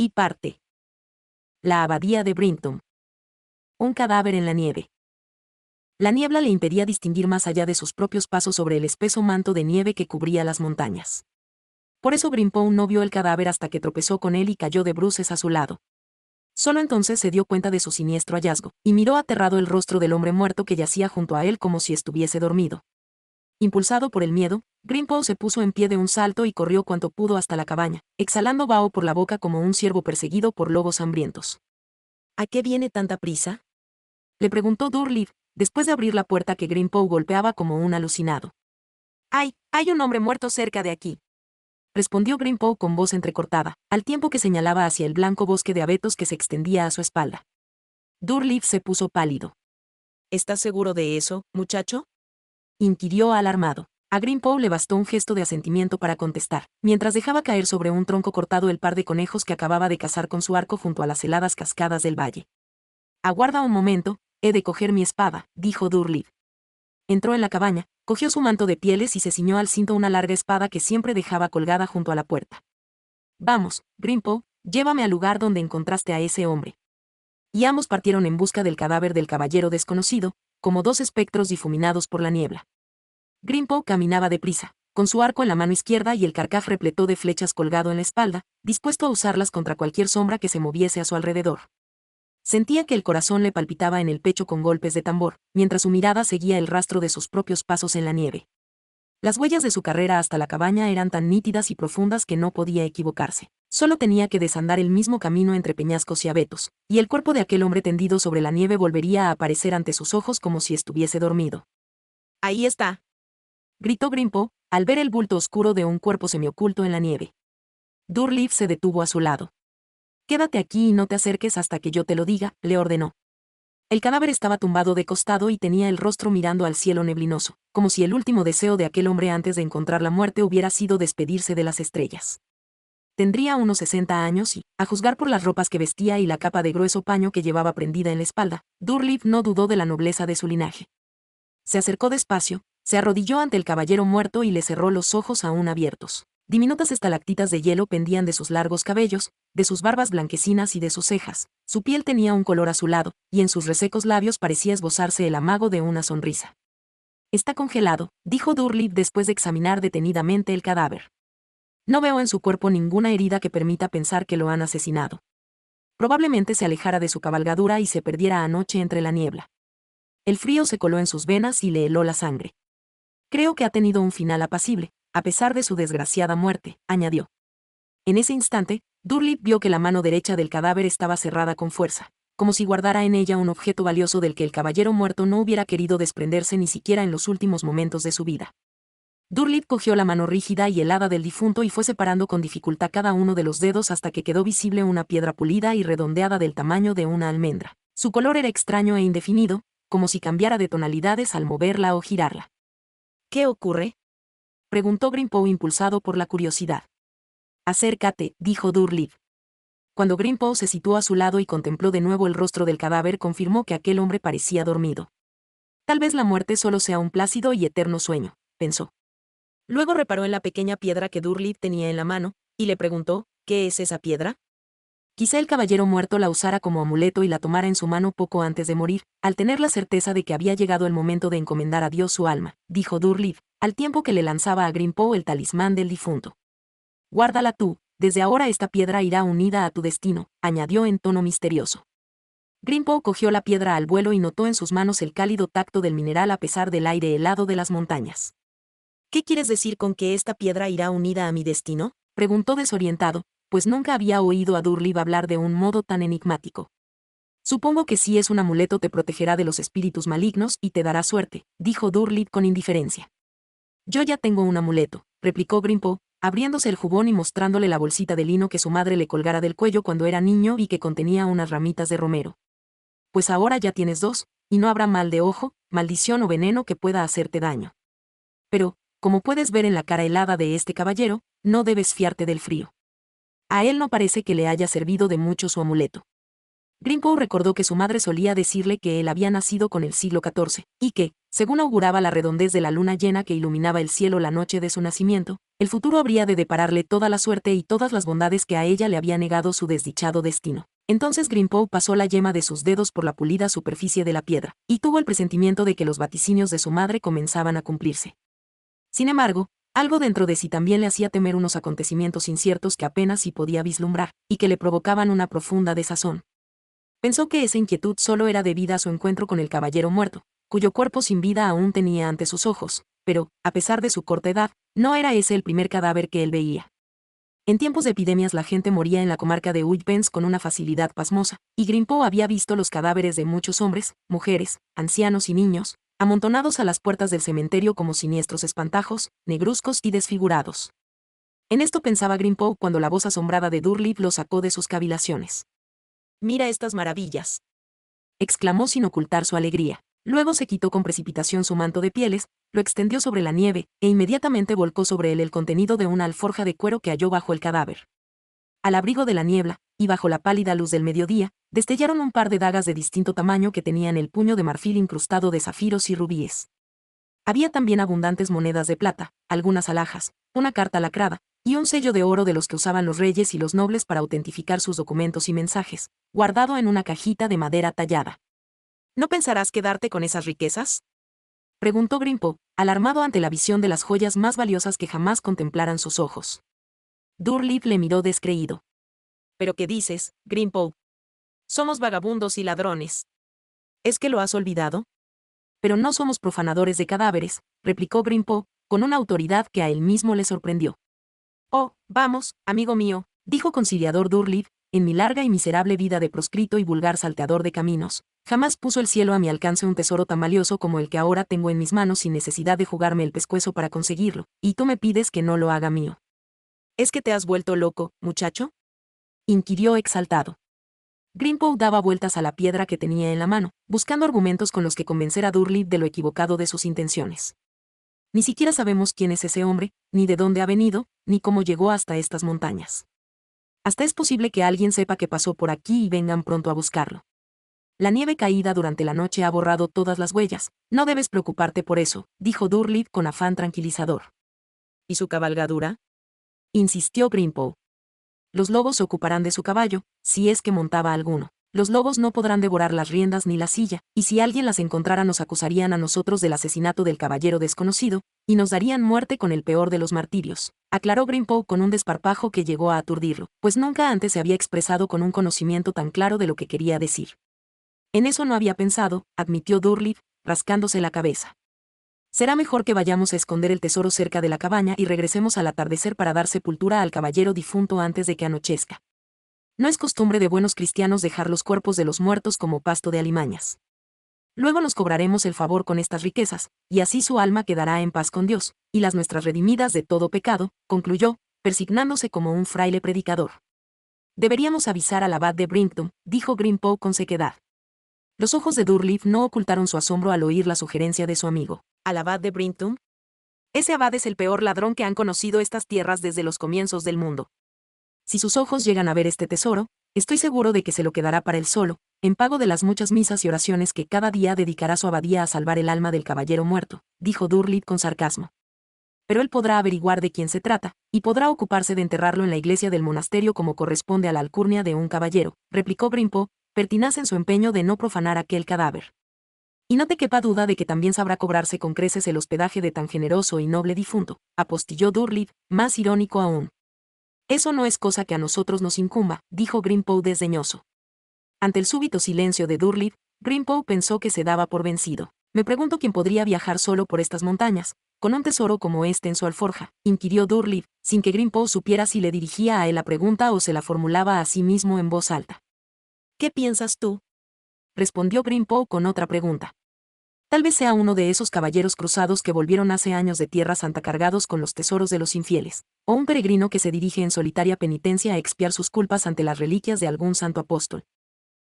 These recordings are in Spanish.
y parte. La abadía de Brinton. Un cadáver en la nieve. La niebla le impedía distinguir más allá de sus propios pasos sobre el espeso manto de nieve que cubría las montañas. Por eso Brimpone no vio el cadáver hasta que tropezó con él y cayó de bruces a su lado. Solo entonces se dio cuenta de su siniestro hallazgo, y miró aterrado el rostro del hombre muerto que yacía junto a él como si estuviese dormido. Impulsado por el miedo, grimpo se puso en pie de un salto y corrió cuanto pudo hasta la cabaña, exhalando vaho por la boca como un ciervo perseguido por lobos hambrientos. ¿A qué viene tanta prisa? Le preguntó Durliff, después de abrir la puerta que grimpo golpeaba como un alucinado. ¡Ay, hay un hombre muerto cerca de aquí! respondió grimpo con voz entrecortada, al tiempo que señalaba hacia el blanco bosque de abetos que se extendía a su espalda. Durliff se puso pálido. ¿Estás seguro de eso, muchacho? inquirió alarmado. A Grimpo le bastó un gesto de asentimiento para contestar, mientras dejaba caer sobre un tronco cortado el par de conejos que acababa de cazar con su arco junto a las heladas cascadas del valle. Aguarda un momento, he de coger mi espada, dijo Durlid. Entró en la cabaña, cogió su manto de pieles y se ciñó al cinto una larga espada que siempre dejaba colgada junto a la puerta. Vamos, Grimpo, llévame al lugar donde encontraste a ese hombre. Y ambos partieron en busca del cadáver del caballero desconocido, como dos espectros difuminados por la niebla. Grimpo caminaba deprisa, con su arco en la mano izquierda y el carcaj repleto de flechas colgado en la espalda, dispuesto a usarlas contra cualquier sombra que se moviese a su alrededor. Sentía que el corazón le palpitaba en el pecho con golpes de tambor, mientras su mirada seguía el rastro de sus propios pasos en la nieve. Las huellas de su carrera hasta la cabaña eran tan nítidas y profundas que no podía equivocarse. Solo tenía que desandar el mismo camino entre peñascos y abetos, y el cuerpo de aquel hombre tendido sobre la nieve volvería a aparecer ante sus ojos como si estuviese dormido. Ahí está, gritó Grimpo, al ver el bulto oscuro de un cuerpo semioculto en la nieve. Durleaf se detuvo a su lado. Quédate aquí y no te acerques hasta que yo te lo diga, le ordenó. El cadáver estaba tumbado de costado y tenía el rostro mirando al cielo neblinoso, como si el último deseo de aquel hombre antes de encontrar la muerte hubiera sido despedirse de las estrellas. Tendría unos 60 años y, a juzgar por las ropas que vestía y la capa de grueso paño que llevaba prendida en la espalda, Durleaf no dudó de la nobleza de su linaje. Se acercó despacio, se arrodilló ante el caballero muerto y le cerró los ojos aún abiertos. Diminutas estalactitas de hielo pendían de sus largos cabellos, de sus barbas blanquecinas y de sus cejas. Su piel tenía un color azulado, y en sus resecos labios parecía esbozarse el amago de una sonrisa. Está congelado, dijo Durley después de examinar detenidamente el cadáver. No veo en su cuerpo ninguna herida que permita pensar que lo han asesinado. Probablemente se alejara de su cabalgadura y se perdiera anoche entre la niebla. El frío se coló en sus venas y le heló la sangre. Creo que ha tenido un final apacible, a pesar de su desgraciada muerte, añadió. En ese instante, Durlip vio que la mano derecha del cadáver estaba cerrada con fuerza, como si guardara en ella un objeto valioso del que el caballero muerto no hubiera querido desprenderse ni siquiera en los últimos momentos de su vida. Durlip cogió la mano rígida y helada del difunto y fue separando con dificultad cada uno de los dedos hasta que quedó visible una piedra pulida y redondeada del tamaño de una almendra. Su color era extraño e indefinido, como si cambiara de tonalidades al moverla o girarla. ¿Qué ocurre? preguntó Grimpo impulsado por la curiosidad. Acércate, dijo Durliv. Cuando Grimpo se situó a su lado y contempló de nuevo el rostro del cadáver, confirmó que aquel hombre parecía dormido. Tal vez la muerte solo sea un plácido y eterno sueño, pensó. Luego reparó en la pequeña piedra que Durliv tenía en la mano, y le preguntó, ¿qué es esa piedra? Quizá el caballero muerto la usara como amuleto y la tomara en su mano poco antes de morir, al tener la certeza de que había llegado el momento de encomendar a Dios su alma, dijo Durliv, al tiempo que le lanzaba a Grimpo el talismán del difunto. Guárdala tú, desde ahora esta piedra irá unida a tu destino, añadió en tono misterioso. Grimpo cogió la piedra al vuelo y notó en sus manos el cálido tacto del mineral a pesar del aire helado de las montañas. ¿Qué quieres decir con que esta piedra irá unida a mi destino? preguntó desorientado, pues nunca había oído a Durlib hablar de un modo tan enigmático. Supongo que si es un amuleto te protegerá de los espíritus malignos y te dará suerte, dijo Durlip con indiferencia. Yo ya tengo un amuleto, replicó Grimpo, abriéndose el jubón y mostrándole la bolsita de lino que su madre le colgara del cuello cuando era niño y que contenía unas ramitas de romero. Pues ahora ya tienes dos, y no habrá mal de ojo, maldición o veneno que pueda hacerte daño. Pero, como puedes ver en la cara helada de este caballero, no debes fiarte del frío. A él no parece que le haya servido de mucho su amuleto. Grimpow recordó que su madre solía decirle que él había nacido con el siglo XIV, y que, según auguraba la redondez de la luna llena que iluminaba el cielo la noche de su nacimiento, el futuro habría de depararle toda la suerte y todas las bondades que a ella le había negado su desdichado destino. Entonces Grimpow pasó la yema de sus dedos por la pulida superficie de la piedra, y tuvo el presentimiento de que los vaticinios de su madre comenzaban a cumplirse. Sin embargo, algo dentro de sí también le hacía temer unos acontecimientos inciertos que apenas si podía vislumbrar, y que le provocaban una profunda desazón. Pensó que esa inquietud solo era debida a su encuentro con el caballero muerto, cuyo cuerpo sin vida aún tenía ante sus ojos, pero, a pesar de su corta edad, no era ese el primer cadáver que él veía. En tiempos de epidemias la gente moría en la comarca de Uypens con una facilidad pasmosa, y Grimpo había visto los cadáveres de muchos hombres, mujeres, ancianos y niños, amontonados a las puertas del cementerio como siniestros espantajos, negruzcos y desfigurados. En esto pensaba grimpo cuando la voz asombrada de Durlip lo sacó de sus cavilaciones. Mira estas maravillas. exclamó sin ocultar su alegría. Luego se quitó con precipitación su manto de pieles, lo extendió sobre la nieve, e inmediatamente volcó sobre él el contenido de una alforja de cuero que halló bajo el cadáver. Al abrigo de la niebla, y bajo la pálida luz del mediodía, destellaron un par de dagas de distinto tamaño que tenían el puño de marfil incrustado de zafiros y rubíes. Había también abundantes monedas de plata, algunas alhajas, una carta lacrada, y un sello de oro de los que usaban los reyes y los nobles para autentificar sus documentos y mensajes, guardado en una cajita de madera tallada. ¿No pensarás quedarte con esas riquezas? preguntó Grimpo, alarmado ante la visión de las joyas más valiosas que jamás contemplaran sus ojos. Durlip le miró descreído. ¿Pero qué dices, Grimpo? Somos vagabundos y ladrones. ¿Es que lo has olvidado? Pero no somos profanadores de cadáveres, replicó Grimpo, con una autoridad que a él mismo le sorprendió. Oh, vamos, amigo mío, dijo conciliador Durlip, en mi larga y miserable vida de proscrito y vulgar salteador de caminos, jamás puso el cielo a mi alcance un tesoro tan valioso como el que ahora tengo en mis manos sin necesidad de jugarme el pescuezo para conseguirlo, y tú me pides que no lo haga mío. ¿Es que te has vuelto loco, muchacho? inquirió exaltado. Grimpo daba vueltas a la piedra que tenía en la mano, buscando argumentos con los que convencer a Durlid de lo equivocado de sus intenciones. Ni siquiera sabemos quién es ese hombre, ni de dónde ha venido, ni cómo llegó hasta estas montañas. Hasta es posible que alguien sepa que pasó por aquí y vengan pronto a buscarlo. La nieve caída durante la noche ha borrado todas las huellas, no debes preocuparte por eso, dijo Durlid con afán tranquilizador. ¿Y su cabalgadura? insistió Grimpow. Los lobos se ocuparán de su caballo, si es que montaba alguno. Los lobos no podrán devorar las riendas ni la silla, y si alguien las encontrara nos acusarían a nosotros del asesinato del caballero desconocido, y nos darían muerte con el peor de los martirios, aclaró Grimpow con un desparpajo que llegó a aturdirlo, pues nunca antes se había expresado con un conocimiento tan claro de lo que quería decir. En eso no había pensado, admitió Durliv, rascándose la cabeza. Será mejor que vayamos a esconder el tesoro cerca de la cabaña y regresemos al atardecer para dar sepultura al caballero difunto antes de que anochezca. No es costumbre de buenos cristianos dejar los cuerpos de los muertos como pasto de alimañas. Luego nos cobraremos el favor con estas riquezas, y así su alma quedará en paz con Dios, y las nuestras redimidas de todo pecado, concluyó, persignándose como un fraile predicador. Deberíamos avisar al abad de Brinkton, dijo Greenpoe con sequedad. Los ojos de Durleaf no ocultaron su asombro al oír la sugerencia de su amigo al abad de Brintum? Ese abad es el peor ladrón que han conocido estas tierras desde los comienzos del mundo. Si sus ojos llegan a ver este tesoro, estoy seguro de que se lo quedará para él solo, en pago de las muchas misas y oraciones que cada día dedicará su abadía a salvar el alma del caballero muerto, dijo Durlit con sarcasmo. Pero él podrá averiguar de quién se trata, y podrá ocuparse de enterrarlo en la iglesia del monasterio como corresponde a la alcurnia de un caballero, replicó Brimpo, pertinaz en su empeño de no profanar aquel cadáver. Y no te quepa duda de que también sabrá cobrarse con creces el hospedaje de tan generoso y noble difunto, apostilló Durlid, más irónico aún. Eso no es cosa que a nosotros nos incumba, dijo Grimpow desdeñoso. Ante el súbito silencio de Durlid, Grimpow pensó que se daba por vencido. Me pregunto quién podría viajar solo por estas montañas, con un tesoro como este en su alforja, inquirió Durlid, sin que Grimpow supiera si le dirigía a él la pregunta o se la formulaba a sí mismo en voz alta. ¿Qué piensas tú? respondió Grimpow con otra pregunta. Tal vez sea uno de esos caballeros cruzados que volvieron hace años de Tierra Santa cargados con los tesoros de los infieles, o un peregrino que se dirige en solitaria penitencia a expiar sus culpas ante las reliquias de algún santo apóstol.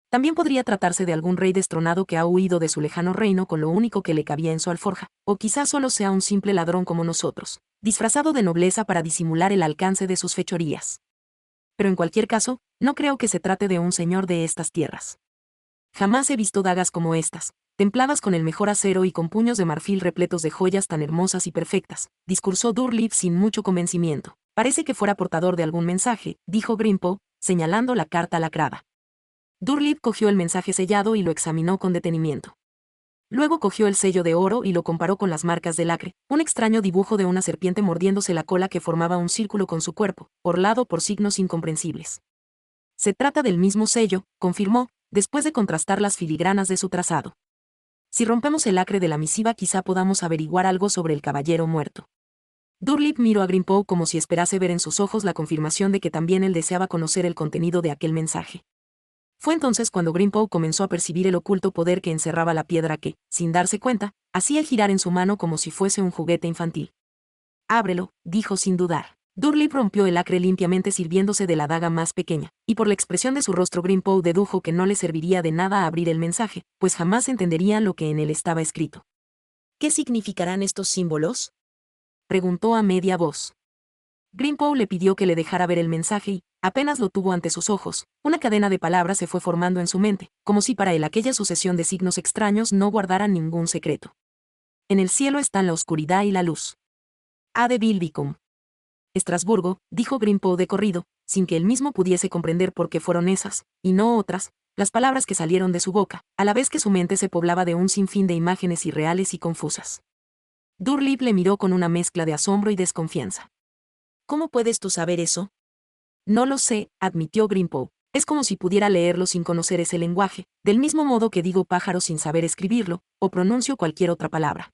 También podría tratarse de algún rey destronado que ha huido de su lejano reino con lo único que le cabía en su alforja, o quizás solo sea un simple ladrón como nosotros, disfrazado de nobleza para disimular el alcance de sus fechorías. Pero en cualquier caso, no creo que se trate de un señor de estas tierras. Jamás he visto dagas como estas, templadas con el mejor acero y con puños de marfil repletos de joyas tan hermosas y perfectas, discursó Durlip sin mucho convencimiento. Parece que fuera portador de algún mensaje, dijo Grimpo, señalando la carta lacrada. Durlip cogió el mensaje sellado y lo examinó con detenimiento. Luego cogió el sello de oro y lo comparó con las marcas de lacre, un extraño dibujo de una serpiente mordiéndose la cola que formaba un círculo con su cuerpo, orlado por signos incomprensibles. Se trata del mismo sello, confirmó, después de contrastar las filigranas de su trazado. Si rompemos el acre de la misiva quizá podamos averiguar algo sobre el caballero muerto. Durlip miró a Grimpoe como si esperase ver en sus ojos la confirmación de que también él deseaba conocer el contenido de aquel mensaje. Fue entonces cuando Grimpoe comenzó a percibir el oculto poder que encerraba la piedra que, sin darse cuenta, hacía girar en su mano como si fuese un juguete infantil. Ábrelo, dijo sin dudar. Durley rompió el acre limpiamente sirviéndose de la daga más pequeña, y por la expresión de su rostro Grimpow dedujo que no le serviría de nada abrir el mensaje, pues jamás entendería lo que en él estaba escrito. ¿Qué significarán estos símbolos? preguntó a media voz. Grimpow le pidió que le dejara ver el mensaje y, apenas lo tuvo ante sus ojos, una cadena de palabras se fue formando en su mente, como si para él aquella sucesión de signos extraños no guardara ningún secreto. En el cielo están la oscuridad y la luz. Ade Bilbicum. Estrasburgo, dijo Grimpo de corrido, sin que él mismo pudiese comprender por qué fueron esas, y no otras, las palabras que salieron de su boca, a la vez que su mente se poblaba de un sinfín de imágenes irreales y confusas. Durlip le miró con una mezcla de asombro y desconfianza. ¿Cómo puedes tú saber eso? No lo sé, admitió Grimpo. Es como si pudiera leerlo sin conocer ese lenguaje, del mismo modo que digo pájaro sin saber escribirlo, o pronuncio cualquier otra palabra.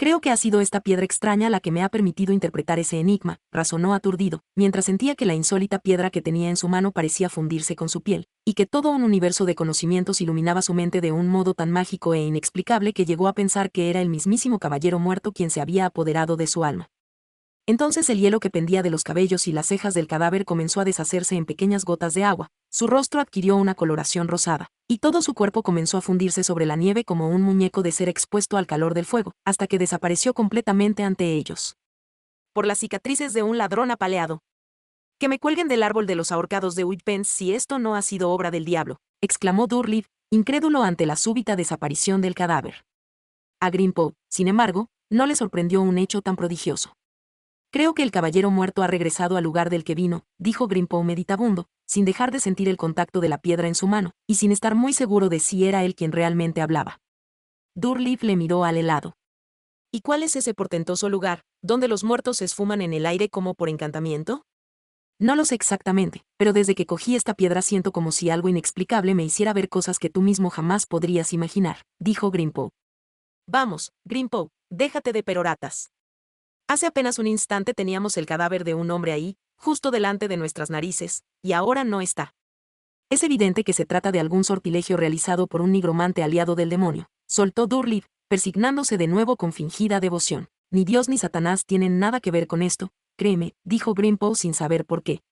Creo que ha sido esta piedra extraña la que me ha permitido interpretar ese enigma, razonó aturdido, mientras sentía que la insólita piedra que tenía en su mano parecía fundirse con su piel, y que todo un universo de conocimientos iluminaba su mente de un modo tan mágico e inexplicable que llegó a pensar que era el mismísimo caballero muerto quien se había apoderado de su alma. Entonces el hielo que pendía de los cabellos y las cejas del cadáver comenzó a deshacerse en pequeñas gotas de agua, su rostro adquirió una coloración rosada, y todo su cuerpo comenzó a fundirse sobre la nieve como un muñeco de ser expuesto al calor del fuego, hasta que desapareció completamente ante ellos. Por las cicatrices de un ladrón apaleado. Que me cuelguen del árbol de los ahorcados de Whitpens si esto no ha sido obra del diablo, exclamó Durlid, incrédulo ante la súbita desaparición del cadáver. A Grimpo, sin embargo, no le sorprendió un hecho tan prodigioso. Creo que el caballero muerto ha regresado al lugar del que vino, dijo Grimpo meditabundo, sin dejar de sentir el contacto de la piedra en su mano, y sin estar muy seguro de si era él quien realmente hablaba. Durleaf le miró al helado. ¿Y cuál es ese portentoso lugar, donde los muertos se esfuman en el aire como por encantamiento? No lo sé exactamente, pero desde que cogí esta piedra siento como si algo inexplicable me hiciera ver cosas que tú mismo jamás podrías imaginar, dijo Grimpo. Vamos, Grimpo, déjate de peroratas. Hace apenas un instante teníamos el cadáver de un hombre ahí, justo delante de nuestras narices, y ahora no está. Es evidente que se trata de algún sortilegio realizado por un nigromante aliado del demonio, soltó Durliv, persignándose de nuevo con fingida devoción. Ni Dios ni Satanás tienen nada que ver con esto, créeme, dijo Grimpo sin saber por qué.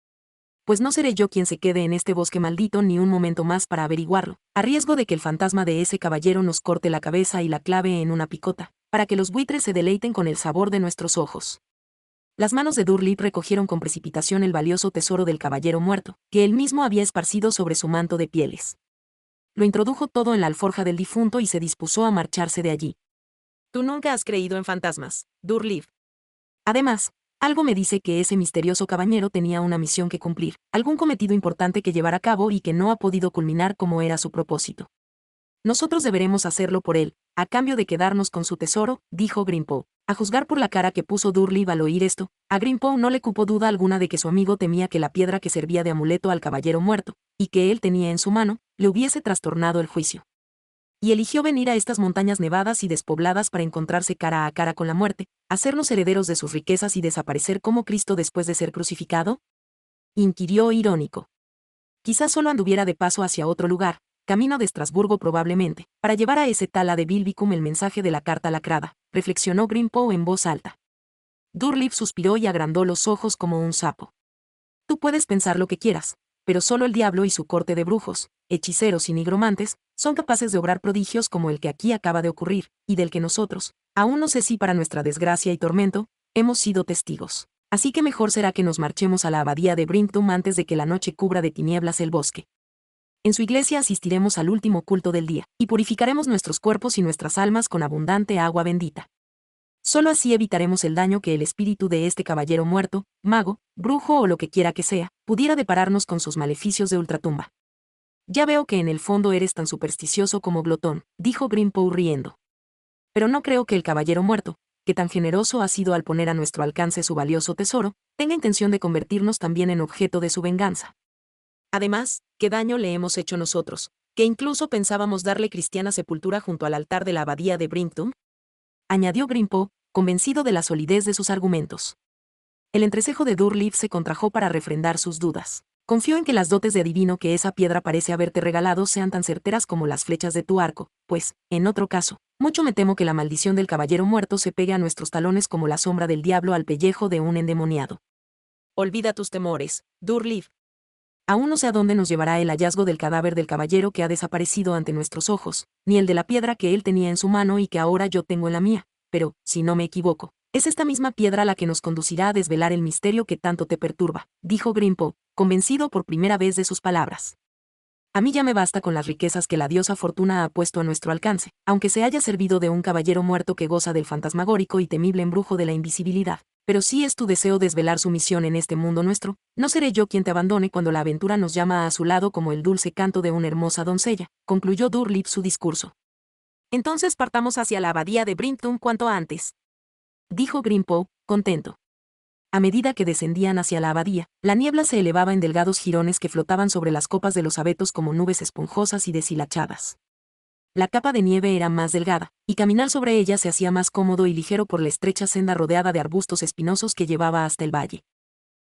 Pues no seré yo quien se quede en este bosque maldito ni un momento más para averiguarlo, a riesgo de que el fantasma de ese caballero nos corte la cabeza y la clave en una picota para que los buitres se deleiten con el sabor de nuestros ojos. Las manos de Durlip recogieron con precipitación el valioso tesoro del caballero muerto, que él mismo había esparcido sobre su manto de pieles. Lo introdujo todo en la alforja del difunto y se dispuso a marcharse de allí. Tú nunca has creído en fantasmas, Durlip. Además, algo me dice que ese misterioso caballero tenía una misión que cumplir, algún cometido importante que llevar a cabo y que no ha podido culminar como era su propósito. Nosotros deberemos hacerlo por él, a cambio de quedarnos con su tesoro, dijo Grimpo. A juzgar por la cara que puso Durley al oír esto, a Grimpo no le cupo duda alguna de que su amigo temía que la piedra que servía de amuleto al caballero muerto, y que él tenía en su mano, le hubiese trastornado el juicio. Y eligió venir a estas montañas nevadas y despobladas para encontrarse cara a cara con la muerte, hacernos herederos de sus riquezas y desaparecer como Cristo después de ser crucificado? Inquirió irónico. Quizás solo anduviera de paso hacia otro lugar, camino de Estrasburgo probablemente, para llevar a ese tala de Bilbicum el mensaje de la carta lacrada, reflexionó Grimpo en voz alta. Durlip suspiró y agrandó los ojos como un sapo. Tú puedes pensar lo que quieras, pero solo el diablo y su corte de brujos, hechiceros y nigromantes, son capaces de obrar prodigios como el que aquí acaba de ocurrir, y del que nosotros, aún no sé si para nuestra desgracia y tormento, hemos sido testigos. Así que mejor será que nos marchemos a la abadía de Brintum antes de que la noche cubra de tinieblas el bosque en su iglesia asistiremos al último culto del día, y purificaremos nuestros cuerpos y nuestras almas con abundante agua bendita. Solo así evitaremos el daño que el espíritu de este caballero muerto, mago, brujo o lo que quiera que sea, pudiera depararnos con sus maleficios de ultratumba. Ya veo que en el fondo eres tan supersticioso como glotón, dijo Grimpo riendo. Pero no creo que el caballero muerto, que tan generoso ha sido al poner a nuestro alcance su valioso tesoro, tenga intención de convertirnos también en objeto de su venganza. Además, qué daño le hemos hecho nosotros, que incluso pensábamos darle cristiana sepultura junto al altar de la abadía de brinton Añadió Grimpo, convencido de la solidez de sus argumentos. El entrecejo de Durleaf se contrajo para refrendar sus dudas. Confío en que las dotes de adivino que esa piedra parece haberte regalado sean tan certeras como las flechas de tu arco, pues, en otro caso, mucho me temo que la maldición del caballero muerto se pegue a nuestros talones como la sombra del diablo al pellejo de un endemoniado. Olvida tus temores, Durleaf, Aún no sé a dónde nos llevará el hallazgo del cadáver del caballero que ha desaparecido ante nuestros ojos, ni el de la piedra que él tenía en su mano y que ahora yo tengo en la mía, pero, si no me equivoco, es esta misma piedra la que nos conducirá a desvelar el misterio que tanto te perturba, dijo Grimpo, convencido por primera vez de sus palabras. A mí ya me basta con las riquezas que la diosa Fortuna ha puesto a nuestro alcance, aunque se haya servido de un caballero muerto que goza del fantasmagórico y temible embrujo de la invisibilidad, pero si es tu deseo desvelar su misión en este mundo nuestro, no seré yo quien te abandone cuando la aventura nos llama a su lado como el dulce canto de una hermosa doncella, concluyó Durlip su discurso. Entonces partamos hacia la abadía de Brinton cuanto antes. Dijo Grimpo, contento. A medida que descendían hacia la abadía, la niebla se elevaba en delgados jirones que flotaban sobre las copas de los abetos como nubes esponjosas y deshilachadas la capa de nieve era más delgada, y caminar sobre ella se hacía más cómodo y ligero por la estrecha senda rodeada de arbustos espinosos que llevaba hasta el valle.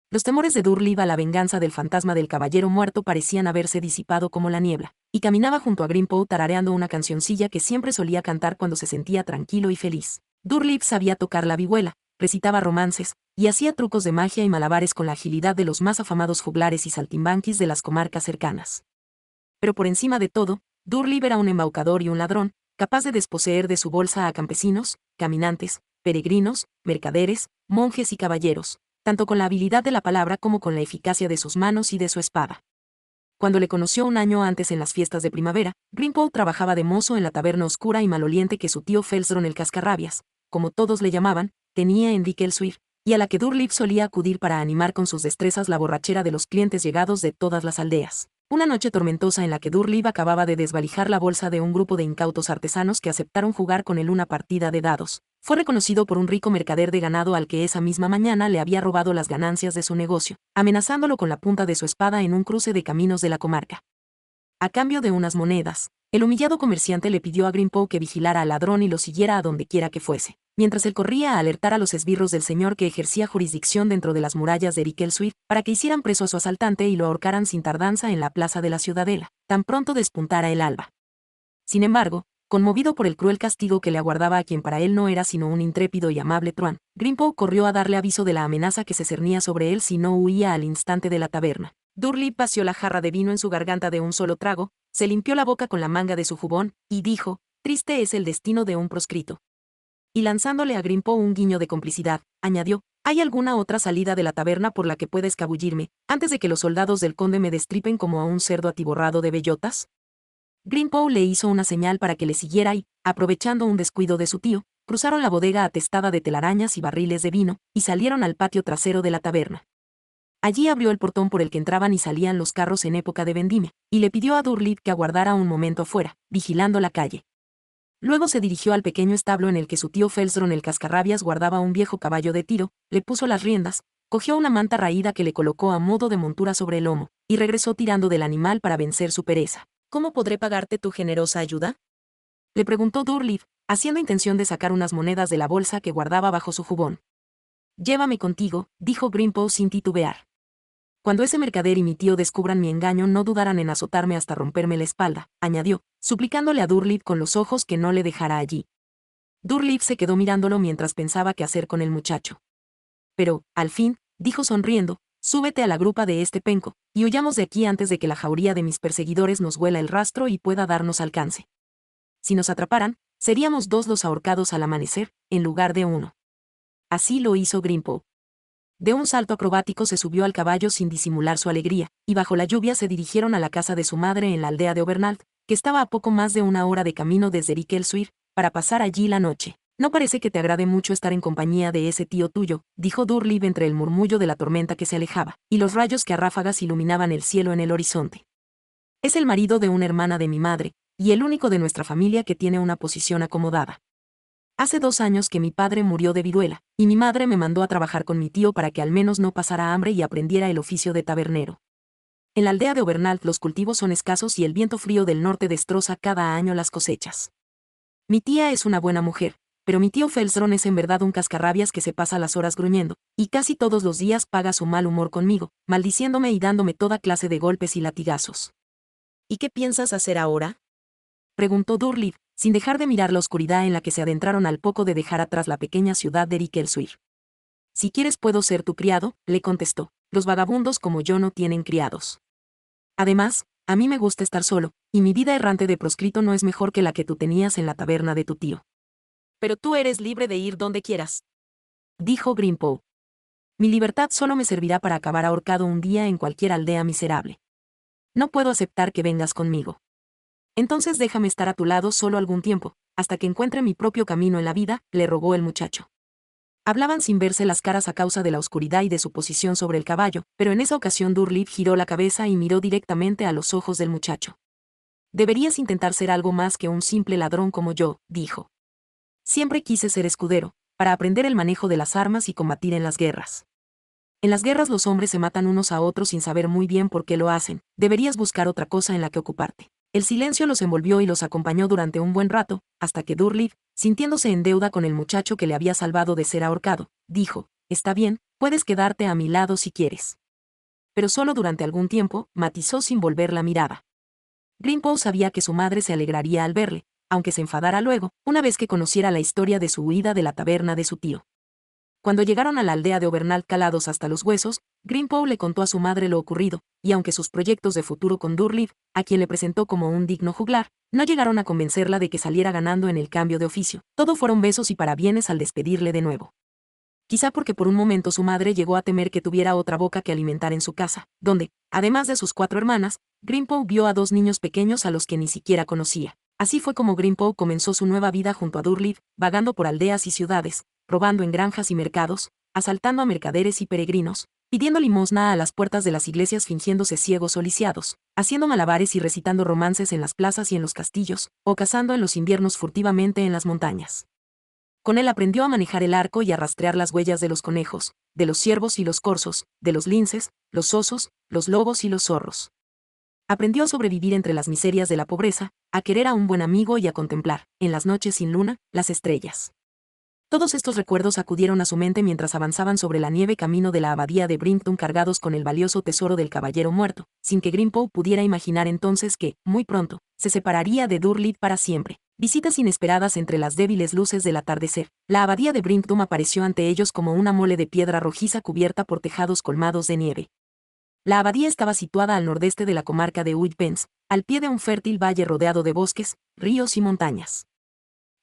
Los temores de Durlib a la venganza del fantasma del caballero muerto parecían haberse disipado como la niebla, y caminaba junto a Grimpo tarareando una cancioncilla que siempre solía cantar cuando se sentía tranquilo y feliz. Durlib sabía tocar la vihuela, recitaba romances, y hacía trucos de magia y malabares con la agilidad de los más afamados juglares y saltimbanquis de las comarcas cercanas. Pero por encima de todo, Durlib era un embaucador y un ladrón, capaz de desposeer de su bolsa a campesinos, caminantes, peregrinos, mercaderes, monjes y caballeros, tanto con la habilidad de la palabra como con la eficacia de sus manos y de su espada. Cuando le conoció un año antes en las fiestas de primavera, Greenpool trabajaba de mozo en la taberna oscura y maloliente que su tío Felsron el Cascarrabias, como todos le llamaban, tenía en Swift, y a la que Durlip solía acudir para animar con sus destrezas la borrachera de los clientes llegados de todas las aldeas. Una noche tormentosa en la que Durlib acababa de desvalijar la bolsa de un grupo de incautos artesanos que aceptaron jugar con él una partida de dados, fue reconocido por un rico mercader de ganado al que esa misma mañana le había robado las ganancias de su negocio, amenazándolo con la punta de su espada en un cruce de caminos de la comarca. A cambio de unas monedas, el humillado comerciante le pidió a Grimpo que vigilara al ladrón y lo siguiera a donde quiera que fuese mientras él corría a alertar a los esbirros del señor que ejercía jurisdicción dentro de las murallas de Swift, para que hicieran preso a su asaltante y lo ahorcaran sin tardanza en la plaza de la ciudadela, tan pronto despuntara el alba. Sin embargo, conmovido por el cruel castigo que le aguardaba a quien para él no era sino un intrépido y amable truán, Grimpo corrió a darle aviso de la amenaza que se cernía sobre él si no huía al instante de la taberna. Durley paseó la jarra de vino en su garganta de un solo trago, se limpió la boca con la manga de su jubón, y dijo, Triste es el destino de un proscrito y lanzándole a Grimpo un guiño de complicidad, añadió, ¿hay alguna otra salida de la taberna por la que pueda escabullirme, antes de que los soldados del conde me destripen como a un cerdo atiborrado de bellotas? Grimpo le hizo una señal para que le siguiera y, aprovechando un descuido de su tío, cruzaron la bodega atestada de telarañas y barriles de vino, y salieron al patio trasero de la taberna. Allí abrió el portón por el que entraban y salían los carros en época de vendimia, y le pidió a Durlid que aguardara un momento afuera, vigilando la calle. Luego se dirigió al pequeño establo en el que su tío Felsron el cascarrabias guardaba un viejo caballo de tiro, le puso las riendas, cogió una manta raída que le colocó a modo de montura sobre el lomo, y regresó tirando del animal para vencer su pereza. ¿Cómo podré pagarte tu generosa ayuda? Le preguntó Durliv, haciendo intención de sacar unas monedas de la bolsa que guardaba bajo su jubón. Llévame contigo, dijo Grimpo sin titubear. Cuando ese mercader y mi tío descubran mi engaño no dudarán en azotarme hasta romperme la espalda, añadió, suplicándole a Durlip con los ojos que no le dejara allí. Durlip se quedó mirándolo mientras pensaba qué hacer con el muchacho. Pero, al fin, dijo sonriendo, súbete a la grupa de este penco, y huyamos de aquí antes de que la jauría de mis perseguidores nos huela el rastro y pueda darnos alcance. Si nos atraparan, seríamos dos los ahorcados al amanecer, en lugar de uno. Así lo hizo Grimpo. De un salto acrobático se subió al caballo sin disimular su alegría, y bajo la lluvia se dirigieron a la casa de su madre en la aldea de Obernald, que estaba a poco más de una hora de camino desde Riquelsuir, para pasar allí la noche. No parece que te agrade mucho estar en compañía de ese tío tuyo, dijo Durlib entre el murmullo de la tormenta que se alejaba, y los rayos que a ráfagas iluminaban el cielo en el horizonte. Es el marido de una hermana de mi madre, y el único de nuestra familia que tiene una posición acomodada. Hace dos años que mi padre murió de viruela, y mi madre me mandó a trabajar con mi tío para que al menos no pasara hambre y aprendiera el oficio de tabernero. En la aldea de Obernal los cultivos son escasos y el viento frío del norte destroza cada año las cosechas. Mi tía es una buena mujer, pero mi tío Felsron es en verdad un cascarrabias que se pasa las horas gruñendo, y casi todos los días paga su mal humor conmigo, maldiciéndome y dándome toda clase de golpes y latigazos. ¿Y qué piensas hacer ahora? preguntó Durlid, sin dejar de mirar la oscuridad en la que se adentraron al poco de dejar atrás la pequeña ciudad de Suir. Si quieres puedo ser tu criado, le contestó. Los vagabundos como yo no tienen criados. Además, a mí me gusta estar solo, y mi vida errante de proscrito no es mejor que la que tú tenías en la taberna de tu tío. Pero tú eres libre de ir donde quieras. Dijo Grimpo. Mi libertad solo me servirá para acabar ahorcado un día en cualquier aldea miserable. No puedo aceptar que vengas conmigo. Entonces déjame estar a tu lado solo algún tiempo, hasta que encuentre mi propio camino en la vida, le rogó el muchacho. Hablaban sin verse las caras a causa de la oscuridad y de su posición sobre el caballo, pero en esa ocasión Durlip giró la cabeza y miró directamente a los ojos del muchacho. Deberías intentar ser algo más que un simple ladrón como yo, dijo. Siempre quise ser escudero, para aprender el manejo de las armas y combatir en las guerras. En las guerras los hombres se matan unos a otros sin saber muy bien por qué lo hacen, deberías buscar otra cosa en la que ocuparte. El silencio los envolvió y los acompañó durante un buen rato, hasta que Durliv, sintiéndose en deuda con el muchacho que le había salvado de ser ahorcado, dijo, Está bien, puedes quedarte a mi lado si quieres. Pero solo durante algún tiempo, matizó sin volver la mirada. Greenpool sabía que su madre se alegraría al verle, aunque se enfadara luego, una vez que conociera la historia de su huida de la taberna de su tío. Cuando llegaron a la aldea de Obernal calados hasta los huesos, Greenpaw le contó a su madre lo ocurrido, y aunque sus proyectos de futuro con Durliv, a quien le presentó como un digno juglar, no llegaron a convencerla de que saliera ganando en el cambio de oficio. Todo fueron besos y parabienes al despedirle de nuevo. Quizá porque por un momento su madre llegó a temer que tuviera otra boca que alimentar en su casa, donde, además de sus cuatro hermanas, Greenpaw vio a dos niños pequeños a los que ni siquiera conocía. Así fue como Greenpaw comenzó su nueva vida junto a Durliv, vagando por aldeas y ciudades, robando en granjas y mercados, asaltando a mercaderes y peregrinos, pidiendo limosna a las puertas de las iglesias fingiéndose ciegos o lisiados, haciendo malabares y recitando romances en las plazas y en los castillos, o cazando en los inviernos furtivamente en las montañas. Con él aprendió a manejar el arco y a rastrear las huellas de los conejos, de los ciervos y los corzos, de los linces, los osos, los lobos y los zorros. Aprendió a sobrevivir entre las miserias de la pobreza, a querer a un buen amigo y a contemplar, en las noches sin luna, las estrellas. Todos estos recuerdos acudieron a su mente mientras avanzaban sobre la nieve camino de la abadía de Brimpton cargados con el valioso tesoro del caballero muerto, sin que Grimpo pudiera imaginar entonces que, muy pronto, se separaría de Durlid para siempre. Visitas inesperadas entre las débiles luces del atardecer. La abadía de Brimpton apareció ante ellos como una mole de piedra rojiza cubierta por tejados colmados de nieve. La abadía estaba situada al nordeste de la comarca de Uitpens, al pie de un fértil valle rodeado de bosques, ríos y montañas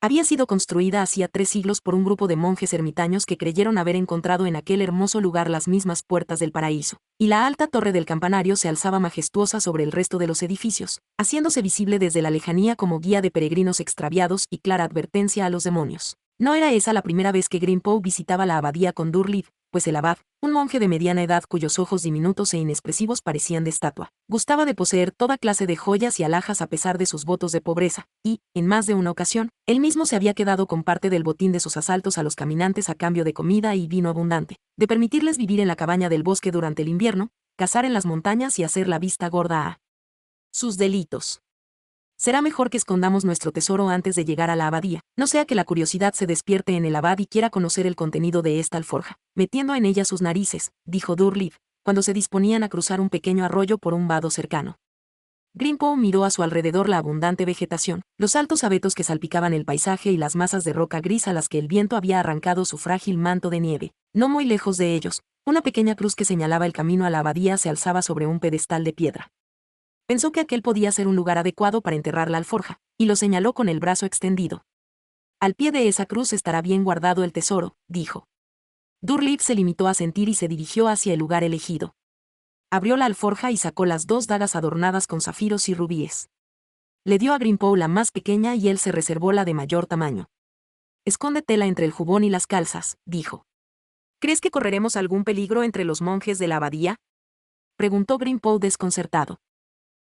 había sido construida hacía tres siglos por un grupo de monjes ermitaños que creyeron haber encontrado en aquel hermoso lugar las mismas puertas del paraíso, y la alta torre del campanario se alzaba majestuosa sobre el resto de los edificios, haciéndose visible desde la lejanía como guía de peregrinos extraviados y clara advertencia a los demonios. No era esa la primera vez que Greenpow visitaba la abadía con Durliff, pues el abad, un monje de mediana edad cuyos ojos diminutos e inexpresivos parecían de estatua, gustaba de poseer toda clase de joyas y alhajas a pesar de sus votos de pobreza, y, en más de una ocasión, él mismo se había quedado con parte del botín de sus asaltos a los caminantes a cambio de comida y vino abundante, de permitirles vivir en la cabaña del bosque durante el invierno, cazar en las montañas y hacer la vista gorda a sus delitos. Será mejor que escondamos nuestro tesoro antes de llegar a la abadía, no sea que la curiosidad se despierte en el abad y quiera conocer el contenido de esta alforja, metiendo en ella sus narices, dijo Durliv, cuando se disponían a cruzar un pequeño arroyo por un vado cercano. Grimpo miró a su alrededor la abundante vegetación, los altos abetos que salpicaban el paisaje y las masas de roca gris a las que el viento había arrancado su frágil manto de nieve. No muy lejos de ellos, una pequeña cruz que señalaba el camino a la abadía se alzaba sobre un pedestal de piedra. Pensó que aquel podía ser un lugar adecuado para enterrar la alforja, y lo señaló con el brazo extendido. Al pie de esa cruz estará bien guardado el tesoro, dijo. Durlip se limitó a sentir y se dirigió hacia el lugar elegido. Abrió la alforja y sacó las dos dagas adornadas con zafiros y rubíes. Le dio a Grimpow la más pequeña y él se reservó la de mayor tamaño. Escóndetela entre el jubón y las calzas, dijo. ¿Crees que correremos algún peligro entre los monjes de la abadía? Preguntó Grimpow desconcertado.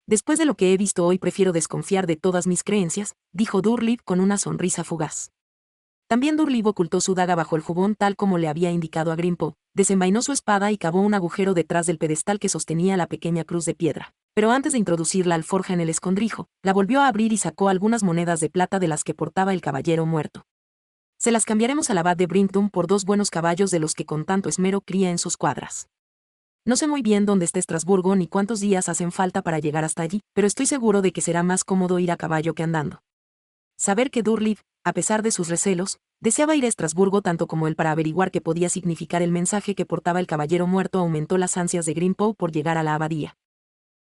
Después de lo que he visto hoy prefiero desconfiar de todas mis creencias, dijo Durlip con una sonrisa fugaz. También durliv ocultó su daga bajo el jubón tal como le había indicado a Grimpo, desenvainó su espada y cavó un agujero detrás del pedestal que sostenía la pequeña cruz de piedra. Pero antes de introducir la alforja en el escondrijo, la volvió a abrir y sacó algunas monedas de plata de las que portaba el caballero muerto. Se las cambiaremos al abad de Brintum por dos buenos caballos de los que con tanto esmero cría en sus cuadras. No sé muy bien dónde está Estrasburgo ni cuántos días hacen falta para llegar hasta allí, pero estoy seguro de que será más cómodo ir a caballo que andando. Saber que Durliv, a pesar de sus recelos, deseaba ir a Estrasburgo tanto como él para averiguar qué podía significar el mensaje que portaba el caballero muerto aumentó las ansias de Grimpo por llegar a la abadía.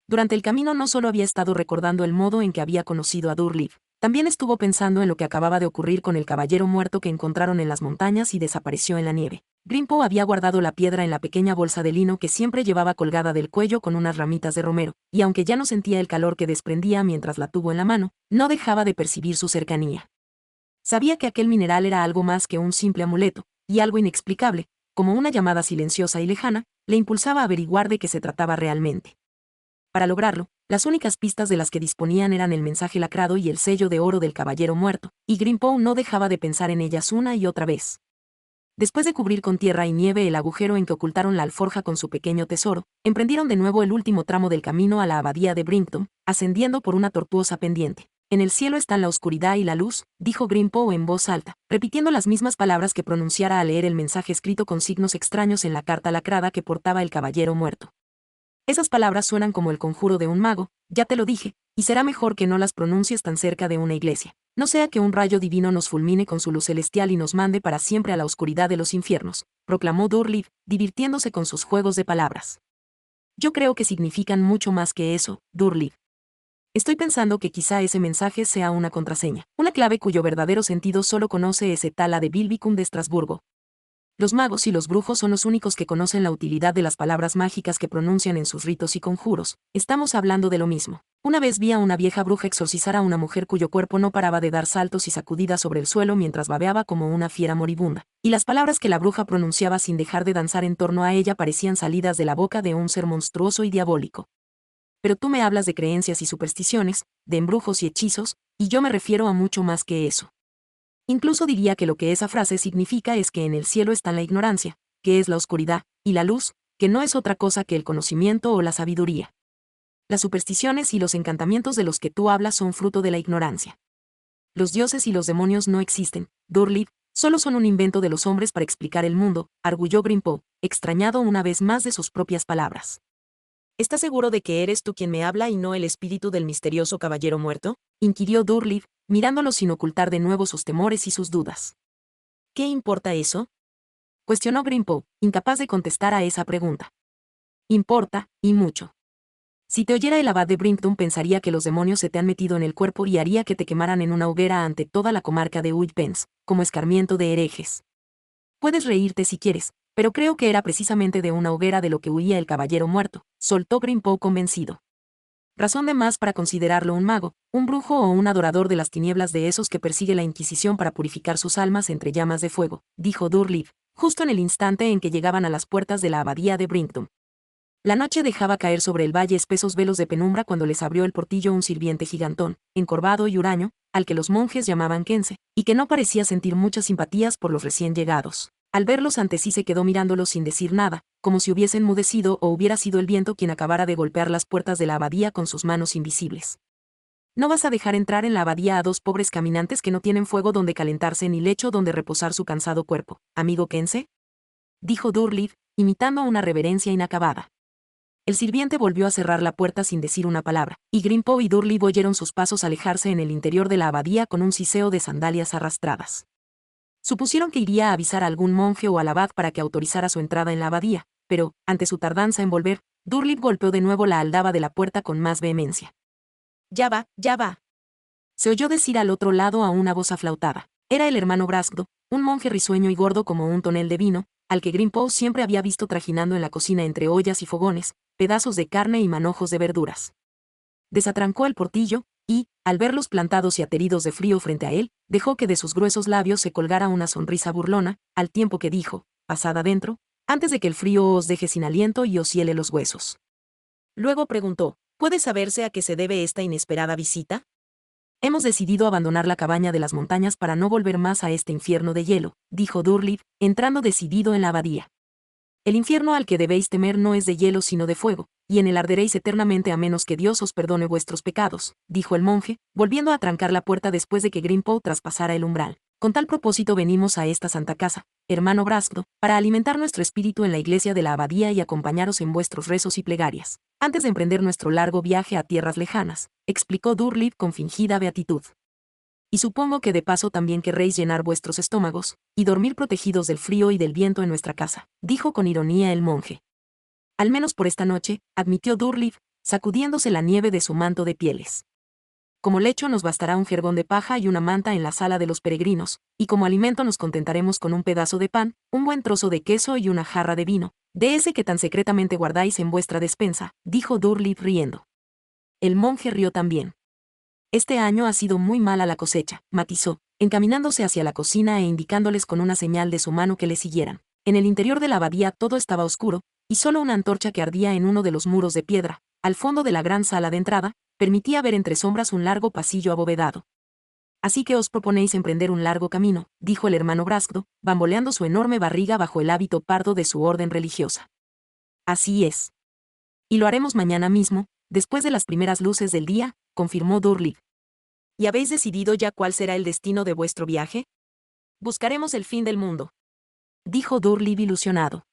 Durante el camino no solo había estado recordando el modo en que había conocido a Durliv, también estuvo pensando en lo que acababa de ocurrir con el caballero muerto que encontraron en las montañas y desapareció en la nieve. Grimpo había guardado la piedra en la pequeña bolsa de lino que siempre llevaba colgada del cuello con unas ramitas de romero, y aunque ya no sentía el calor que desprendía mientras la tuvo en la mano, no dejaba de percibir su cercanía. Sabía que aquel mineral era algo más que un simple amuleto, y algo inexplicable, como una llamada silenciosa y lejana, le impulsaba a averiguar de qué se trataba realmente. Para lograrlo, las únicas pistas de las que disponían eran el mensaje lacrado y el sello de oro del caballero muerto, y Grimpow no dejaba de pensar en ellas una y otra vez. Después de cubrir con tierra y nieve el agujero en que ocultaron la alforja con su pequeño tesoro, emprendieron de nuevo el último tramo del camino a la abadía de Brimpton, ascendiendo por una tortuosa pendiente. En el cielo están la oscuridad y la luz, dijo Grimpow en voz alta, repitiendo las mismas palabras que pronunciara al leer el mensaje escrito con signos extraños en la carta lacrada que portaba el caballero muerto. Esas palabras suenan como el conjuro de un mago, ya te lo dije, y será mejor que no las pronuncies tan cerca de una iglesia. No sea que un rayo divino nos fulmine con su luz celestial y nos mande para siempre a la oscuridad de los infiernos, proclamó Durliv, divirtiéndose con sus juegos de palabras. Yo creo que significan mucho más que eso, Durliv. Estoy pensando que quizá ese mensaje sea una contraseña, una clave cuyo verdadero sentido solo conoce ese tala de Bilbicum de Estrasburgo, los magos y los brujos son los únicos que conocen la utilidad de las palabras mágicas que pronuncian en sus ritos y conjuros. Estamos hablando de lo mismo. Una vez vi a una vieja bruja exorcizar a una mujer cuyo cuerpo no paraba de dar saltos y sacudidas sobre el suelo mientras babeaba como una fiera moribunda, y las palabras que la bruja pronunciaba sin dejar de danzar en torno a ella parecían salidas de la boca de un ser monstruoso y diabólico. Pero tú me hablas de creencias y supersticiones, de embrujos y hechizos, y yo me refiero a mucho más que eso. Incluso diría que lo que esa frase significa es que en el cielo está la ignorancia, que es la oscuridad, y la luz, que no es otra cosa que el conocimiento o la sabiduría. Las supersticiones y los encantamientos de los que tú hablas son fruto de la ignorancia. Los dioses y los demonios no existen, Durlid, solo son un invento de los hombres para explicar el mundo, arguyó Grimpo, extrañado una vez más de sus propias palabras. ¿Estás seguro de que eres tú quien me habla y no el espíritu del misterioso caballero muerto? inquirió Durliv, mirándolo sin ocultar de nuevo sus temores y sus dudas. ¿Qué importa eso? cuestionó Grimpo, incapaz de contestar a esa pregunta. Importa, y mucho. Si te oyera el abad de Brimpton pensaría que los demonios se te han metido en el cuerpo y haría que te quemaran en una hoguera ante toda la comarca de Woodpens, como escarmiento de herejes. Puedes reírte si quieres, pero creo que era precisamente de una hoguera de lo que huía el caballero muerto, soltó Grimpo convencido. Razón de más para considerarlo un mago, un brujo o un adorador de las tinieblas de esos que persigue la Inquisición para purificar sus almas entre llamas de fuego, dijo Durlip, justo en el instante en que llegaban a las puertas de la abadía de Brinkton. La noche dejaba caer sobre el valle espesos velos de penumbra cuando les abrió el portillo un sirviente gigantón, encorvado y huraño, al que los monjes llamaban Kense, y que no parecía sentir muchas simpatías por los recién llegados. Al verlos ante sí se quedó mirándolos sin decir nada, como si hubiesen mudecido o hubiera sido el viento quien acabara de golpear las puertas de la abadía con sus manos invisibles. No vas a dejar entrar en la abadía a dos pobres caminantes que no tienen fuego donde calentarse ni lecho donde reposar su cansado cuerpo, amigo Kense? dijo Durliv, imitando una reverencia inacabada. El sirviente volvió a cerrar la puerta sin decir una palabra, y Grimpo y Durliv oyeron sus pasos alejarse en el interior de la abadía con un siseo de sandalias arrastradas. Supusieron que iría a avisar a algún monje o al abad para que autorizara su entrada en la abadía, pero, ante su tardanza en volver, Durlip golpeó de nuevo la aldaba de la puerta con más vehemencia. Ya va, ya va. Se oyó decir al otro lado a una voz aflautada. Era el hermano Brasgdo, un monje risueño y gordo como un tonel de vino, al que Grimpo siempre había visto trajinando en la cocina entre ollas y fogones, pedazos de carne y manojos de verduras. Desatrancó el portillo, y, al verlos plantados y ateridos de frío frente a él, dejó que de sus gruesos labios se colgara una sonrisa burlona, al tiempo que dijo, pasad adentro, antes de que el frío os deje sin aliento y os hiele los huesos. Luego preguntó, ¿puede saberse a qué se debe esta inesperada visita? Hemos decidido abandonar la cabaña de las montañas para no volver más a este infierno de hielo, dijo Durliv, entrando decidido en la abadía. El infierno al que debéis temer no es de hielo sino de fuego, y en el arderéis eternamente a menos que Dios os perdone vuestros pecados, dijo el monje, volviendo a trancar la puerta después de que Grimpo traspasara el umbral. Con tal propósito venimos a esta santa casa, hermano Brasdo, para alimentar nuestro espíritu en la iglesia de la abadía y acompañaros en vuestros rezos y plegarias, antes de emprender nuestro largo viaje a tierras lejanas, explicó Durlip con fingida beatitud. Y supongo que de paso también querréis llenar vuestros estómagos, y dormir protegidos del frío y del viento en nuestra casa, dijo con ironía el monje al menos por esta noche, admitió Durliff, sacudiéndose la nieve de su manto de pieles. Como lecho nos bastará un jergón de paja y una manta en la sala de los peregrinos, y como alimento nos contentaremos con un pedazo de pan, un buen trozo de queso y una jarra de vino, de ese que tan secretamente guardáis en vuestra despensa, dijo Durliff riendo. El monje rió también. Este año ha sido muy mala la cosecha, matizó, encaminándose hacia la cocina e indicándoles con una señal de su mano que le siguieran. En el interior de la abadía todo estaba oscuro, y solo una antorcha que ardía en uno de los muros de piedra, al fondo de la gran sala de entrada, permitía ver entre sombras un largo pasillo abovedado. Así que os proponéis emprender un largo camino, dijo el hermano Braskdo, bamboleando su enorme barriga bajo el hábito pardo de su orden religiosa. Así es. Y lo haremos mañana mismo, después de las primeras luces del día, confirmó Durlig. ¿Y habéis decidido ya cuál será el destino de vuestro viaje? Buscaremos el fin del mundo. Dijo Durlig ilusionado.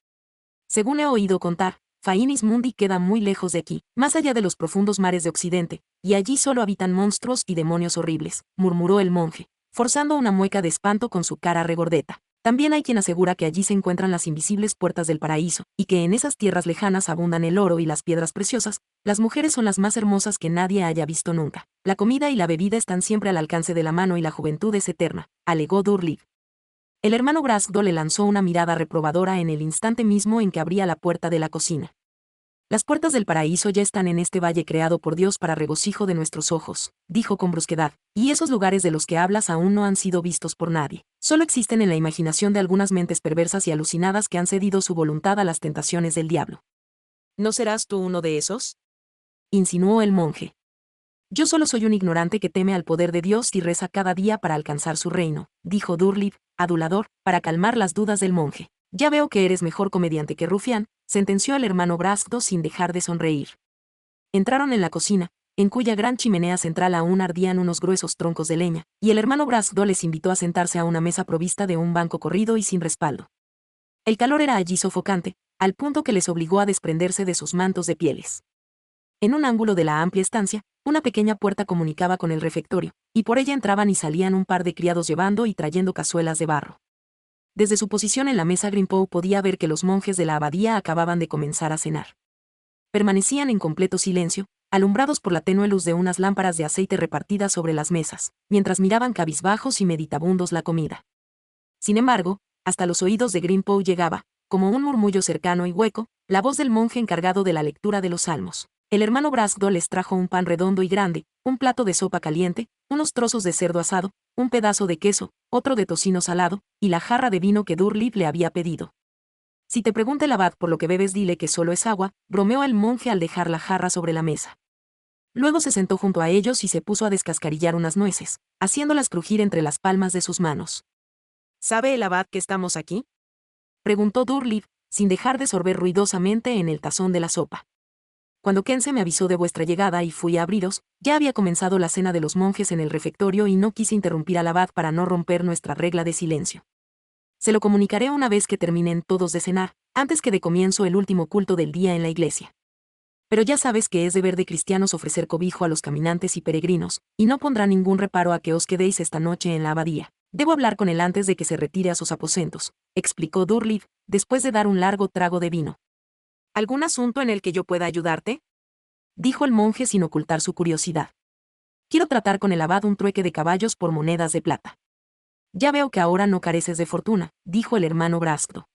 Según he oído contar, Fainis Mundi queda muy lejos de aquí, más allá de los profundos mares de Occidente, y allí solo habitan monstruos y demonios horribles, murmuró el monje, forzando una mueca de espanto con su cara regordeta. También hay quien asegura que allí se encuentran las invisibles puertas del paraíso, y que en esas tierras lejanas abundan el oro y las piedras preciosas, las mujeres son las más hermosas que nadie haya visto nunca. La comida y la bebida están siempre al alcance de la mano y la juventud es eterna, alegó Durlig, el hermano Brasgdo le lanzó una mirada reprobadora en el instante mismo en que abría la puerta de la cocina. Las puertas del paraíso ya están en este valle creado por Dios para regocijo de nuestros ojos, dijo con brusquedad, y esos lugares de los que hablas aún no han sido vistos por nadie, solo existen en la imaginación de algunas mentes perversas y alucinadas que han cedido su voluntad a las tentaciones del diablo. ¿No serás tú uno de esos? insinuó el monje. Yo solo soy un ignorante que teme al poder de Dios y reza cada día para alcanzar su reino, dijo Durlip, adulador, para calmar las dudas del monje. Ya veo que eres mejor comediante que Rufián, sentenció el hermano Brazdo, sin dejar de sonreír. Entraron en la cocina, en cuya gran chimenea central aún ardían unos gruesos troncos de leña, y el hermano Brazdo les invitó a sentarse a una mesa provista de un banco corrido y sin respaldo. El calor era allí sofocante, al punto que les obligó a desprenderse de sus mantos de pieles. En un ángulo de la amplia estancia, una pequeña puerta comunicaba con el refectorio, y por ella entraban y salían un par de criados llevando y trayendo cazuelas de barro. Desde su posición en la mesa Grimpow podía ver que los monjes de la abadía acababan de comenzar a cenar. Permanecían en completo silencio, alumbrados por la tenue luz de unas lámparas de aceite repartidas sobre las mesas, mientras miraban cabizbajos y meditabundos la comida. Sin embargo, hasta los oídos de Grimpow llegaba, como un murmullo cercano y hueco, la voz del monje encargado de la lectura de los salmos. El hermano Brasdo les trajo un pan redondo y grande, un plato de sopa caliente, unos trozos de cerdo asado, un pedazo de queso, otro de tocino salado, y la jarra de vino que Durliv le había pedido. Si te pregunta el abad por lo que bebes, dile que solo es agua, bromeó el monje al dejar la jarra sobre la mesa. Luego se sentó junto a ellos y se puso a descascarillar unas nueces, haciéndolas crujir entre las palmas de sus manos. ¿Sabe el abad que estamos aquí? preguntó Durlip, sin dejar de sorber ruidosamente en el tazón de la sopa cuando Kense me avisó de vuestra llegada y fui a abriros, ya había comenzado la cena de los monjes en el refectorio y no quise interrumpir al abad para no romper nuestra regla de silencio. Se lo comunicaré una vez que terminen todos de cenar, antes que de comienzo el último culto del día en la iglesia. Pero ya sabes que es deber de cristianos ofrecer cobijo a los caminantes y peregrinos, y no pondrá ningún reparo a que os quedéis esta noche en la abadía. Debo hablar con él antes de que se retire a sus aposentos, explicó Durliv, después de dar un largo trago de vino. ¿Algún asunto en el que yo pueda ayudarte? dijo el monje sin ocultar su curiosidad. Quiero tratar con el abad un trueque de caballos por monedas de plata. Ya veo que ahora no careces de fortuna, dijo el hermano Brasco.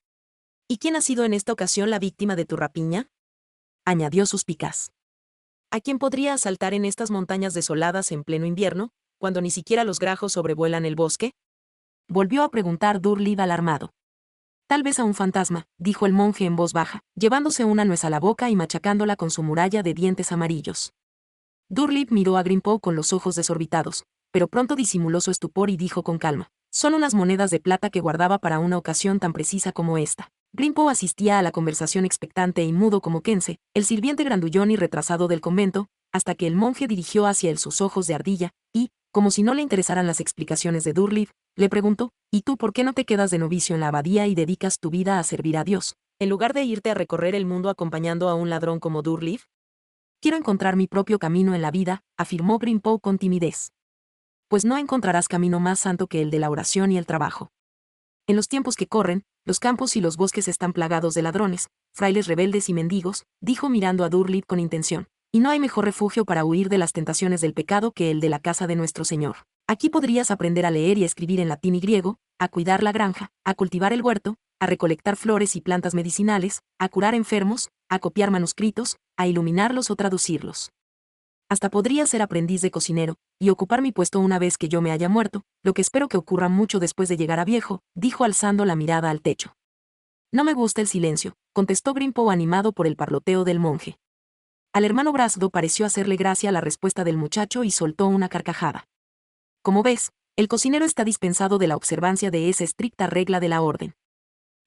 ¿Y quién ha sido en esta ocasión la víctima de tu rapiña? añadió Suspicaz. ¿A quién podría asaltar en estas montañas desoladas en pleno invierno, cuando ni siquiera los grajos sobrevuelan el bosque? Volvió a preguntar Durlid alarmado. Tal vez a un fantasma, dijo el monje en voz baja, llevándose una nuez a la boca y machacándola con su muralla de dientes amarillos. Durlip miró a Grimpo con los ojos desorbitados, pero pronto disimuló su estupor y dijo con calma, son unas monedas de plata que guardaba para una ocasión tan precisa como esta. Grimpo asistía a la conversación expectante y mudo como Kense, el sirviente grandullón y retrasado del convento, hasta que el monje dirigió hacia él sus ojos de ardilla, y, como si no le interesaran las explicaciones de Durlip, le preguntó, ¿y tú por qué no te quedas de novicio en la abadía y dedicas tu vida a servir a Dios, en lugar de irte a recorrer el mundo acompañando a un ladrón como Durleaf? Quiero encontrar mi propio camino en la vida, afirmó grimpo con timidez. Pues no encontrarás camino más santo que el de la oración y el trabajo. En los tiempos que corren, los campos y los bosques están plagados de ladrones, frailes rebeldes y mendigos, dijo mirando a Durliv con intención, y no hay mejor refugio para huir de las tentaciones del pecado que el de la casa de nuestro Señor. Aquí podrías aprender a leer y escribir en latín y griego, a cuidar la granja, a cultivar el huerto, a recolectar flores y plantas medicinales, a curar enfermos, a copiar manuscritos, a iluminarlos o traducirlos. Hasta podría ser aprendiz de cocinero, y ocupar mi puesto una vez que yo me haya muerto, lo que espero que ocurra mucho después de llegar a viejo, dijo alzando la mirada al techo. No me gusta el silencio, contestó Grimpo animado por el parloteo del monje. Al hermano Brasdo pareció hacerle gracia la respuesta del muchacho y soltó una carcajada. Como ves, el cocinero está dispensado de la observancia de esa estricta regla de la orden.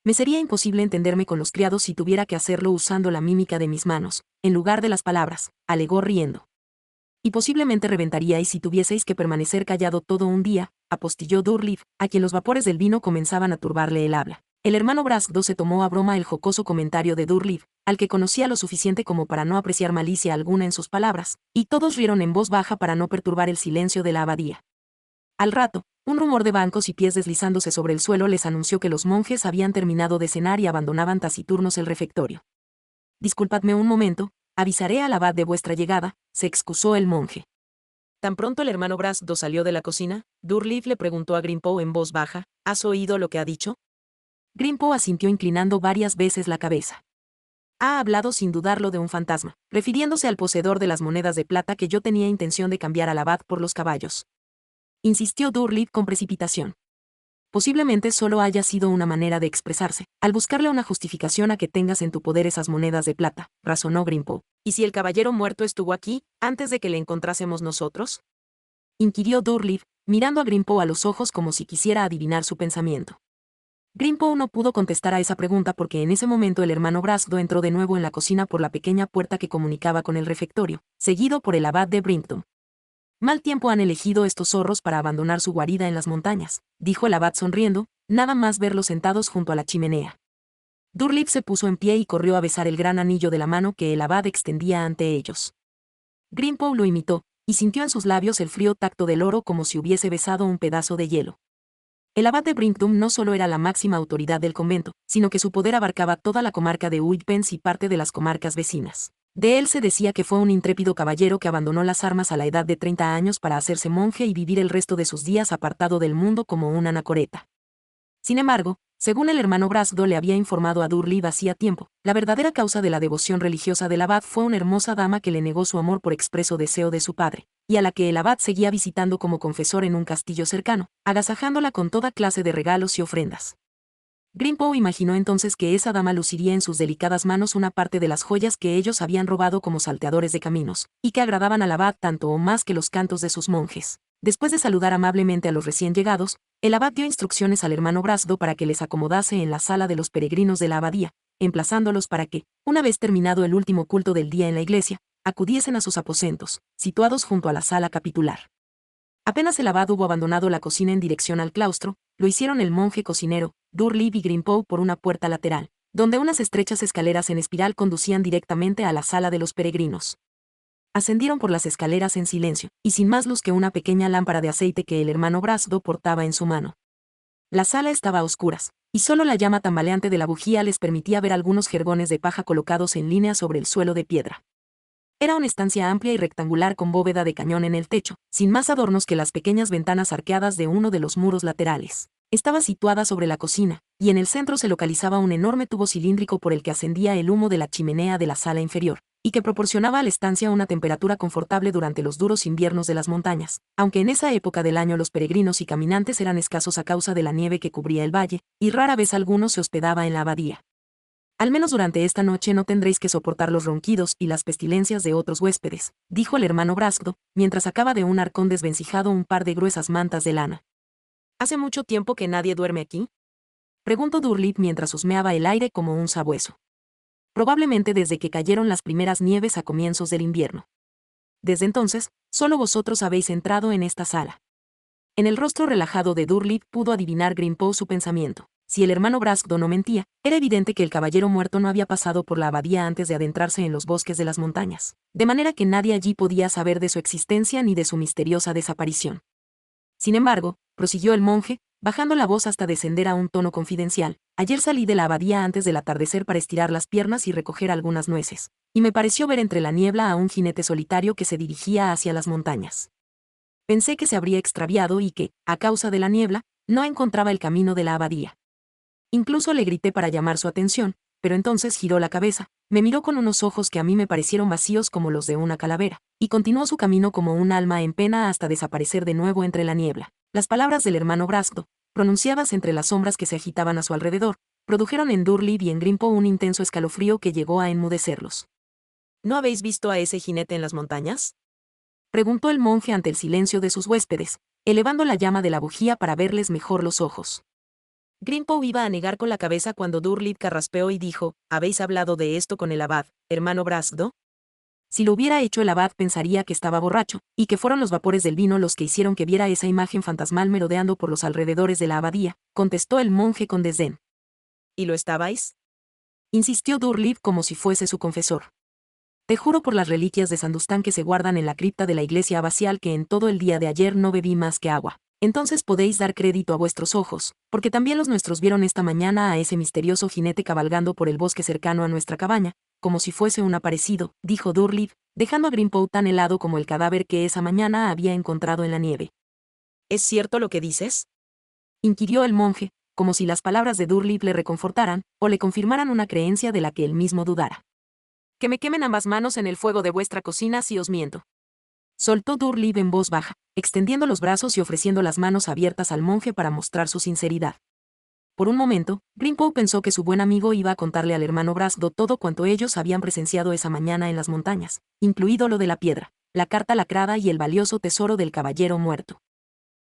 Me sería imposible entenderme con los criados si tuviera que hacerlo usando la mímica de mis manos, en lugar de las palabras, alegó riendo. Y posiblemente reventaríais si tuvieseis que permanecer callado todo un día, apostilló Durliff, a quien los vapores del vino comenzaban a turbarle el habla. El hermano Brasdo se tomó a broma el jocoso comentario de Durliff, al que conocía lo suficiente como para no apreciar malicia alguna en sus palabras, y todos rieron en voz baja para no perturbar el silencio de la abadía. Al rato, un rumor de bancos y pies deslizándose sobre el suelo les anunció que los monjes habían terminado de cenar y abandonaban taciturnos el refectorio. Disculpadme un momento, avisaré al abad de vuestra llegada, se excusó el monje. Tan pronto el hermano Brasdo salió de la cocina, Durleaf le preguntó a Grimpo en voz baja, ¿has oído lo que ha dicho? Grimpo asintió inclinando varias veces la cabeza. Ha hablado sin dudarlo de un fantasma, refiriéndose al poseedor de las monedas de plata que yo tenía intención de cambiar al abad por los caballos insistió Durlid con precipitación. Posiblemente solo haya sido una manera de expresarse, al buscarle una justificación a que tengas en tu poder esas monedas de plata, razonó Grimpo. ¿Y si el caballero muerto estuvo aquí, antes de que le encontrásemos nosotros? inquirió Durlid, mirando a Grimpo a los ojos como si quisiera adivinar su pensamiento. Grimpo no pudo contestar a esa pregunta porque en ese momento el hermano Brasdo entró de nuevo en la cocina por la pequeña puerta que comunicaba con el refectorio, seguido por el abad de Brimpton. Mal tiempo han elegido estos zorros para abandonar su guarida en las montañas, dijo el abad sonriendo, nada más verlos sentados junto a la chimenea. Durlip se puso en pie y corrió a besar el gran anillo de la mano que el abad extendía ante ellos. Grimpo lo imitó, y sintió en sus labios el frío tacto del oro como si hubiese besado un pedazo de hielo. El abad de Bringtum no solo era la máxima autoridad del convento, sino que su poder abarcaba toda la comarca de Whitpens y parte de las comarcas vecinas. De él se decía que fue un intrépido caballero que abandonó las armas a la edad de 30 años para hacerse monje y vivir el resto de sus días apartado del mundo como un anacoreta. Sin embargo, según el hermano Brasdo le había informado a Durlib hacía tiempo, la verdadera causa de la devoción religiosa del abad fue una hermosa dama que le negó su amor por expreso deseo de su padre, y a la que el abad seguía visitando como confesor en un castillo cercano, agasajándola con toda clase de regalos y ofrendas. Grimpo imaginó entonces que esa dama luciría en sus delicadas manos una parte de las joyas que ellos habían robado como salteadores de caminos, y que agradaban al abad tanto o más que los cantos de sus monjes. Después de saludar amablemente a los recién llegados, el abad dio instrucciones al hermano brazdo para que les acomodase en la sala de los peregrinos de la abadía, emplazándolos para que, una vez terminado el último culto del día en la iglesia, acudiesen a sus aposentos, situados junto a la sala capitular. Apenas el abad hubo abandonado la cocina en dirección al claustro, lo hicieron el monje cocinero, Durley y Grimpow por una puerta lateral, donde unas estrechas escaleras en espiral conducían directamente a la sala de los peregrinos. Ascendieron por las escaleras en silencio, y sin más luz que una pequeña lámpara de aceite que el hermano Brazdo portaba en su mano. La sala estaba a oscuras, y solo la llama tambaleante de la bujía les permitía ver algunos jergones de paja colocados en línea sobre el suelo de piedra. Era una estancia amplia y rectangular con bóveda de cañón en el techo, sin más adornos que las pequeñas ventanas arqueadas de uno de los muros laterales. Estaba situada sobre la cocina, y en el centro se localizaba un enorme tubo cilíndrico por el que ascendía el humo de la chimenea de la sala inferior, y que proporcionaba a la estancia una temperatura confortable durante los duros inviernos de las montañas, aunque en esa época del año los peregrinos y caminantes eran escasos a causa de la nieve que cubría el valle, y rara vez alguno se hospedaba en la abadía. Al menos durante esta noche no tendréis que soportar los ronquidos y las pestilencias de otros huéspedes, dijo el hermano brasco mientras sacaba de un arcón desvencijado un par de gruesas mantas de lana. ¿Hace mucho tiempo que nadie duerme aquí? Preguntó Durlip mientras husmeaba el aire como un sabueso. Probablemente desde que cayeron las primeras nieves a comienzos del invierno. Desde entonces, solo vosotros habéis entrado en esta sala. En el rostro relajado de Durlip pudo adivinar Grimpo su pensamiento. Si el hermano Brasdo no mentía, era evidente que el caballero muerto no había pasado por la abadía antes de adentrarse en los bosques de las montañas, de manera que nadie allí podía saber de su existencia ni de su misteriosa desaparición. Sin embargo, prosiguió el monje, bajando la voz hasta descender a un tono confidencial. Ayer salí de la abadía antes del atardecer para estirar las piernas y recoger algunas nueces, y me pareció ver entre la niebla a un jinete solitario que se dirigía hacia las montañas. Pensé que se habría extraviado y que, a causa de la niebla, no encontraba el camino de la abadía. Incluso le grité para llamar su atención, pero entonces giró la cabeza, me miró con unos ojos que a mí me parecieron vacíos como los de una calavera, y continuó su camino como un alma en pena hasta desaparecer de nuevo entre la niebla. Las palabras del hermano Brasco, pronunciadas entre las sombras que se agitaban a su alrededor, produjeron en Durley y en Grimpo un intenso escalofrío que llegó a enmudecerlos. ¿No habéis visto a ese jinete en las montañas? preguntó el monje ante el silencio de sus huéspedes, elevando la llama de la bujía para verles mejor los ojos. Grimpo iba a negar con la cabeza cuando Durlip carraspeó y dijo, ¿habéis hablado de esto con el abad, hermano Brasdo? Si lo hubiera hecho el abad pensaría que estaba borracho, y que fueron los vapores del vino los que hicieron que viera esa imagen fantasmal merodeando por los alrededores de la abadía, contestó el monje con desdén. ¿Y lo estabais? insistió Durlip como si fuese su confesor. Te juro por las reliquias de Sandustán que se guardan en la cripta de la iglesia abacial que en todo el día de ayer no bebí más que agua entonces podéis dar crédito a vuestros ojos, porque también los nuestros vieron esta mañana a ese misterioso jinete cabalgando por el bosque cercano a nuestra cabaña, como si fuese un aparecido, dijo Durliv, dejando a Grimpow tan helado como el cadáver que esa mañana había encontrado en la nieve. ¿Es cierto lo que dices? inquirió el monje, como si las palabras de Durliv le reconfortaran, o le confirmaran una creencia de la que él mismo dudara. Que me quemen ambas manos en el fuego de vuestra cocina si os miento. Soltó Durliv en voz baja, extendiendo los brazos y ofreciendo las manos abiertas al monje para mostrar su sinceridad. Por un momento, Grimpow pensó que su buen amigo iba a contarle al hermano Brasdo todo cuanto ellos habían presenciado esa mañana en las montañas, incluido lo de la piedra, la carta lacrada y el valioso tesoro del caballero muerto.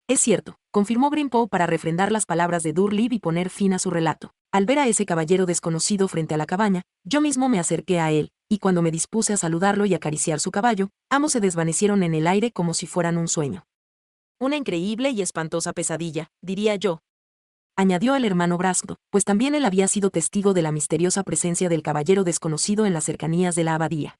Es cierto, confirmó Grimpo para refrendar las palabras de Durlib y poner fin a su relato. Al ver a ese caballero desconocido frente a la cabaña, yo mismo me acerqué a él, y cuando me dispuse a saludarlo y acariciar su caballo, ambos se desvanecieron en el aire como si fueran un sueño. Una increíble y espantosa pesadilla, diría yo. Añadió el hermano Brasco, pues también él había sido testigo de la misteriosa presencia del caballero desconocido en las cercanías de la abadía.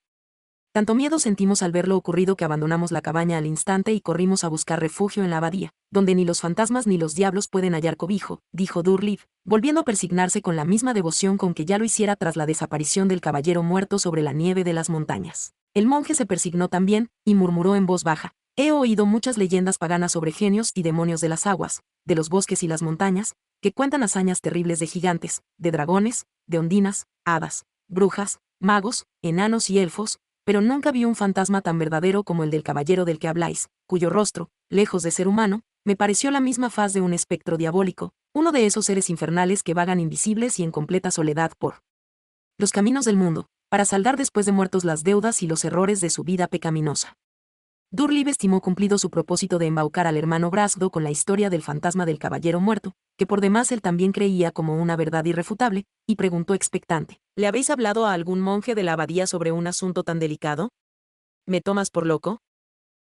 Tanto miedo sentimos al ver lo ocurrido que abandonamos la cabaña al instante y corrimos a buscar refugio en la abadía, donde ni los fantasmas ni los diablos pueden hallar cobijo, dijo Durliv, volviendo a persignarse con la misma devoción con que ya lo hiciera tras la desaparición del caballero muerto sobre la nieve de las montañas. El monje se persignó también, y murmuró en voz baja, He oído muchas leyendas paganas sobre genios y demonios de las aguas, de los bosques y las montañas, que cuentan hazañas terribles de gigantes, de dragones, de ondinas, hadas, brujas, magos, enanos y elfos, pero nunca vi un fantasma tan verdadero como el del caballero del que habláis, cuyo rostro, lejos de ser humano, me pareció la misma faz de un espectro diabólico, uno de esos seres infernales que vagan invisibles y en completa soledad por los caminos del mundo, para saldar después de muertos las deudas y los errores de su vida pecaminosa. Durlib estimó cumplido su propósito de embaucar al hermano Brazdo con la historia del fantasma del caballero muerto, que por demás él también creía como una verdad irrefutable, y preguntó expectante, ¿Le habéis hablado a algún monje de la abadía sobre un asunto tan delicado? ¿Me tomas por loco?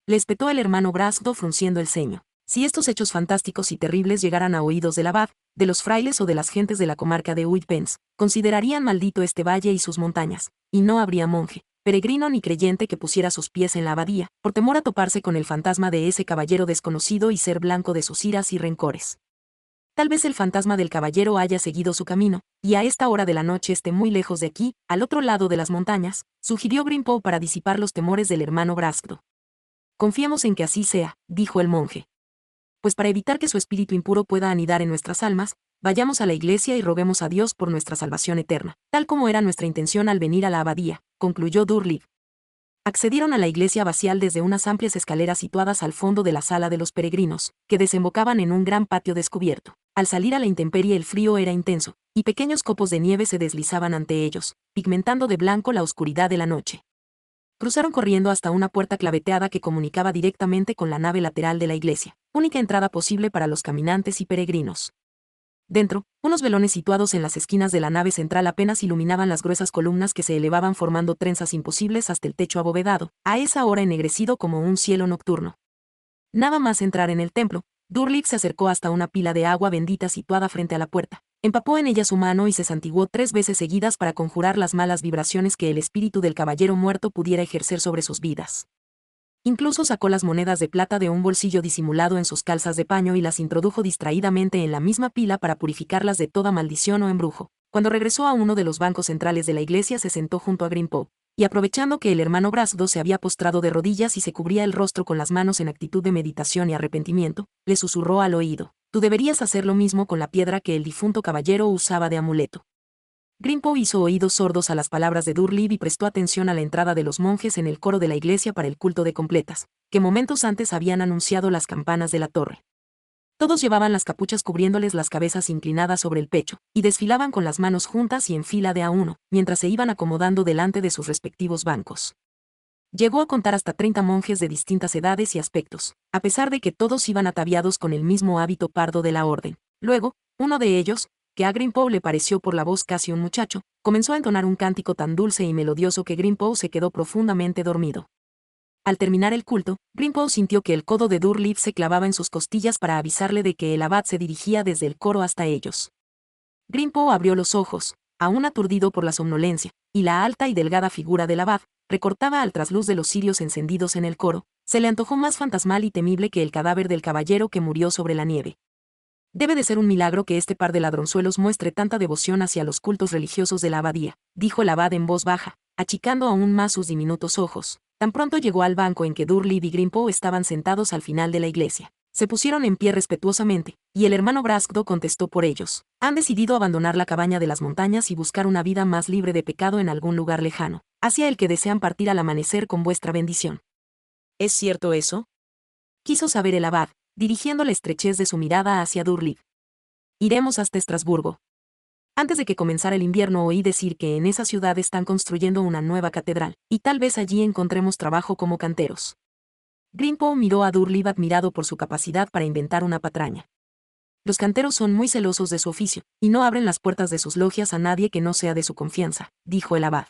Le espetó el hermano Brazdo frunciendo el ceño. Si estos hechos fantásticos y terribles llegaran a oídos del abad, de los frailes o de las gentes de la comarca de Uitpens, considerarían maldito este valle y sus montañas, y no habría monje, peregrino ni creyente que pusiera sus pies en la abadía, por temor a toparse con el fantasma de ese caballero desconocido y ser blanco de sus iras y rencores. Tal vez el fantasma del caballero haya seguido su camino, y a esta hora de la noche esté muy lejos de aquí, al otro lado de las montañas, sugirió Grimpo para disipar los temores del hermano Brasgdo. Confiemos en que así sea, dijo el monje, pues para evitar que su espíritu impuro pueda anidar en nuestras almas, vayamos a la iglesia y roguemos a Dios por nuestra salvación eterna, tal como era nuestra intención al venir a la abadía, concluyó Durlig. Accedieron a la iglesia vacial desde unas amplias escaleras situadas al fondo de la sala de los peregrinos, que desembocaban en un gran patio descubierto. Al salir a la intemperie el frío era intenso, y pequeños copos de nieve se deslizaban ante ellos, pigmentando de blanco la oscuridad de la noche cruzaron corriendo hasta una puerta claveteada que comunicaba directamente con la nave lateral de la iglesia, única entrada posible para los caminantes y peregrinos. Dentro, unos velones situados en las esquinas de la nave central apenas iluminaban las gruesas columnas que se elevaban formando trenzas imposibles hasta el techo abovedado, a esa hora ennegrecido como un cielo nocturno. Nada más entrar en el templo, Durlick se acercó hasta una pila de agua bendita situada frente a la puerta, Empapó en ella su mano y se santiguó tres veces seguidas para conjurar las malas vibraciones que el espíritu del caballero muerto pudiera ejercer sobre sus vidas. Incluso sacó las monedas de plata de un bolsillo disimulado en sus calzas de paño y las introdujo distraídamente en la misma pila para purificarlas de toda maldición o embrujo. Cuando regresó a uno de los bancos centrales de la iglesia se sentó junto a Grimpo, y aprovechando que el hermano Brazdo se había postrado de rodillas y se cubría el rostro con las manos en actitud de meditación y arrepentimiento, le susurró al oído, Tú deberías hacer lo mismo con la piedra que el difunto caballero usaba de amuleto. Grimpo hizo oídos sordos a las palabras de Durlib y prestó atención a la entrada de los monjes en el coro de la iglesia para el culto de completas, que momentos antes habían anunciado las campanas de la torre. Todos llevaban las capuchas cubriéndoles las cabezas inclinadas sobre el pecho, y desfilaban con las manos juntas y en fila de a uno, mientras se iban acomodando delante de sus respectivos bancos. Llegó a contar hasta 30 monjes de distintas edades y aspectos, a pesar de que todos iban ataviados con el mismo hábito pardo de la orden. Luego, uno de ellos, que a Grimpo le pareció por la voz casi un muchacho, comenzó a entonar un cántico tan dulce y melodioso que Grimpo se quedó profundamente dormido. Al terminar el culto, Grimpo sintió que el codo de Durlip se clavaba en sus costillas para avisarle de que el abad se dirigía desde el coro hasta ellos. Grimpo abrió los ojos, aún aturdido por la somnolencia, y la alta y delgada figura del abad, recortada al trasluz de los cirios encendidos en el coro, se le antojó más fantasmal y temible que el cadáver del caballero que murió sobre la nieve. Debe de ser un milagro que este par de ladronzuelos muestre tanta devoción hacia los cultos religiosos de la abadía, dijo el abad en voz baja, achicando aún más sus diminutos ojos, Tan pronto llegó al banco en que Durlid y Grimpo estaban sentados al final de la iglesia. Se pusieron en pie respetuosamente, y el hermano Braskdo contestó por ellos. Han decidido abandonar la cabaña de las montañas y buscar una vida más libre de pecado en algún lugar lejano, hacia el que desean partir al amanecer con vuestra bendición. ¿Es cierto eso? Quiso saber el abad, dirigiendo la estrechez de su mirada hacia Durlid. Iremos hasta Estrasburgo, antes de que comenzara el invierno oí decir que en esa ciudad están construyendo una nueva catedral, y tal vez allí encontremos trabajo como canteros. Grimpo miró a Durlib admirado por su capacidad para inventar una patraña. Los canteros son muy celosos de su oficio, y no abren las puertas de sus logias a nadie que no sea de su confianza, dijo el abad.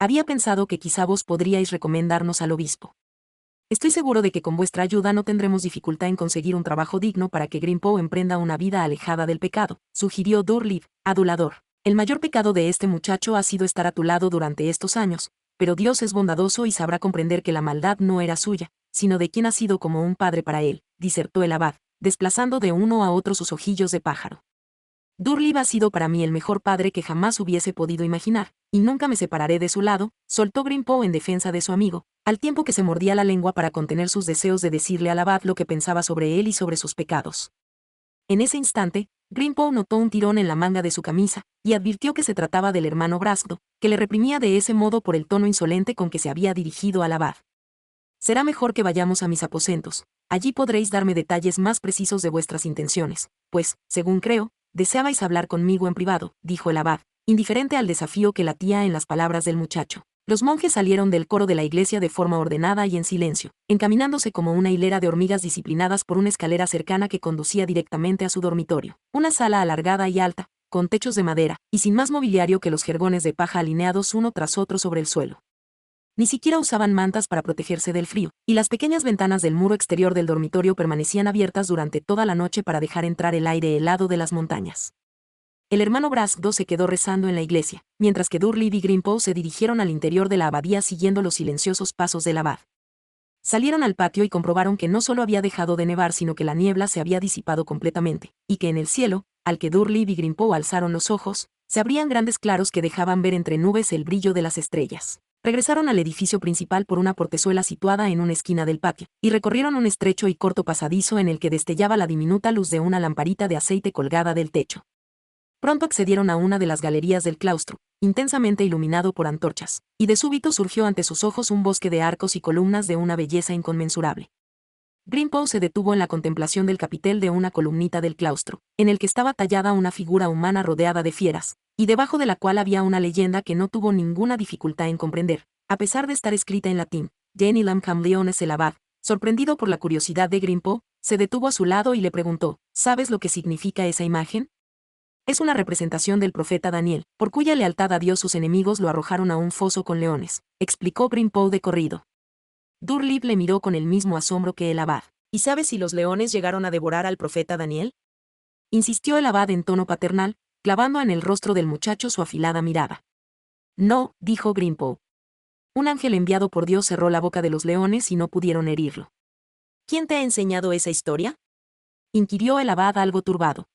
Había pensado que quizá vos podríais recomendarnos al obispo. Estoy seguro de que con vuestra ayuda no tendremos dificultad en conseguir un trabajo digno para que Grimpo emprenda una vida alejada del pecado, sugirió Dorliv, adulador. El mayor pecado de este muchacho ha sido estar a tu lado durante estos años, pero Dios es bondadoso y sabrá comprender que la maldad no era suya, sino de quien ha sido como un padre para él, disertó el abad, desplazando de uno a otro sus ojillos de pájaro. Durlib ha sido para mí el mejor padre que jamás hubiese podido imaginar, y nunca me separaré de su lado, soltó Grimpo en defensa de su amigo, al tiempo que se mordía la lengua para contener sus deseos de decirle al abad lo que pensaba sobre él y sobre sus pecados. En ese instante, Grimpo notó un tirón en la manga de su camisa, y advirtió que se trataba del hermano Brazdo, que le reprimía de ese modo por el tono insolente con que se había dirigido al abad. Será mejor que vayamos a mis aposentos, allí podréis darme detalles más precisos de vuestras intenciones, pues, según creo, Deseabais hablar conmigo en privado, dijo el abad, indiferente al desafío que latía en las palabras del muchacho. Los monjes salieron del coro de la iglesia de forma ordenada y en silencio, encaminándose como una hilera de hormigas disciplinadas por una escalera cercana que conducía directamente a su dormitorio, una sala alargada y alta, con techos de madera, y sin más mobiliario que los jergones de paja alineados uno tras otro sobre el suelo. Ni siquiera usaban mantas para protegerse del frío, y las pequeñas ventanas del muro exterior del dormitorio permanecían abiertas durante toda la noche para dejar entrar el aire helado de las montañas. El hermano II se quedó rezando en la iglesia, mientras que Durley y Grimpo se dirigieron al interior de la abadía siguiendo los silenciosos pasos del abad. Salieron al patio y comprobaron que no solo había dejado de nevar, sino que la niebla se había disipado completamente, y que en el cielo, al que Durley y Grimpo alzaron los ojos, se abrían grandes claros que dejaban ver entre nubes el brillo de las estrellas. Regresaron al edificio principal por una portezuela situada en una esquina del patio, y recorrieron un estrecho y corto pasadizo en el que destellaba la diminuta luz de una lamparita de aceite colgada del techo. Pronto accedieron a una de las galerías del claustro, intensamente iluminado por antorchas, y de súbito surgió ante sus ojos un bosque de arcos y columnas de una belleza inconmensurable. grimpo se detuvo en la contemplación del capitel de una columnita del claustro, en el que estaba tallada una figura humana rodeada de fieras, y debajo de la cual había una leyenda que no tuvo ninguna dificultad en comprender, a pesar de estar escrita en latín. Jenny Lamham Leones el abad, sorprendido por la curiosidad de Grimpo, se detuvo a su lado y le preguntó, ¿sabes lo que significa esa imagen? Es una representación del profeta Daniel, por cuya lealtad a Dios sus enemigos lo arrojaron a un foso con leones, explicó Grimpo de corrido. Durlib le miró con el mismo asombro que el abad. ¿Y sabes si los leones llegaron a devorar al profeta Daniel? Insistió el abad en tono paternal, clavando en el rostro del muchacho su afilada mirada. No, dijo Grimpo. Un ángel enviado por Dios cerró la boca de los leones y no pudieron herirlo. ¿Quién te ha enseñado esa historia? inquirió el abad algo turbado.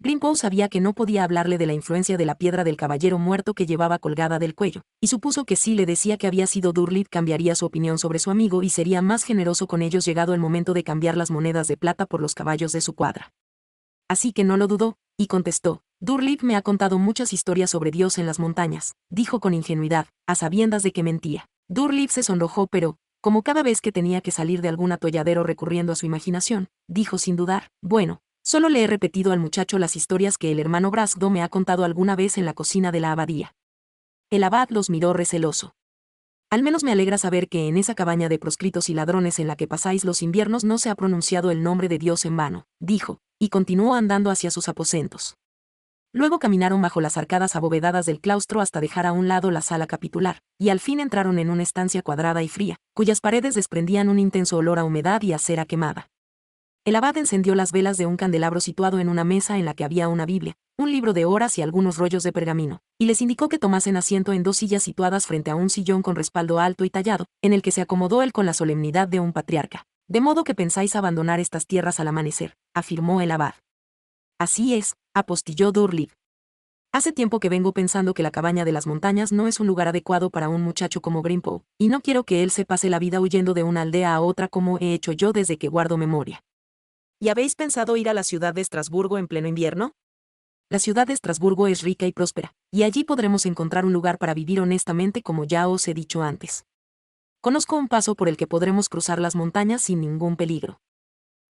Grimpo sabía que no podía hablarle de la influencia de la piedra del caballero muerto que llevaba colgada del cuello, y supuso que si le decía que había sido Durlit cambiaría su opinión sobre su amigo y sería más generoso con ellos llegado el momento de cambiar las monedas de plata por los caballos de su cuadra. Así que no lo dudó, y contestó, Durlip me ha contado muchas historias sobre Dios en las montañas, dijo con ingenuidad, a sabiendas de que mentía. Durlip se sonrojó, pero, como cada vez que tenía que salir de algún atolladero recurriendo a su imaginación, dijo sin dudar, bueno, solo le he repetido al muchacho las historias que el hermano Brazdo me ha contado alguna vez en la cocina de la abadía. El abad los miró receloso. Al menos me alegra saber que en esa cabaña de proscritos y ladrones en la que pasáis los inviernos no se ha pronunciado el nombre de Dios en vano, dijo, y continuó andando hacia sus aposentos. Luego caminaron bajo las arcadas abovedadas del claustro hasta dejar a un lado la sala capitular, y al fin entraron en una estancia cuadrada y fría, cuyas paredes desprendían un intenso olor a humedad y a cera quemada. El abad encendió las velas de un candelabro situado en una mesa en la que había una Biblia, un libro de horas y algunos rollos de pergamino, y les indicó que tomasen asiento en dos sillas situadas frente a un sillón con respaldo alto y tallado, en el que se acomodó él con la solemnidad de un patriarca. De modo que pensáis abandonar estas tierras al amanecer, afirmó el abad. Así es, apostilló Durlib. Hace tiempo que vengo pensando que la cabaña de las montañas no es un lugar adecuado para un muchacho como Grimpo, y no quiero que él se pase la vida huyendo de una aldea a otra como he hecho yo desde que guardo memoria. ¿Y habéis pensado ir a la ciudad de Estrasburgo en pleno invierno? La ciudad de Estrasburgo es rica y próspera, y allí podremos encontrar un lugar para vivir honestamente como ya os he dicho antes. Conozco un paso por el que podremos cruzar las montañas sin ningún peligro.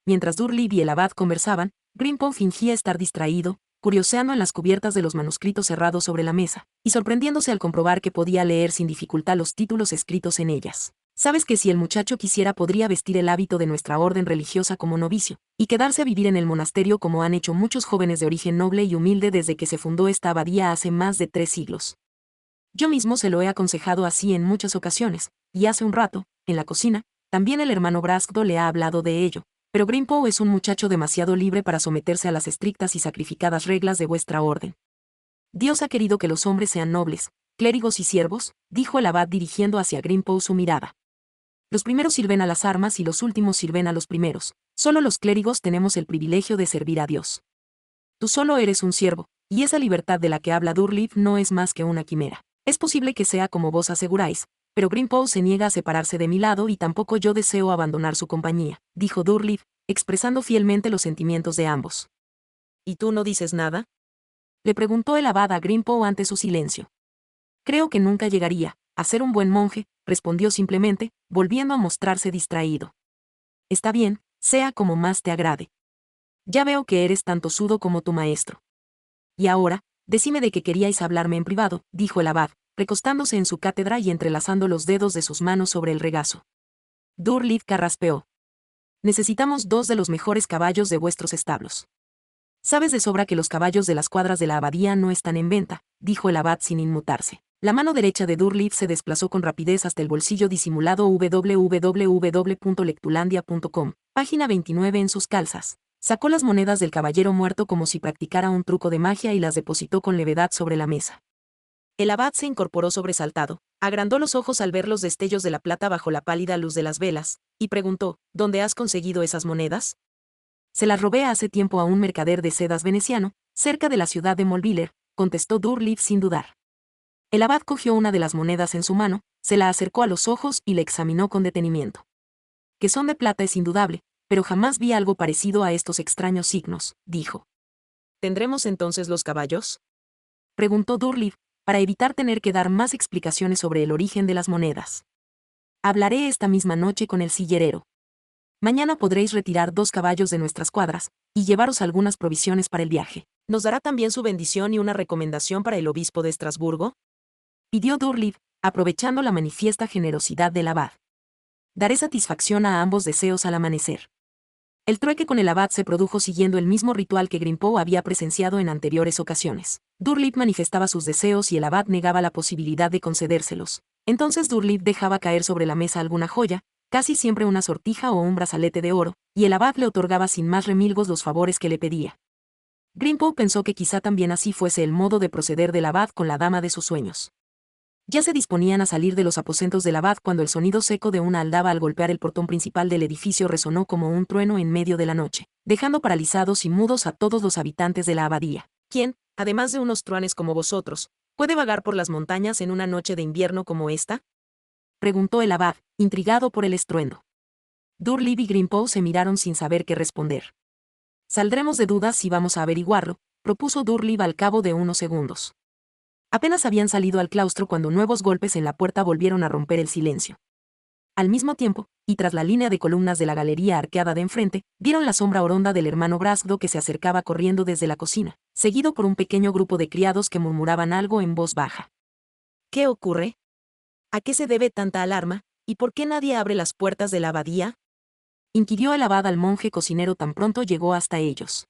Mientras Durley y el abad conversaban, Grimpon fingía estar distraído, curioseando en las cubiertas de los manuscritos cerrados sobre la mesa, y sorprendiéndose al comprobar que podía leer sin dificultad los títulos escritos en ellas. Sabes que si el muchacho quisiera podría vestir el hábito de nuestra orden religiosa como novicio, y quedarse a vivir en el monasterio como han hecho muchos jóvenes de origen noble y humilde desde que se fundó esta abadía hace más de tres siglos. Yo mismo se lo he aconsejado así en muchas ocasiones, y hace un rato, en la cocina, también el hermano Brasgdo le ha hablado de ello, pero Grimpo es un muchacho demasiado libre para someterse a las estrictas y sacrificadas reglas de vuestra orden. Dios ha querido que los hombres sean nobles, clérigos y siervos, dijo el abad dirigiendo hacia Grimpo su mirada. Los primeros sirven a las armas y los últimos sirven a los primeros. Solo los clérigos tenemos el privilegio de servir a Dios. Tú solo eres un siervo, y esa libertad de la que habla Durlip no es más que una quimera. Es posible que sea como vos aseguráis, pero Greenpow se niega a separarse de mi lado y tampoco yo deseo abandonar su compañía, dijo Durliff, expresando fielmente los sentimientos de ambos. ¿Y tú no dices nada? Le preguntó el abad a Greenpow ante su silencio. Creo que nunca llegaría, a ser un buen monje, respondió simplemente, volviendo a mostrarse distraído. Está bien, sea como más te agrade. Ya veo que eres tanto sudo como tu maestro. Y ahora, decime de qué queríais hablarme en privado, dijo el abad, recostándose en su cátedra y entrelazando los dedos de sus manos sobre el regazo. Durliv carraspeó. Necesitamos dos de los mejores caballos de vuestros establos. Sabes de sobra que los caballos de las cuadras de la abadía no están en venta, dijo el abad sin inmutarse. La mano derecha de Durliv se desplazó con rapidez hasta el bolsillo disimulado www.lectulandia.com, página 29 en sus calzas. Sacó las monedas del caballero muerto como si practicara un truco de magia y las depositó con levedad sobre la mesa. El abad se incorporó sobresaltado, agrandó los ojos al ver los destellos de la plata bajo la pálida luz de las velas, y preguntó, ¿dónde has conseguido esas monedas? Se las robé hace tiempo a un mercader de sedas veneciano, cerca de la ciudad de Molviller, contestó durliv sin dudar. El abad cogió una de las monedas en su mano, se la acercó a los ojos y la examinó con detenimiento. Que son de plata es indudable, pero jamás vi algo parecido a estos extraños signos, dijo. ¿Tendremos entonces los caballos? Preguntó Durliv para evitar tener que dar más explicaciones sobre el origen de las monedas. Hablaré esta misma noche con el sillerero. Mañana podréis retirar dos caballos de nuestras cuadras, y llevaros algunas provisiones para el viaje. ¿Nos dará también su bendición y una recomendación para el obispo de Estrasburgo? Pidió Durliv, aprovechando la manifiesta generosidad del abad. Daré satisfacción a ambos deseos al amanecer. El trueque con el abad se produjo siguiendo el mismo ritual que Grimpo había presenciado en anteriores ocasiones. Durlip manifestaba sus deseos y el abad negaba la posibilidad de concedérselos. Entonces Durlip dejaba caer sobre la mesa alguna joya, casi siempre una sortija o un brazalete de oro, y el abad le otorgaba sin más remilgos los favores que le pedía. Grimpo pensó que quizá también así fuese el modo de proceder del abad con la dama de sus sueños. Ya se disponían a salir de los aposentos del abad cuando el sonido seco de una aldaba al golpear el portón principal del edificio resonó como un trueno en medio de la noche, dejando paralizados y mudos a todos los habitantes de la abadía, ¿Quién? además de unos truanes como vosotros, puede vagar por las montañas en una noche de invierno como esta? Preguntó el abad, intrigado por el estruendo. Durlib y Grimpo se miraron sin saber qué responder. Saldremos de dudas si vamos a averiguarlo, propuso Durlib al cabo de unos segundos. Apenas habían salido al claustro cuando nuevos golpes en la puerta volvieron a romper el silencio. Al mismo tiempo, y tras la línea de columnas de la galería arqueada de enfrente, vieron la sombra oronda del hermano brazgo que se acercaba corriendo desde la cocina seguido por un pequeño grupo de criados que murmuraban algo en voz baja. ¿Qué ocurre? ¿A qué se debe tanta alarma, y por qué nadie abre las puertas de la abadía? inquirió el abad al monje cocinero tan pronto llegó hasta ellos.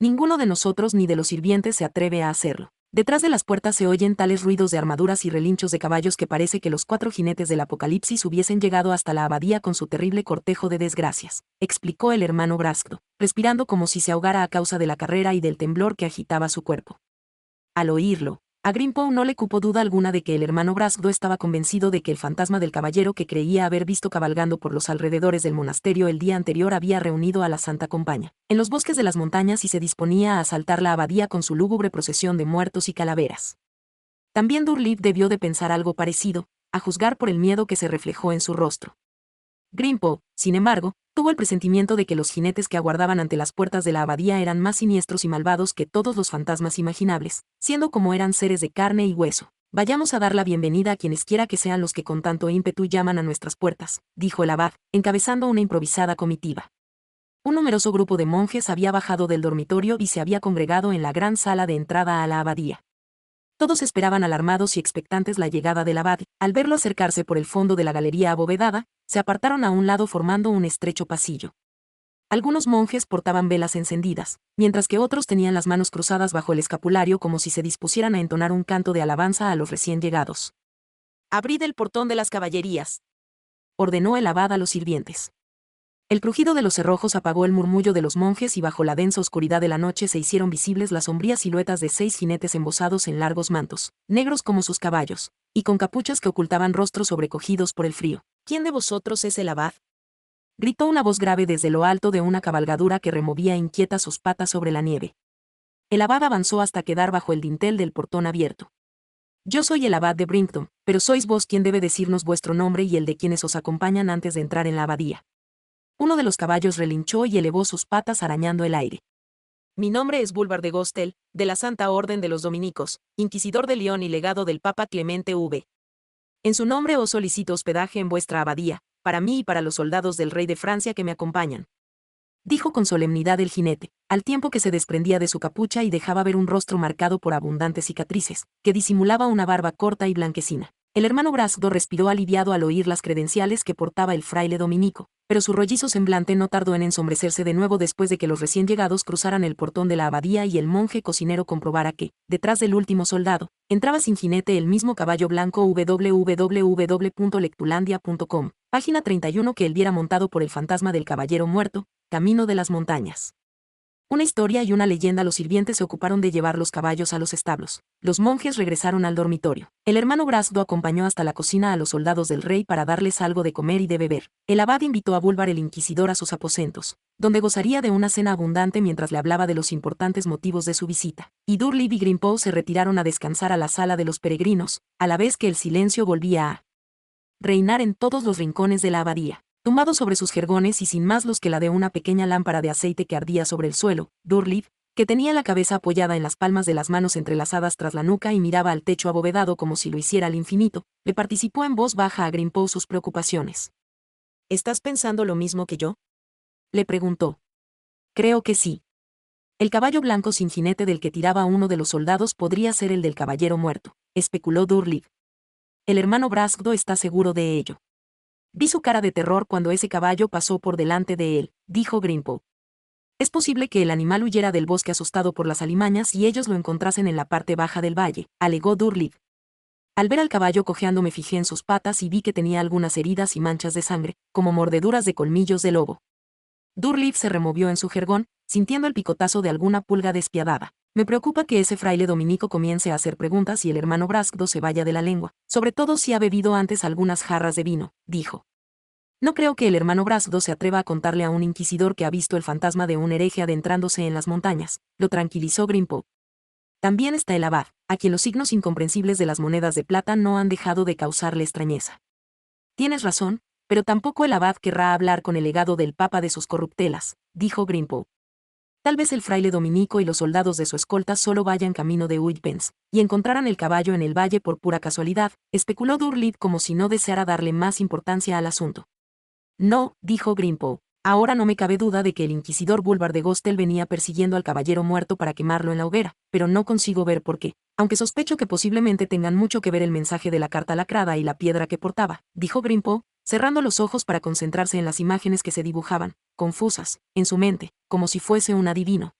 Ninguno de nosotros ni de los sirvientes se atreve a hacerlo. Detrás de las puertas se oyen tales ruidos de armaduras y relinchos de caballos que parece que los cuatro jinetes del apocalipsis hubiesen llegado hasta la abadía con su terrible cortejo de desgracias, explicó el hermano Brasco, respirando como si se ahogara a causa de la carrera y del temblor que agitaba su cuerpo. Al oírlo, a Grimpow no le cupo duda alguna de que el hermano Brazdo estaba convencido de que el fantasma del caballero que creía haber visto cabalgando por los alrededores del monasterio el día anterior había reunido a la Santa Compañía en los bosques de las montañas y se disponía a asaltar la abadía con su lúgubre procesión de muertos y calaveras. También Durlip debió de pensar algo parecido, a juzgar por el miedo que se reflejó en su rostro. Grimpo, sin embargo, tuvo el presentimiento de que los jinetes que aguardaban ante las puertas de la abadía eran más siniestros y malvados que todos los fantasmas imaginables, siendo como eran seres de carne y hueso. Vayamos a dar la bienvenida a quienes quiera que sean los que con tanto ímpetu llaman a nuestras puertas, dijo el abad, encabezando una improvisada comitiva. Un numeroso grupo de monjes había bajado del dormitorio y se había congregado en la gran sala de entrada a la abadía. Todos esperaban alarmados y expectantes la llegada del abad. Al verlo acercarse por el fondo de la galería abovedada, se apartaron a un lado formando un estrecho pasillo. Algunos monjes portaban velas encendidas, mientras que otros tenían las manos cruzadas bajo el escapulario como si se dispusieran a entonar un canto de alabanza a los recién llegados. Abrid el portón de las caballerías, ordenó el abad a los sirvientes. El crujido de los cerrojos apagó el murmullo de los monjes y bajo la densa oscuridad de la noche se hicieron visibles las sombrías siluetas de seis jinetes embosados en largos mantos, negros como sus caballos, y con capuchas que ocultaban rostros sobrecogidos por el frío. ¿Quién de vosotros es el abad? gritó una voz grave desde lo alto de una cabalgadura que removía inquieta sus patas sobre la nieve. El abad avanzó hasta quedar bajo el dintel del portón abierto. Yo soy el abad de Brinkton, pero sois vos quien debe decirnos vuestro nombre y el de quienes os acompañan antes de entrar en la abadía. Uno de los caballos relinchó y elevó sus patas arañando el aire. Mi nombre es Bulbar de Gostel, de la Santa Orden de los Dominicos, Inquisidor de León y legado del Papa Clemente V. En su nombre os solicito hospedaje en vuestra abadía, para mí y para los soldados del rey de Francia que me acompañan. Dijo con solemnidad el jinete, al tiempo que se desprendía de su capucha y dejaba ver un rostro marcado por abundantes cicatrices, que disimulaba una barba corta y blanquecina. El hermano Brasdo respiró aliviado al oír las credenciales que portaba el fraile dominico, pero su rollizo semblante no tardó en ensombrecerse de nuevo después de que los recién llegados cruzaran el portón de la abadía y el monje cocinero comprobara que, detrás del último soldado, entraba sin jinete el mismo caballo blanco www.lectulandia.com, página 31 que él viera montado por el fantasma del caballero muerto, camino de las montañas. Una historia y una leyenda los sirvientes se ocuparon de llevar los caballos a los establos. Los monjes regresaron al dormitorio. El hermano Brasdo acompañó hasta la cocina a los soldados del rey para darles algo de comer y de beber. El abad invitó a Búlvar el inquisidor a sus aposentos, donde gozaría de una cena abundante mientras le hablaba de los importantes motivos de su visita. Y Durley y Grimpo se retiraron a descansar a la sala de los peregrinos, a la vez que el silencio volvía a reinar en todos los rincones de la abadía. Tumbado sobre sus jergones y sin más luz que la de una pequeña lámpara de aceite que ardía sobre el suelo, Durliv, que tenía la cabeza apoyada en las palmas de las manos entrelazadas tras la nuca y miraba al techo abovedado como si lo hiciera al infinito, le participó en voz baja a Grimpo sus preocupaciones. ¿Estás pensando lo mismo que yo? Le preguntó. Creo que sí. El caballo blanco sin jinete del que tiraba uno de los soldados podría ser el del caballero muerto, especuló Durliv. El hermano Brasgdo está seguro de ello. Vi su cara de terror cuando ese caballo pasó por delante de él, dijo Grimpo. Es posible que el animal huyera del bosque asustado por las alimañas y ellos lo encontrasen en la parte baja del valle, alegó Durlip. Al ver al caballo cojeando me fijé en sus patas y vi que tenía algunas heridas y manchas de sangre, como mordeduras de colmillos de lobo. Durleaf se removió en su jergón, sintiendo el picotazo de alguna pulga despiadada. Me preocupa que ese fraile dominico comience a hacer preguntas y el hermano Brazdo se vaya de la lengua, sobre todo si ha bebido antes algunas jarras de vino, dijo. No creo que el hermano Braskdo se atreva a contarle a un inquisidor que ha visto el fantasma de un hereje adentrándose en las montañas, lo tranquilizó Grimpo. También está el abad, a quien los signos incomprensibles de las monedas de plata no han dejado de causarle extrañeza. Tienes razón, pero tampoco el abad querrá hablar con el legado del Papa de sus corruptelas, dijo Grimpo. Tal vez el fraile dominico y los soldados de su escolta solo vayan camino de Uitpens, y encontraran el caballo en el valle por pura casualidad, especuló Durlid como si no deseara darle más importancia al asunto. No, dijo Grimpo, ahora no me cabe duda de que el inquisidor Bulbar de Gostel venía persiguiendo al caballero muerto para quemarlo en la hoguera, pero no consigo ver por qué, aunque sospecho que posiblemente tengan mucho que ver el mensaje de la carta lacrada y la piedra que portaba, dijo Grimpo, cerrando los ojos para concentrarse en las imágenes que se dibujaban, confusas, en su mente, como si fuese un adivino.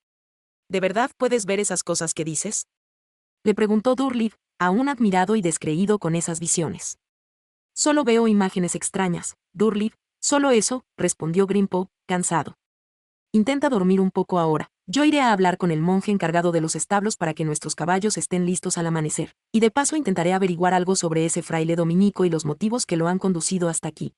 ¿De verdad puedes ver esas cosas que dices? Le preguntó Durliv, aún admirado y descreído con esas visiones. Solo veo imágenes extrañas, Durliv, solo eso, respondió Grimpo, cansado. Intenta dormir un poco ahora, yo iré a hablar con el monje encargado de los establos para que nuestros caballos estén listos al amanecer, y de paso intentaré averiguar algo sobre ese fraile dominico y los motivos que lo han conducido hasta aquí.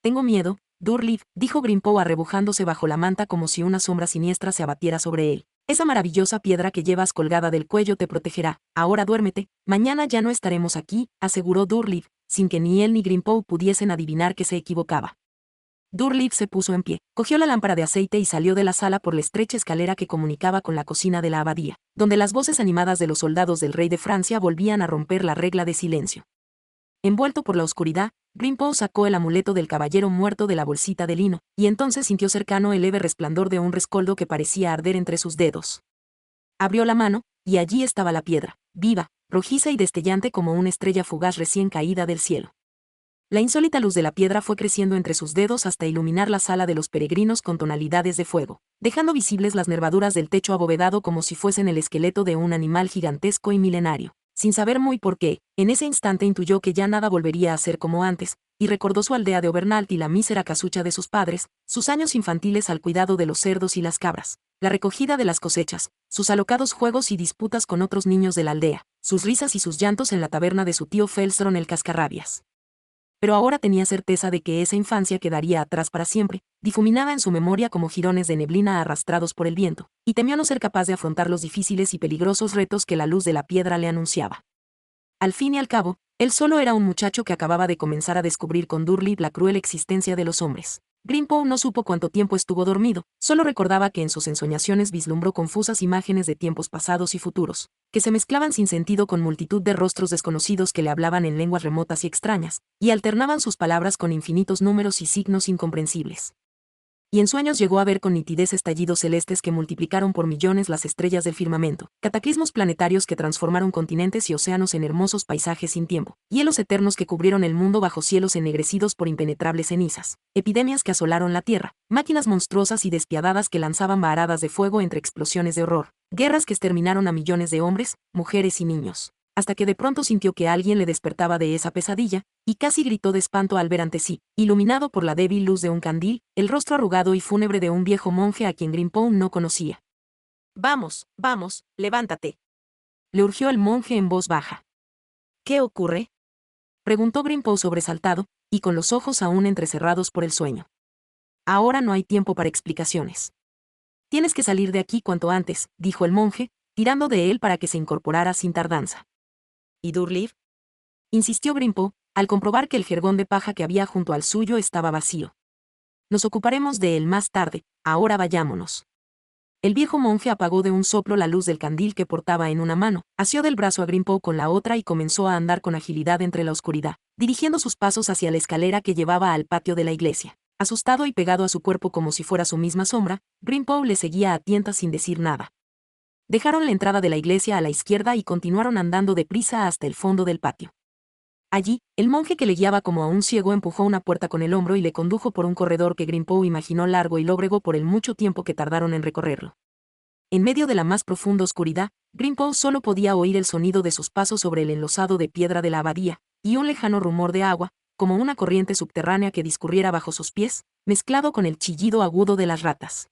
Tengo miedo, Durliv, dijo Grimpow arrebujándose bajo la manta como si una sombra siniestra se abatiera sobre él. Esa maravillosa piedra que llevas colgada del cuello te protegerá. Ahora duérmete, mañana ya no estaremos aquí, aseguró Durliv, sin que ni él ni Grimpow pudiesen adivinar que se equivocaba. Durlip se puso en pie, cogió la lámpara de aceite y salió de la sala por la estrecha escalera que comunicaba con la cocina de la abadía, donde las voces animadas de los soldados del rey de Francia volvían a romper la regla de silencio. Envuelto por la oscuridad, Grimpo sacó el amuleto del caballero muerto de la bolsita de lino, y entonces sintió cercano el leve resplandor de un rescoldo que parecía arder entre sus dedos. Abrió la mano, y allí estaba la piedra, viva, rojiza y destellante como una estrella fugaz recién caída del cielo. La insólita luz de la piedra fue creciendo entre sus dedos hasta iluminar la sala de los peregrinos con tonalidades de fuego, dejando visibles las nervaduras del techo abovedado como si fuesen el esqueleto de un animal gigantesco y milenario. Sin saber muy por qué, en ese instante intuyó que ya nada volvería a ser como antes, y recordó su aldea de Overnalt y la mísera casucha de sus padres, sus años infantiles al cuidado de los cerdos y las cabras, la recogida de las cosechas, sus alocados juegos y disputas con otros niños de la aldea, sus risas y sus llantos en la taberna de su tío en el Cascarrabias pero ahora tenía certeza de que esa infancia quedaría atrás para siempre, difuminada en su memoria como jirones de neblina arrastrados por el viento, y temió no ser capaz de afrontar los difíciles y peligrosos retos que la luz de la piedra le anunciaba. Al fin y al cabo, él solo era un muchacho que acababa de comenzar a descubrir con Durley la cruel existencia de los hombres. Grimpo no supo cuánto tiempo estuvo dormido, solo recordaba que en sus ensoñaciones vislumbró confusas imágenes de tiempos pasados y futuros, que se mezclaban sin sentido con multitud de rostros desconocidos que le hablaban en lenguas remotas y extrañas, y alternaban sus palabras con infinitos números y signos incomprensibles y en sueños llegó a ver con nitidez estallidos celestes que multiplicaron por millones las estrellas del firmamento, cataclismos planetarios que transformaron continentes y océanos en hermosos paisajes sin tiempo, hielos eternos que cubrieron el mundo bajo cielos ennegrecidos por impenetrables cenizas, epidemias que asolaron la Tierra, máquinas monstruosas y despiadadas que lanzaban varadas de fuego entre explosiones de horror, guerras que exterminaron a millones de hombres, mujeres y niños hasta que de pronto sintió que alguien le despertaba de esa pesadilla, y casi gritó de espanto al ver ante sí, iluminado por la débil luz de un candil, el rostro arrugado y fúnebre de un viejo monje a quien Grimpo no conocía. Vamos, vamos, levántate. Le urgió el monje en voz baja. ¿Qué ocurre? Preguntó Grimpo sobresaltado, y con los ojos aún entrecerrados por el sueño. Ahora no hay tiempo para explicaciones. Tienes que salir de aquí cuanto antes, dijo el monje, tirando de él para que se incorporara sin tardanza y Durliv? Insistió Grimpo, al comprobar que el jergón de paja que había junto al suyo estaba vacío. Nos ocuparemos de él más tarde, ahora vayámonos. El viejo monje apagó de un soplo la luz del candil que portaba en una mano, asió del brazo a Grimpo con la otra y comenzó a andar con agilidad entre la oscuridad, dirigiendo sus pasos hacia la escalera que llevaba al patio de la iglesia. Asustado y pegado a su cuerpo como si fuera su misma sombra, Grimpo le seguía a tientas sin decir nada. Dejaron la entrada de la iglesia a la izquierda y continuaron andando deprisa hasta el fondo del patio. Allí, el monje que le guiaba como a un ciego empujó una puerta con el hombro y le condujo por un corredor que Grimpo imaginó largo y lóbrego por el mucho tiempo que tardaron en recorrerlo. En medio de la más profunda oscuridad, Grimpo solo podía oír el sonido de sus pasos sobre el enlosado de piedra de la abadía, y un lejano rumor de agua, como una corriente subterránea que discurriera bajo sus pies, mezclado con el chillido agudo de las ratas.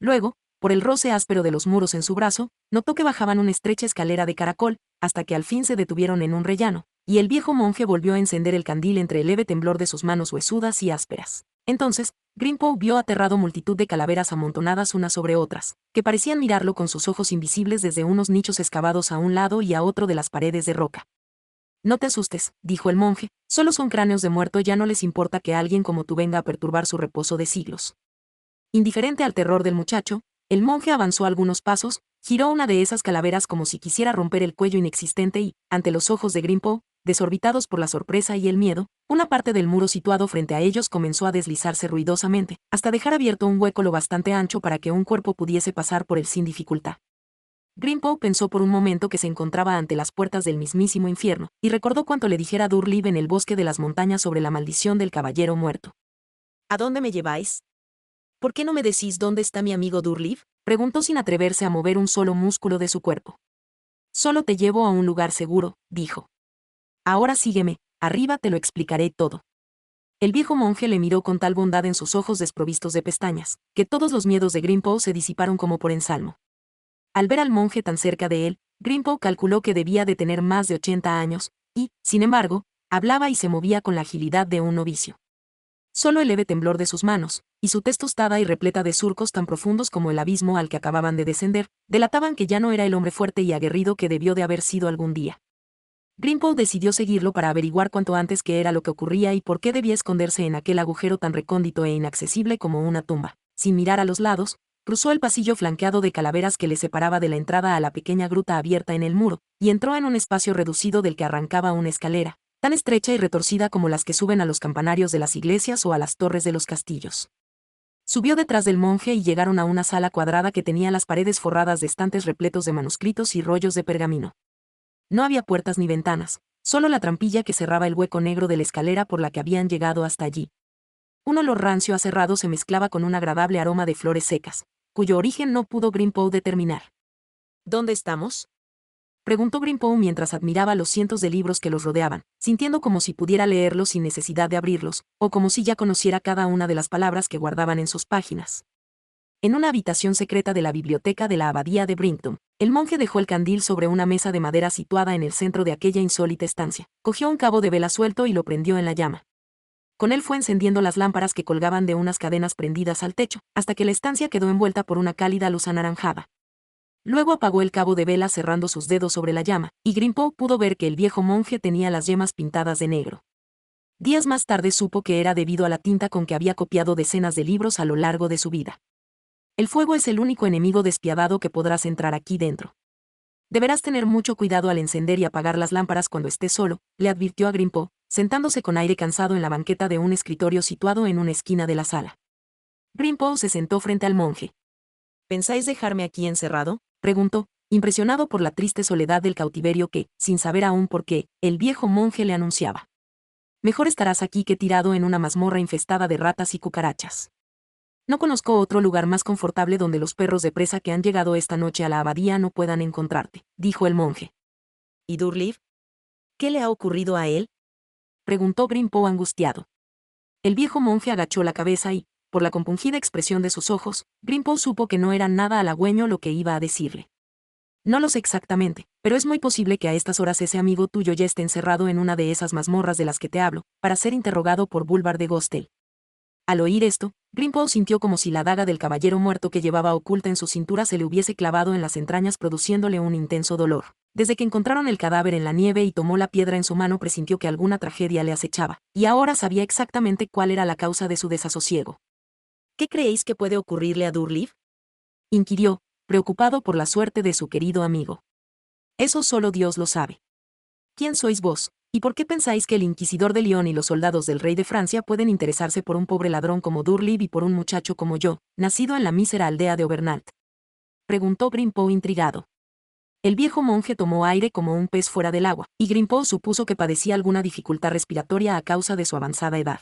Luego, por el roce áspero de los muros en su brazo, notó que bajaban una estrecha escalera de caracol, hasta que al fin se detuvieron en un rellano, y el viejo monje volvió a encender el candil entre el leve temblor de sus manos huesudas y ásperas. Entonces, Grimpo vio aterrado multitud de calaveras amontonadas unas sobre otras, que parecían mirarlo con sus ojos invisibles desde unos nichos excavados a un lado y a otro de las paredes de roca. No te asustes, dijo el monje, solo son cráneos de muerto, ya no les importa que alguien como tú venga a perturbar su reposo de siglos. Indiferente al terror del muchacho, el monje avanzó algunos pasos, giró una de esas calaveras como si quisiera romper el cuello inexistente y, ante los ojos de Grimpo, desorbitados por la sorpresa y el miedo, una parte del muro situado frente a ellos comenzó a deslizarse ruidosamente, hasta dejar abierto un hueco lo bastante ancho para que un cuerpo pudiese pasar por él sin dificultad. Grimpo pensó por un momento que se encontraba ante las puertas del mismísimo infierno, y recordó cuanto le dijera Durliv en el bosque de las montañas sobre la maldición del caballero muerto. ¿A dónde me lleváis? ¿Por qué no me decís dónde está mi amigo Durliv? preguntó sin atreverse a mover un solo músculo de su cuerpo. Solo te llevo a un lugar seguro, dijo. Ahora sígueme, arriba te lo explicaré todo. El viejo monje le miró con tal bondad en sus ojos desprovistos de pestañas, que todos los miedos de Grimpo se disiparon como por ensalmo. Al ver al monje tan cerca de él, Grimpo calculó que debía de tener más de 80 años, y, sin embargo, hablaba y se movía con la agilidad de un novicio solo el leve temblor de sus manos, y su tez tostada y repleta de surcos tan profundos como el abismo al que acababan de descender, delataban que ya no era el hombre fuerte y aguerrido que debió de haber sido algún día. Grimpo decidió seguirlo para averiguar cuanto antes qué era lo que ocurría y por qué debía esconderse en aquel agujero tan recóndito e inaccesible como una tumba. Sin mirar a los lados, cruzó el pasillo flanqueado de calaveras que le separaba de la entrada a la pequeña gruta abierta en el muro, y entró en un espacio reducido del que arrancaba una escalera, tan estrecha y retorcida como las que suben a los campanarios de las iglesias o a las torres de los castillos. Subió detrás del monje y llegaron a una sala cuadrada que tenía las paredes forradas de estantes repletos de manuscritos y rollos de pergamino. No había puertas ni ventanas, solo la trampilla que cerraba el hueco negro de la escalera por la que habían llegado hasta allí. Un olor rancio a se mezclaba con un agradable aroma de flores secas, cuyo origen no pudo Greenpoe determinar. ¿Dónde estamos? Preguntó Grimpo mientras admiraba los cientos de libros que los rodeaban, sintiendo como si pudiera leerlos sin necesidad de abrirlos, o como si ya conociera cada una de las palabras que guardaban en sus páginas. En una habitación secreta de la biblioteca de la abadía de Brinton, el monje dejó el candil sobre una mesa de madera situada en el centro de aquella insólita estancia, cogió un cabo de vela suelto y lo prendió en la llama. Con él fue encendiendo las lámparas que colgaban de unas cadenas prendidas al techo, hasta que la estancia quedó envuelta por una cálida luz anaranjada. Luego apagó el cabo de vela cerrando sus dedos sobre la llama, y Grimpo pudo ver que el viejo monje tenía las yemas pintadas de negro. Días más tarde supo que era debido a la tinta con que había copiado decenas de libros a lo largo de su vida. El fuego es el único enemigo despiadado que podrás entrar aquí dentro. Deberás tener mucho cuidado al encender y apagar las lámparas cuando estés solo, le advirtió a Grimpo, sentándose con aire cansado en la banqueta de un escritorio situado en una esquina de la sala. Grimpo se sentó frente al monje. ¿Pensáis dejarme aquí encerrado? preguntó, impresionado por la triste soledad del cautiverio que, sin saber aún por qué, el viejo monje le anunciaba. Mejor estarás aquí que tirado en una mazmorra infestada de ratas y cucarachas. No conozco otro lugar más confortable donde los perros de presa que han llegado esta noche a la abadía no puedan encontrarte, dijo el monje. ¿Y Durliv? ¿Qué le ha ocurrido a él? preguntó Grimpo angustiado. El viejo monje agachó la cabeza y, por la compungida expresión de sus ojos, grimpo supo que no era nada halagüeño lo que iba a decirle. No lo sé exactamente, pero es muy posible que a estas horas ese amigo tuyo ya esté encerrado en una de esas mazmorras de las que te hablo, para ser interrogado por Bulbar de Gostel. Al oír esto, grimpo sintió como si la daga del caballero muerto que llevaba oculta en su cintura se le hubiese clavado en las entrañas produciéndole un intenso dolor. Desde que encontraron el cadáver en la nieve y tomó la piedra en su mano presintió que alguna tragedia le acechaba, y ahora sabía exactamente cuál era la causa de su desasosiego. ¿Qué creéis que puede ocurrirle a Durliv? inquirió, preocupado por la suerte de su querido amigo. Eso solo Dios lo sabe. ¿Quién sois vos, y por qué pensáis que el inquisidor de León y los soldados del rey de Francia pueden interesarse por un pobre ladrón como Durliv y por un muchacho como yo, nacido en la mísera aldea de Obernalt? preguntó Grimpo intrigado. El viejo monje tomó aire como un pez fuera del agua, y Grimpo supuso que padecía alguna dificultad respiratoria a causa de su avanzada edad.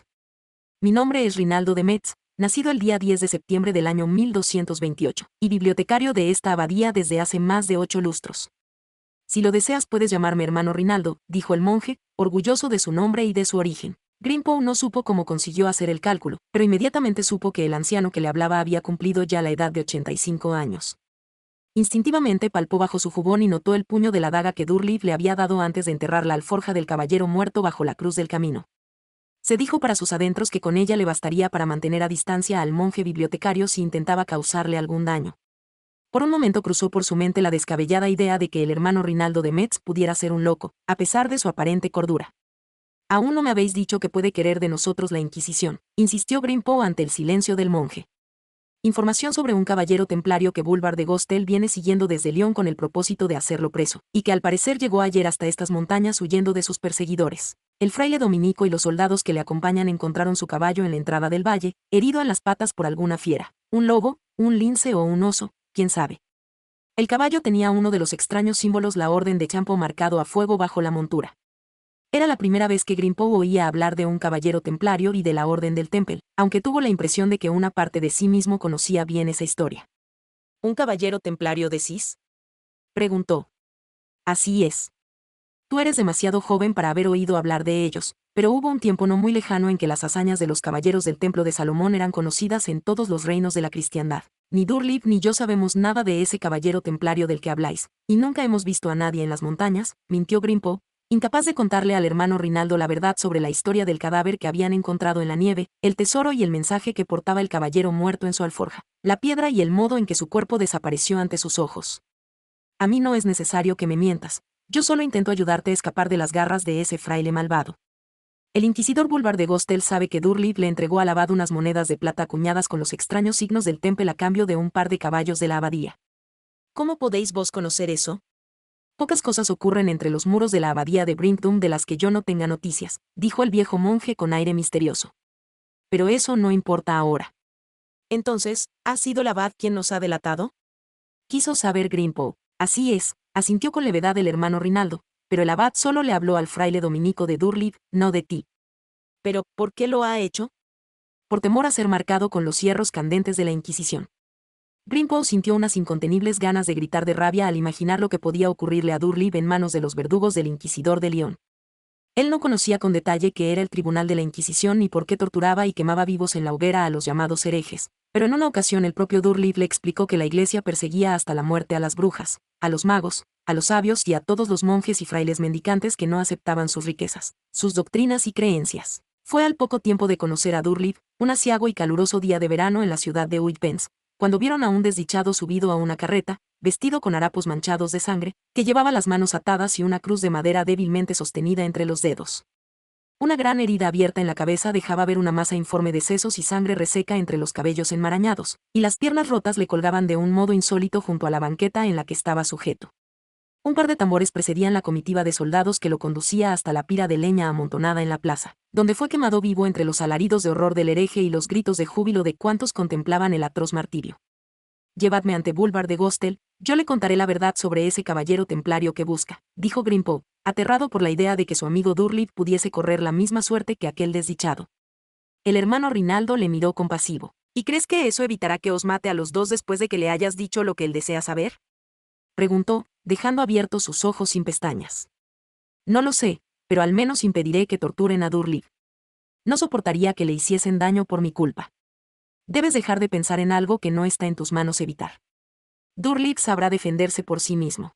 Mi nombre es Rinaldo de Metz, nacido el día 10 de septiembre del año 1228, y bibliotecario de esta abadía desde hace más de ocho lustros. Si lo deseas puedes llamarme hermano Rinaldo, dijo el monje, orgulloso de su nombre y de su origen. Grimpow no supo cómo consiguió hacer el cálculo, pero inmediatamente supo que el anciano que le hablaba había cumplido ya la edad de 85 años. Instintivamente palpó bajo su jubón y notó el puño de la daga que Durleaf le había dado antes de enterrar la alforja del caballero muerto bajo la cruz del camino. Se dijo para sus adentros que con ella le bastaría para mantener a distancia al monje bibliotecario si intentaba causarle algún daño. Por un momento cruzó por su mente la descabellada idea de que el hermano Rinaldo de Metz pudiera ser un loco, a pesar de su aparente cordura. Aún no me habéis dicho que puede querer de nosotros la Inquisición, insistió Grimpo ante el silencio del monje. Información sobre un caballero templario que Boulevard de Gostel viene siguiendo desde León con el propósito de hacerlo preso, y que al parecer llegó ayer hasta estas montañas huyendo de sus perseguidores. El fraile dominico y los soldados que le acompañan encontraron su caballo en la entrada del valle, herido a las patas por alguna fiera, un lobo, un lince o un oso, quién sabe. El caballo tenía uno de los extraños símbolos la Orden de Champo marcado a fuego bajo la montura. Era la primera vez que grimpó oía hablar de un caballero templario y de la Orden del Temple, aunque tuvo la impresión de que una parte de sí mismo conocía bien esa historia. ¿Un caballero templario decís? preguntó. Así es. Tú eres demasiado joven para haber oído hablar de ellos, pero hubo un tiempo no muy lejano en que las hazañas de los caballeros del Templo de Salomón eran conocidas en todos los reinos de la cristiandad. Ni Durlip ni yo sabemos nada de ese caballero templario del que habláis, y nunca hemos visto a nadie en las montañas, mintió Grimpo, incapaz de contarle al hermano Rinaldo la verdad sobre la historia del cadáver que habían encontrado en la nieve, el tesoro y el mensaje que portaba el caballero muerto en su alforja, la piedra y el modo en que su cuerpo desapareció ante sus ojos. A mí no es necesario que me mientas, yo solo intento ayudarte a escapar de las garras de ese fraile malvado. El inquisidor Boulevard de Gostel sabe que Durlip le entregó al abad unas monedas de plata acuñadas con los extraños signos del temple a cambio de un par de caballos de la abadía. ¿Cómo podéis vos conocer eso? Pocas cosas ocurren entre los muros de la abadía de Brimpton de las que yo no tenga noticias, dijo el viejo monje con aire misterioso. Pero eso no importa ahora. Entonces, ¿ha sido el abad quien nos ha delatado? Quiso saber Grimpo. Así es, asintió con levedad el hermano Rinaldo, pero el abad solo le habló al fraile dominico de Durliv, no de ti. Pero, ¿por qué lo ha hecho? Por temor a ser marcado con los hierros candentes de la Inquisición. Grimpo sintió unas incontenibles ganas de gritar de rabia al imaginar lo que podía ocurrirle a Durliv en manos de los verdugos del Inquisidor de León. Él no conocía con detalle qué era el Tribunal de la Inquisición ni por qué torturaba y quemaba vivos en la hoguera a los llamados herejes, pero en una ocasión el propio durliv le explicó que la iglesia perseguía hasta la muerte a las brujas, a los magos, a los sabios y a todos los monjes y frailes mendicantes que no aceptaban sus riquezas, sus doctrinas y creencias. Fue al poco tiempo de conocer a Durliv, un asiago y caluroso día de verano en la ciudad de Uitpens, cuando vieron a un desdichado subido a una carreta, vestido con harapos manchados de sangre, que llevaba las manos atadas y una cruz de madera débilmente sostenida entre los dedos. Una gran herida abierta en la cabeza dejaba ver una masa informe de sesos y sangre reseca entre los cabellos enmarañados, y las piernas rotas le colgaban de un modo insólito junto a la banqueta en la que estaba sujeto. Un par de tambores precedían la comitiva de soldados que lo conducía hasta la pira de leña amontonada en la plaza, donde fue quemado vivo entre los alaridos de horror del hereje y los gritos de júbilo de cuantos contemplaban el atroz martirio. Llevadme ante Boulevard de Gostel, yo le contaré la verdad sobre ese caballero templario que busca, dijo Grimpo, aterrado por la idea de que su amigo Durlip pudiese correr la misma suerte que aquel desdichado. El hermano Rinaldo le miró compasivo. ¿Y crees que eso evitará que os mate a los dos después de que le hayas dicho lo que él desea saber? Preguntó, dejando abiertos sus ojos sin pestañas. No lo sé, pero al menos impediré que torturen a Durlip. No soportaría que le hiciesen daño por mi culpa. Debes dejar de pensar en algo que no está en tus manos evitar. Durlip sabrá defenderse por sí mismo.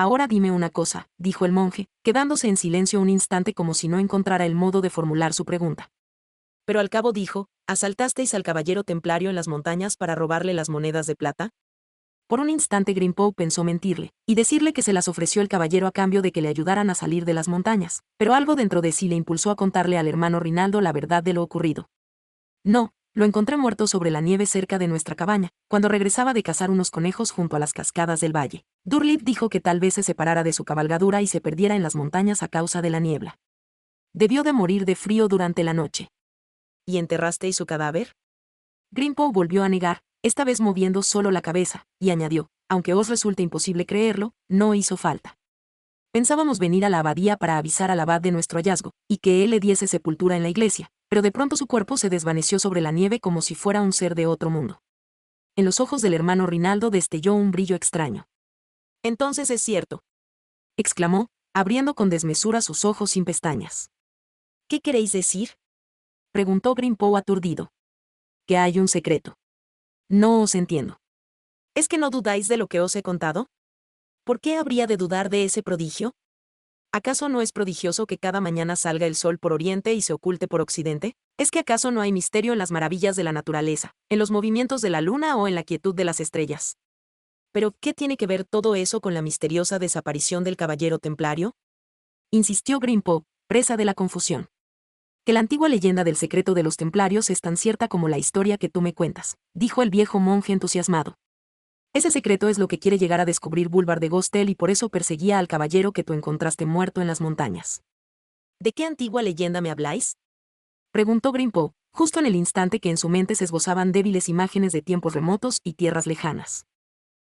Ahora dime una cosa, dijo el monje, quedándose en silencio un instante como si no encontrara el modo de formular su pregunta. Pero al cabo dijo, ¿asaltasteis al caballero templario en las montañas para robarle las monedas de plata? Por un instante Grimpow pensó mentirle, y decirle que se las ofreció el caballero a cambio de que le ayudaran a salir de las montañas, pero algo dentro de sí le impulsó a contarle al hermano Rinaldo la verdad de lo ocurrido. No, lo encontré muerto sobre la nieve cerca de nuestra cabaña, cuando regresaba de cazar unos conejos junto a las cascadas del valle. Durlip dijo que tal vez se separara de su cabalgadura y se perdiera en las montañas a causa de la niebla. Debió de morir de frío durante la noche. ¿Y enterrasteis su cadáver? Grimpo volvió a negar, esta vez moviendo solo la cabeza, y añadió, aunque os resulte imposible creerlo, no hizo falta. Pensábamos venir a la abadía para avisar al abad de nuestro hallazgo, y que él le diese sepultura en la iglesia, pero de pronto su cuerpo se desvaneció sobre la nieve como si fuera un ser de otro mundo. En los ojos del hermano Rinaldo destelló un brillo extraño. Entonces es cierto. exclamó, abriendo con desmesura sus ojos sin pestañas. ¿Qué queréis decir? preguntó Grimpo aturdido. Que hay un secreto. No os entiendo. ¿Es que no dudáis de lo que os he contado? ¿Por qué habría de dudar de ese prodigio? ¿Acaso no es prodigioso que cada mañana salga el sol por oriente y se oculte por occidente? ¿Es que acaso no hay misterio en las maravillas de la naturaleza, en los movimientos de la luna o en la quietud de las estrellas? Pero, ¿qué tiene que ver todo eso con la misteriosa desaparición del caballero templario? Insistió Grimpo, presa de la confusión. Que la antigua leyenda del secreto de los templarios es tan cierta como la historia que tú me cuentas, dijo el viejo monje entusiasmado. Ese secreto es lo que quiere llegar a descubrir Búlvar de Gostel y por eso perseguía al caballero que tú encontraste muerto en las montañas. ¿De qué antigua leyenda me habláis? Preguntó Grimpo, justo en el instante que en su mente se esbozaban débiles imágenes de tiempos remotos y tierras lejanas.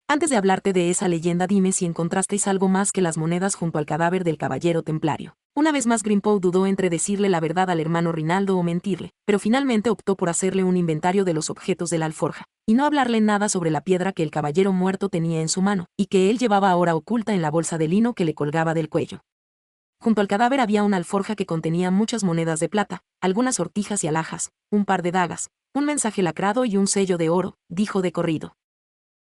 Antes de hablarte de esa leyenda dime si encontrasteis algo más que las monedas junto al cadáver del caballero templario. Una vez más Grimpo dudó entre decirle la verdad al hermano Rinaldo o mentirle, pero finalmente optó por hacerle un inventario de los objetos de la alforja, y no hablarle nada sobre la piedra que el caballero muerto tenía en su mano, y que él llevaba ahora oculta en la bolsa de lino que le colgaba del cuello. Junto al cadáver había una alforja que contenía muchas monedas de plata, algunas sortijas y alhajas, un par de dagas, un mensaje lacrado y un sello de oro, dijo de corrido.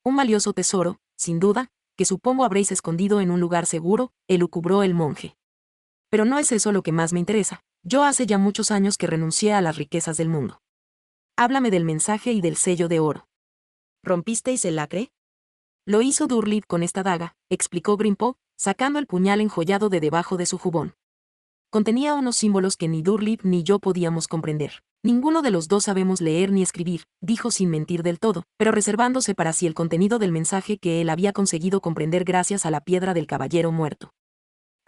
Un valioso tesoro, sin duda, que supongo habréis escondido en un lugar seguro, elucubró el monje pero no es eso lo que más me interesa. Yo hace ya muchos años que renuncié a las riquezas del mundo. Háblame del mensaje y del sello de oro. ¿Rompisteis el lacre? Lo hizo Durlip con esta daga, explicó Grimpo, sacando el puñal enjollado de debajo de su jubón. Contenía unos símbolos que ni Durlip ni yo podíamos comprender. Ninguno de los dos sabemos leer ni escribir, dijo sin mentir del todo, pero reservándose para sí el contenido del mensaje que él había conseguido comprender gracias a la piedra del caballero muerto.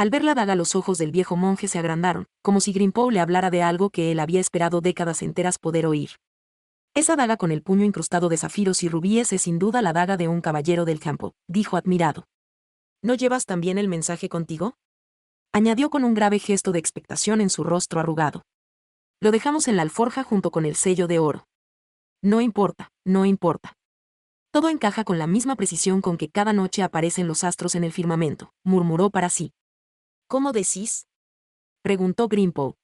Al ver la daga los ojos del viejo monje se agrandaron, como si Grimpo le hablara de algo que él había esperado décadas enteras poder oír. Esa daga con el puño incrustado de zafiros y rubíes es sin duda la daga de un caballero del campo, dijo admirado. ¿No llevas también el mensaje contigo? añadió con un grave gesto de expectación en su rostro arrugado. Lo dejamos en la alforja junto con el sello de oro. No importa, no importa. Todo encaja con la misma precisión con que cada noche aparecen los astros en el firmamento, murmuró para sí. ¿Cómo decís? preguntó Grimpo.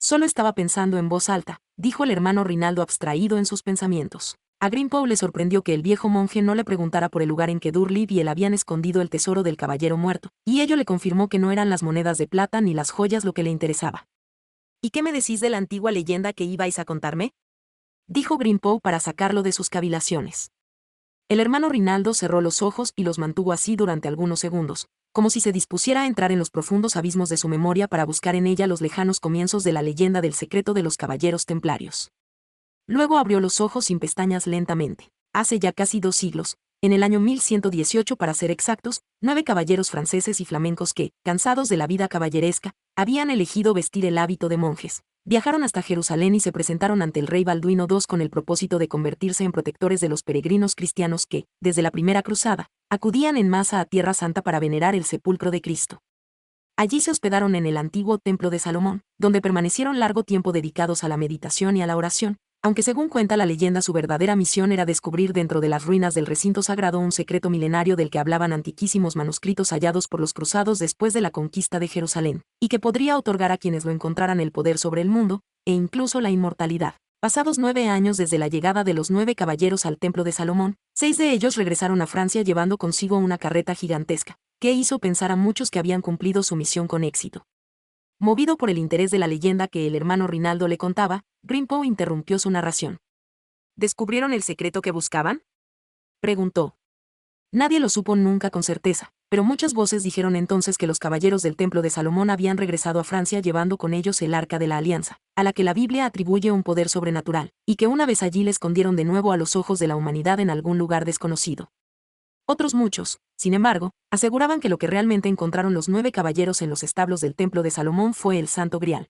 Solo estaba pensando en voz alta, dijo el hermano Rinaldo abstraído en sus pensamientos. A Greenpow le sorprendió que el viejo monje no le preguntara por el lugar en que Durley y él habían escondido el tesoro del caballero muerto, y ello le confirmó que no eran las monedas de plata ni las joyas lo que le interesaba. ¿Y qué me decís de la antigua leyenda que ibais a contarme? dijo Grimpow para sacarlo de sus cavilaciones. El hermano Rinaldo cerró los ojos y los mantuvo así durante algunos segundos, como si se dispusiera a entrar en los profundos abismos de su memoria para buscar en ella los lejanos comienzos de la leyenda del secreto de los caballeros templarios. Luego abrió los ojos sin pestañas lentamente. Hace ya casi dos siglos, en el año 1118 para ser exactos, nueve caballeros franceses y flamencos que, cansados de la vida caballeresca, habían elegido vestir el hábito de monjes, viajaron hasta Jerusalén y se presentaron ante el rey Balduino II con el propósito de convertirse en protectores de los peregrinos cristianos que, desde la primera cruzada, acudían en masa a Tierra Santa para venerar el sepulcro de Cristo. Allí se hospedaron en el antiguo Templo de Salomón, donde permanecieron largo tiempo dedicados a la meditación y a la oración, aunque según cuenta la leyenda su verdadera misión era descubrir dentro de las ruinas del recinto sagrado un secreto milenario del que hablaban antiquísimos manuscritos hallados por los cruzados después de la conquista de Jerusalén, y que podría otorgar a quienes lo encontraran el poder sobre el mundo, e incluso la inmortalidad. Pasados nueve años desde la llegada de los nueve caballeros al Templo de Salomón, seis de ellos regresaron a Francia llevando consigo una carreta gigantesca, que hizo pensar a muchos que habían cumplido su misión con éxito. Movido por el interés de la leyenda que el hermano Rinaldo le contaba, Rimpo interrumpió su narración. ¿Descubrieron el secreto que buscaban? Preguntó. Nadie lo supo nunca con certeza, pero muchas voces dijeron entonces que los caballeros del Templo de Salomón habían regresado a Francia llevando con ellos el Arca de la Alianza, a la que la Biblia atribuye un poder sobrenatural, y que una vez allí le escondieron de nuevo a los ojos de la humanidad en algún lugar desconocido. Otros muchos, sin embargo, aseguraban que lo que realmente encontraron los nueve caballeros en los establos del Templo de Salomón fue el Santo Grial.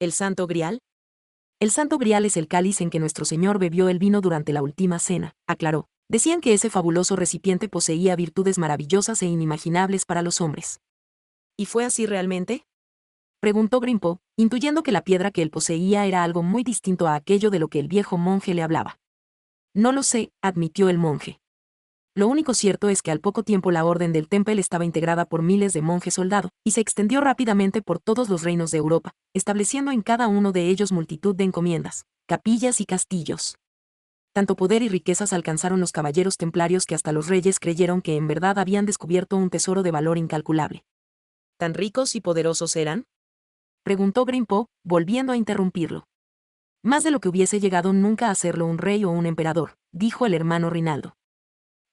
¿El Santo Grial? El santo grial es el cáliz en que nuestro Señor bebió el vino durante la última cena, aclaró. Decían que ese fabuloso recipiente poseía virtudes maravillosas e inimaginables para los hombres. ¿Y fue así realmente? Preguntó Grimpo, intuyendo que la piedra que él poseía era algo muy distinto a aquello de lo que el viejo monje le hablaba. No lo sé, admitió el monje. Lo único cierto es que al poco tiempo la Orden del Temple estaba integrada por miles de monjes soldado, y se extendió rápidamente por todos los reinos de Europa, estableciendo en cada uno de ellos multitud de encomiendas, capillas y castillos. Tanto poder y riquezas alcanzaron los caballeros templarios que hasta los reyes creyeron que en verdad habían descubierto un tesoro de valor incalculable. ¿Tan ricos y poderosos eran? preguntó Grimpo, volviendo a interrumpirlo. Más de lo que hubiese llegado nunca a serlo un rey o un emperador, dijo el hermano Rinaldo.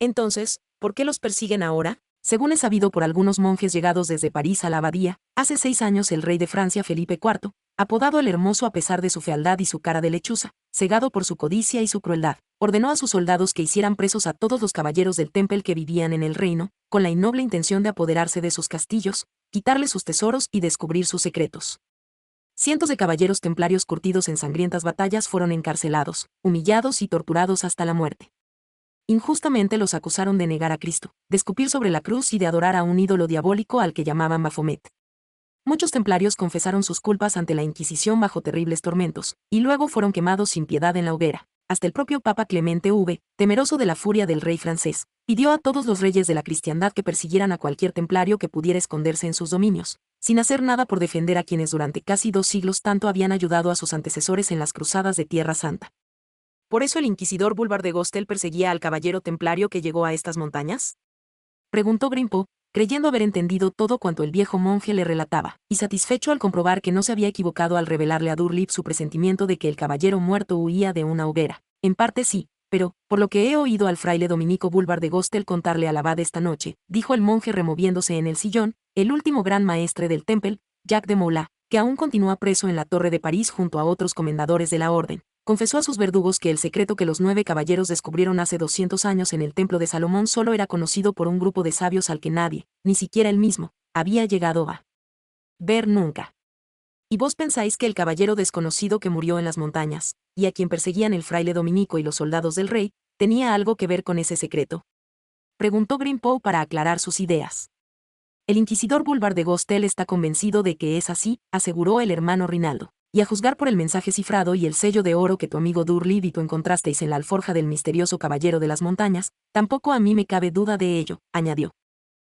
Entonces, ¿por qué los persiguen ahora? Según es sabido por algunos monjes llegados desde París a la abadía, hace seis años el rey de Francia Felipe IV, apodado el Hermoso a pesar de su fealdad y su cara de lechuza, cegado por su codicia y su crueldad, ordenó a sus soldados que hicieran presos a todos los caballeros del Temple que vivían en el reino, con la innoble intención de apoderarse de sus castillos, quitarles sus tesoros y descubrir sus secretos. Cientos de caballeros templarios curtidos en sangrientas batallas fueron encarcelados, humillados y torturados hasta la muerte injustamente los acusaron de negar a Cristo, de escupir sobre la cruz y de adorar a un ídolo diabólico al que llamaban Mafomet. Muchos templarios confesaron sus culpas ante la Inquisición bajo terribles tormentos, y luego fueron quemados sin piedad en la hoguera. Hasta el propio Papa Clemente V, temeroso de la furia del rey francés, pidió a todos los reyes de la cristiandad que persiguieran a cualquier templario que pudiera esconderse en sus dominios, sin hacer nada por defender a quienes durante casi dos siglos tanto habían ayudado a sus antecesores en las cruzadas de Tierra Santa. ¿Por eso el inquisidor Bulbar de Gostel perseguía al caballero templario que llegó a estas montañas? Preguntó Grimpo, creyendo haber entendido todo cuanto el viejo monje le relataba, y satisfecho al comprobar que no se había equivocado al revelarle a Durlip su presentimiento de que el caballero muerto huía de una hoguera. En parte sí, pero, por lo que he oído al fraile dominico Bulbar de Gostel contarle al abad esta noche, dijo el monje removiéndose en el sillón, el último gran maestre del Temple, Jacques de Mola, que aún continúa preso en la Torre de París junto a otros comendadores de la Orden, confesó a sus verdugos que el secreto que los nueve caballeros descubrieron hace 200 años en el templo de Salomón solo era conocido por un grupo de sabios al que nadie, ni siquiera él mismo, había llegado a ver nunca. Y vos pensáis que el caballero desconocido que murió en las montañas, y a quien perseguían el fraile dominico y los soldados del rey, tenía algo que ver con ese secreto. Preguntó Grimpoe para aclarar sus ideas. El inquisidor Bulbar de Gostel está convencido de que es así, aseguró el hermano Rinaldo y a juzgar por el mensaje cifrado y el sello de oro que tu amigo Durlid y tú encontrasteis en la alforja del misterioso caballero de las montañas, tampoco a mí me cabe duda de ello, añadió.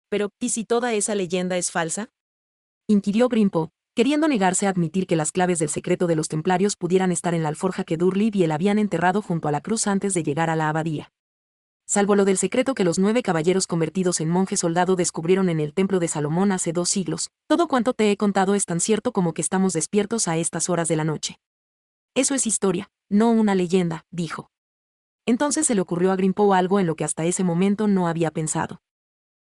Pero, ¿y si toda esa leyenda es falsa? inquirió Grimpo, queriendo negarse a admitir que las claves del secreto de los templarios pudieran estar en la alforja que Durlid y él habían enterrado junto a la cruz antes de llegar a la abadía salvo lo del secreto que los nueve caballeros convertidos en monje soldado descubrieron en el templo de Salomón hace dos siglos, todo cuanto te he contado es tan cierto como que estamos despiertos a estas horas de la noche. Eso es historia, no una leyenda, dijo. Entonces se le ocurrió a Grimpo algo en lo que hasta ese momento no había pensado.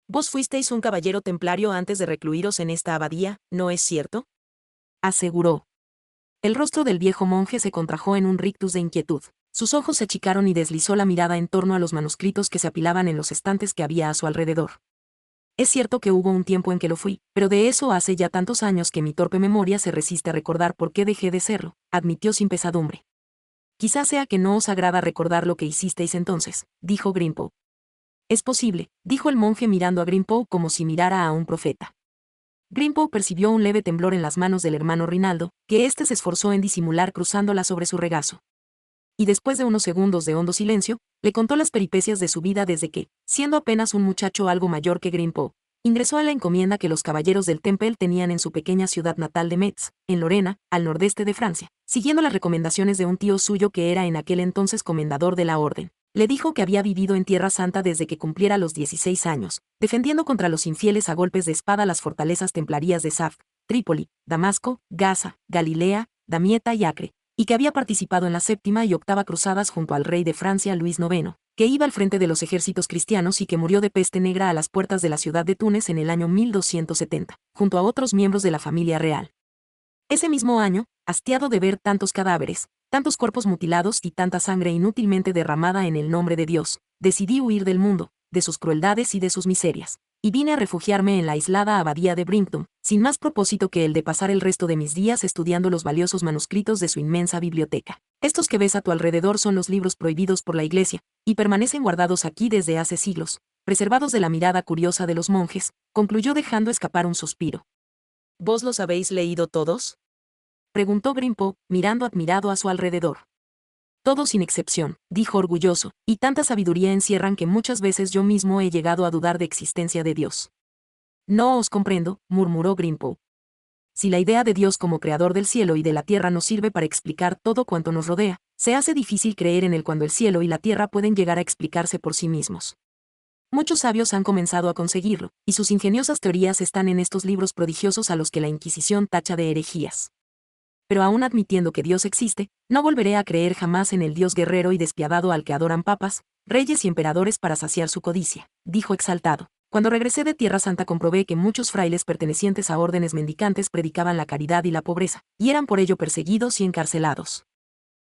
Vos fuisteis un caballero templario antes de recluiros en esta abadía, ¿no es cierto? aseguró. El rostro del viejo monje se contrajo en un rictus de inquietud. Sus ojos se achicaron y deslizó la mirada en torno a los manuscritos que se apilaban en los estantes que había a su alrededor. Es cierto que hubo un tiempo en que lo fui, pero de eso hace ya tantos años que mi torpe memoria se resiste a recordar por qué dejé de serlo, admitió sin pesadumbre. Quizás sea que no os agrada recordar lo que hicisteis entonces, dijo Grimpo. Es posible, dijo el monje mirando a Grimpo como si mirara a un profeta. Grimpo percibió un leve temblor en las manos del hermano Rinaldo, que éste se esforzó en disimular cruzándola sobre su regazo y después de unos segundos de hondo silencio, le contó las peripecias de su vida desde que, siendo apenas un muchacho algo mayor que Grimpo, ingresó a la encomienda que los caballeros del Temple tenían en su pequeña ciudad natal de Metz, en Lorena, al nordeste de Francia, siguiendo las recomendaciones de un tío suyo que era en aquel entonces comendador de la orden. Le dijo que había vivido en Tierra Santa desde que cumpliera los 16 años, defendiendo contra los infieles a golpes de espada las fortalezas templarias de Saf, Trípoli, Damasco, Gaza, Galilea, Damieta y Acre, y que había participado en la séptima y octava cruzadas junto al rey de Francia Luis IX, que iba al frente de los ejércitos cristianos y que murió de peste negra a las puertas de la ciudad de Túnez en el año 1270, junto a otros miembros de la familia real. Ese mismo año, hastiado de ver tantos cadáveres, tantos cuerpos mutilados y tanta sangre inútilmente derramada en el nombre de Dios, decidí huir del mundo, de sus crueldades y de sus miserias, y vine a refugiarme en la aislada abadía de Brimpton, sin más propósito que el de pasar el resto de mis días estudiando los valiosos manuscritos de su inmensa biblioteca. Estos que ves a tu alrededor son los libros prohibidos por la Iglesia, y permanecen guardados aquí desde hace siglos, preservados de la mirada curiosa de los monjes, concluyó dejando escapar un suspiro. ¿Vos los habéis leído todos? preguntó Grimpo, mirando admirado a su alrededor. Todos sin excepción, dijo orgulloso, y tanta sabiduría encierran que muchas veces yo mismo he llegado a dudar de existencia de Dios. No os comprendo, murmuró Grimpo. Si la idea de Dios como creador del cielo y de la tierra nos sirve para explicar todo cuanto nos rodea, se hace difícil creer en él cuando el cielo y la tierra pueden llegar a explicarse por sí mismos. Muchos sabios han comenzado a conseguirlo, y sus ingeniosas teorías están en estos libros prodigiosos a los que la Inquisición tacha de herejías. Pero aún admitiendo que Dios existe, no volveré a creer jamás en el Dios guerrero y despiadado al que adoran papas, reyes y emperadores para saciar su codicia, dijo exaltado. Cuando regresé de Tierra Santa comprobé que muchos frailes pertenecientes a órdenes mendicantes predicaban la caridad y la pobreza, y eran por ello perseguidos y encarcelados.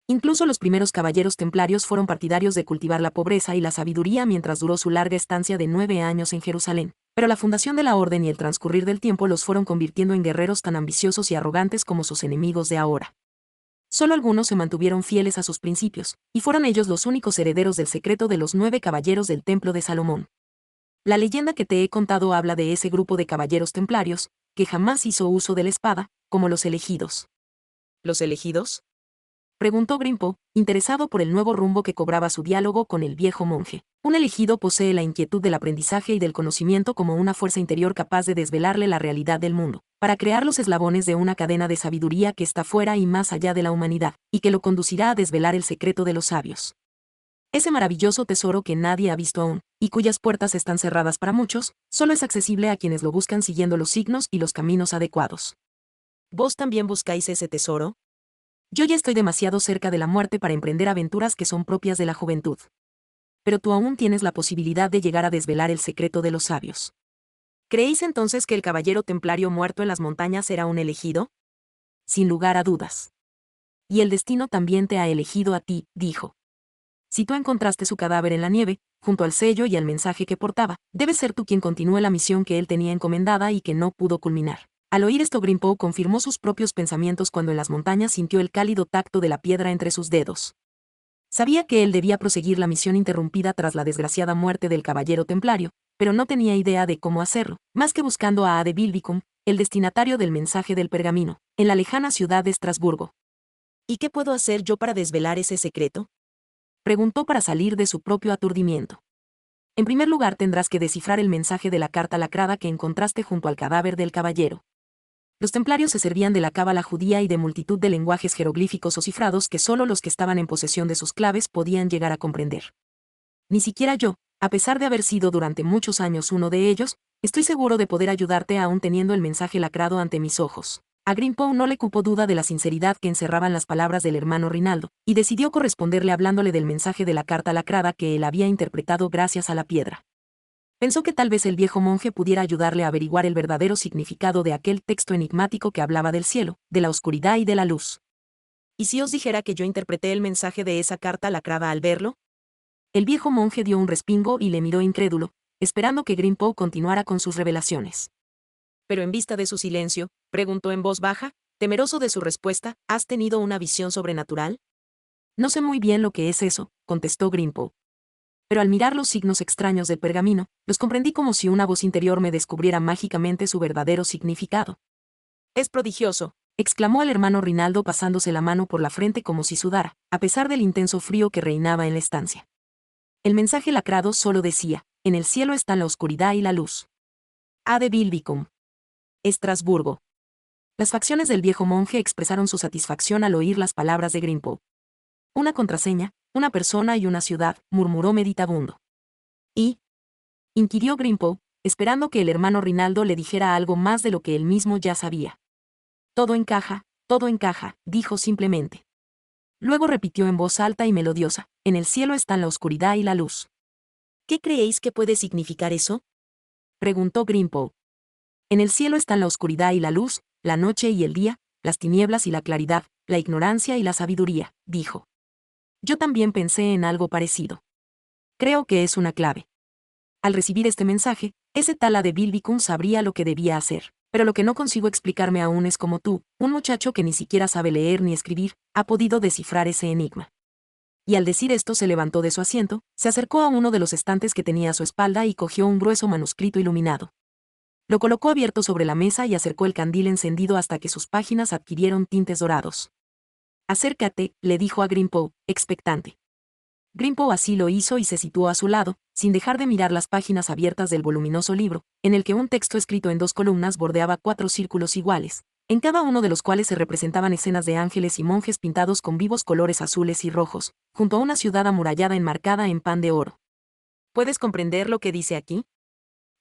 Incluso los primeros caballeros templarios fueron partidarios de cultivar la pobreza y la sabiduría mientras duró su larga estancia de nueve años en Jerusalén, pero la fundación de la orden y el transcurrir del tiempo los fueron convirtiendo en guerreros tan ambiciosos y arrogantes como sus enemigos de ahora. Solo algunos se mantuvieron fieles a sus principios, y fueron ellos los únicos herederos del secreto de los nueve caballeros del Templo de Salomón. La leyenda que te he contado habla de ese grupo de caballeros templarios, que jamás hizo uso de la espada, como los elegidos. ¿Los elegidos? Preguntó Grimpo, interesado por el nuevo rumbo que cobraba su diálogo con el viejo monje. Un elegido posee la inquietud del aprendizaje y del conocimiento como una fuerza interior capaz de desvelarle la realidad del mundo, para crear los eslabones de una cadena de sabiduría que está fuera y más allá de la humanidad, y que lo conducirá a desvelar el secreto de los sabios. Ese maravilloso tesoro que nadie ha visto aún, y cuyas puertas están cerradas para muchos, solo es accesible a quienes lo buscan siguiendo los signos y los caminos adecuados. ¿Vos también buscáis ese tesoro? Yo ya estoy demasiado cerca de la muerte para emprender aventuras que son propias de la juventud. Pero tú aún tienes la posibilidad de llegar a desvelar el secreto de los sabios. ¿Creéis entonces que el caballero templario muerto en las montañas era un elegido? Sin lugar a dudas. Y el destino también te ha elegido a ti, dijo. Si tú encontraste su cadáver en la nieve, junto al sello y al mensaje que portaba, debe ser tú quien continúe la misión que él tenía encomendada y que no pudo culminar. Al oír esto Grimpo confirmó sus propios pensamientos cuando en las montañas sintió el cálido tacto de la piedra entre sus dedos. Sabía que él debía proseguir la misión interrumpida tras la desgraciada muerte del caballero templario, pero no tenía idea de cómo hacerlo, más que buscando a Ade Bilbicum, el destinatario del mensaje del pergamino, en la lejana ciudad de Estrasburgo. ¿Y qué puedo hacer yo para desvelar ese secreto? Preguntó para salir de su propio aturdimiento. En primer lugar tendrás que descifrar el mensaje de la carta lacrada que encontraste junto al cadáver del caballero. Los templarios se servían de la cábala judía y de multitud de lenguajes jeroglíficos o cifrados que solo los que estaban en posesión de sus claves podían llegar a comprender. Ni siquiera yo, a pesar de haber sido durante muchos años uno de ellos, estoy seguro de poder ayudarte aún teniendo el mensaje lacrado ante mis ojos. A no le cupo duda de la sinceridad que encerraban las palabras del hermano Rinaldo, y decidió corresponderle hablándole del mensaje de la carta lacrada que él había interpretado gracias a la piedra. Pensó que tal vez el viejo monje pudiera ayudarle a averiguar el verdadero significado de aquel texto enigmático que hablaba del cielo, de la oscuridad y de la luz. ¿Y si os dijera que yo interpreté el mensaje de esa carta lacrada al verlo? El viejo monje dio un respingo y le miró incrédulo, esperando que Grimpo continuara con sus revelaciones pero en vista de su silencio, preguntó en voz baja, temeroso de su respuesta, ¿has tenido una visión sobrenatural? No sé muy bien lo que es eso, contestó Grimpo. Pero al mirar los signos extraños del pergamino, los comprendí como si una voz interior me descubriera mágicamente su verdadero significado. Es prodigioso, exclamó el hermano Rinaldo pasándose la mano por la frente como si sudara, a pesar del intenso frío que reinaba en la estancia. El mensaje lacrado solo decía, en el cielo están la oscuridad y la luz. Ade Bilbicum. Estrasburgo. Las facciones del viejo monje expresaron su satisfacción al oír las palabras de Grimpo. Una contraseña, una persona y una ciudad, murmuró meditabundo. ¿Y? inquirió Grimpo, esperando que el hermano Rinaldo le dijera algo más de lo que él mismo ya sabía. Todo encaja, todo encaja, dijo simplemente. Luego repitió en voz alta y melodiosa, en el cielo están la oscuridad y la luz. ¿Qué creéis que puede significar eso? preguntó Grimpo. En el cielo están la oscuridad y la luz, la noche y el día, las tinieblas y la claridad, la ignorancia y la sabiduría, dijo. Yo también pensé en algo parecido. Creo que es una clave. Al recibir este mensaje, ese tala de Bilbicum sabría lo que debía hacer, pero lo que no consigo explicarme aún es cómo tú, un muchacho que ni siquiera sabe leer ni escribir, ha podido descifrar ese enigma. Y al decir esto se levantó de su asiento, se acercó a uno de los estantes que tenía a su espalda y cogió un grueso manuscrito iluminado. Lo colocó abierto sobre la mesa y acercó el candil encendido hasta que sus páginas adquirieron tintes dorados. Acércate, le dijo a Grimpo, expectante. Grimpo así lo hizo y se situó a su lado, sin dejar de mirar las páginas abiertas del voluminoso libro, en el que un texto escrito en dos columnas bordeaba cuatro círculos iguales, en cada uno de los cuales se representaban escenas de ángeles y monjes pintados con vivos colores azules y rojos, junto a una ciudad amurallada enmarcada en pan de oro. ¿Puedes comprender lo que dice aquí?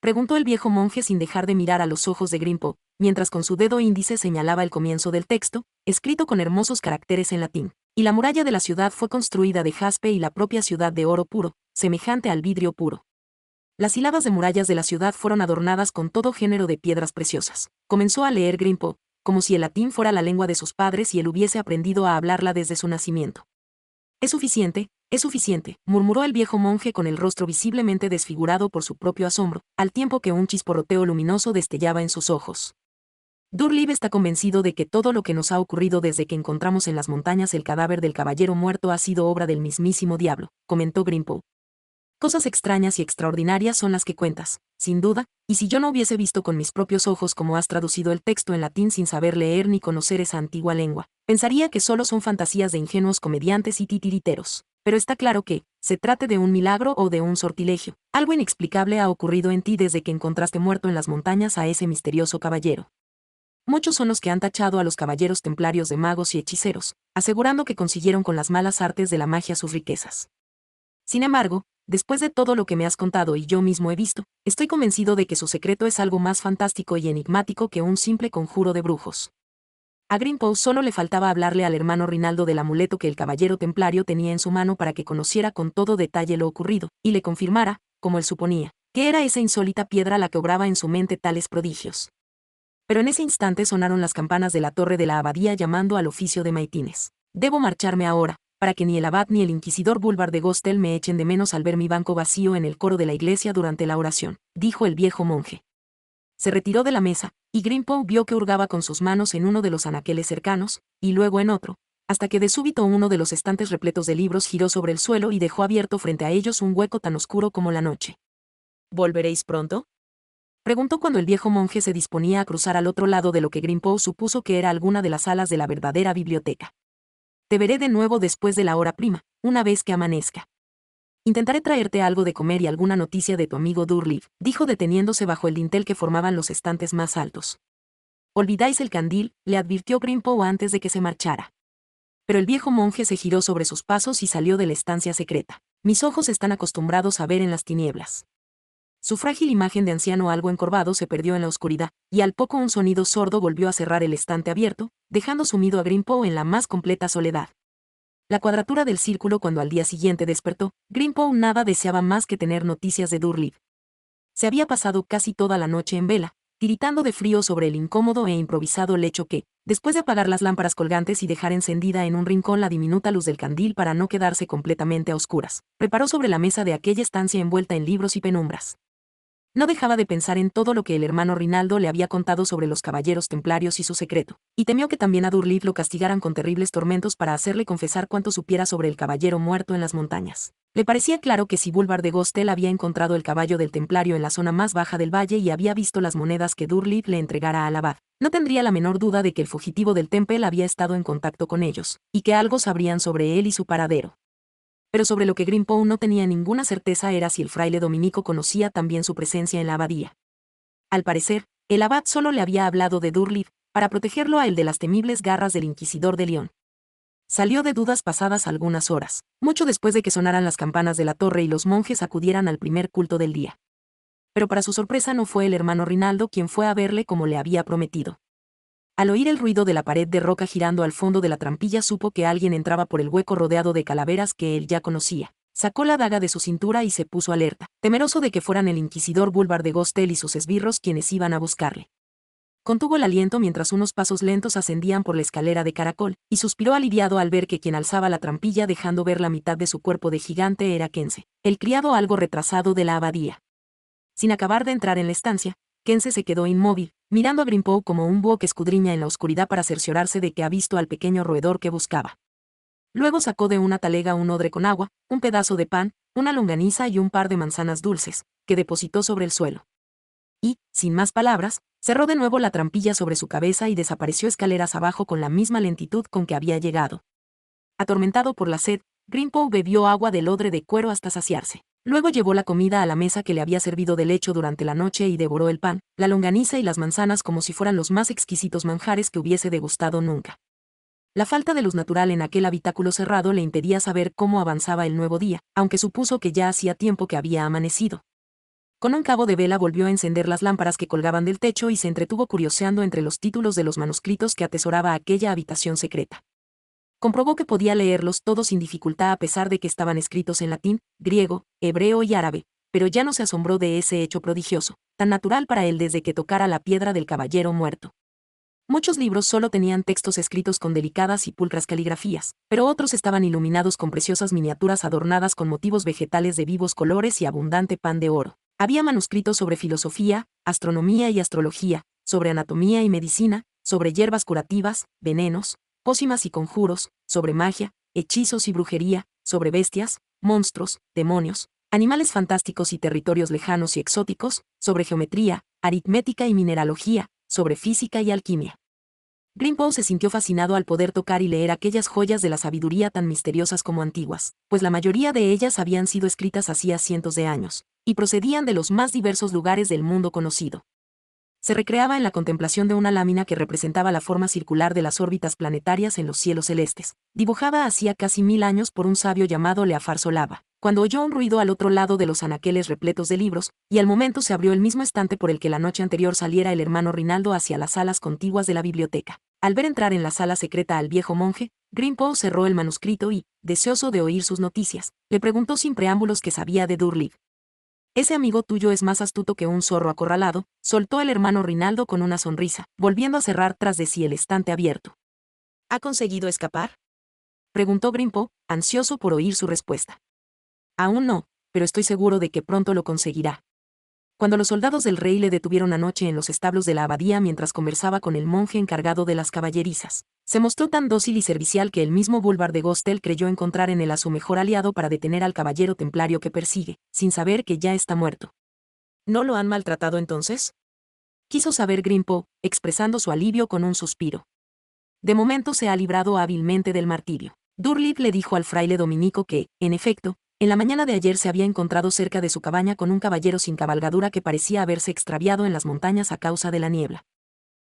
Preguntó el viejo monje sin dejar de mirar a los ojos de Grimpo, mientras con su dedo índice señalaba el comienzo del texto, escrito con hermosos caracteres en latín. Y la muralla de la ciudad fue construida de jaspe y la propia ciudad de oro puro, semejante al vidrio puro. Las hiladas de murallas de la ciudad fueron adornadas con todo género de piedras preciosas. Comenzó a leer Grimpo, como si el latín fuera la lengua de sus padres y él hubiese aprendido a hablarla desde su nacimiento. Es suficiente, es suficiente, murmuró el viejo monje con el rostro visiblemente desfigurado por su propio asombro, al tiempo que un chisporroteo luminoso destellaba en sus ojos. Durlib está convencido de que todo lo que nos ha ocurrido desde que encontramos en las montañas el cadáver del caballero muerto ha sido obra del mismísimo diablo, comentó Grimpo, Cosas extrañas y extraordinarias son las que cuentas, sin duda, y si yo no hubiese visto con mis propios ojos cómo has traducido el texto en latín sin saber leer ni conocer esa antigua lengua, pensaría que solo son fantasías de ingenuos comediantes y titiriteros. Pero está claro que, se trate de un milagro o de un sortilegio, algo inexplicable ha ocurrido en ti desde que encontraste muerto en las montañas a ese misterioso caballero. Muchos son los que han tachado a los caballeros templarios de magos y hechiceros, asegurando que consiguieron con las malas artes de la magia sus riquezas. Sin embargo, después de todo lo que me has contado y yo mismo he visto, estoy convencido de que su secreto es algo más fantástico y enigmático que un simple conjuro de brujos. A Greenpoe solo le faltaba hablarle al hermano Rinaldo del amuleto que el caballero templario tenía en su mano para que conociera con todo detalle lo ocurrido, y le confirmara, como él suponía, que era esa insólita piedra la que obraba en su mente tales prodigios. Pero en ese instante sonaron las campanas de la torre de la abadía llamando al oficio de maitines. Debo marcharme ahora, para que ni el abad ni el inquisidor búlvar de Gostel me echen de menos al ver mi banco vacío en el coro de la iglesia durante la oración, dijo el viejo monje. Se retiró de la mesa, y Grimpow vio que hurgaba con sus manos en uno de los anaqueles cercanos, y luego en otro, hasta que de súbito uno de los estantes repletos de libros giró sobre el suelo y dejó abierto frente a ellos un hueco tan oscuro como la noche. ¿Volveréis pronto? Preguntó cuando el viejo monje se disponía a cruzar al otro lado de lo que Grimpow supuso que era alguna de las alas de la verdadera biblioteca. Te veré de nuevo después de la hora prima, una vez que amanezca. Intentaré traerte algo de comer y alguna noticia de tu amigo Durliv. dijo deteniéndose bajo el dintel que formaban los estantes más altos. Olvidáis el candil, le advirtió Grimpo antes de que se marchara. Pero el viejo monje se giró sobre sus pasos y salió de la estancia secreta. Mis ojos están acostumbrados a ver en las tinieblas. Su frágil imagen de anciano algo encorvado se perdió en la oscuridad, y al poco un sonido sordo volvió a cerrar el estante abierto, dejando sumido a Grimpo en la más completa soledad. La cuadratura del círculo cuando al día siguiente despertó, Grimpo nada deseaba más que tener noticias de Durliv. Se había pasado casi toda la noche en vela, tiritando de frío sobre el incómodo e improvisado lecho que, después de apagar las lámparas colgantes y dejar encendida en un rincón la diminuta luz del candil para no quedarse completamente a oscuras, preparó sobre la mesa de aquella estancia envuelta en libros y penumbras. No dejaba de pensar en todo lo que el hermano Rinaldo le había contado sobre los caballeros templarios y su secreto, y temió que también a Durlith lo castigaran con terribles tormentos para hacerle confesar cuanto supiera sobre el caballero muerto en las montañas. Le parecía claro que si Bulbar de Gostel había encontrado el caballo del templario en la zona más baja del valle y había visto las monedas que Durlith le entregara al abad, no tendría la menor duda de que el fugitivo del Temple había estado en contacto con ellos, y que algo sabrían sobre él y su paradero pero sobre lo que Grimpo no tenía ninguna certeza era si el fraile dominico conocía también su presencia en la abadía. Al parecer, el abad solo le había hablado de Durliv para protegerlo a él de las temibles garras del inquisidor de León. Salió de dudas pasadas algunas horas, mucho después de que sonaran las campanas de la torre y los monjes acudieran al primer culto del día. Pero para su sorpresa no fue el hermano Rinaldo quien fue a verle como le había prometido. Al oír el ruido de la pared de roca girando al fondo de la trampilla supo que alguien entraba por el hueco rodeado de calaveras que él ya conocía. Sacó la daga de su cintura y se puso alerta, temeroso de que fueran el inquisidor búlvar de Gostel y sus esbirros quienes iban a buscarle. Contuvo el aliento mientras unos pasos lentos ascendían por la escalera de caracol, y suspiró aliviado al ver que quien alzaba la trampilla dejando ver la mitad de su cuerpo de gigante era Kense, el criado algo retrasado de la abadía. Sin acabar de entrar en la estancia, Kense se quedó inmóvil, mirando a Grimpo como un búho que escudriña en la oscuridad para cerciorarse de que ha visto al pequeño roedor que buscaba. Luego sacó de una talega un odre con agua, un pedazo de pan, una longaniza y un par de manzanas dulces, que depositó sobre el suelo. Y, sin más palabras, cerró de nuevo la trampilla sobre su cabeza y desapareció escaleras abajo con la misma lentitud con que había llegado. Atormentado por la sed, Grimpo bebió agua del odre de cuero hasta saciarse. Luego llevó la comida a la mesa que le había servido de lecho durante la noche y devoró el pan, la longaniza y las manzanas como si fueran los más exquisitos manjares que hubiese degustado nunca. La falta de luz natural en aquel habitáculo cerrado le impedía saber cómo avanzaba el nuevo día, aunque supuso que ya hacía tiempo que había amanecido. Con un cabo de vela volvió a encender las lámparas que colgaban del techo y se entretuvo curioseando entre los títulos de los manuscritos que atesoraba aquella habitación secreta. Comprobó que podía leerlos todos sin dificultad a pesar de que estaban escritos en latín, griego, hebreo y árabe, pero ya no se asombró de ese hecho prodigioso, tan natural para él desde que tocara la piedra del caballero muerto. Muchos libros solo tenían textos escritos con delicadas y pulcras caligrafías, pero otros estaban iluminados con preciosas miniaturas adornadas con motivos vegetales de vivos colores y abundante pan de oro. Había manuscritos sobre filosofía, astronomía y astrología, sobre anatomía y medicina, sobre hierbas curativas, venenos, pócimas y conjuros, sobre magia, hechizos y brujería, sobre bestias, monstruos, demonios, animales fantásticos y territorios lejanos y exóticos, sobre geometría, aritmética y mineralogía, sobre física y alquimia. Greenpoe se sintió fascinado al poder tocar y leer aquellas joyas de la sabiduría tan misteriosas como antiguas, pues la mayoría de ellas habían sido escritas hacía cientos de años, y procedían de los más diversos lugares del mundo conocido se recreaba en la contemplación de una lámina que representaba la forma circular de las órbitas planetarias en los cielos celestes, dibujada hacía casi mil años por un sabio llamado Leafar Solaba, cuando oyó un ruido al otro lado de los anaqueles repletos de libros, y al momento se abrió el mismo estante por el que la noche anterior saliera el hermano Rinaldo hacia las salas contiguas de la biblioteca. Al ver entrar en la sala secreta al viejo monje, Greenpoe cerró el manuscrito y, deseoso de oír sus noticias, le preguntó sin preámbulos qué sabía de Durlig, ese amigo tuyo es más astuto que un zorro acorralado, soltó el hermano Rinaldo con una sonrisa, volviendo a cerrar tras de sí el estante abierto. ¿Ha conseguido escapar? preguntó Grimpo, ansioso por oír su respuesta. Aún no, pero estoy seguro de que pronto lo conseguirá cuando los soldados del rey le detuvieron anoche en los establos de la abadía mientras conversaba con el monje encargado de las caballerizas. Se mostró tan dócil y servicial que el mismo búlvar de Gostel creyó encontrar en él a su mejor aliado para detener al caballero templario que persigue, sin saber que ya está muerto. ¿No lo han maltratado entonces? Quiso saber Grimpo, expresando su alivio con un suspiro. De momento se ha librado hábilmente del martirio. Durlip le dijo al fraile dominico que, en efecto, en la mañana de ayer se había encontrado cerca de su cabaña con un caballero sin cabalgadura que parecía haberse extraviado en las montañas a causa de la niebla.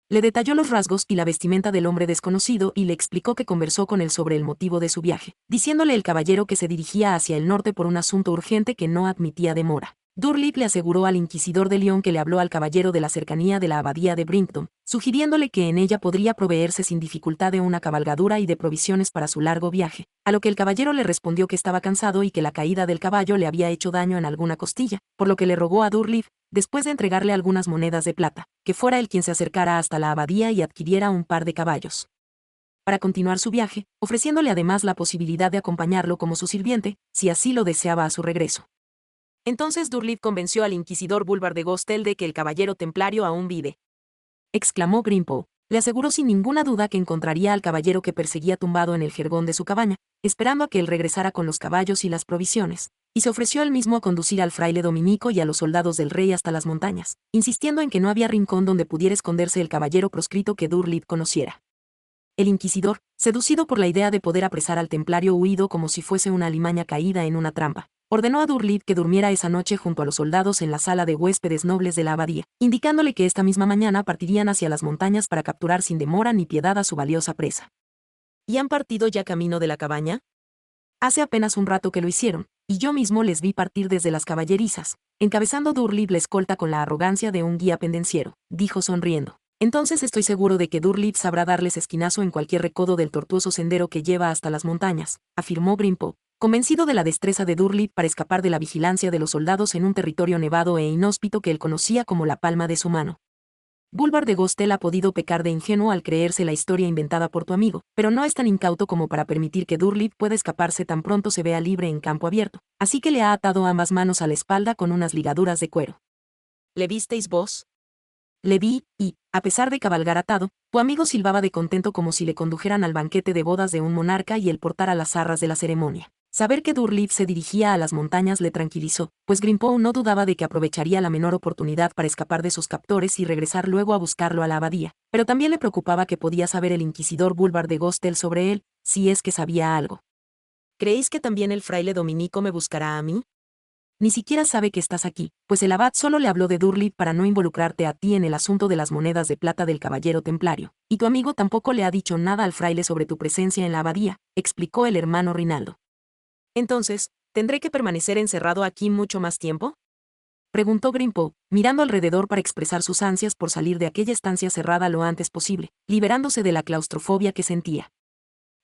Le detalló los rasgos y la vestimenta del hombre desconocido y le explicó que conversó con él sobre el motivo de su viaje, diciéndole el caballero que se dirigía hacia el norte por un asunto urgente que no admitía demora. Durlip le aseguró al inquisidor de León que le habló al caballero de la cercanía de la abadía de Brinkton, sugiriéndole que en ella podría proveerse sin dificultad de una cabalgadura y de provisiones para su largo viaje, a lo que el caballero le respondió que estaba cansado y que la caída del caballo le había hecho daño en alguna costilla, por lo que le rogó a Durlip, después de entregarle algunas monedas de plata, que fuera él quien se acercara hasta la abadía y adquiriera un par de caballos para continuar su viaje, ofreciéndole además la posibilidad de acompañarlo como su sirviente, si así lo deseaba a su regreso. Entonces Durlip convenció al inquisidor Bulbar de Gostel de que el caballero templario aún vive. Exclamó Grimpo. Le aseguró sin ninguna duda que encontraría al caballero que perseguía tumbado en el jergón de su cabaña, esperando a que él regresara con los caballos y las provisiones, y se ofreció él mismo a conducir al fraile dominico y a los soldados del rey hasta las montañas, insistiendo en que no había rincón donde pudiera esconderse el caballero proscrito que Durlip conociera. El inquisidor, seducido por la idea de poder apresar al templario huido como si fuese una alimaña caída en una trampa, ordenó a Durlip que durmiera esa noche junto a los soldados en la sala de huéspedes nobles de la abadía, indicándole que esta misma mañana partirían hacia las montañas para capturar sin demora ni piedad a su valiosa presa. ¿Y han partido ya camino de la cabaña? Hace apenas un rato que lo hicieron, y yo mismo les vi partir desde las caballerizas, encabezando Durlip la escolta con la arrogancia de un guía pendenciero, dijo sonriendo. Entonces estoy seguro de que Durlip sabrá darles esquinazo en cualquier recodo del tortuoso sendero que lleva hasta las montañas, afirmó Grimpo, Convencido de la destreza de Durlip para escapar de la vigilancia de los soldados en un territorio nevado e inhóspito que él conocía como la palma de su mano. Bulbar de Gostel ha podido pecar de ingenuo al creerse la historia inventada por tu amigo, pero no es tan incauto como para permitir que Durlip pueda escaparse tan pronto se vea libre en campo abierto, así que le ha atado ambas manos a la espalda con unas ligaduras de cuero. ¿Le visteis vos? Le vi, y, a pesar de cabalgar atado, tu amigo silbaba de contento como si le condujeran al banquete de bodas de un monarca y portar a las arras de la ceremonia. Saber que Durlib se dirigía a las montañas le tranquilizó, pues Grimpo no dudaba de que aprovecharía la menor oportunidad para escapar de sus captores y regresar luego a buscarlo a la abadía, pero también le preocupaba que podía saber el inquisidor Bulbar de Gostel sobre él, si es que sabía algo. ¿Creéis que también el fraile dominico me buscará a mí? Ni siquiera sabe que estás aquí, pues el abad solo le habló de Durlib para no involucrarte a ti en el asunto de las monedas de plata del caballero templario, y tu amigo tampoco le ha dicho nada al fraile sobre tu presencia en la abadía, explicó el hermano Rinaldo. Entonces, ¿tendré que permanecer encerrado aquí mucho más tiempo? Preguntó Grimpo, mirando alrededor para expresar sus ansias por salir de aquella estancia cerrada lo antes posible, liberándose de la claustrofobia que sentía.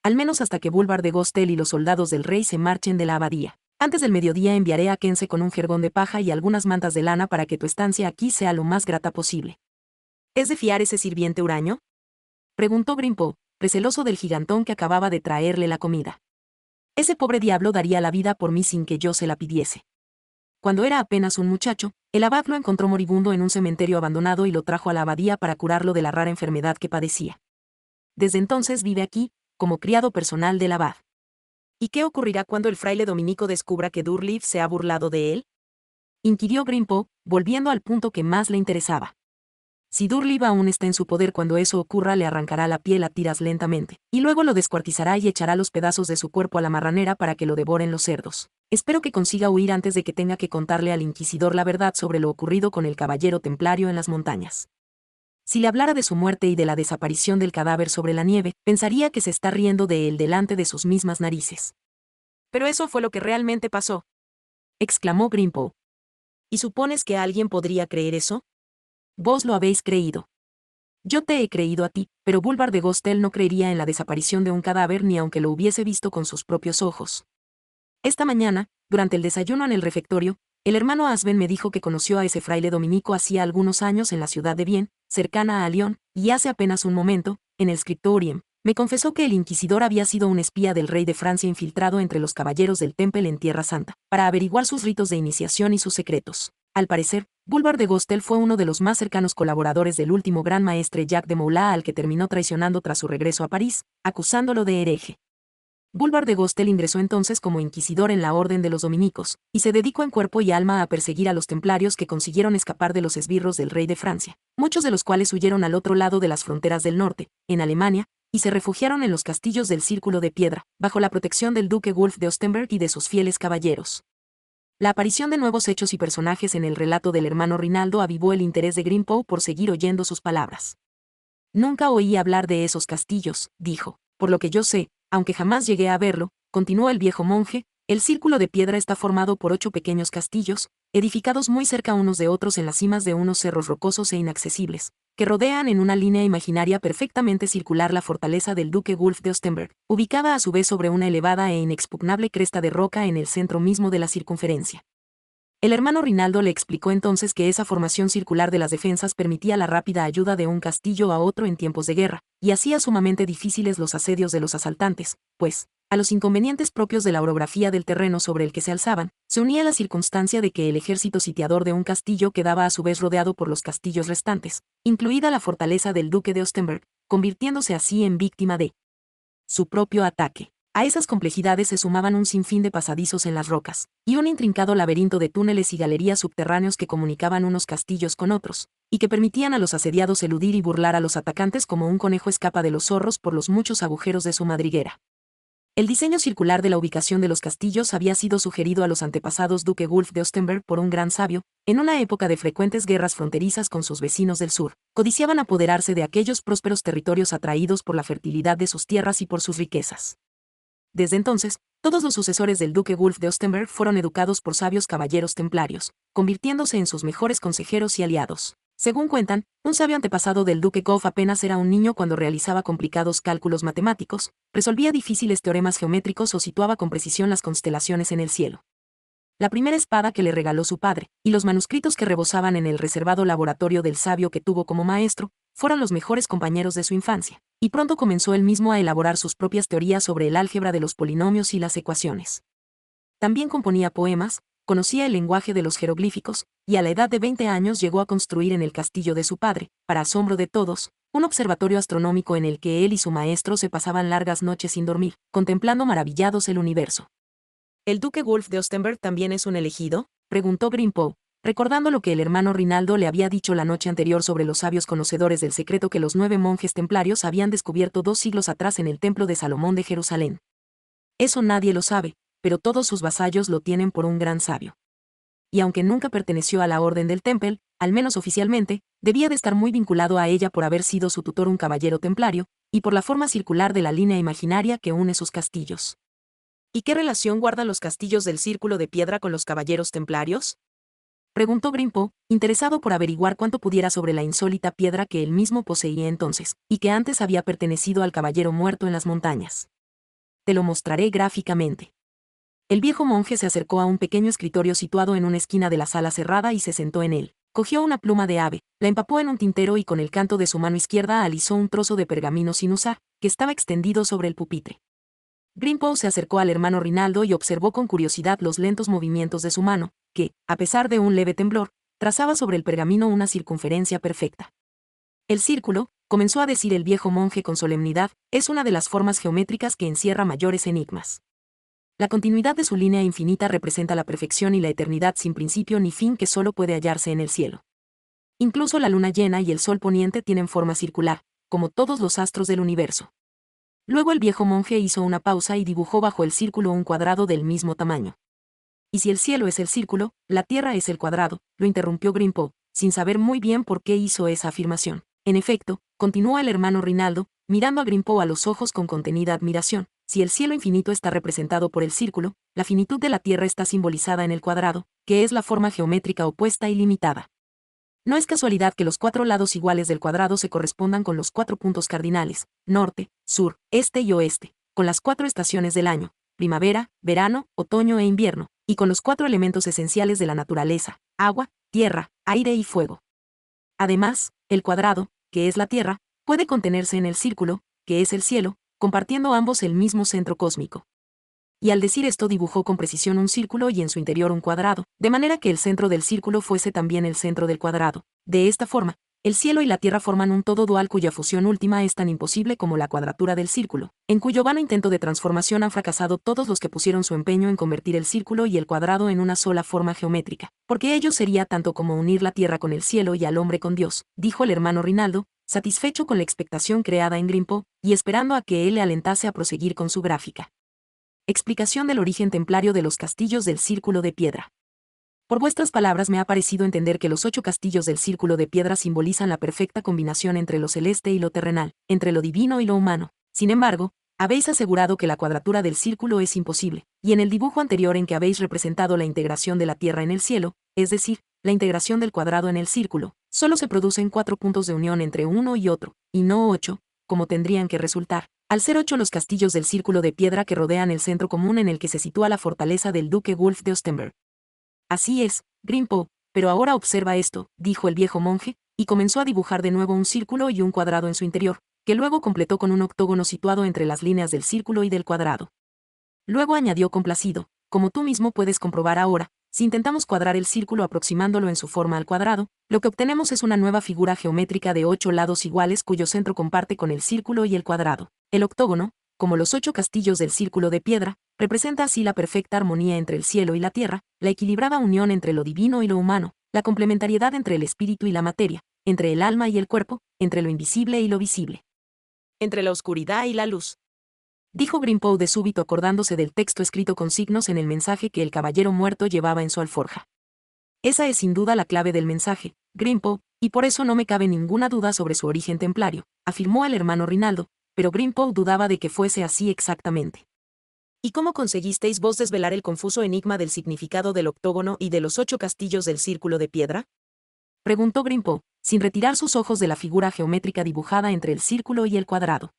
Al menos hasta que Bulvar de Gostel y los soldados del rey se marchen de la abadía. Antes del mediodía enviaré a Kense con un jergón de paja y algunas mantas de lana para que tu estancia aquí sea lo más grata posible. ¿Es de fiar ese sirviente huraño? Preguntó Grimpo, receloso del gigantón que acababa de traerle la comida. Ese pobre diablo daría la vida por mí sin que yo se la pidiese. Cuando era apenas un muchacho, el abad lo encontró moribundo en un cementerio abandonado y lo trajo a la abadía para curarlo de la rara enfermedad que padecía. Desde entonces vive aquí, como criado personal del abad. ¿Y qué ocurrirá cuando el fraile dominico descubra que Durleaf se ha burlado de él? inquirió Grimpo, volviendo al punto que más le interesaba. Si Durlib aún está en su poder cuando eso ocurra le arrancará la piel a tiras lentamente, y luego lo descuartizará y echará los pedazos de su cuerpo a la marranera para que lo devoren los cerdos. Espero que consiga huir antes de que tenga que contarle al inquisidor la verdad sobre lo ocurrido con el caballero templario en las montañas. Si le hablara de su muerte y de la desaparición del cadáver sobre la nieve, pensaría que se está riendo de él delante de sus mismas narices. Pero eso fue lo que realmente pasó, exclamó Grimpo. ¿Y supones que alguien podría creer eso? Vos lo habéis creído. Yo te he creído a ti, pero Bulvar de Gostel no creería en la desaparición de un cadáver ni aunque lo hubiese visto con sus propios ojos. Esta mañana, durante el desayuno en el refectorio, el hermano Asben me dijo que conoció a ese fraile dominico hacía algunos años en la ciudad de Bien, cercana a Lyon, y hace apenas un momento, en el scriptorium, me confesó que el inquisidor había sido un espía del rey de Francia infiltrado entre los caballeros del Temple en Tierra Santa, para averiguar sus ritos de iniciación y sus secretos. Al parecer, Bulbar de Gostel fue uno de los más cercanos colaboradores del último gran maestre Jacques de Moulin al que terminó traicionando tras su regreso a París, acusándolo de hereje. Bulbar de Gostel ingresó entonces como inquisidor en la Orden de los Dominicos, y se dedicó en cuerpo y alma a perseguir a los templarios que consiguieron escapar de los esbirros del rey de Francia, muchos de los cuales huyeron al otro lado de las fronteras del norte, en Alemania, y se refugiaron en los castillos del Círculo de Piedra, bajo la protección del duque Wolf de Ostenberg y de sus fieles caballeros. La aparición de nuevos hechos y personajes en el relato del hermano Rinaldo avivó el interés de Grimpo por seguir oyendo sus palabras. Nunca oí hablar de esos castillos, dijo. Por lo que yo sé, aunque jamás llegué a verlo, continuó el viejo monje, el círculo de piedra está formado por ocho pequeños castillos, edificados muy cerca unos de otros en las cimas de unos cerros rocosos e inaccesibles, que rodean en una línea imaginaria perfectamente circular la fortaleza del duque Wolf de Ostenberg, ubicada a su vez sobre una elevada e inexpugnable cresta de roca en el centro mismo de la circunferencia. El hermano Rinaldo le explicó entonces que esa formación circular de las defensas permitía la rápida ayuda de un castillo a otro en tiempos de guerra, y hacía sumamente difíciles los asedios de los asaltantes, pues, a los inconvenientes propios de la orografía del terreno sobre el que se alzaban, se unía la circunstancia de que el ejército sitiador de un castillo quedaba a su vez rodeado por los castillos restantes, incluida la fortaleza del duque de Ostenberg, convirtiéndose así en víctima de su propio ataque. A esas complejidades se sumaban un sinfín de pasadizos en las rocas, y un intrincado laberinto de túneles y galerías subterráneos que comunicaban unos castillos con otros, y que permitían a los asediados eludir y burlar a los atacantes como un conejo escapa de los zorros por los muchos agujeros de su madriguera. El diseño circular de la ubicación de los castillos había sido sugerido a los antepasados duque Wulf de Ostenberg por un gran sabio, en una época de frecuentes guerras fronterizas con sus vecinos del sur. Codiciaban apoderarse de aquellos prósperos territorios atraídos por la fertilidad de sus tierras y por sus riquezas. Desde entonces, todos los sucesores del duque Wulf de Ostenberg fueron educados por sabios caballeros templarios, convirtiéndose en sus mejores consejeros y aliados. Según cuentan, un sabio antepasado del duque Goff apenas era un niño cuando realizaba complicados cálculos matemáticos, resolvía difíciles teoremas geométricos o situaba con precisión las constelaciones en el cielo. La primera espada que le regaló su padre, y los manuscritos que rebosaban en el reservado laboratorio del sabio que tuvo como maestro, fueron los mejores compañeros de su infancia, y pronto comenzó él mismo a elaborar sus propias teorías sobre el álgebra de los polinomios y las ecuaciones. También componía poemas, conocía el lenguaje de los jeroglíficos, y a la edad de 20 años llegó a construir en el castillo de su padre, para asombro de todos, un observatorio astronómico en el que él y su maestro se pasaban largas noches sin dormir, contemplando maravillados el universo. ¿El duque Wolf de Ostenberg también es un elegido? preguntó Grimpo, recordando lo que el hermano Rinaldo le había dicho la noche anterior sobre los sabios conocedores del secreto que los nueve monjes templarios habían descubierto dos siglos atrás en el templo de Salomón de Jerusalén. Eso nadie lo sabe, pero todos sus vasallos lo tienen por un gran sabio. Y aunque nunca perteneció a la Orden del Temple, al menos oficialmente, debía de estar muy vinculado a ella por haber sido su tutor un caballero templario, y por la forma circular de la línea imaginaria que une sus castillos. ¿Y qué relación guardan los castillos del Círculo de Piedra con los caballeros templarios? Preguntó Grimpo, interesado por averiguar cuánto pudiera sobre la insólita piedra que él mismo poseía entonces, y que antes había pertenecido al caballero muerto en las montañas. Te lo mostraré gráficamente. El viejo monje se acercó a un pequeño escritorio situado en una esquina de la sala cerrada y se sentó en él. Cogió una pluma de ave, la empapó en un tintero y con el canto de su mano izquierda alisó un trozo de pergamino sin usar, que estaba extendido sobre el pupitre. Grimpo se acercó al hermano Rinaldo y observó con curiosidad los lentos movimientos de su mano, que, a pesar de un leve temblor, trazaba sobre el pergamino una circunferencia perfecta. El círculo, comenzó a decir el viejo monje con solemnidad, es una de las formas geométricas que encierra mayores enigmas. La continuidad de su línea infinita representa la perfección y la eternidad sin principio ni fin que solo puede hallarse en el cielo. Incluso la luna llena y el sol poniente tienen forma circular, como todos los astros del universo. Luego el viejo monje hizo una pausa y dibujó bajo el círculo un cuadrado del mismo tamaño. Y si el cielo es el círculo, la tierra es el cuadrado, lo interrumpió Grimpo, sin saber muy bien por qué hizo esa afirmación. En efecto, continúa el hermano Rinaldo, mirando a Grimpo a los ojos con contenida admiración, si el cielo infinito está representado por el círculo, la finitud de la Tierra está simbolizada en el cuadrado, que es la forma geométrica opuesta y limitada. No es casualidad que los cuatro lados iguales del cuadrado se correspondan con los cuatro puntos cardinales, norte, sur, este y oeste, con las cuatro estaciones del año, primavera, verano, otoño e invierno, y con los cuatro elementos esenciales de la naturaleza, agua, tierra, aire y fuego. Además, el cuadrado, que es la tierra, puede contenerse en el círculo, que es el cielo, compartiendo ambos el mismo centro cósmico. Y al decir esto dibujó con precisión un círculo y en su interior un cuadrado, de manera que el centro del círculo fuese también el centro del cuadrado. De esta forma, el cielo y la tierra forman un todo dual cuya fusión última es tan imposible como la cuadratura del círculo, en cuyo vano intento de transformación han fracasado todos los que pusieron su empeño en convertir el círculo y el cuadrado en una sola forma geométrica, porque ello sería tanto como unir la tierra con el cielo y al hombre con Dios, dijo el hermano Rinaldo, satisfecho con la expectación creada en Grimpo y esperando a que él le alentase a proseguir con su gráfica. Explicación del origen templario de los castillos del Círculo de Piedra. Por vuestras palabras me ha parecido entender que los ocho castillos del Círculo de Piedra simbolizan la perfecta combinación entre lo celeste y lo terrenal, entre lo divino y lo humano. Sin embargo, habéis asegurado que la cuadratura del círculo es imposible, y en el dibujo anterior en que habéis representado la integración de la Tierra en el cielo, es decir, la integración del cuadrado en el círculo, solo se producen cuatro puntos de unión entre uno y otro, y no ocho, como tendrían que resultar. Al ser ocho los castillos del círculo de piedra que rodean el centro común en el que se sitúa la fortaleza del duque Wolf de Ostenberg. Así es, Grimpo, pero ahora observa esto, dijo el viejo monje, y comenzó a dibujar de nuevo un círculo y un cuadrado en su interior, que luego completó con un octógono situado entre las líneas del círculo y del cuadrado. Luego añadió complacido, como tú mismo puedes comprobar ahora, si intentamos cuadrar el círculo aproximándolo en su forma al cuadrado, lo que obtenemos es una nueva figura geométrica de ocho lados iguales cuyo centro comparte con el círculo y el cuadrado. El octógono, como los ocho castillos del círculo de piedra, representa así la perfecta armonía entre el cielo y la tierra, la equilibrada unión entre lo divino y lo humano, la complementariedad entre el espíritu y la materia, entre el alma y el cuerpo, entre lo invisible y lo visible. Entre la oscuridad y la luz, dijo Grimpo de súbito acordándose del texto escrito con signos en el mensaje que el caballero muerto llevaba en su alforja. Esa es sin duda la clave del mensaje, Grimpo, y por eso no me cabe ninguna duda sobre su origen templario, afirmó el hermano Rinaldo, pero Grimpo dudaba de que fuese así exactamente. ¿Y cómo conseguisteis vos desvelar el confuso enigma del significado del octógono y de los ocho castillos del círculo de piedra? Preguntó Grimpo, sin retirar sus ojos de la figura geométrica dibujada entre el círculo y el cuadrado.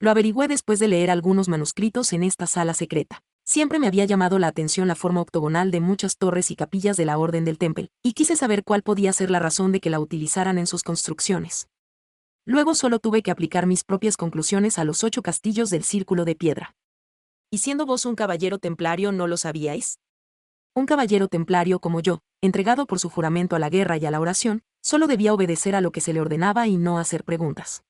Lo averigüé después de leer algunos manuscritos en esta sala secreta. Siempre me había llamado la atención la forma octogonal de muchas torres y capillas de la Orden del Temple, y quise saber cuál podía ser la razón de que la utilizaran en sus construcciones. Luego solo tuve que aplicar mis propias conclusiones a los ocho castillos del Círculo de Piedra. ¿Y siendo vos un caballero templario no lo sabíais? Un caballero templario como yo, entregado por su juramento a la guerra y a la oración, solo debía obedecer a lo que se le ordenaba y no hacer preguntas.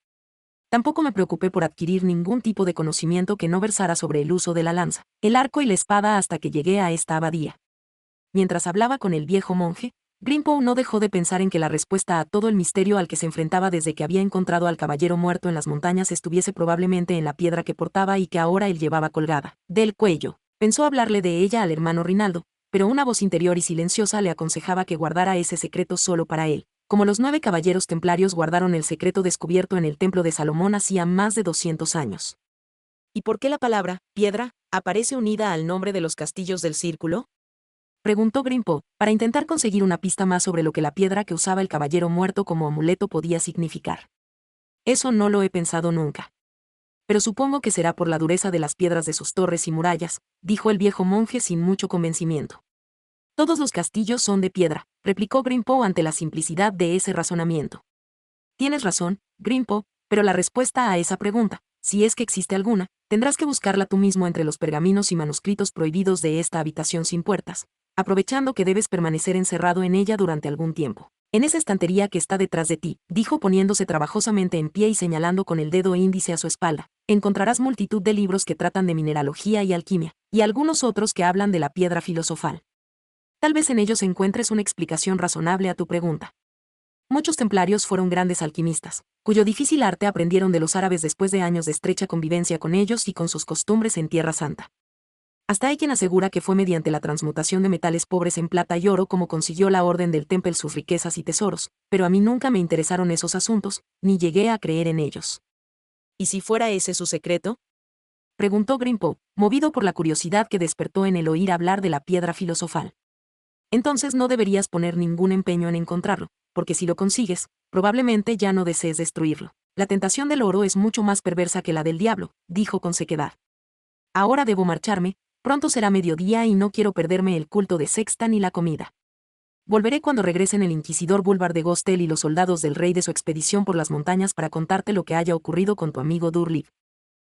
Tampoco me preocupé por adquirir ningún tipo de conocimiento que no versara sobre el uso de la lanza, el arco y la espada hasta que llegué a esta abadía. Mientras hablaba con el viejo monje, Grimpo no dejó de pensar en que la respuesta a todo el misterio al que se enfrentaba desde que había encontrado al caballero muerto en las montañas estuviese probablemente en la piedra que portaba y que ahora él llevaba colgada, del cuello. Pensó hablarle de ella al hermano Rinaldo, pero una voz interior y silenciosa le aconsejaba que guardara ese secreto solo para él como los nueve caballeros templarios guardaron el secreto descubierto en el templo de Salomón hacía más de 200 años. ¿Y por qué la palabra, piedra, aparece unida al nombre de los castillos del círculo? Preguntó Grimpo, para intentar conseguir una pista más sobre lo que la piedra que usaba el caballero muerto como amuleto podía significar. Eso no lo he pensado nunca. Pero supongo que será por la dureza de las piedras de sus torres y murallas, dijo el viejo monje sin mucho convencimiento. Todos los castillos son de piedra, replicó Grimpo ante la simplicidad de ese razonamiento. Tienes razón, Grimpo, pero la respuesta a esa pregunta, si es que existe alguna, tendrás que buscarla tú mismo entre los pergaminos y manuscritos prohibidos de esta habitación sin puertas, aprovechando que debes permanecer encerrado en ella durante algún tiempo. En esa estantería que está detrás de ti, dijo poniéndose trabajosamente en pie y señalando con el dedo índice a su espalda, encontrarás multitud de libros que tratan de mineralogía y alquimia, y algunos otros que hablan de la piedra filosofal. Tal vez en ellos encuentres una explicación razonable a tu pregunta. Muchos templarios fueron grandes alquimistas, cuyo difícil arte aprendieron de los árabes después de años de estrecha convivencia con ellos y con sus costumbres en Tierra Santa. Hasta hay quien asegura que fue mediante la transmutación de metales pobres en plata y oro como consiguió la Orden del Temple sus riquezas y tesoros, pero a mí nunca me interesaron esos asuntos, ni llegué a creer en ellos. ¿Y si fuera ese su secreto? preguntó Grimpo, movido por la curiosidad que despertó en el oír hablar de la piedra filosofal entonces no deberías poner ningún empeño en encontrarlo, porque si lo consigues, probablemente ya no desees destruirlo. La tentación del oro es mucho más perversa que la del diablo, dijo con sequedad. Ahora debo marcharme, pronto será mediodía y no quiero perderme el culto de Sexta ni la comida. Volveré cuando regresen el inquisidor Bulbar de Gostel y los soldados del rey de su expedición por las montañas para contarte lo que haya ocurrido con tu amigo Durlib.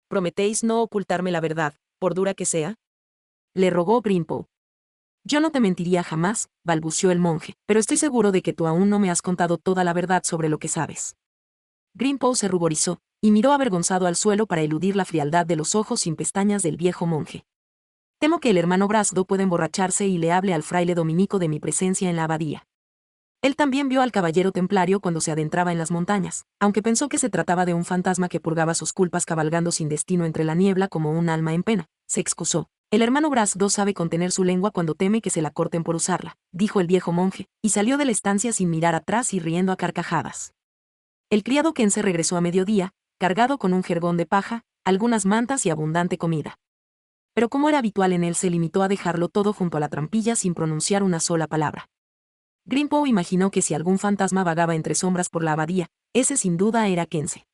¿Prometéis no ocultarme la verdad, por dura que sea? Le rogó Grimpo. Yo no te mentiría jamás, balbució el monje, pero estoy seguro de que tú aún no me has contado toda la verdad sobre lo que sabes. Grimpo se ruborizó, y miró avergonzado al suelo para eludir la frialdad de los ojos sin pestañas del viejo monje. Temo que el hermano Brasdo pueda emborracharse y le hable al fraile dominico de mi presencia en la abadía. Él también vio al caballero templario cuando se adentraba en las montañas, aunque pensó que se trataba de un fantasma que purgaba sus culpas cabalgando sin destino entre la niebla como un alma en pena. Se excusó. El hermano II sabe contener su lengua cuando teme que se la corten por usarla, dijo el viejo monje, y salió de la estancia sin mirar atrás y riendo a carcajadas. El criado Kense regresó a mediodía, cargado con un jergón de paja, algunas mantas y abundante comida. Pero como era habitual en él, se limitó a dejarlo todo junto a la trampilla sin pronunciar una sola palabra. Grimpo imaginó que si algún fantasma vagaba entre sombras por la abadía, ese sin duda era Kense.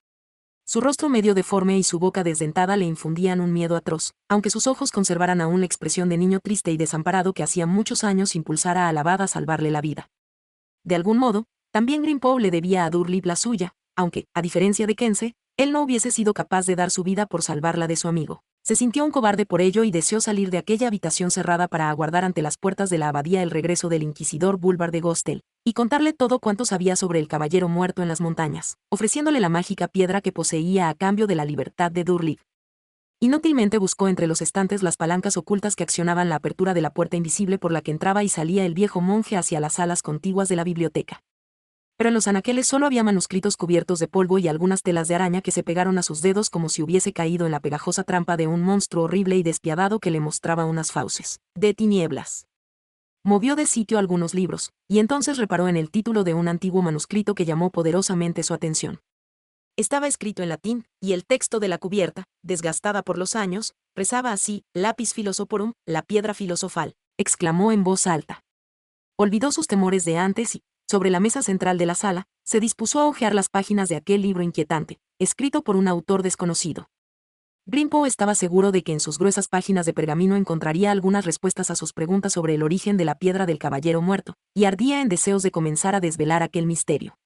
Su rostro medio deforme y su boca desdentada le infundían un miedo atroz, aunque sus ojos conservaran aún la expresión de niño triste y desamparado que hacía muchos años impulsara a Alabada a salvarle la vida. De algún modo, también Grimpow le debía a Durlip la suya, aunque, a diferencia de Kense, él no hubiese sido capaz de dar su vida por salvarla de su amigo. Se sintió un cobarde por ello y deseó salir de aquella habitación cerrada para aguardar ante las puertas de la abadía el regreso del inquisidor búlvar de Gostel, y contarle todo cuanto sabía sobre el caballero muerto en las montañas, ofreciéndole la mágica piedra que poseía a cambio de la libertad de Durlig. Inútilmente buscó entre los estantes las palancas ocultas que accionaban la apertura de la puerta invisible por la que entraba y salía el viejo monje hacia las salas contiguas de la biblioteca pero en los anaqueles solo había manuscritos cubiertos de polvo y algunas telas de araña que se pegaron a sus dedos como si hubiese caído en la pegajosa trampa de un monstruo horrible y despiadado que le mostraba unas fauces de tinieblas. Movió de sitio algunos libros, y entonces reparó en el título de un antiguo manuscrito que llamó poderosamente su atención. Estaba escrito en latín, y el texto de la cubierta, desgastada por los años, rezaba así, Lapis Philosophorum, la piedra filosofal, exclamó en voz alta. Olvidó sus temores de antes y, sobre la mesa central de la sala, se dispuso a hojear las páginas de aquel libro inquietante, escrito por un autor desconocido. Grimpo estaba seguro de que en sus gruesas páginas de pergamino encontraría algunas respuestas a sus preguntas sobre el origen de la piedra del caballero muerto, y ardía en deseos de comenzar a desvelar aquel misterio.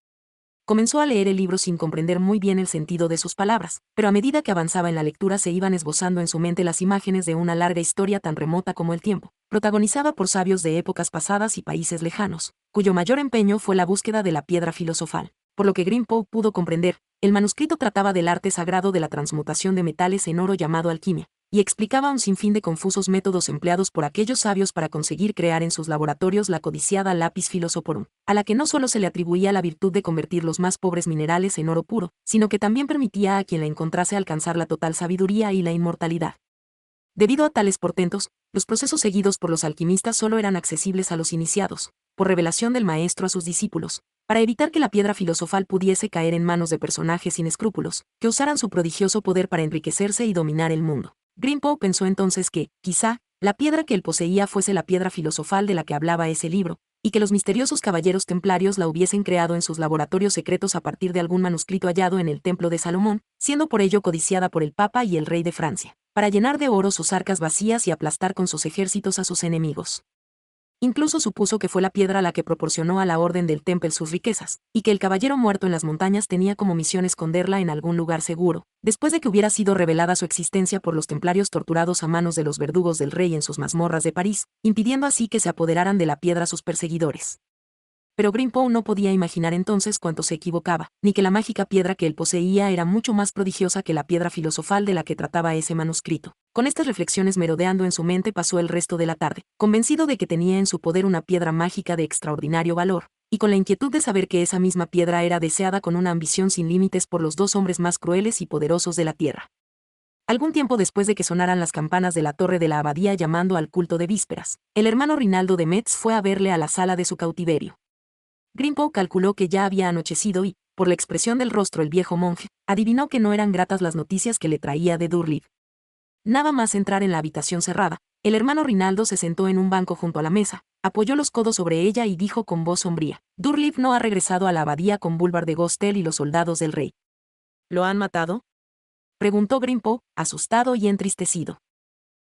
Comenzó a leer el libro sin comprender muy bien el sentido de sus palabras, pero a medida que avanzaba en la lectura se iban esbozando en su mente las imágenes de una larga historia tan remota como el tiempo, protagonizada por sabios de épocas pasadas y países lejanos, cuyo mayor empeño fue la búsqueda de la piedra filosofal. Por lo que Greenpow pudo comprender, el manuscrito trataba del arte sagrado de la transmutación de metales en oro llamado alquimia, y explicaba un sinfín de confusos métodos empleados por aquellos sabios para conseguir crear en sus laboratorios la codiciada Lapis filosoporum, a la que no solo se le atribuía la virtud de convertir los más pobres minerales en oro puro, sino que también permitía a quien la encontrase alcanzar la total sabiduría y la inmortalidad. Debido a tales portentos, los procesos seguidos por los alquimistas solo eran accesibles a los iniciados, por revelación del Maestro a sus discípulos, para evitar que la piedra filosofal pudiese caer en manos de personajes sin escrúpulos, que usaran su prodigioso poder para enriquecerse y dominar el mundo. Grimpo pensó entonces que, quizá, la piedra que él poseía fuese la piedra filosofal de la que hablaba ese libro, y que los misteriosos caballeros templarios la hubiesen creado en sus laboratorios secretos a partir de algún manuscrito hallado en el Templo de Salomón, siendo por ello codiciada por el Papa y el Rey de Francia, para llenar de oro sus arcas vacías y aplastar con sus ejércitos a sus enemigos. Incluso supuso que fue la piedra la que proporcionó a la Orden del Temple sus riquezas, y que el caballero muerto en las montañas tenía como misión esconderla en algún lugar seguro, después de que hubiera sido revelada su existencia por los templarios torturados a manos de los verdugos del rey en sus mazmorras de París, impidiendo así que se apoderaran de la piedra sus perseguidores. Pero Grimpo no podía imaginar entonces cuánto se equivocaba, ni que la mágica piedra que él poseía era mucho más prodigiosa que la piedra filosofal de la que trataba ese manuscrito. Con estas reflexiones merodeando en su mente pasó el resto de la tarde, convencido de que tenía en su poder una piedra mágica de extraordinario valor, y con la inquietud de saber que esa misma piedra era deseada con una ambición sin límites por los dos hombres más crueles y poderosos de la Tierra. Algún tiempo después de que sonaran las campanas de la torre de la abadía llamando al culto de vísperas, el hermano Rinaldo de Metz fue a verle a la sala de su cautiverio. Grimpo calculó que ya había anochecido y, por la expresión del rostro el viejo monje, adivinó que no eran gratas las noticias que le traía de Durliv. Nada más entrar en la habitación cerrada, el hermano Rinaldo se sentó en un banco junto a la mesa, apoyó los codos sobre ella y dijo con voz sombría, Durliv no ha regresado a la abadía con Bulbar de Gostel y los soldados del rey. ¿Lo han matado? preguntó Grimpo, asustado y entristecido.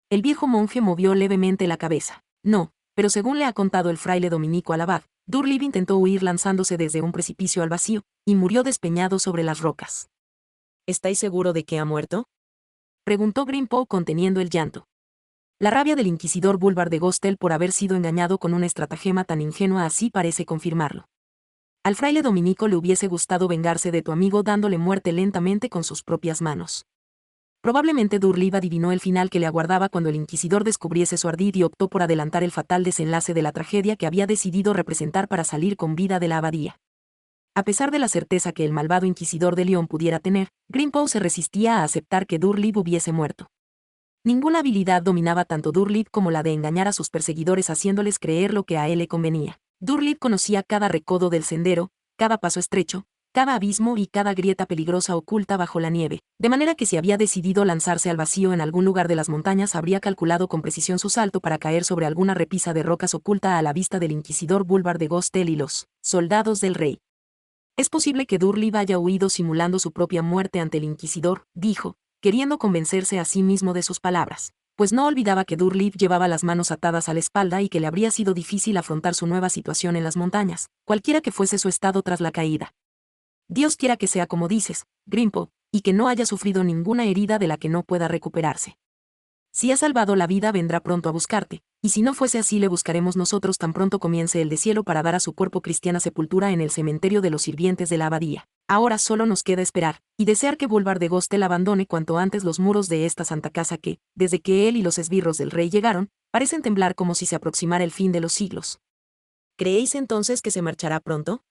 El viejo monje movió levemente la cabeza. No, pero según le ha contado el fraile dominico al abad, Durlib intentó huir lanzándose desde un precipicio al vacío, y murió despeñado sobre las rocas. ¿Estáis seguro de que ha muerto? Preguntó Grimpo conteniendo el llanto. La rabia del inquisidor Búlvar de Gostel por haber sido engañado con un estratagema tan ingenua así parece confirmarlo. Al fraile dominico le hubiese gustado vengarse de tu amigo dándole muerte lentamente con sus propias manos. Probablemente Durlib adivinó el final que le aguardaba cuando el inquisidor descubriese su ardid y optó por adelantar el fatal desenlace de la tragedia que había decidido representar para salir con vida de la abadía. A pesar de la certeza que el malvado inquisidor de León pudiera tener, Grimpo se resistía a aceptar que Durlib hubiese muerto. Ninguna habilidad dominaba tanto Durlib como la de engañar a sus perseguidores haciéndoles creer lo que a él le convenía. Durlib conocía cada recodo del sendero, cada paso estrecho, cada abismo y cada grieta peligrosa oculta bajo la nieve, de manera que si había decidido lanzarse al vacío en algún lugar de las montañas habría calculado con precisión su salto para caer sobre alguna repisa de rocas oculta a la vista del inquisidor Bulbar de Gostel y los soldados del rey. Es posible que Durley haya huido simulando su propia muerte ante el inquisidor, dijo, queriendo convencerse a sí mismo de sus palabras pues no olvidaba que Durliv llevaba las manos atadas a la espalda y que le habría sido difícil afrontar su nueva situación en las montañas, cualquiera que fuese su estado tras la caída. Dios quiera que sea como dices, Grimpo, y que no haya sufrido ninguna herida de la que no pueda recuperarse. Si ha salvado la vida vendrá pronto a buscarte, y si no fuese así le buscaremos nosotros tan pronto comience el deshielo para dar a su cuerpo cristiana sepultura en el cementerio de los sirvientes de la abadía. Ahora solo nos queda esperar, y desear que Bulvar de Gostel abandone cuanto antes los muros de esta santa casa que, desde que él y los esbirros del rey llegaron, parecen temblar como si se aproximara el fin de los siglos. ¿Creéis entonces que se marchará pronto?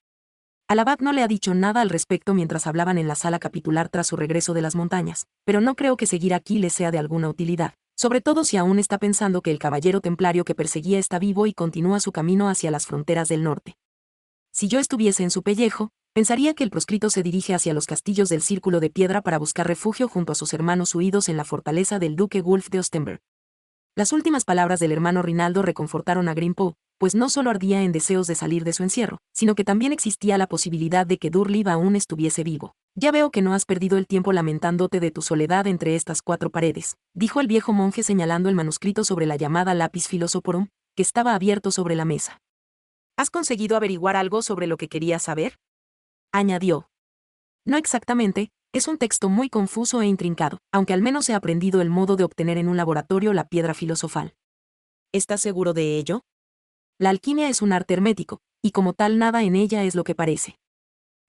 Alabad no le ha dicho nada al respecto mientras hablaban en la sala capitular tras su regreso de las montañas, pero no creo que seguir aquí le sea de alguna utilidad, sobre todo si aún está pensando que el caballero templario que perseguía está vivo y continúa su camino hacia las fronteras del norte. Si yo estuviese en su pellejo, pensaría que el proscrito se dirige hacia los castillos del Círculo de Piedra para buscar refugio junto a sus hermanos huidos en la fortaleza del duque Wolf de Ostenberg. Las últimas palabras del hermano Rinaldo reconfortaron a Grimpo, pues no solo ardía en deseos de salir de su encierro, sino que también existía la posibilidad de que Durlib aún estuviese vivo. Ya veo que no has perdido el tiempo lamentándote de tu soledad entre estas cuatro paredes, dijo el viejo monje señalando el manuscrito sobre la llamada lápiz Philosophorum, que estaba abierto sobre la mesa. ¿Has conseguido averiguar algo sobre lo que querías saber? añadió. No exactamente, es un texto muy confuso e intrincado, aunque al menos he aprendido el modo de obtener en un laboratorio la piedra filosofal. ¿Estás seguro de ello? La alquimia es un arte hermético, y como tal nada en ella es lo que parece.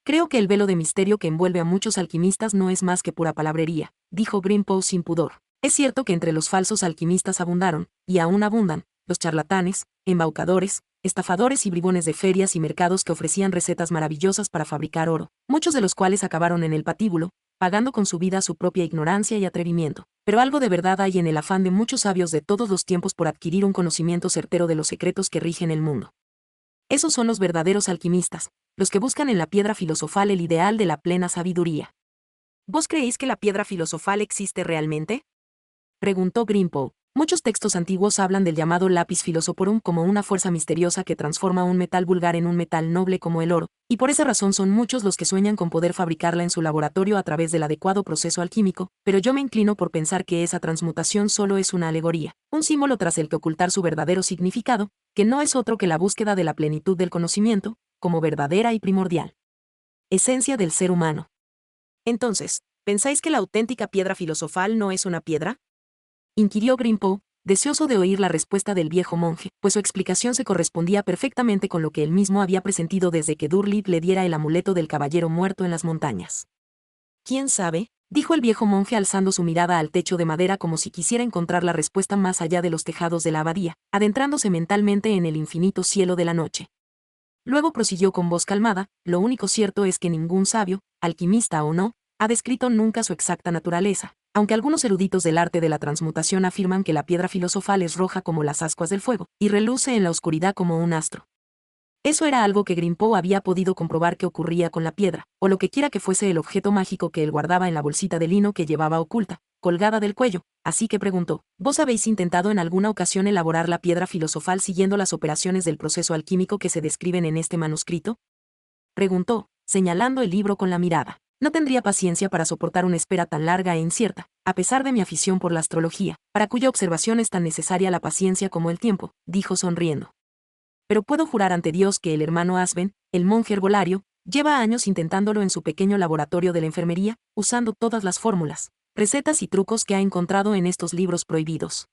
Creo que el velo de misterio que envuelve a muchos alquimistas no es más que pura palabrería, dijo Poe sin pudor. Es cierto que entre los falsos alquimistas abundaron, y aún abundan, los charlatanes, embaucadores, estafadores y bribones de ferias y mercados que ofrecían recetas maravillosas para fabricar oro, muchos de los cuales acabaron en el patíbulo, pagando con su vida su propia ignorancia y atrevimiento. Pero algo de verdad hay en el afán de muchos sabios de todos los tiempos por adquirir un conocimiento certero de los secretos que rigen el mundo. Esos son los verdaderos alquimistas, los que buscan en la piedra filosofal el ideal de la plena sabiduría. ¿Vos creéis que la piedra filosofal existe realmente? Preguntó Grimpo. Muchos textos antiguos hablan del llamado lápiz filosoporum como una fuerza misteriosa que transforma un metal vulgar en un metal noble como el oro, y por esa razón son muchos los que sueñan con poder fabricarla en su laboratorio a través del adecuado proceso alquímico, pero yo me inclino por pensar que esa transmutación solo es una alegoría, un símbolo tras el que ocultar su verdadero significado, que no es otro que la búsqueda de la plenitud del conocimiento, como verdadera y primordial. Esencia del ser humano. Entonces, ¿pensáis que la auténtica piedra filosofal no es una piedra? inquirió Grimpo, deseoso de oír la respuesta del viejo monje, pues su explicación se correspondía perfectamente con lo que él mismo había presentido desde que Durlip le diera el amuleto del caballero muerto en las montañas. ¿Quién sabe? dijo el viejo monje alzando su mirada al techo de madera como si quisiera encontrar la respuesta más allá de los tejados de la abadía, adentrándose mentalmente en el infinito cielo de la noche. Luego prosiguió con voz calmada, lo único cierto es que ningún sabio, alquimista o no, ha descrito nunca su exacta naturaleza, aunque algunos eruditos del arte de la transmutación afirman que la piedra filosofal es roja como las ascuas del fuego, y reluce en la oscuridad como un astro. Eso era algo que Grimpo había podido comprobar que ocurría con la piedra, o lo que quiera que fuese el objeto mágico que él guardaba en la bolsita de lino que llevaba oculta, colgada del cuello, así que preguntó, ¿vos habéis intentado en alguna ocasión elaborar la piedra filosofal siguiendo las operaciones del proceso alquímico que se describen en este manuscrito? Preguntó, señalando el libro con la mirada. No tendría paciencia para soportar una espera tan larga e incierta, a pesar de mi afición por la astrología, para cuya observación es tan necesaria la paciencia como el tiempo, dijo sonriendo. Pero puedo jurar ante Dios que el hermano Asben, el monje herbolario, lleva años intentándolo en su pequeño laboratorio de la enfermería, usando todas las fórmulas, recetas y trucos que ha encontrado en estos libros prohibidos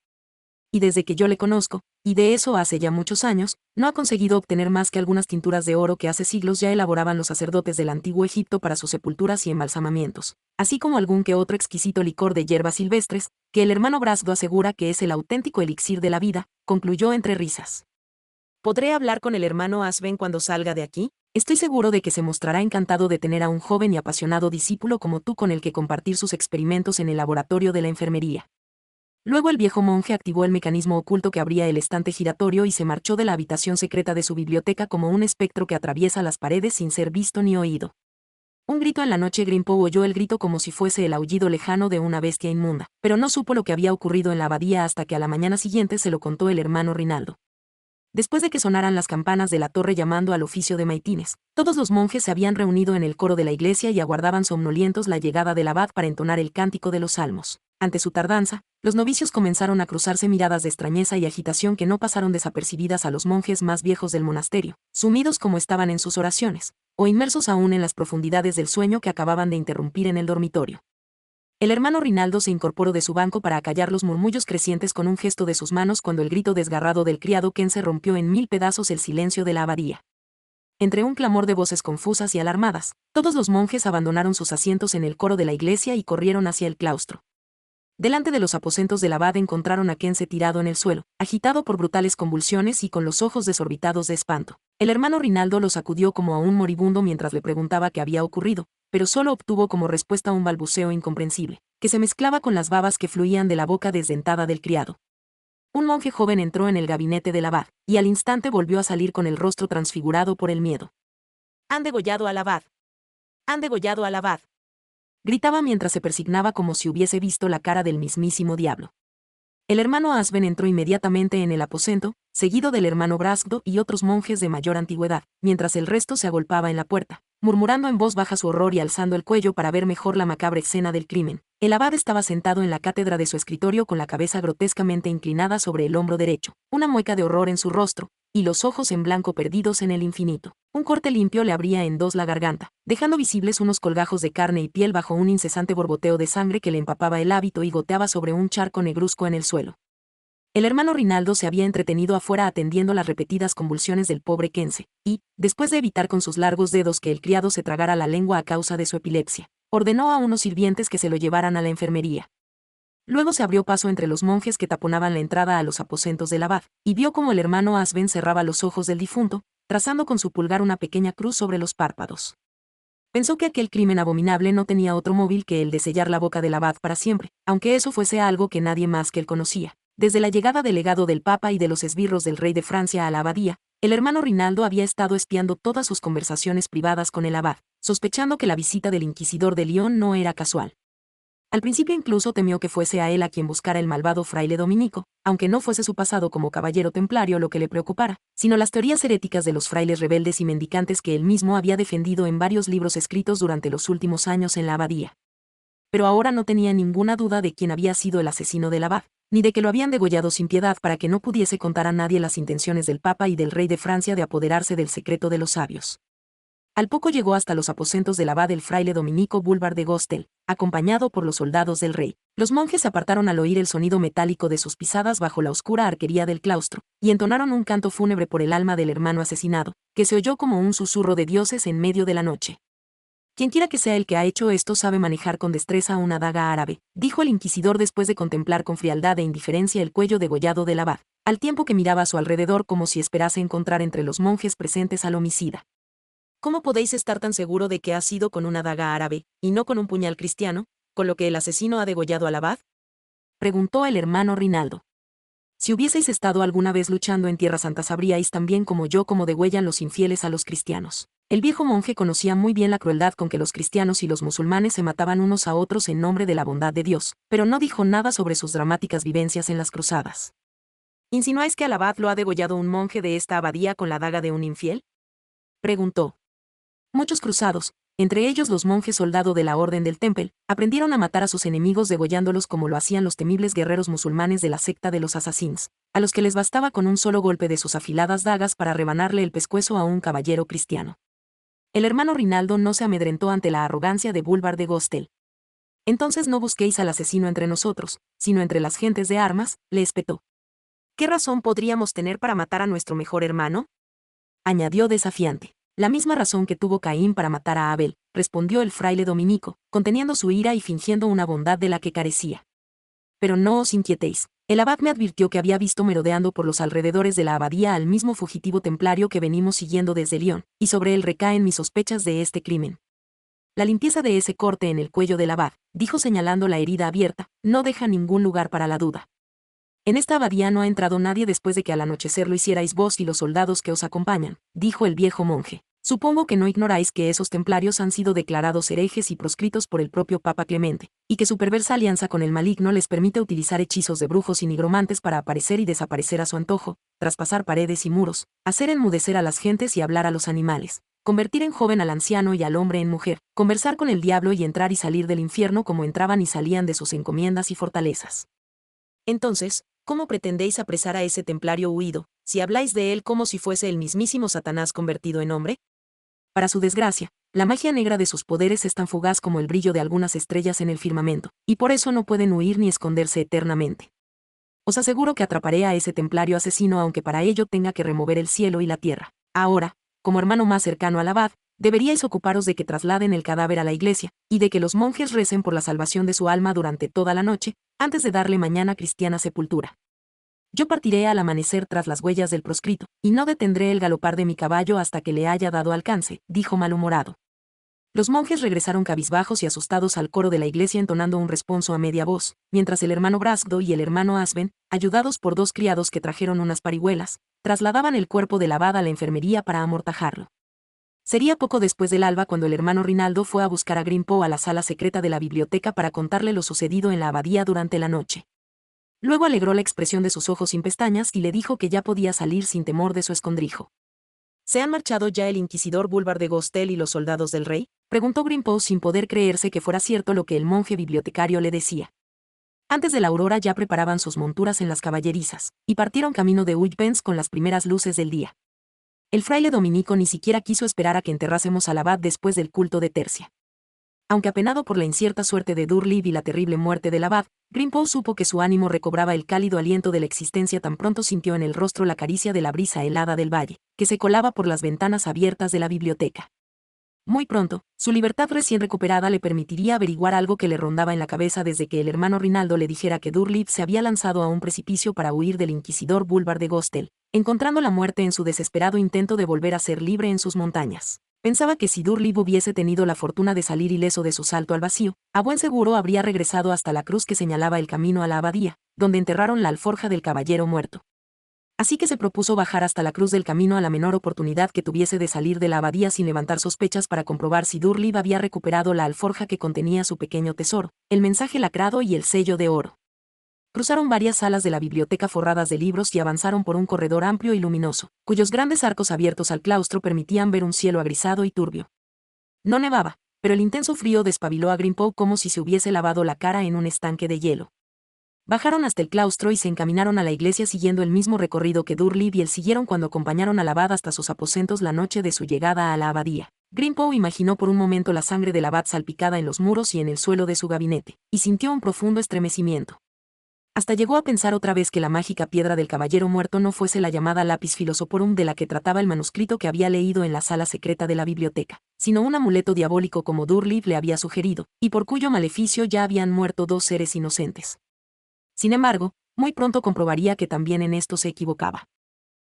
y desde que yo le conozco, y de eso hace ya muchos años, no ha conseguido obtener más que algunas tinturas de oro que hace siglos ya elaboraban los sacerdotes del antiguo Egipto para sus sepulturas y embalsamamientos, así como algún que otro exquisito licor de hierbas silvestres, que el hermano Brasdo asegura que es el auténtico elixir de la vida, concluyó entre risas. ¿Podré hablar con el hermano Asben cuando salga de aquí? Estoy seguro de que se mostrará encantado de tener a un joven y apasionado discípulo como tú con el que compartir sus experimentos en el laboratorio de la enfermería. Luego el viejo monje activó el mecanismo oculto que abría el estante giratorio y se marchó de la habitación secreta de su biblioteca como un espectro que atraviesa las paredes sin ser visto ni oído. Un grito en la noche Grimpo oyó el grito como si fuese el aullido lejano de una bestia inmunda, pero no supo lo que había ocurrido en la abadía hasta que a la mañana siguiente se lo contó el hermano Rinaldo. Después de que sonaran las campanas de la torre llamando al oficio de maitines, todos los monjes se habían reunido en el coro de la iglesia y aguardaban somnolientos la llegada del abad para entonar el cántico de los salmos. Ante su tardanza, los novicios comenzaron a cruzarse miradas de extrañeza y agitación que no pasaron desapercibidas a los monjes más viejos del monasterio, sumidos como estaban en sus oraciones, o inmersos aún en las profundidades del sueño que acababan de interrumpir en el dormitorio. El hermano Rinaldo se incorporó de su banco para acallar los murmullos crecientes con un gesto de sus manos cuando el grito desgarrado del criado que rompió en mil pedazos el silencio de la abadía. Entre un clamor de voces confusas y alarmadas, todos los monjes abandonaron sus asientos en el coro de la iglesia y corrieron hacia el claustro. Delante de los aposentos del abad encontraron a Kense tirado en el suelo, agitado por brutales convulsiones y con los ojos desorbitados de espanto. El hermano Rinaldo lo sacudió como a un moribundo mientras le preguntaba qué había ocurrido, pero solo obtuvo como respuesta un balbuceo incomprensible, que se mezclaba con las babas que fluían de la boca desdentada del criado. Un monje joven entró en el gabinete del abad, y al instante volvió a salir con el rostro transfigurado por el miedo. Han degollado al abad. Han degollado al abad. Gritaba mientras se persignaba como si hubiese visto la cara del mismísimo diablo. El hermano Asben entró inmediatamente en el aposento, seguido del hermano Brazdo y otros monjes de mayor antigüedad, mientras el resto se agolpaba en la puerta, murmurando en voz baja su horror y alzando el cuello para ver mejor la macabra escena del crimen. El abad estaba sentado en la cátedra de su escritorio con la cabeza grotescamente inclinada sobre el hombro derecho, una mueca de horror en su rostro, y los ojos en blanco perdidos en el infinito. Un corte limpio le abría en dos la garganta, dejando visibles unos colgajos de carne y piel bajo un incesante borboteo de sangre que le empapaba el hábito y goteaba sobre un charco negruzco en el suelo. El hermano Rinaldo se había entretenido afuera atendiendo las repetidas convulsiones del pobre Kense, y, después de evitar con sus largos dedos que el criado se tragara la lengua a causa de su epilepsia, ordenó a unos sirvientes que se lo llevaran a la enfermería, Luego se abrió paso entre los monjes que taponaban la entrada a los aposentos del abad, y vio como el hermano Asben cerraba los ojos del difunto, trazando con su pulgar una pequeña cruz sobre los párpados. Pensó que aquel crimen abominable no tenía otro móvil que el de sellar la boca del abad para siempre, aunque eso fuese algo que nadie más que él conocía. Desde la llegada del legado del Papa y de los esbirros del rey de Francia a la abadía, el hermano Rinaldo había estado espiando todas sus conversaciones privadas con el abad, sospechando que la visita del inquisidor de Lyon no era casual. Al principio incluso temió que fuese a él a quien buscara el malvado fraile dominico, aunque no fuese su pasado como caballero templario lo que le preocupara, sino las teorías heréticas de los frailes rebeldes y mendicantes que él mismo había defendido en varios libros escritos durante los últimos años en la abadía. Pero ahora no tenía ninguna duda de quién había sido el asesino del abad, ni de que lo habían degollado sin piedad para que no pudiese contar a nadie las intenciones del Papa y del rey de Francia de apoderarse del secreto de los sabios. Al poco llegó hasta los aposentos del abad el fraile dominico búlvar de Gostel, acompañado por los soldados del rey. Los monjes se apartaron al oír el sonido metálico de sus pisadas bajo la oscura arquería del claustro, y entonaron un canto fúnebre por el alma del hermano asesinado, que se oyó como un susurro de dioses en medio de la noche. Quienquiera que sea el que ha hecho esto sabe manejar con destreza una daga árabe, dijo el inquisidor después de contemplar con frialdad e indiferencia el cuello degollado del abad, al tiempo que miraba a su alrededor como si esperase encontrar entre los monjes presentes al homicida. ¿Cómo podéis estar tan seguro de que ha sido con una daga árabe, y no con un puñal cristiano, con lo que el asesino ha degollado al abad? Preguntó el hermano Rinaldo. Si hubieseis estado alguna vez luchando en Tierra Santa sabríais también como yo cómo degüellan los infieles a los cristianos. El viejo monje conocía muy bien la crueldad con que los cristianos y los musulmanes se mataban unos a otros en nombre de la bondad de Dios, pero no dijo nada sobre sus dramáticas vivencias en las cruzadas. ¿Insinuáis que al abad lo ha degollado un monje de esta abadía con la daga de un infiel? Preguntó. Muchos cruzados, entre ellos los monjes soldado de la Orden del Temple, aprendieron a matar a sus enemigos degollándolos como lo hacían los temibles guerreros musulmanes de la secta de los asesins, a los que les bastaba con un solo golpe de sus afiladas dagas para rebanarle el pescuezo a un caballero cristiano. El hermano Rinaldo no se amedrentó ante la arrogancia de Bulbar de Gostel. Entonces no busquéis al asesino entre nosotros, sino entre las gentes de armas, le espetó. ¿Qué razón podríamos tener para matar a nuestro mejor hermano? añadió desafiante. La misma razón que tuvo Caín para matar a Abel, respondió el fraile dominico, conteniendo su ira y fingiendo una bondad de la que carecía. Pero no os inquietéis. El abad me advirtió que había visto merodeando por los alrededores de la abadía al mismo fugitivo templario que venimos siguiendo desde León, y sobre él recaen mis sospechas de este crimen. La limpieza de ese corte en el cuello del abad, dijo señalando la herida abierta, no deja ningún lugar para la duda. En esta abadía no ha entrado nadie después de que al anochecer lo hicierais vos y los soldados que os acompañan, dijo el viejo monje. Supongo que no ignoráis que esos templarios han sido declarados herejes y proscritos por el propio Papa Clemente, y que su perversa alianza con el maligno les permite utilizar hechizos de brujos y nigromantes para aparecer y desaparecer a su antojo, traspasar paredes y muros, hacer enmudecer a las gentes y hablar a los animales, convertir en joven al anciano y al hombre en mujer, conversar con el diablo y entrar y salir del infierno como entraban y salían de sus encomiendas y fortalezas. Entonces, ¿cómo pretendéis apresar a ese templario huido, si habláis de él como si fuese el mismísimo Satanás convertido en hombre? Para su desgracia, la magia negra de sus poderes es tan fugaz como el brillo de algunas estrellas en el firmamento, y por eso no pueden huir ni esconderse eternamente. Os aseguro que atraparé a ese templario asesino aunque para ello tenga que remover el cielo y la tierra. Ahora, como hermano más cercano al abad, deberíais ocuparos de que trasladen el cadáver a la iglesia, y de que los monjes recen por la salvación de su alma durante toda la noche, antes de darle mañana cristiana sepultura. Yo partiré al amanecer tras las huellas del proscrito, y no detendré el galopar de mi caballo hasta que le haya dado alcance, dijo malhumorado. Los monjes regresaron cabizbajos y asustados al coro de la iglesia entonando un responso a media voz, mientras el hermano Brazdo y el hermano Asben, ayudados por dos criados que trajeron unas parihuelas, trasladaban el cuerpo de lavada a la enfermería para amortajarlo. Sería poco después del alba cuando el hermano Rinaldo fue a buscar a Grimpo a la sala secreta de la biblioteca para contarle lo sucedido en la abadía durante la noche. Luego alegró la expresión de sus ojos sin pestañas y le dijo que ya podía salir sin temor de su escondrijo. ¿Se han marchado ya el inquisidor búlvar de Gostel y los soldados del rey? preguntó Grimpo sin poder creerse que fuera cierto lo que el monje bibliotecario le decía. Antes de la aurora ya preparaban sus monturas en las caballerizas, y partieron camino de Huypens con las primeras luces del día. El fraile dominico ni siquiera quiso esperar a que enterrásemos al abad después del culto de Tercia. Aunque apenado por la incierta suerte de Durlib y la terrible muerte de abad, Grimpo supo que su ánimo recobraba el cálido aliento de la existencia tan pronto sintió en el rostro la caricia de la brisa helada del valle, que se colaba por las ventanas abiertas de la biblioteca. Muy pronto, su libertad recién recuperada le permitiría averiguar algo que le rondaba en la cabeza desde que el hermano Rinaldo le dijera que Durlip se había lanzado a un precipicio para huir del inquisidor Bulbar de Gostel, encontrando la muerte en su desesperado intento de volver a ser libre en sus montañas. Pensaba que si Durlib hubiese tenido la fortuna de salir ileso de su salto al vacío, a buen seguro habría regresado hasta la cruz que señalaba el camino a la abadía, donde enterraron la alforja del caballero muerto. Así que se propuso bajar hasta la cruz del camino a la menor oportunidad que tuviese de salir de la abadía sin levantar sospechas para comprobar si Durlib había recuperado la alforja que contenía su pequeño tesoro, el mensaje lacrado y el sello de oro. Cruzaron varias salas de la biblioteca forradas de libros y avanzaron por un corredor amplio y luminoso, cuyos grandes arcos abiertos al claustro permitían ver un cielo agrisado y turbio. No nevaba, pero el intenso frío despabiló a Grimpoe como si se hubiese lavado la cara en un estanque de hielo. Bajaron hasta el claustro y se encaminaron a la iglesia siguiendo el mismo recorrido que Durley y él siguieron cuando acompañaron a la abad hasta sus aposentos la noche de su llegada a la abadía. Grimpoe imaginó por un momento la sangre del abad salpicada en los muros y en el suelo de su gabinete, y sintió un profundo estremecimiento hasta llegó a pensar otra vez que la mágica piedra del caballero muerto no fuese la llamada lápis filosoporum de la que trataba el manuscrito que había leído en la sala secreta de la biblioteca, sino un amuleto diabólico como Durliv le había sugerido, y por cuyo maleficio ya habían muerto dos seres inocentes. Sin embargo, muy pronto comprobaría que también en esto se equivocaba.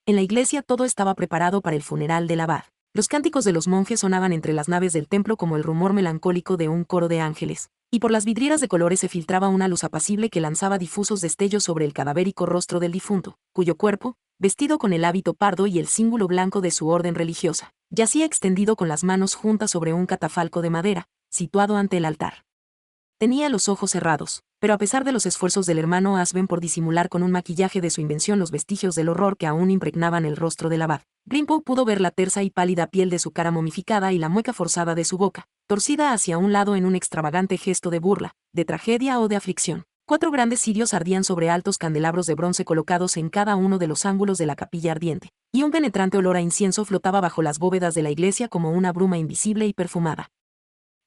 En la iglesia todo estaba preparado para el funeral del abad. Los cánticos de los monjes sonaban entre las naves del templo como el rumor melancólico de un coro de ángeles, y por las vidrieras de colores se filtraba una luz apacible que lanzaba difusos destellos sobre el cadavérico rostro del difunto, cuyo cuerpo, vestido con el hábito pardo y el símbolo blanco de su orden religiosa, yacía extendido con las manos juntas sobre un catafalco de madera, situado ante el altar. Tenía los ojos cerrados, pero a pesar de los esfuerzos del hermano Asben por disimular con un maquillaje de su invención los vestigios del horror que aún impregnaban el rostro de la abad, Grimpo pudo ver la tersa y pálida piel de su cara momificada y la mueca forzada de su boca, torcida hacia un lado en un extravagante gesto de burla, de tragedia o de aflicción. Cuatro grandes cirios ardían sobre altos candelabros de bronce colocados en cada uno de los ángulos de la capilla ardiente, y un penetrante olor a incienso flotaba bajo las bóvedas de la iglesia como una bruma invisible y perfumada.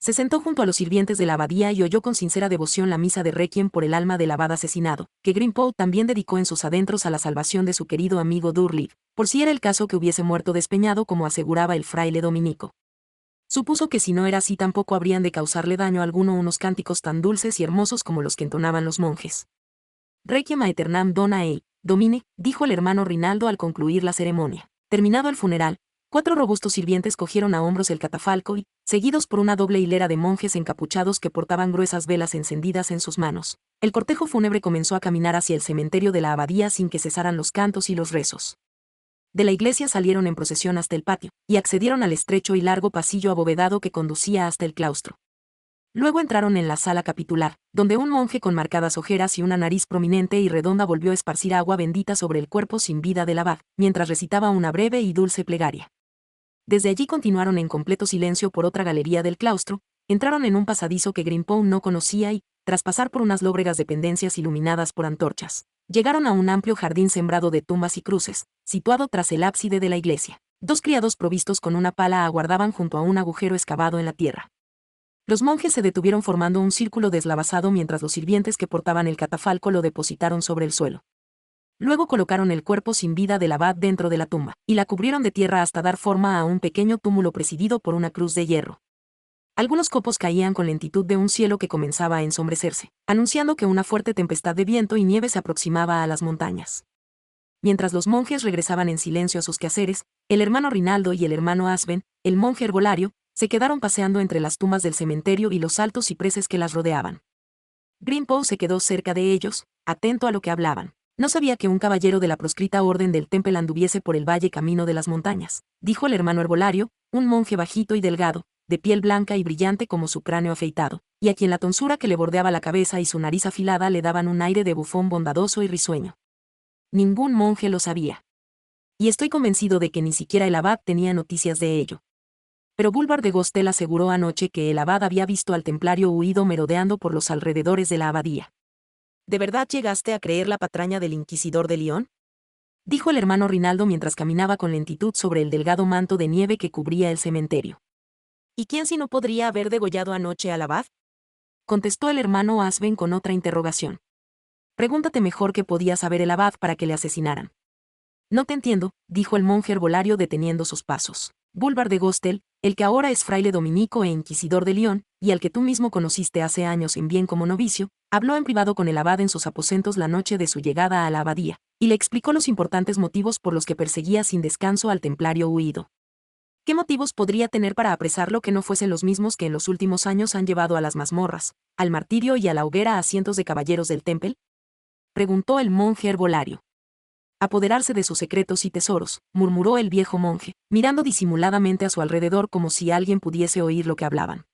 Se sentó junto a los sirvientes de la abadía y oyó con sincera devoción la misa de requiem por el alma del abad asesinado, que Greenpow también dedicó en sus adentros a la salvación de su querido amigo Durley, por si era el caso que hubiese muerto despeñado como aseguraba el fraile dominico. Supuso que si no era así tampoco habrían de causarle daño alguno unos cánticos tan dulces y hermosos como los que entonaban los monjes. Requiem a eternam dona ei, domine, dijo el hermano Rinaldo al concluir la ceremonia. Terminado el funeral, Cuatro robustos sirvientes cogieron a hombros el catafalco y, seguidos por una doble hilera de monjes encapuchados que portaban gruesas velas encendidas en sus manos, el cortejo fúnebre comenzó a caminar hacia el cementerio de la abadía sin que cesaran los cantos y los rezos. De la iglesia salieron en procesión hasta el patio, y accedieron al estrecho y largo pasillo abovedado que conducía hasta el claustro. Luego entraron en la sala capitular, donde un monje con marcadas ojeras y una nariz prominente y redonda volvió a esparcir agua bendita sobre el cuerpo sin vida del abad, mientras recitaba una breve y dulce plegaria. Desde allí continuaron en completo silencio por otra galería del claustro, entraron en un pasadizo que Grimpón no conocía y, tras pasar por unas lóbregas dependencias iluminadas por antorchas, llegaron a un amplio jardín sembrado de tumbas y cruces, situado tras el ábside de la iglesia. Dos criados provistos con una pala aguardaban junto a un agujero excavado en la tierra. Los monjes se detuvieron formando un círculo deslavazado mientras los sirvientes que portaban el catafalco lo depositaron sobre el suelo. Luego colocaron el cuerpo sin vida del abad dentro de la tumba, y la cubrieron de tierra hasta dar forma a un pequeño túmulo presidido por una cruz de hierro. Algunos copos caían con lentitud de un cielo que comenzaba a ensombrecerse, anunciando que una fuerte tempestad de viento y nieve se aproximaba a las montañas. Mientras los monjes regresaban en silencio a sus quehaceres, el hermano Rinaldo y el hermano Asben, el monje herbolario, se quedaron paseando entre las tumbas del cementerio y los altos cipreses que las rodeaban. Grimpo se quedó cerca de ellos, atento a lo que hablaban. No sabía que un caballero de la proscrita orden del Temple anduviese por el valle camino de las montañas, dijo el hermano herbolario, un monje bajito y delgado, de piel blanca y brillante como su cráneo afeitado, y a quien la tonsura que le bordeaba la cabeza y su nariz afilada le daban un aire de bufón bondadoso y risueño. Ningún monje lo sabía. Y estoy convencido de que ni siquiera el abad tenía noticias de ello. Pero búlvar de Gostel aseguró anoche que el abad había visto al templario huido merodeando por los alrededores de la abadía. ¿De verdad llegaste a creer la patraña del inquisidor de León? Dijo el hermano Rinaldo mientras caminaba con lentitud sobre el delgado manto de nieve que cubría el cementerio. ¿Y quién si no podría haber degollado anoche al abad? Contestó el hermano Asben con otra interrogación. Pregúntate mejor qué podía saber el abad para que le asesinaran. No te entiendo, dijo el monje herbolario deteniendo sus pasos búlvar de Gostel, el que ahora es fraile dominico e inquisidor de León, y al que tú mismo conociste hace años en bien como novicio, habló en privado con el abad en sus aposentos la noche de su llegada a la abadía, y le explicó los importantes motivos por los que perseguía sin descanso al templario huido. ¿Qué motivos podría tener para apresarlo que no fuesen los mismos que en los últimos años han llevado a las mazmorras, al martirio y a la hoguera a cientos de caballeros del Temple? Preguntó el monje herbolario apoderarse de sus secretos y tesoros, murmuró el viejo monje, mirando disimuladamente a su alrededor como si alguien pudiese oír lo que hablaban.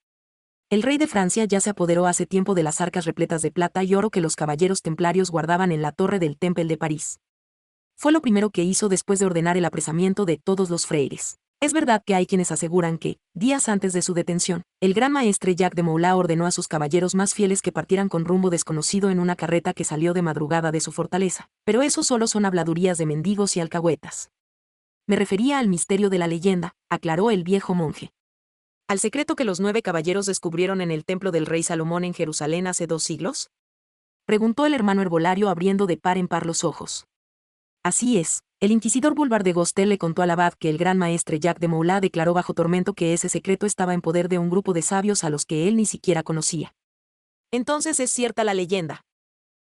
El rey de Francia ya se apoderó hace tiempo de las arcas repletas de plata y oro que los caballeros templarios guardaban en la torre del Temple de París. Fue lo primero que hizo después de ordenar el apresamiento de todos los freires. Es verdad que hay quienes aseguran que, días antes de su detención, el gran maestre Jacques de Moulin ordenó a sus caballeros más fieles que partieran con rumbo desconocido en una carreta que salió de madrugada de su fortaleza, pero eso solo son habladurías de mendigos y alcahuetas. Me refería al misterio de la leyenda, aclaró el viejo monje. Al secreto que los nueve caballeros descubrieron en el templo del rey Salomón en Jerusalén hace dos siglos, preguntó el hermano herbolario abriendo de par en par los ojos. Así es, el inquisidor Boulevard de Gostel le contó al abad que el gran maestre Jacques de Moulin declaró bajo tormento que ese secreto estaba en poder de un grupo de sabios a los que él ni siquiera conocía. Entonces es cierta la leyenda.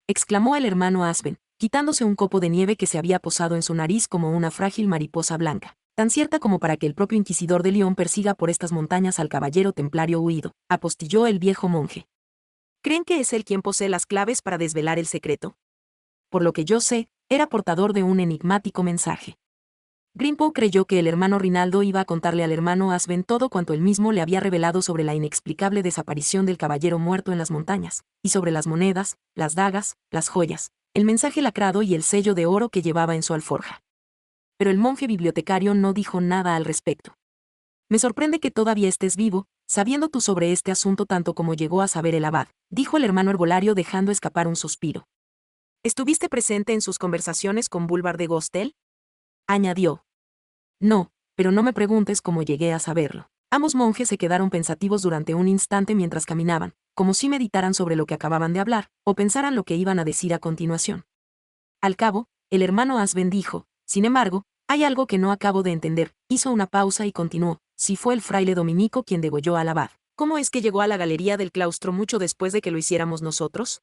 exclamó el hermano Aspen, quitándose un copo de nieve que se había posado en su nariz como una frágil mariposa blanca, tan cierta como para que el propio inquisidor de León persiga por estas montañas al caballero templario huido, apostilló el viejo monje. ¿Creen que es él quien posee las claves para desvelar el secreto? Por lo que yo sé, era portador de un enigmático mensaje. Grimpo creyó que el hermano Rinaldo iba a contarle al hermano Asven todo cuanto él mismo le había revelado sobre la inexplicable desaparición del caballero muerto en las montañas, y sobre las monedas, las dagas, las joyas, el mensaje lacrado y el sello de oro que llevaba en su alforja. Pero el monje bibliotecario no dijo nada al respecto. Me sorprende que todavía estés vivo, sabiendo tú sobre este asunto tanto como llegó a saber el abad, dijo el hermano herbolario dejando escapar un suspiro. ¿Estuviste presente en sus conversaciones con Búlvar de Gostel? Añadió. No, pero no me preguntes cómo llegué a saberlo. Ambos monjes se quedaron pensativos durante un instante mientras caminaban, como si meditaran sobre lo que acababan de hablar, o pensaran lo que iban a decir a continuación. Al cabo, el hermano Asben dijo, sin embargo, hay algo que no acabo de entender, hizo una pausa y continuó, si fue el fraile dominico quien degolló al abad. ¿Cómo es que llegó a la galería del claustro mucho después de que lo hiciéramos nosotros?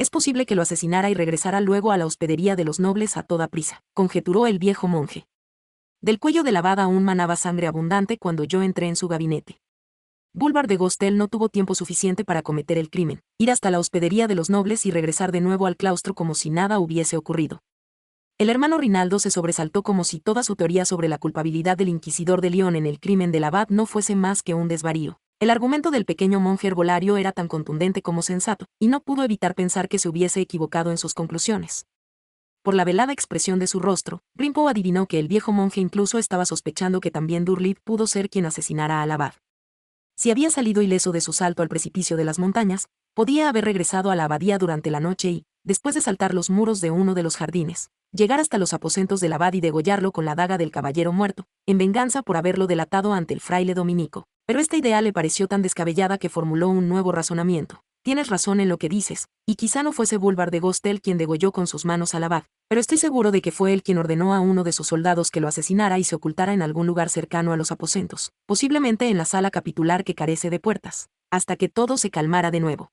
Es posible que lo asesinara y regresara luego a la hospedería de los nobles a toda prisa, conjeturó el viejo monje. Del cuello de la aún manaba sangre abundante cuando yo entré en su gabinete. búlvar de Gostel no tuvo tiempo suficiente para cometer el crimen, ir hasta la hospedería de los nobles y regresar de nuevo al claustro como si nada hubiese ocurrido. El hermano Rinaldo se sobresaltó como si toda su teoría sobre la culpabilidad del inquisidor de León en el crimen del abad no fuese más que un desvarío. El argumento del pequeño monje herbolario era tan contundente como sensato, y no pudo evitar pensar que se hubiese equivocado en sus conclusiones. Por la velada expresión de su rostro, Rimpo adivinó que el viejo monje incluso estaba sospechando que también Durlib pudo ser quien asesinara al abad. Si había salido ileso de su salto al precipicio de las montañas, podía haber regresado a la abadía durante la noche y, después de saltar los muros de uno de los jardines, llegar hasta los aposentos del abad y degollarlo con la daga del caballero muerto, en venganza por haberlo delatado ante el fraile dominico. Pero esta idea le pareció tan descabellada que formuló un nuevo razonamiento. Tienes razón en lo que dices, y quizá no fuese bulbar de Gostel quien degolló con sus manos al abad, pero estoy seguro de que fue él quien ordenó a uno de sus soldados que lo asesinara y se ocultara en algún lugar cercano a los aposentos, posiblemente en la sala capitular que carece de puertas, hasta que todo se calmara de nuevo.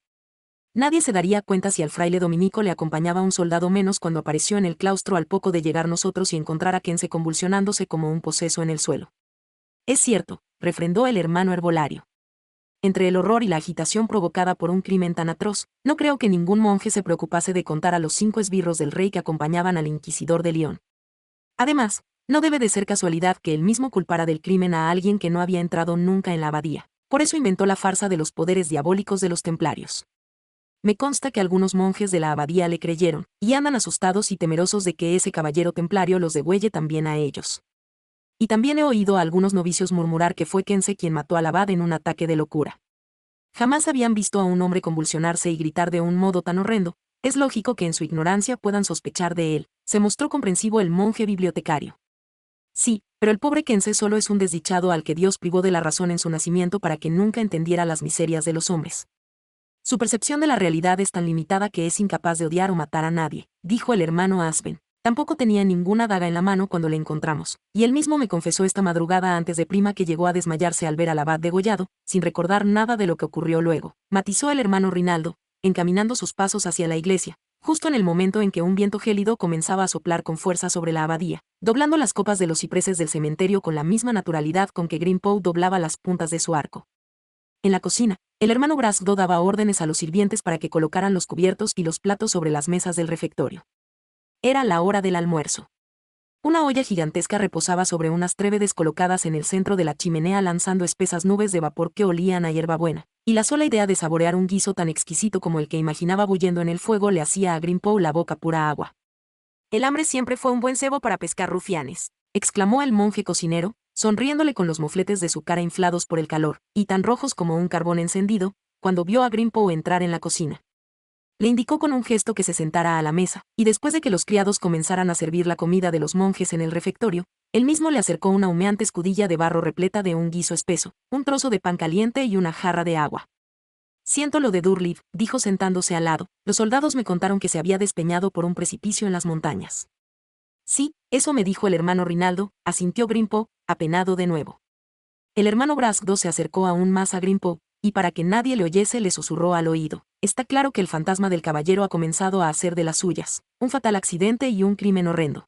Nadie se daría cuenta si al fraile dominico le acompañaba un soldado menos cuando apareció en el claustro al poco de llegar nosotros y encontrar a Kense convulsionándose como un poseso en el suelo. Es cierto, refrendó el hermano herbolario. Entre el horror y la agitación provocada por un crimen tan atroz, no creo que ningún monje se preocupase de contar a los cinco esbirros del rey que acompañaban al inquisidor de León. Además, no debe de ser casualidad que él mismo culpara del crimen a alguien que no había entrado nunca en la abadía. Por eso inventó la farsa de los poderes diabólicos de los templarios. Me consta que algunos monjes de la abadía le creyeron, y andan asustados y temerosos de que ese caballero templario los degüelle también a ellos. Y también he oído a algunos novicios murmurar que fue Kense quien mató al abad en un ataque de locura. Jamás habían visto a un hombre convulsionarse y gritar de un modo tan horrendo, es lógico que en su ignorancia puedan sospechar de él, se mostró comprensivo el monje bibliotecario. Sí, pero el pobre Kense solo es un desdichado al que Dios privó de la razón en su nacimiento para que nunca entendiera las miserias de los hombres. Su percepción de la realidad es tan limitada que es incapaz de odiar o matar a nadie, dijo el hermano Aspen. Tampoco tenía ninguna daga en la mano cuando le encontramos, y él mismo me confesó esta madrugada antes de prima que llegó a desmayarse al ver al abad degollado, sin recordar nada de lo que ocurrió luego, matizó el hermano Rinaldo, encaminando sus pasos hacia la iglesia, justo en el momento en que un viento gélido comenzaba a soplar con fuerza sobre la abadía, doblando las copas de los cipreses del cementerio con la misma naturalidad con que Greenpoe doblaba las puntas de su arco. En la cocina, el hermano Brasdo daba órdenes a los sirvientes para que colocaran los cubiertos y los platos sobre las mesas del refectorio. Era la hora del almuerzo. Una olla gigantesca reposaba sobre unas trévedes colocadas en el centro de la chimenea lanzando espesas nubes de vapor que olían a hierbabuena, y la sola idea de saborear un guiso tan exquisito como el que imaginaba bullendo en el fuego le hacía a Grimpo la boca pura agua. El hambre siempre fue un buen cebo para pescar rufianes, exclamó el monje cocinero, sonriéndole con los mofletes de su cara inflados por el calor, y tan rojos como un carbón encendido, cuando vio a Grimpo entrar en la cocina. Le indicó con un gesto que se sentara a la mesa, y después de que los criados comenzaran a servir la comida de los monjes en el refectorio, él mismo le acercó una humeante escudilla de barro repleta de un guiso espeso, un trozo de pan caliente y una jarra de agua. Siento lo de Durliv, dijo sentándose al lado. Los soldados me contaron que se había despeñado por un precipicio en las montañas. Sí, eso me dijo el hermano Rinaldo, asintió Grimpo, apenado de nuevo. El hermano Braskdo se acercó aún más a Grimpo, y para que nadie le oyese le susurró al oído. Está claro que el fantasma del caballero ha comenzado a hacer de las suyas, un fatal accidente y un crimen horrendo.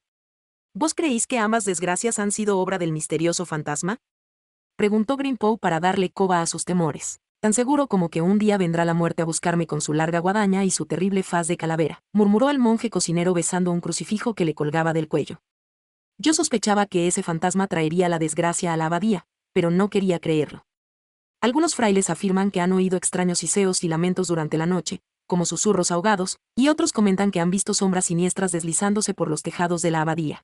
¿Vos creéis que ambas desgracias han sido obra del misterioso fantasma? Preguntó Grimpo para darle coba a sus temores. Tan seguro como que un día vendrá la muerte a buscarme con su larga guadaña y su terrible faz de calavera, murmuró el monje cocinero besando un crucifijo que le colgaba del cuello. Yo sospechaba que ese fantasma traería la desgracia a la abadía, pero no quería creerlo. Algunos frailes afirman que han oído extraños siseos y lamentos durante la noche, como susurros ahogados, y otros comentan que han visto sombras siniestras deslizándose por los tejados de la abadía.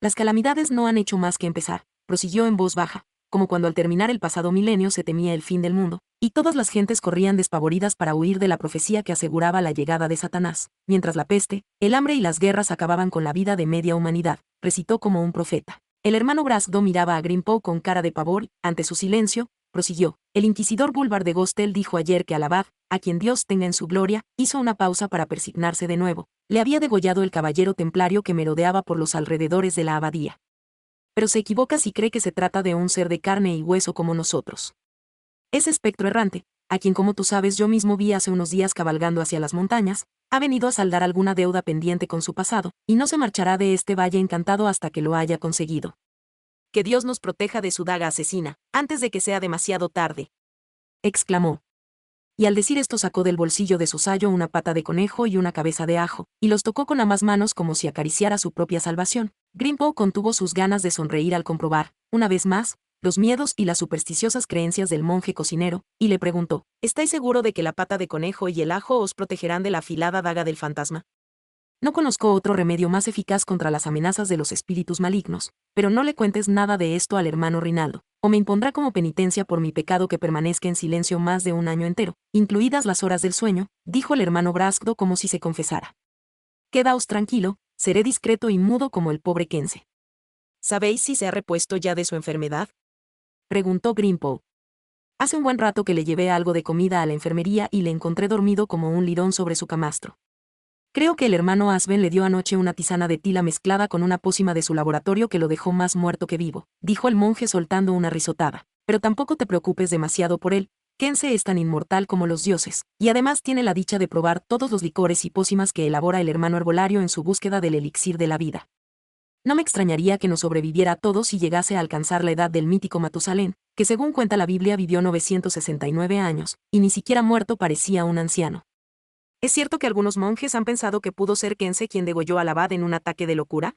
Las calamidades no han hecho más que empezar, prosiguió en voz baja, como cuando al terminar el pasado milenio se temía el fin del mundo, y todas las gentes corrían despavoridas para huir de la profecía que aseguraba la llegada de Satanás, mientras la peste, el hambre y las guerras acababan con la vida de media humanidad, recitó como un profeta. El hermano Brasdo miraba a Grimpo con cara de pavor, ante su silencio, prosiguió. El inquisidor búlvar de Gostel dijo ayer que Alabad, a quien Dios tenga en su gloria, hizo una pausa para persignarse de nuevo. Le había degollado el caballero templario que merodeaba por los alrededores de la abadía pero se equivoca si cree que se trata de un ser de carne y hueso como nosotros. Ese espectro errante, a quien como tú sabes yo mismo vi hace unos días cabalgando hacia las montañas, ha venido a saldar alguna deuda pendiente con su pasado, y no se marchará de este valle encantado hasta que lo haya conseguido. Que Dios nos proteja de su daga asesina, antes de que sea demasiado tarde. exclamó y al decir esto sacó del bolsillo de su sayo una pata de conejo y una cabeza de ajo, y los tocó con ambas manos como si acariciara su propia salvación. Grimpo contuvo sus ganas de sonreír al comprobar, una vez más, los miedos y las supersticiosas creencias del monje cocinero, y le preguntó, ¿estáis seguro de que la pata de conejo y el ajo os protegerán de la afilada daga del fantasma? No conozco otro remedio más eficaz contra las amenazas de los espíritus malignos, pero no le cuentes nada de esto al hermano Rinaldo, o me impondrá como penitencia por mi pecado que permanezca en silencio más de un año entero, incluidas las horas del sueño, dijo el hermano Braskdo como si se confesara. Quedaos tranquilo, seré discreto y mudo como el pobre Kense. ¿Sabéis si se ha repuesto ya de su enfermedad? preguntó Grimpo. Hace un buen rato que le llevé algo de comida a la enfermería y le encontré dormido como un lirón sobre su camastro. Creo que el hermano Asben le dio anoche una tisana de tila mezclada con una pócima de su laboratorio que lo dejó más muerto que vivo, dijo el monje soltando una risotada. Pero tampoco te preocupes demasiado por él, Kense es tan inmortal como los dioses, y además tiene la dicha de probar todos los licores y pócimas que elabora el hermano herbolario en su búsqueda del elixir de la vida. No me extrañaría que nos sobreviviera a todos si llegase a alcanzar la edad del mítico Matusalén, que según cuenta la Biblia vivió 969 años, y ni siquiera muerto parecía un anciano. ¿Es cierto que algunos monjes han pensado que pudo ser Kense quien degolló al abad en un ataque de locura?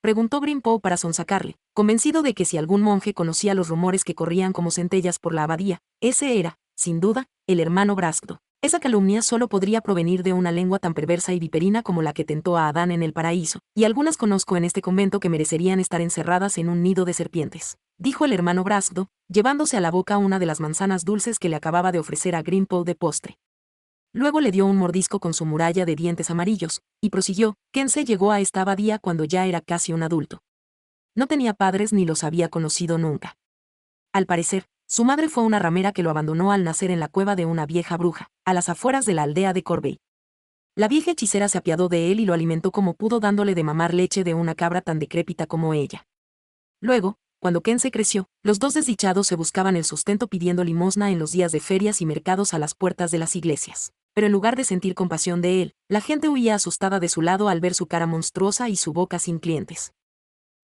Preguntó Grimpo para sonsacarle, convencido de que si algún monje conocía los rumores que corrían como centellas por la abadía, ese era, sin duda, el hermano Brazdo. Esa calumnia solo podría provenir de una lengua tan perversa y viperina como la que tentó a Adán en el paraíso, y algunas conozco en este convento que merecerían estar encerradas en un nido de serpientes, dijo el hermano Brazdo, llevándose a la boca una de las manzanas dulces que le acababa de ofrecer a Grimpo de postre. Luego le dio un mordisco con su muralla de dientes amarillos, y prosiguió, Kense llegó a esta abadía cuando ya era casi un adulto. No tenía padres ni los había conocido nunca. Al parecer, su madre fue una ramera que lo abandonó al nacer en la cueva de una vieja bruja, a las afueras de la aldea de Corbey. La vieja hechicera se apiadó de él y lo alimentó como pudo dándole de mamar leche de una cabra tan decrépita como ella. Luego, cuando Kense creció, los dos desdichados se buscaban el sustento pidiendo limosna en los días de ferias y mercados a las puertas de las iglesias pero en lugar de sentir compasión de él, la gente huía asustada de su lado al ver su cara monstruosa y su boca sin clientes.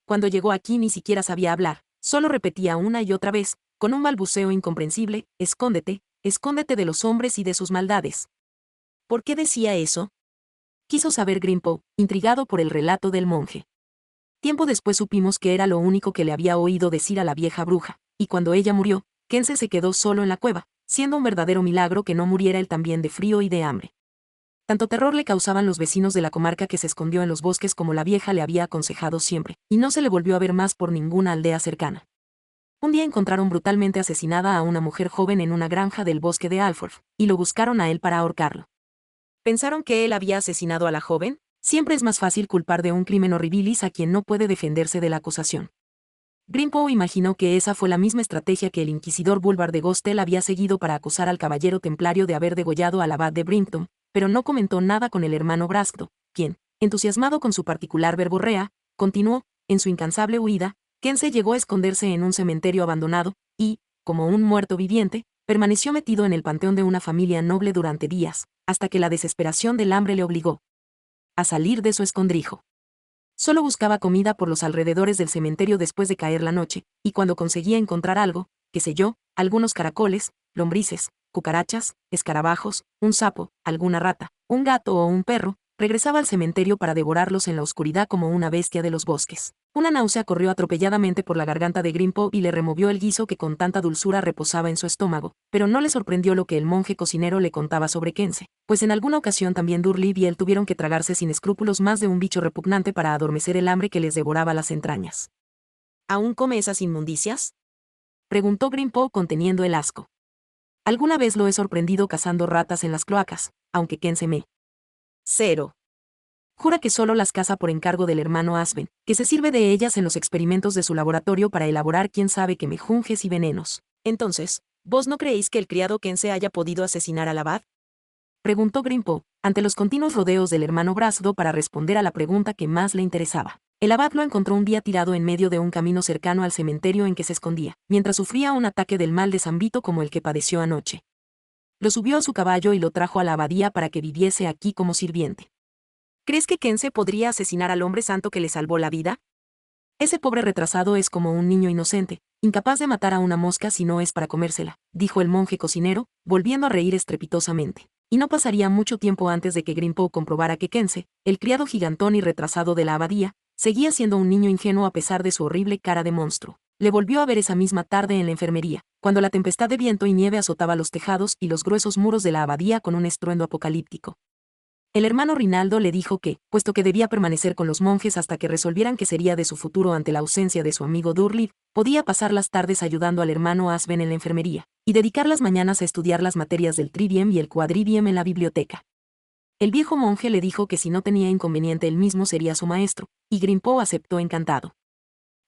Cuando llegó aquí ni siquiera sabía hablar, solo repetía una y otra vez, con un balbuceo incomprensible, escóndete, escóndete de los hombres y de sus maldades. ¿Por qué decía eso? Quiso saber Grimpo, intrigado por el relato del monje. Tiempo después supimos que era lo único que le había oído decir a la vieja bruja, y cuando ella murió, Kense se quedó solo en la cueva, siendo un verdadero milagro que no muriera él también de frío y de hambre. Tanto terror le causaban los vecinos de la comarca que se escondió en los bosques como la vieja le había aconsejado siempre, y no se le volvió a ver más por ninguna aldea cercana. Un día encontraron brutalmente asesinada a una mujer joven en una granja del bosque de Alford, y lo buscaron a él para ahorcarlo. ¿Pensaron que él había asesinado a la joven? Siempre es más fácil culpar de un crimen horribilis a quien no puede defenderse de la acusación. Grimpo imaginó que esa fue la misma estrategia que el inquisidor Bulbar de Gostel había seguido para acusar al caballero templario de haber degollado al abad de Brimpton, pero no comentó nada con el hermano brasto quien, entusiasmado con su particular verborrea, continuó, en su incansable huida, se llegó a esconderse en un cementerio abandonado, y, como un muerto viviente, permaneció metido en el panteón de una familia noble durante días, hasta que la desesperación del hambre le obligó a salir de su escondrijo. Solo buscaba comida por los alrededores del cementerio después de caer la noche, y cuando conseguía encontrar algo, qué sé yo, algunos caracoles, lombrices, cucarachas, escarabajos, un sapo, alguna rata, un gato o un perro, regresaba al cementerio para devorarlos en la oscuridad como una bestia de los bosques. Una náusea corrió atropelladamente por la garganta de Grimpo y le removió el guiso que con tanta dulzura reposaba en su estómago, pero no le sorprendió lo que el monje cocinero le contaba sobre Kense, pues en alguna ocasión también durlid y él tuvieron que tragarse sin escrúpulos más de un bicho repugnante para adormecer el hambre que les devoraba las entrañas. ¿Aún come esas inmundicias? preguntó Grimpo conteniendo el asco. Alguna vez lo he sorprendido cazando ratas en las cloacas, aunque Kense me. Cero jura que solo las caza por encargo del hermano Aspen, que se sirve de ellas en los experimentos de su laboratorio para elaborar quién sabe qué mejunjes y venenos. Entonces, ¿vos no creéis que el criado Ken haya podido asesinar al abad? Preguntó Grimpo, ante los continuos rodeos del hermano Brazdo para responder a la pregunta que más le interesaba. El abad lo encontró un día tirado en medio de un camino cercano al cementerio en que se escondía, mientras sufría un ataque del mal de Zambito como el que padeció anoche. Lo subió a su caballo y lo trajo a la abadía para que viviese aquí como sirviente. ¿Crees que Kense podría asesinar al hombre santo que le salvó la vida? Ese pobre retrasado es como un niño inocente, incapaz de matar a una mosca si no es para comérsela, dijo el monje cocinero, volviendo a reír estrepitosamente. Y no pasaría mucho tiempo antes de que Grimpo comprobara que Kense, el criado gigantón y retrasado de la abadía, seguía siendo un niño ingenuo a pesar de su horrible cara de monstruo. Le volvió a ver esa misma tarde en la enfermería, cuando la tempestad de viento y nieve azotaba los tejados y los gruesos muros de la abadía con un estruendo apocalíptico. El hermano Rinaldo le dijo que, puesto que debía permanecer con los monjes hasta que resolvieran qué sería de su futuro ante la ausencia de su amigo durliv podía pasar las tardes ayudando al hermano Asben en la enfermería, y dedicar las mañanas a estudiar las materias del trivium y el Cuadrivium en la biblioteca. El viejo monje le dijo que si no tenía inconveniente él mismo sería su maestro, y Grimpo aceptó encantado.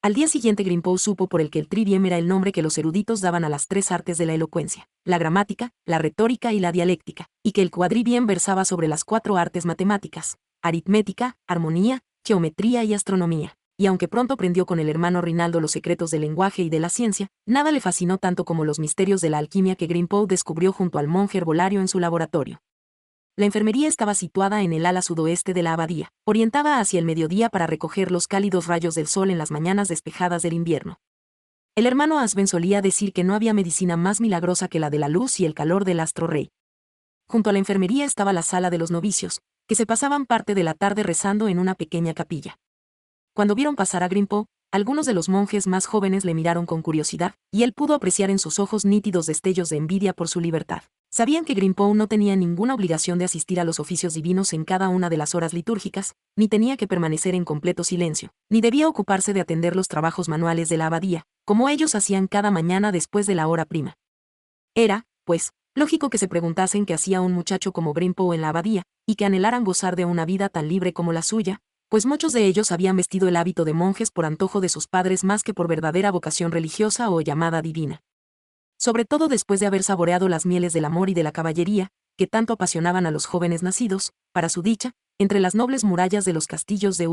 Al día siguiente Greenpow supo por el que el tridiem era el nombre que los eruditos daban a las tres artes de la elocuencia, la gramática, la retórica y la dialéctica, y que el cuadribiem versaba sobre las cuatro artes matemáticas, aritmética, armonía, geometría y astronomía. Y aunque pronto aprendió con el hermano Rinaldo los secretos del lenguaje y de la ciencia, nada le fascinó tanto como los misterios de la alquimia que Greenpow descubrió junto al monje herbolario en su laboratorio. La enfermería estaba situada en el ala sudoeste de la abadía, orientada hacia el mediodía para recoger los cálidos rayos del sol en las mañanas despejadas del invierno. El hermano Asben solía decir que no había medicina más milagrosa que la de la luz y el calor del astro rey. Junto a la enfermería estaba la sala de los novicios, que se pasaban parte de la tarde rezando en una pequeña capilla. Cuando vieron pasar a Grimpo, algunos de los monjes más jóvenes le miraron con curiosidad, y él pudo apreciar en sus ojos nítidos destellos de envidia por su libertad. Sabían que Grimpo no tenía ninguna obligación de asistir a los oficios divinos en cada una de las horas litúrgicas, ni tenía que permanecer en completo silencio, ni debía ocuparse de atender los trabajos manuales de la abadía, como ellos hacían cada mañana después de la hora prima. Era, pues, lógico que se preguntasen qué hacía un muchacho como grimpo en la abadía, y que anhelaran gozar de una vida tan libre como la suya, pues muchos de ellos habían vestido el hábito de monjes por antojo de sus padres más que por verdadera vocación religiosa o llamada divina sobre todo después de haber saboreado las mieles del amor y de la caballería, que tanto apasionaban a los jóvenes nacidos, para su dicha, entre las nobles murallas de los castillos de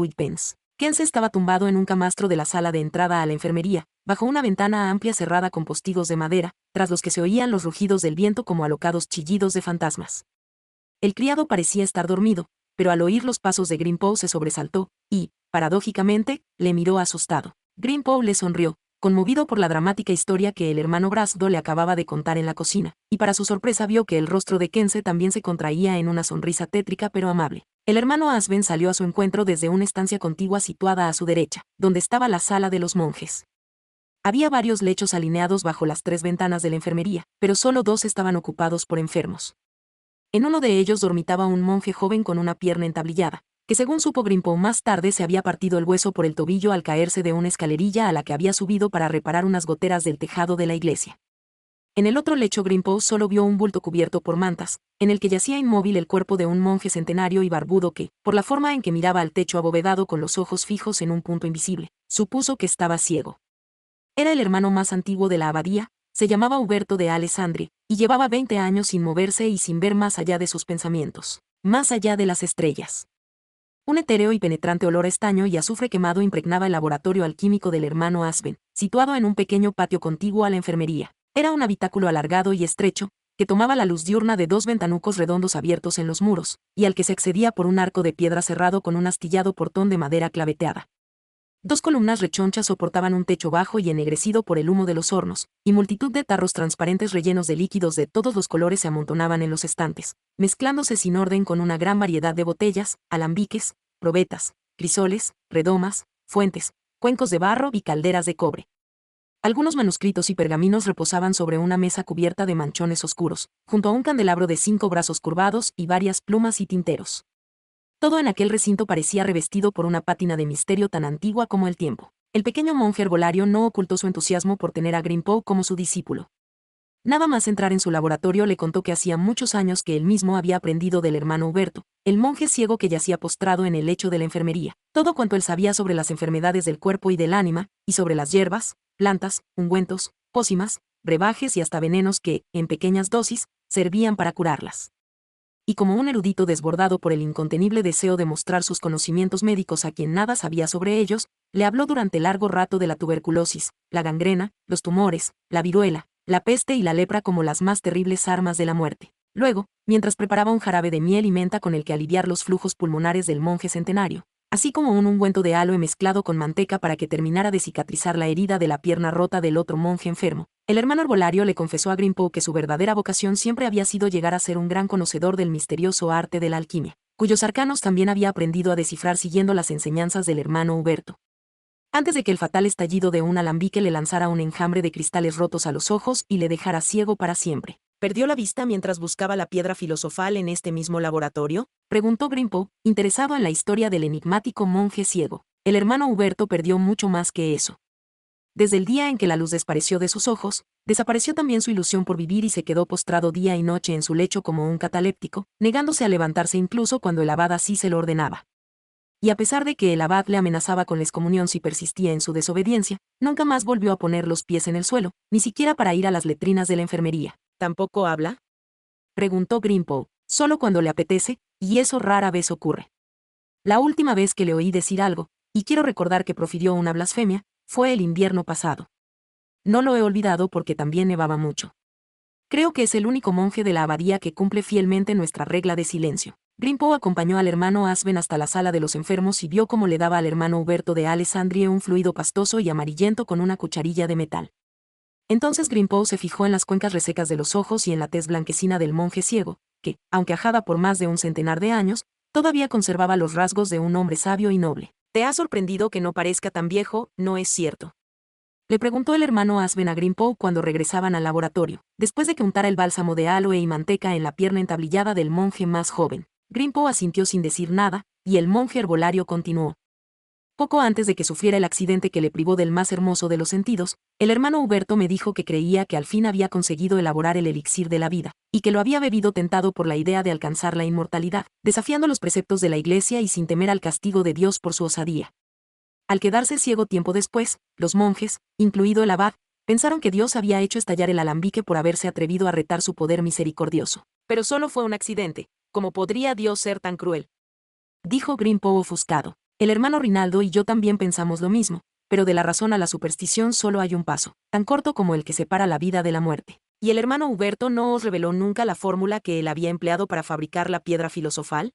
Ken se estaba tumbado en un camastro de la sala de entrada a la enfermería, bajo una ventana amplia cerrada con postigos de madera, tras los que se oían los rugidos del viento como alocados chillidos de fantasmas. El criado parecía estar dormido, pero al oír los pasos de Grimpo se sobresaltó, y, paradójicamente, le miró asustado. Grimpo le sonrió, conmovido por la dramática historia que el hermano Brasdo le acababa de contar en la cocina, y para su sorpresa vio que el rostro de Kense también se contraía en una sonrisa tétrica pero amable. El hermano Asben salió a su encuentro desde una estancia contigua situada a su derecha, donde estaba la sala de los monjes. Había varios lechos alineados bajo las tres ventanas de la enfermería, pero solo dos estaban ocupados por enfermos. En uno de ellos dormitaba un monje joven con una pierna entablillada, que según supo Grimpo más tarde se había partido el hueso por el tobillo al caerse de una escalerilla a la que había subido para reparar unas goteras del tejado de la iglesia. En el otro lecho Grimpo solo vio un bulto cubierto por mantas, en el que yacía inmóvil el cuerpo de un monje centenario y barbudo que, por la forma en que miraba al techo abovedado con los ojos fijos en un punto invisible, supuso que estaba ciego. Era el hermano más antiguo de la abadía, se llamaba Huberto de Alessandri, y llevaba 20 años sin moverse y sin ver más allá de sus pensamientos, más allá de las estrellas. Un etéreo y penetrante olor a estaño y azufre quemado impregnaba el laboratorio alquímico del hermano Aspen, situado en un pequeño patio contiguo a la enfermería. Era un habitáculo alargado y estrecho, que tomaba la luz diurna de dos ventanucos redondos abiertos en los muros, y al que se accedía por un arco de piedra cerrado con un astillado portón de madera claveteada. Dos columnas rechonchas soportaban un techo bajo y ennegrecido por el humo de los hornos, y multitud de tarros transparentes rellenos de líquidos de todos los colores se amontonaban en los estantes, mezclándose sin orden con una gran variedad de botellas, alambiques, probetas, crisoles, redomas, fuentes, cuencos de barro y calderas de cobre. Algunos manuscritos y pergaminos reposaban sobre una mesa cubierta de manchones oscuros, junto a un candelabro de cinco brazos curvados y varias plumas y tinteros. Todo en aquel recinto parecía revestido por una pátina de misterio tan antigua como el tiempo. El pequeño monje herbolario no ocultó su entusiasmo por tener a Grimpo como su discípulo. Nada más entrar en su laboratorio le contó que hacía muchos años que él mismo había aprendido del hermano Huberto, el monje ciego que yacía postrado en el lecho de la enfermería, todo cuanto él sabía sobre las enfermedades del cuerpo y del ánima, y sobre las hierbas, plantas, ungüentos, pócimas, rebajes y hasta venenos que, en pequeñas dosis, servían para curarlas y como un erudito desbordado por el incontenible deseo de mostrar sus conocimientos médicos a quien nada sabía sobre ellos, le habló durante largo rato de la tuberculosis, la gangrena, los tumores, la viruela, la peste y la lepra como las más terribles armas de la muerte. Luego, mientras preparaba un jarabe de miel y menta con el que aliviar los flujos pulmonares del monje centenario, así como un ungüento de aloe mezclado con manteca para que terminara de cicatrizar la herida de la pierna rota del otro monje enfermo. El hermano arbolario le confesó a Grimpo que su verdadera vocación siempre había sido llegar a ser un gran conocedor del misterioso arte de la alquimia, cuyos arcanos también había aprendido a descifrar siguiendo las enseñanzas del hermano Huberto. Antes de que el fatal estallido de un alambique le lanzara un enjambre de cristales rotos a los ojos y le dejara ciego para siempre. ¿Perdió la vista mientras buscaba la piedra filosofal en este mismo laboratorio? Preguntó Grimpo, interesado en la historia del enigmático monje ciego. El hermano Huberto perdió mucho más que eso. Desde el día en que la luz desapareció de sus ojos, desapareció también su ilusión por vivir y se quedó postrado día y noche en su lecho como un cataléptico, negándose a levantarse incluso cuando el abad así se lo ordenaba. Y a pesar de que el abad le amenazaba con la excomunión si persistía en su desobediencia, nunca más volvió a poner los pies en el suelo, ni siquiera para ir a las letrinas de la enfermería. ¿Tampoco habla? Preguntó Grimpo, solo cuando le apetece, y eso rara vez ocurre. La última vez que le oí decir algo, y quiero recordar que profirió una blasfemia, fue el invierno pasado. No lo he olvidado porque también nevaba mucho. Creo que es el único monje de la abadía que cumple fielmente nuestra regla de silencio. Grimpo acompañó al hermano Asben hasta la sala de los enfermos y vio cómo le daba al hermano Huberto de Alessandria un fluido pastoso y amarillento con una cucharilla de metal. Entonces Grimpo se fijó en las cuencas resecas de los ojos y en la tez blanquecina del monje ciego, que, aunque ajada por más de un centenar de años, todavía conservaba los rasgos de un hombre sabio y noble. ¿Te ha sorprendido que no parezca tan viejo? No es cierto. Le preguntó el hermano Asben a Grimpo cuando regresaban al laboratorio, después de que untara el bálsamo de aloe y manteca en la pierna entablillada del monje más joven. Grimpo asintió sin decir nada, y el monje herbolario continuó. Poco antes de que sufriera el accidente que le privó del más hermoso de los sentidos, el hermano Huberto me dijo que creía que al fin había conseguido elaborar el elixir de la vida, y que lo había bebido tentado por la idea de alcanzar la inmortalidad, desafiando los preceptos de la Iglesia y sin temer al castigo de Dios por su osadía. Al quedarse ciego tiempo después, los monjes, incluido el abad, pensaron que Dios había hecho estallar el alambique por haberse atrevido a retar su poder misericordioso. Pero solo fue un accidente, ¿cómo podría Dios ser tan cruel? Dijo Grimpo ofuscado. El hermano Rinaldo y yo también pensamos lo mismo, pero de la razón a la superstición solo hay un paso, tan corto como el que separa la vida de la muerte. ¿Y el hermano Huberto no os reveló nunca la fórmula que él había empleado para fabricar la piedra filosofal?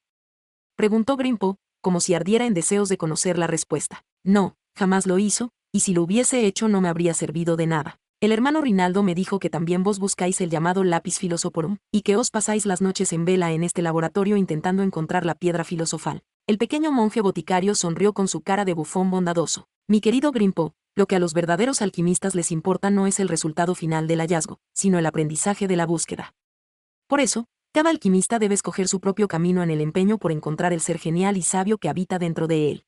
Preguntó Grimpo, como si ardiera en deseos de conocer la respuesta. No, jamás lo hizo, y si lo hubiese hecho no me habría servido de nada. El hermano Rinaldo me dijo que también vos buscáis el llamado lápiz filosoporum, y que os pasáis las noches en vela en este laboratorio intentando encontrar la piedra filosofal. El pequeño monje boticario sonrió con su cara de bufón bondadoso. Mi querido Grimpo, lo que a los verdaderos alquimistas les importa no es el resultado final del hallazgo, sino el aprendizaje de la búsqueda. Por eso, cada alquimista debe escoger su propio camino en el empeño por encontrar el ser genial y sabio que habita dentro de él.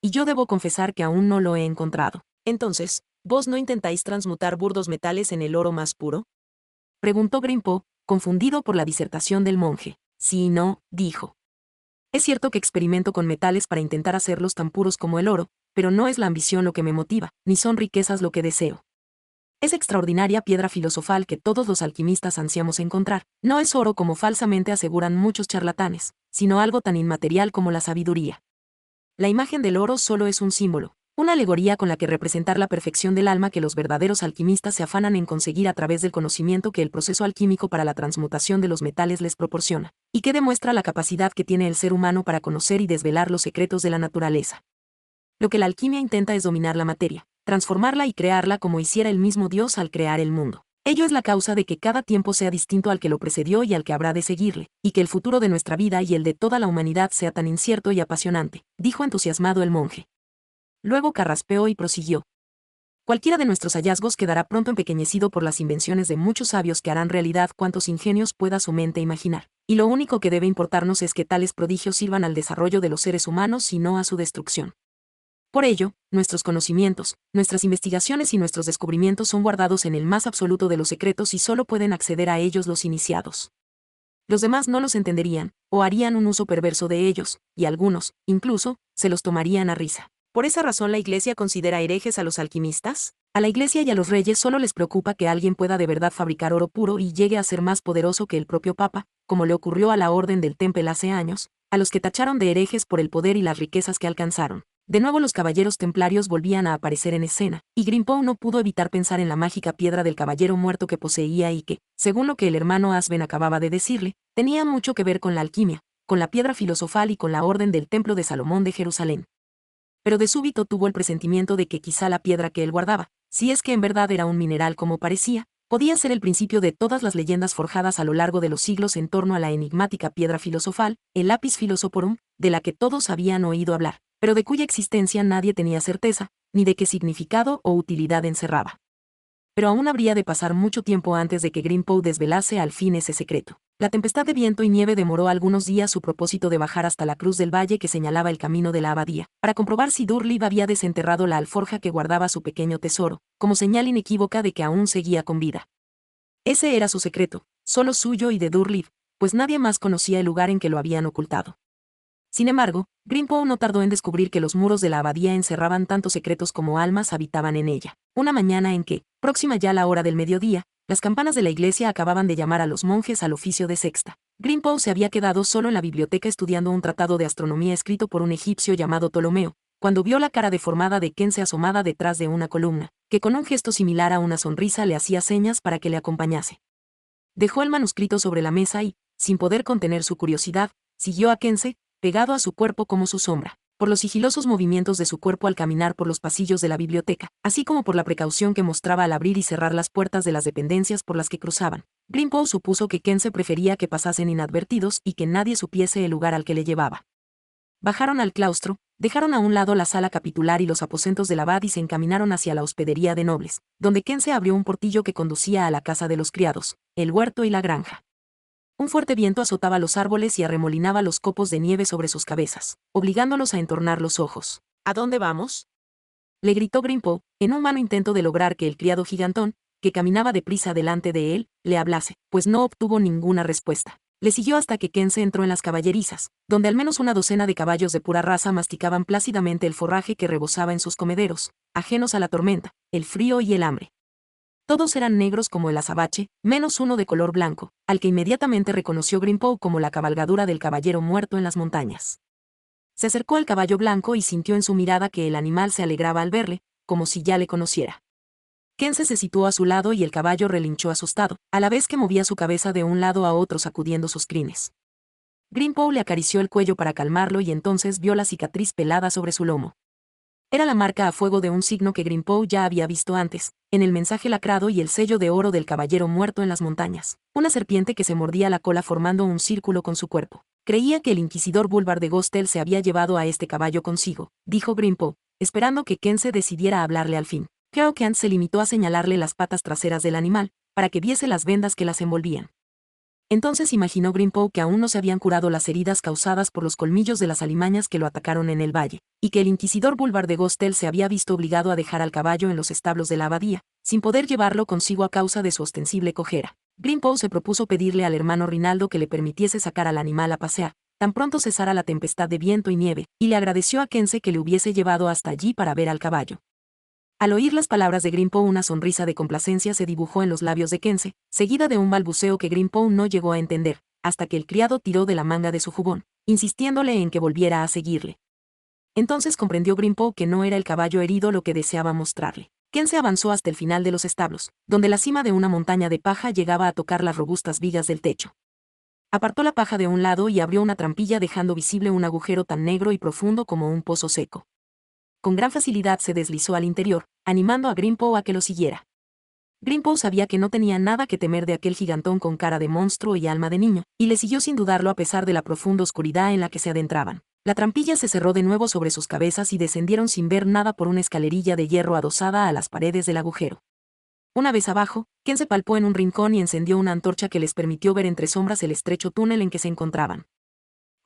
Y yo debo confesar que aún no lo he encontrado. Entonces, ¿vos no intentáis transmutar burdos metales en el oro más puro? Preguntó Grimpo, confundido por la disertación del monje. Sí no, dijo. Es cierto que experimento con metales para intentar hacerlos tan puros como el oro, pero no es la ambición lo que me motiva, ni son riquezas lo que deseo. Es extraordinaria piedra filosofal que todos los alquimistas ansiamos encontrar, no es oro como falsamente aseguran muchos charlatanes, sino algo tan inmaterial como la sabiduría. La imagen del oro solo es un símbolo, una alegoría con la que representar la perfección del alma que los verdaderos alquimistas se afanan en conseguir a través del conocimiento que el proceso alquímico para la transmutación de los metales les proporciona, y que demuestra la capacidad que tiene el ser humano para conocer y desvelar los secretos de la naturaleza. Lo que la alquimia intenta es dominar la materia, transformarla y crearla como hiciera el mismo Dios al crear el mundo. Ello es la causa de que cada tiempo sea distinto al que lo precedió y al que habrá de seguirle, y que el futuro de nuestra vida y el de toda la humanidad sea tan incierto y apasionante, dijo entusiasmado el monje. Luego carraspeó y prosiguió. Cualquiera de nuestros hallazgos quedará pronto empequeñecido por las invenciones de muchos sabios que harán realidad cuantos ingenios pueda su mente imaginar, y lo único que debe importarnos es que tales prodigios sirvan al desarrollo de los seres humanos y no a su destrucción. Por ello, nuestros conocimientos, nuestras investigaciones y nuestros descubrimientos son guardados en el más absoluto de los secretos y solo pueden acceder a ellos los iniciados. Los demás no los entenderían, o harían un uso perverso de ellos, y algunos, incluso, se los tomarían a risa. Por esa razón la Iglesia considera herejes a los alquimistas. A la Iglesia y a los reyes solo les preocupa que alguien pueda de verdad fabricar oro puro y llegue a ser más poderoso que el propio Papa, como le ocurrió a la Orden del Temple hace años, a los que tacharon de herejes por el poder y las riquezas que alcanzaron. De nuevo los caballeros templarios volvían a aparecer en escena, y Grimpo no pudo evitar pensar en la mágica piedra del caballero muerto que poseía y que, según lo que el hermano Asben acababa de decirle, tenía mucho que ver con la alquimia, con la piedra filosofal y con la orden del templo de Salomón de Jerusalén pero de súbito tuvo el presentimiento de que quizá la piedra que él guardaba, si es que en verdad era un mineral como parecía, podía ser el principio de todas las leyendas forjadas a lo largo de los siglos en torno a la enigmática piedra filosofal, el lápiz filosoporum, de la que todos habían oído hablar, pero de cuya existencia nadie tenía certeza, ni de qué significado o utilidad encerraba. Pero aún habría de pasar mucho tiempo antes de que Grimpo desvelase al fin ese secreto. La tempestad de viento y nieve demoró algunos días su propósito de bajar hasta la cruz del valle que señalaba el camino de la abadía, para comprobar si Durliv había desenterrado la alforja que guardaba su pequeño tesoro, como señal inequívoca de que aún seguía con vida. Ese era su secreto, solo suyo y de Durlib, pues nadie más conocía el lugar en que lo habían ocultado. Sin embargo, Grimpo no tardó en descubrir que los muros de la abadía encerraban tantos secretos como almas habitaban en ella. Una mañana en que, próxima ya la hora del mediodía, las campanas de la iglesia acababan de llamar a los monjes al oficio de sexta. Grimpo se había quedado solo en la biblioteca estudiando un tratado de astronomía escrito por un egipcio llamado Ptolomeo, cuando vio la cara deformada de Kense asomada detrás de una columna, que con un gesto similar a una sonrisa le hacía señas para que le acompañase. Dejó el manuscrito sobre la mesa y, sin poder contener su curiosidad, siguió a Kense, pegado a su cuerpo como su sombra, por los sigilosos movimientos de su cuerpo al caminar por los pasillos de la biblioteca, así como por la precaución que mostraba al abrir y cerrar las puertas de las dependencias por las que cruzaban. Grimpow supuso que Ken se prefería que pasasen inadvertidos y que nadie supiese el lugar al que le llevaba. Bajaron al claustro, dejaron a un lado la sala capitular y los aposentos del abad y se encaminaron hacia la hospedería de nobles, donde Ken se abrió un portillo que conducía a la casa de los criados, el huerto y la granja. Un fuerte viento azotaba los árboles y arremolinaba los copos de nieve sobre sus cabezas, obligándolos a entornar los ojos. ¿A dónde vamos? Le gritó Grimpo, en un mano intento de lograr que el criado gigantón, que caminaba deprisa delante de él, le hablase, pues no obtuvo ninguna respuesta. Le siguió hasta que Ken se entró en las caballerizas, donde al menos una docena de caballos de pura raza masticaban plácidamente el forraje que rebosaba en sus comederos, ajenos a la tormenta, el frío y el hambre. Todos eran negros como el azabache, menos uno de color blanco, al que inmediatamente reconoció Grimpow como la cabalgadura del caballero muerto en las montañas. Se acercó al caballo blanco y sintió en su mirada que el animal se alegraba al verle, como si ya le conociera. Kense se situó a su lado y el caballo relinchó asustado, a la vez que movía su cabeza de un lado a otro sacudiendo sus crines. Grimpow le acarició el cuello para calmarlo y entonces vio la cicatriz pelada sobre su lomo. Era la marca a fuego de un signo que Grimpo ya había visto antes, en el mensaje lacrado y el sello de oro del caballero muerto en las montañas, una serpiente que se mordía la cola formando un círculo con su cuerpo. Creía que el inquisidor Bulbar de Gostel se había llevado a este caballo consigo, dijo Grimpo, esperando que Ken se decidiera a hablarle al fin. Creo que se limitó a señalarle las patas traseras del animal, para que viese las vendas que las envolvían. Entonces imaginó Grimpo que aún no se habían curado las heridas causadas por los colmillos de las alimañas que lo atacaron en el valle, y que el inquisidor Boulevard de Gostel se había visto obligado a dejar al caballo en los establos de la abadía, sin poder llevarlo consigo a causa de su ostensible cojera. Grimpo se propuso pedirle al hermano Rinaldo que le permitiese sacar al animal a pasear, tan pronto cesara la tempestad de viento y nieve, y le agradeció a Kense que le hubiese llevado hasta allí para ver al caballo. Al oír las palabras de Grimpo una sonrisa de complacencia se dibujó en los labios de Kense, seguida de un balbuceo que Grimpo no llegó a entender, hasta que el criado tiró de la manga de su jubón, insistiéndole en que volviera a seguirle. Entonces comprendió Grimpo que no era el caballo herido lo que deseaba mostrarle. Kense avanzó hasta el final de los establos, donde la cima de una montaña de paja llegaba a tocar las robustas vigas del techo. Apartó la paja de un lado y abrió una trampilla dejando visible un agujero tan negro y profundo como un pozo seco con gran facilidad se deslizó al interior, animando a grimpo a que lo siguiera. grimpo sabía que no tenía nada que temer de aquel gigantón con cara de monstruo y alma de niño, y le siguió sin dudarlo a pesar de la profunda oscuridad en la que se adentraban. La trampilla se cerró de nuevo sobre sus cabezas y descendieron sin ver nada por una escalerilla de hierro adosada a las paredes del agujero. Una vez abajo, Ken se palpó en un rincón y encendió una antorcha que les permitió ver entre sombras el estrecho túnel en que se encontraban.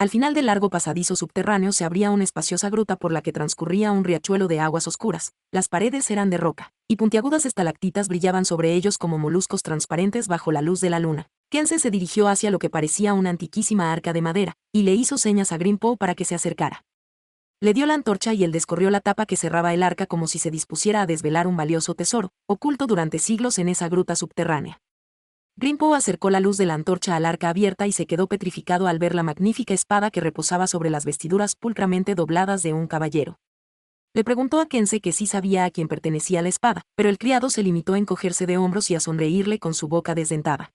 Al final del largo pasadizo subterráneo se abría una espaciosa gruta por la que transcurría un riachuelo de aguas oscuras, las paredes eran de roca, y puntiagudas estalactitas brillaban sobre ellos como moluscos transparentes bajo la luz de la luna. Kense se dirigió hacia lo que parecía una antiquísima arca de madera, y le hizo señas a Grimpo para que se acercara. Le dio la antorcha y él descorrió la tapa que cerraba el arca como si se dispusiera a desvelar un valioso tesoro, oculto durante siglos en esa gruta subterránea. Grimpo acercó la luz de la antorcha al arca abierta y se quedó petrificado al ver la magnífica espada que reposaba sobre las vestiduras pulcramente dobladas de un caballero. Le preguntó a Kense que sí sabía a quién pertenecía la espada, pero el criado se limitó a encogerse de hombros y a sonreírle con su boca desdentada.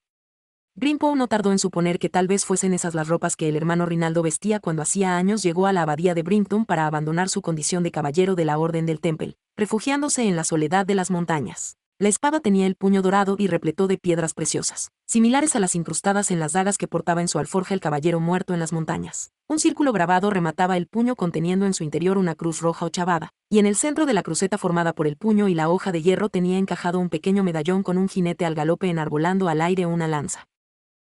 Grimpo no tardó en suponer que tal vez fuesen esas las ropas que el hermano Rinaldo vestía cuando hacía años llegó a la abadía de Brimpton para abandonar su condición de caballero de la Orden del Temple, refugiándose en la soledad de las montañas. La espada tenía el puño dorado y repletó de piedras preciosas, similares a las incrustadas en las dagas que portaba en su alforja el caballero muerto en las montañas. Un círculo grabado remataba el puño conteniendo en su interior una cruz roja ochavada, y en el centro de la cruceta formada por el puño y la hoja de hierro tenía encajado un pequeño medallón con un jinete al galope enarbolando al aire una lanza.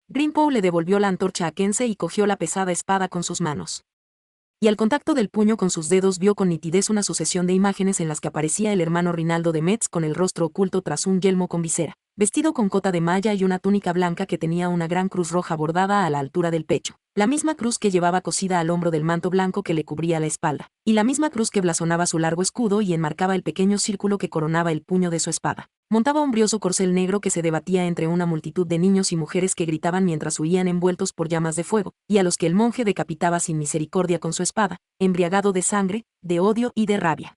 Grimpo le devolvió la antorcha a Kense y cogió la pesada espada con sus manos y al contacto del puño con sus dedos vio con nitidez una sucesión de imágenes en las que aparecía el hermano Rinaldo de Metz con el rostro oculto tras un yelmo con visera vestido con cota de malla y una túnica blanca que tenía una gran cruz roja bordada a la altura del pecho, la misma cruz que llevaba cosida al hombro del manto blanco que le cubría la espalda, y la misma cruz que blasonaba su largo escudo y enmarcaba el pequeño círculo que coronaba el puño de su espada. Montaba un brioso corcel negro que se debatía entre una multitud de niños y mujeres que gritaban mientras huían envueltos por llamas de fuego, y a los que el monje decapitaba sin misericordia con su espada, embriagado de sangre, de odio y de rabia.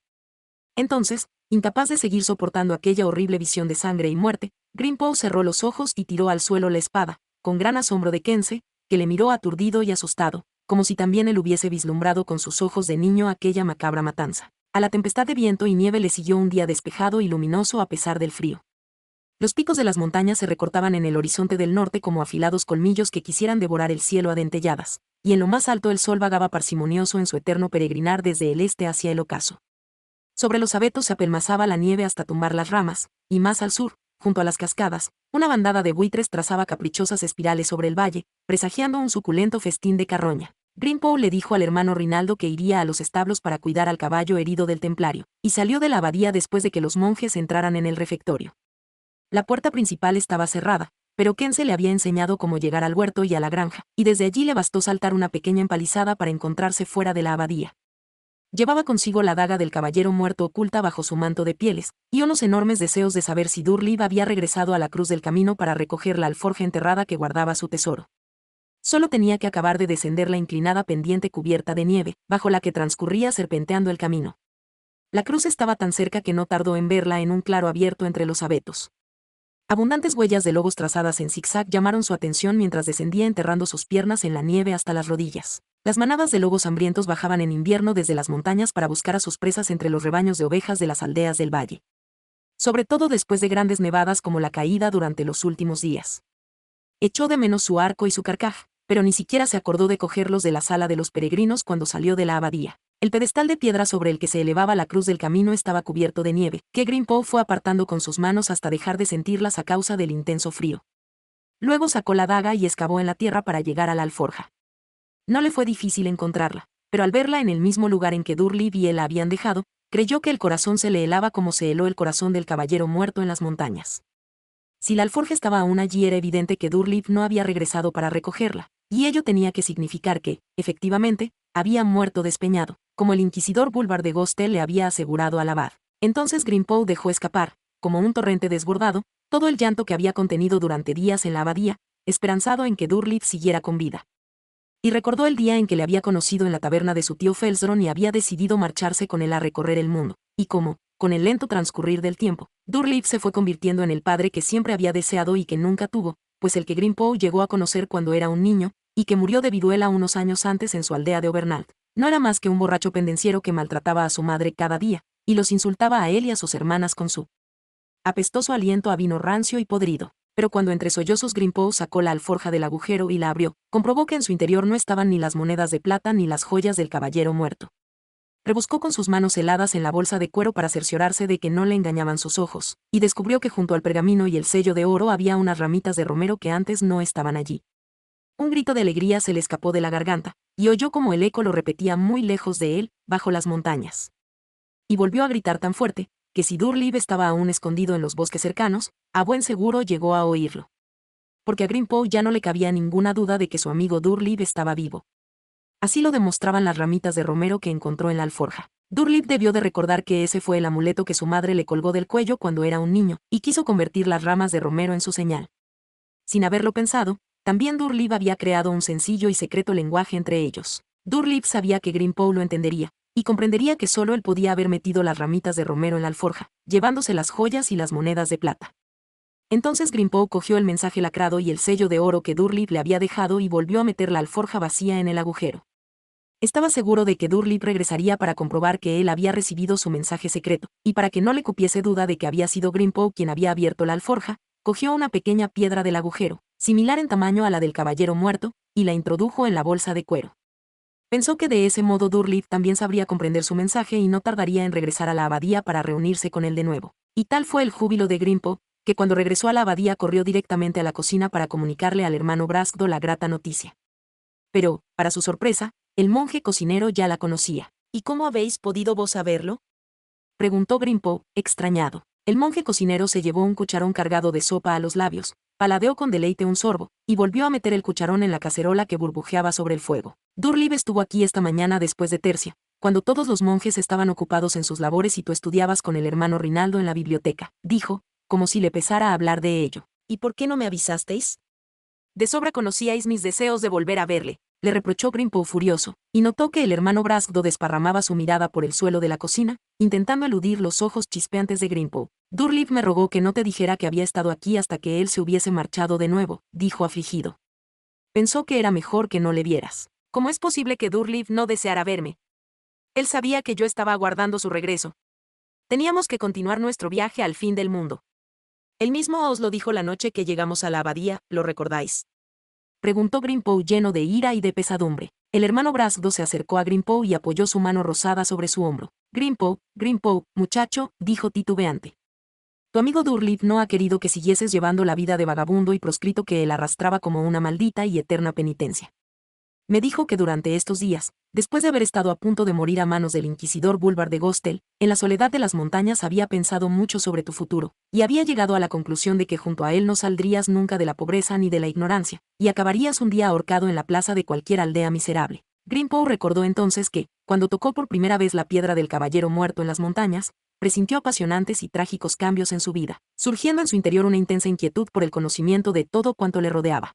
Entonces, Incapaz de seguir soportando aquella horrible visión de sangre y muerte, grimpo cerró los ojos y tiró al suelo la espada, con gran asombro de Kense, que le miró aturdido y asustado, como si también él hubiese vislumbrado con sus ojos de niño aquella macabra matanza. A la tempestad de viento y nieve le siguió un día despejado y luminoso a pesar del frío. Los picos de las montañas se recortaban en el horizonte del norte como afilados colmillos que quisieran devorar el cielo a dentelladas, y en lo más alto el sol vagaba parsimonioso en su eterno peregrinar desde el este hacia el ocaso. Sobre los abetos se apelmazaba la nieve hasta tumbar las ramas, y más al sur, junto a las cascadas, una bandada de buitres trazaba caprichosas espirales sobre el valle, presagiando un suculento festín de carroña. Grimpo le dijo al hermano Rinaldo que iría a los establos para cuidar al caballo herido del templario, y salió de la abadía después de que los monjes entraran en el refectorio. La puerta principal estaba cerrada, pero Ken se le había enseñado cómo llegar al huerto y a la granja, y desde allí le bastó saltar una pequeña empalizada para encontrarse fuera de la abadía. Llevaba consigo la daga del caballero muerto oculta bajo su manto de pieles, y unos enormes deseos de saber si Durlib había regresado a la cruz del camino para recoger la alforja enterrada que guardaba su tesoro. Solo tenía que acabar de descender la inclinada pendiente cubierta de nieve, bajo la que transcurría serpenteando el camino. La cruz estaba tan cerca que no tardó en verla en un claro abierto entre los abetos. Abundantes huellas de lobos trazadas en zigzag llamaron su atención mientras descendía enterrando sus piernas en la nieve hasta las rodillas. Las manadas de lobos hambrientos bajaban en invierno desde las montañas para buscar a sus presas entre los rebaños de ovejas de las aldeas del valle. Sobre todo después de grandes nevadas como la caída durante los últimos días. Echó de menos su arco y su carcaj, pero ni siquiera se acordó de cogerlos de la sala de los peregrinos cuando salió de la abadía. El pedestal de piedra sobre el que se elevaba la cruz del camino estaba cubierto de nieve, que Grimpo fue apartando con sus manos hasta dejar de sentirlas a causa del intenso frío. Luego sacó la daga y excavó en la tierra para llegar a la alforja. No le fue difícil encontrarla, pero al verla en el mismo lugar en que durli y él la habían dejado, creyó que el corazón se le helaba como se heló el corazón del caballero muerto en las montañas. Si la alforja estaba aún allí era evidente que Durlip no había regresado para recogerla, y ello tenía que significar que, efectivamente, había muerto despeñado, como el inquisidor Bulbar de Gostel le había asegurado al abad. Entonces Grimpow dejó escapar, como un torrente desbordado, todo el llanto que había contenido durante días en la abadía, esperanzado en que Durlip siguiera con vida. Y recordó el día en que le había conocido en la taberna de su tío Felsron y había decidido marcharse con él a recorrer el mundo, y cómo, con el lento transcurrir del tiempo, Durlip se fue convirtiendo en el padre que siempre había deseado y que nunca tuvo, pues el que Grimpow llegó a conocer cuando era un niño, y que murió de viruela unos años antes en su aldea de Obernald, No era más que un borracho pendenciero que maltrataba a su madre cada día, y los insultaba a él y a sus hermanas con su apestoso aliento a vino rancio y podrido. Pero cuando entre sollozos Grimpow sacó la alforja del agujero y la abrió, comprobó que en su interior no estaban ni las monedas de plata ni las joyas del caballero muerto. Rebuscó con sus manos heladas en la bolsa de cuero para cerciorarse de que no le engañaban sus ojos, y descubrió que junto al pergamino y el sello de oro había unas ramitas de romero que antes no estaban allí. Un grito de alegría se le escapó de la garganta, y oyó como el eco lo repetía muy lejos de él, bajo las montañas. Y volvió a gritar tan fuerte, que si Durlib estaba aún escondido en los bosques cercanos, a buen seguro llegó a oírlo. Porque a grimpo ya no le cabía ninguna duda de que su amigo Durlib estaba vivo. Así lo demostraban las ramitas de romero que encontró en la alforja. Durlib debió de recordar que ese fue el amuleto que su madre le colgó del cuello cuando era un niño, y quiso convertir las ramas de romero en su señal. Sin haberlo pensado, también Durlib había creado un sencillo y secreto lenguaje entre ellos. Durlip sabía que Greenpow lo entendería, y comprendería que solo él podía haber metido las ramitas de romero en la alforja, llevándose las joyas y las monedas de plata. Entonces Grimpow cogió el mensaje lacrado y el sello de oro que Durlip le había dejado y volvió a meter la alforja vacía en el agujero. Estaba seguro de que Durlip regresaría para comprobar que él había recibido su mensaje secreto, y para que no le cupiese duda de que había sido Grimpo quien había abierto la alforja, cogió una pequeña piedra del agujero, similar en tamaño a la del caballero muerto, y la introdujo en la bolsa de cuero. Pensó que de ese modo Durlith también sabría comprender su mensaje y no tardaría en regresar a la abadía para reunirse con él de nuevo. Y tal fue el júbilo de Grimpo, que cuando regresó a la abadía corrió directamente a la cocina para comunicarle al hermano Brasdo la grata noticia. Pero, para su sorpresa, el monje cocinero ya la conocía. ¿Y cómo habéis podido vos saberlo? preguntó Grimpo, extrañado. El monje cocinero se llevó un cucharón cargado de sopa a los labios, Paladeó con deleite un sorbo, y volvió a meter el cucharón en la cacerola que burbujeaba sobre el fuego. Durlib estuvo aquí esta mañana después de tercia, cuando todos los monjes estaban ocupados en sus labores y tú estudiabas con el hermano Rinaldo en la biblioteca, dijo, como si le pesara hablar de ello. ¿Y por qué no me avisasteis? De sobra conocíais mis deseos de volver a verle, le reprochó Grimpo furioso, y notó que el hermano Brasdo desparramaba su mirada por el suelo de la cocina, intentando eludir los ojos chispeantes de Grimpo. Durlip me rogó que no te dijera que había estado aquí hasta que él se hubiese marchado de nuevo, dijo afligido. Pensó que era mejor que no le vieras. ¿Cómo es posible que Durlive no deseara verme? Él sabía que yo estaba aguardando su regreso. Teníamos que continuar nuestro viaje al fin del mundo. El mismo os lo dijo la noche que llegamos a la abadía, ¿lo recordáis? Preguntó Grimpo lleno de ira y de pesadumbre. El hermano Brasdo se acercó a Grimpo y apoyó su mano rosada sobre su hombro. Grimpo, Grimpo, muchacho, dijo titubeante. Tu amigo Durlip no ha querido que siguieses llevando la vida de vagabundo y proscrito que él arrastraba como una maldita y eterna penitencia. Me dijo que durante estos días, después de haber estado a punto de morir a manos del inquisidor Bulbar de Gostel, en la soledad de las montañas había pensado mucho sobre tu futuro, y había llegado a la conclusión de que junto a él no saldrías nunca de la pobreza ni de la ignorancia, y acabarías un día ahorcado en la plaza de cualquier aldea miserable. Grimpo recordó entonces que, cuando tocó por primera vez la piedra del caballero muerto en las montañas, presintió apasionantes y trágicos cambios en su vida, surgiendo en su interior una intensa inquietud por el conocimiento de todo cuanto le rodeaba.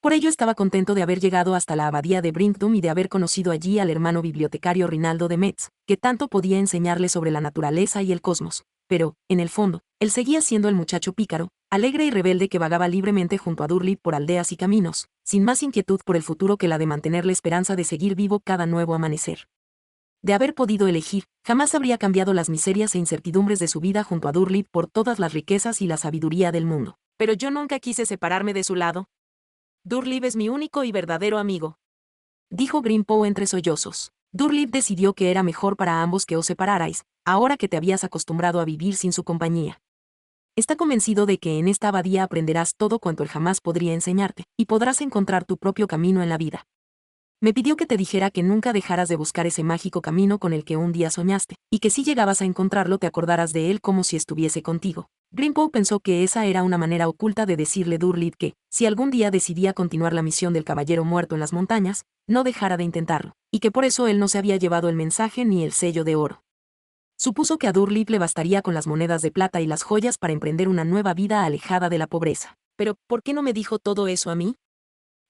Por ello estaba contento de haber llegado hasta la abadía de Brinkdom y de haber conocido allí al hermano bibliotecario Rinaldo de Metz, que tanto podía enseñarle sobre la naturaleza y el cosmos. Pero, en el fondo, él seguía siendo el muchacho pícaro, alegre y rebelde que vagaba libremente junto a Durley por aldeas y caminos, sin más inquietud por el futuro que la de mantener la esperanza de seguir vivo cada nuevo amanecer. De haber podido elegir, jamás habría cambiado las miserias e incertidumbres de su vida junto a Durlip por todas las riquezas y la sabiduría del mundo. Pero yo nunca quise separarme de su lado. Durlib es mi único y verdadero amigo. Dijo Grimpo entre sollozos. Durlip decidió que era mejor para ambos que os separarais, ahora que te habías acostumbrado a vivir sin su compañía. Está convencido de que en esta abadía aprenderás todo cuanto él jamás podría enseñarte, y podrás encontrar tu propio camino en la vida. Me pidió que te dijera que nunca dejaras de buscar ese mágico camino con el que un día soñaste, y que si llegabas a encontrarlo te acordaras de él como si estuviese contigo. Grimpo pensó que esa era una manera oculta de decirle Durlit que, si algún día decidía continuar la misión del caballero muerto en las montañas, no dejara de intentarlo, y que por eso él no se había llevado el mensaje ni el sello de oro. Supuso que a Durlit le bastaría con las monedas de plata y las joyas para emprender una nueva vida alejada de la pobreza. Pero, ¿por qué no me dijo todo eso a mí?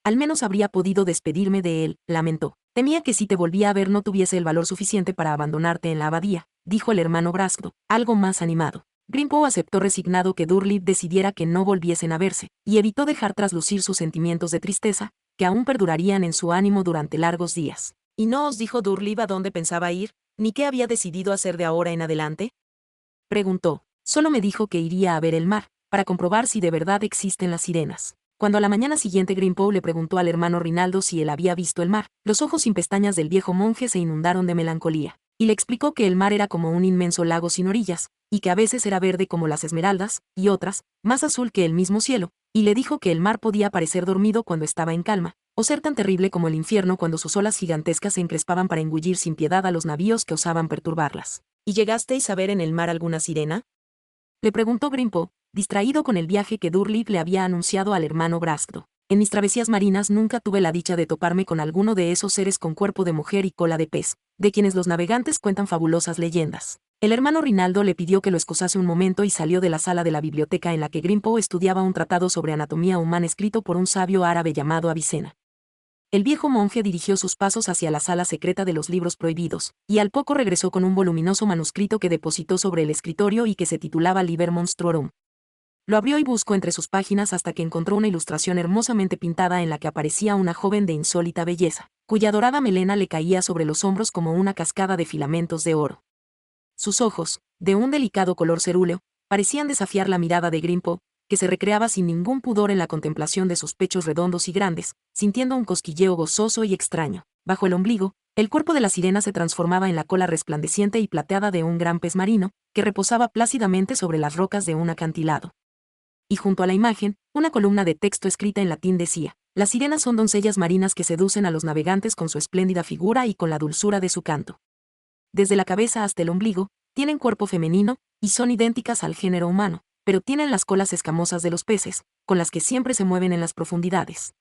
al menos habría podido despedirme de él, lamentó. Temía que si te volvía a ver no tuviese el valor suficiente para abandonarte en la abadía, dijo el hermano Brasco, algo más animado. Grimpo aceptó resignado que Durlib decidiera que no volviesen a verse, y evitó dejar traslucir sus sentimientos de tristeza, que aún perdurarían en su ánimo durante largos días. ¿Y no os dijo Durlib a dónde pensaba ir, ni qué había decidido hacer de ahora en adelante? Preguntó. Solo me dijo que iría a ver el mar, para comprobar si de verdad existen las sirenas. Cuando a la mañana siguiente Grimpo le preguntó al hermano Rinaldo si él había visto el mar, los ojos sin pestañas del viejo monje se inundaron de melancolía, y le explicó que el mar era como un inmenso lago sin orillas, y que a veces era verde como las esmeraldas, y otras, más azul que el mismo cielo, y le dijo que el mar podía parecer dormido cuando estaba en calma, o ser tan terrible como el infierno cuando sus olas gigantescas se encrespaban para engullir sin piedad a los navíos que osaban perturbarlas. ¿Y llegasteis a ver en el mar alguna sirena? Le preguntó Grimpo, distraído con el viaje que Durlip le había anunciado al hermano Brasdo. En mis travesías marinas nunca tuve la dicha de toparme con alguno de esos seres con cuerpo de mujer y cola de pez, de quienes los navegantes cuentan fabulosas leyendas. El hermano Rinaldo le pidió que lo escosase un momento y salió de la sala de la biblioteca en la que Grimpo estudiaba un tratado sobre anatomía humana escrito por un sabio árabe llamado Avicena. El viejo monje dirigió sus pasos hacia la sala secreta de los libros prohibidos, y al poco regresó con un voluminoso manuscrito que depositó sobre el escritorio y que se titulaba Liber Monstruorum. Lo abrió y buscó entre sus páginas hasta que encontró una ilustración hermosamente pintada en la que aparecía una joven de insólita belleza, cuya dorada melena le caía sobre los hombros como una cascada de filamentos de oro. Sus ojos, de un delicado color cerúleo, parecían desafiar la mirada de Grimpo, que se recreaba sin ningún pudor en la contemplación de sus pechos redondos y grandes, sintiendo un cosquilleo gozoso y extraño. Bajo el ombligo, el cuerpo de la sirena se transformaba en la cola resplandeciente y plateada de un gran pez marino, que reposaba plácidamente sobre las rocas de un acantilado. Y junto a la imagen, una columna de texto escrita en latín decía, Las sirenas son doncellas marinas que seducen a los navegantes con su espléndida figura y con la dulzura de su canto. Desde la cabeza hasta el ombligo, tienen cuerpo femenino, y son idénticas al género humano, pero tienen las colas escamosas de los peces, con las que siempre se mueven en las profundidades.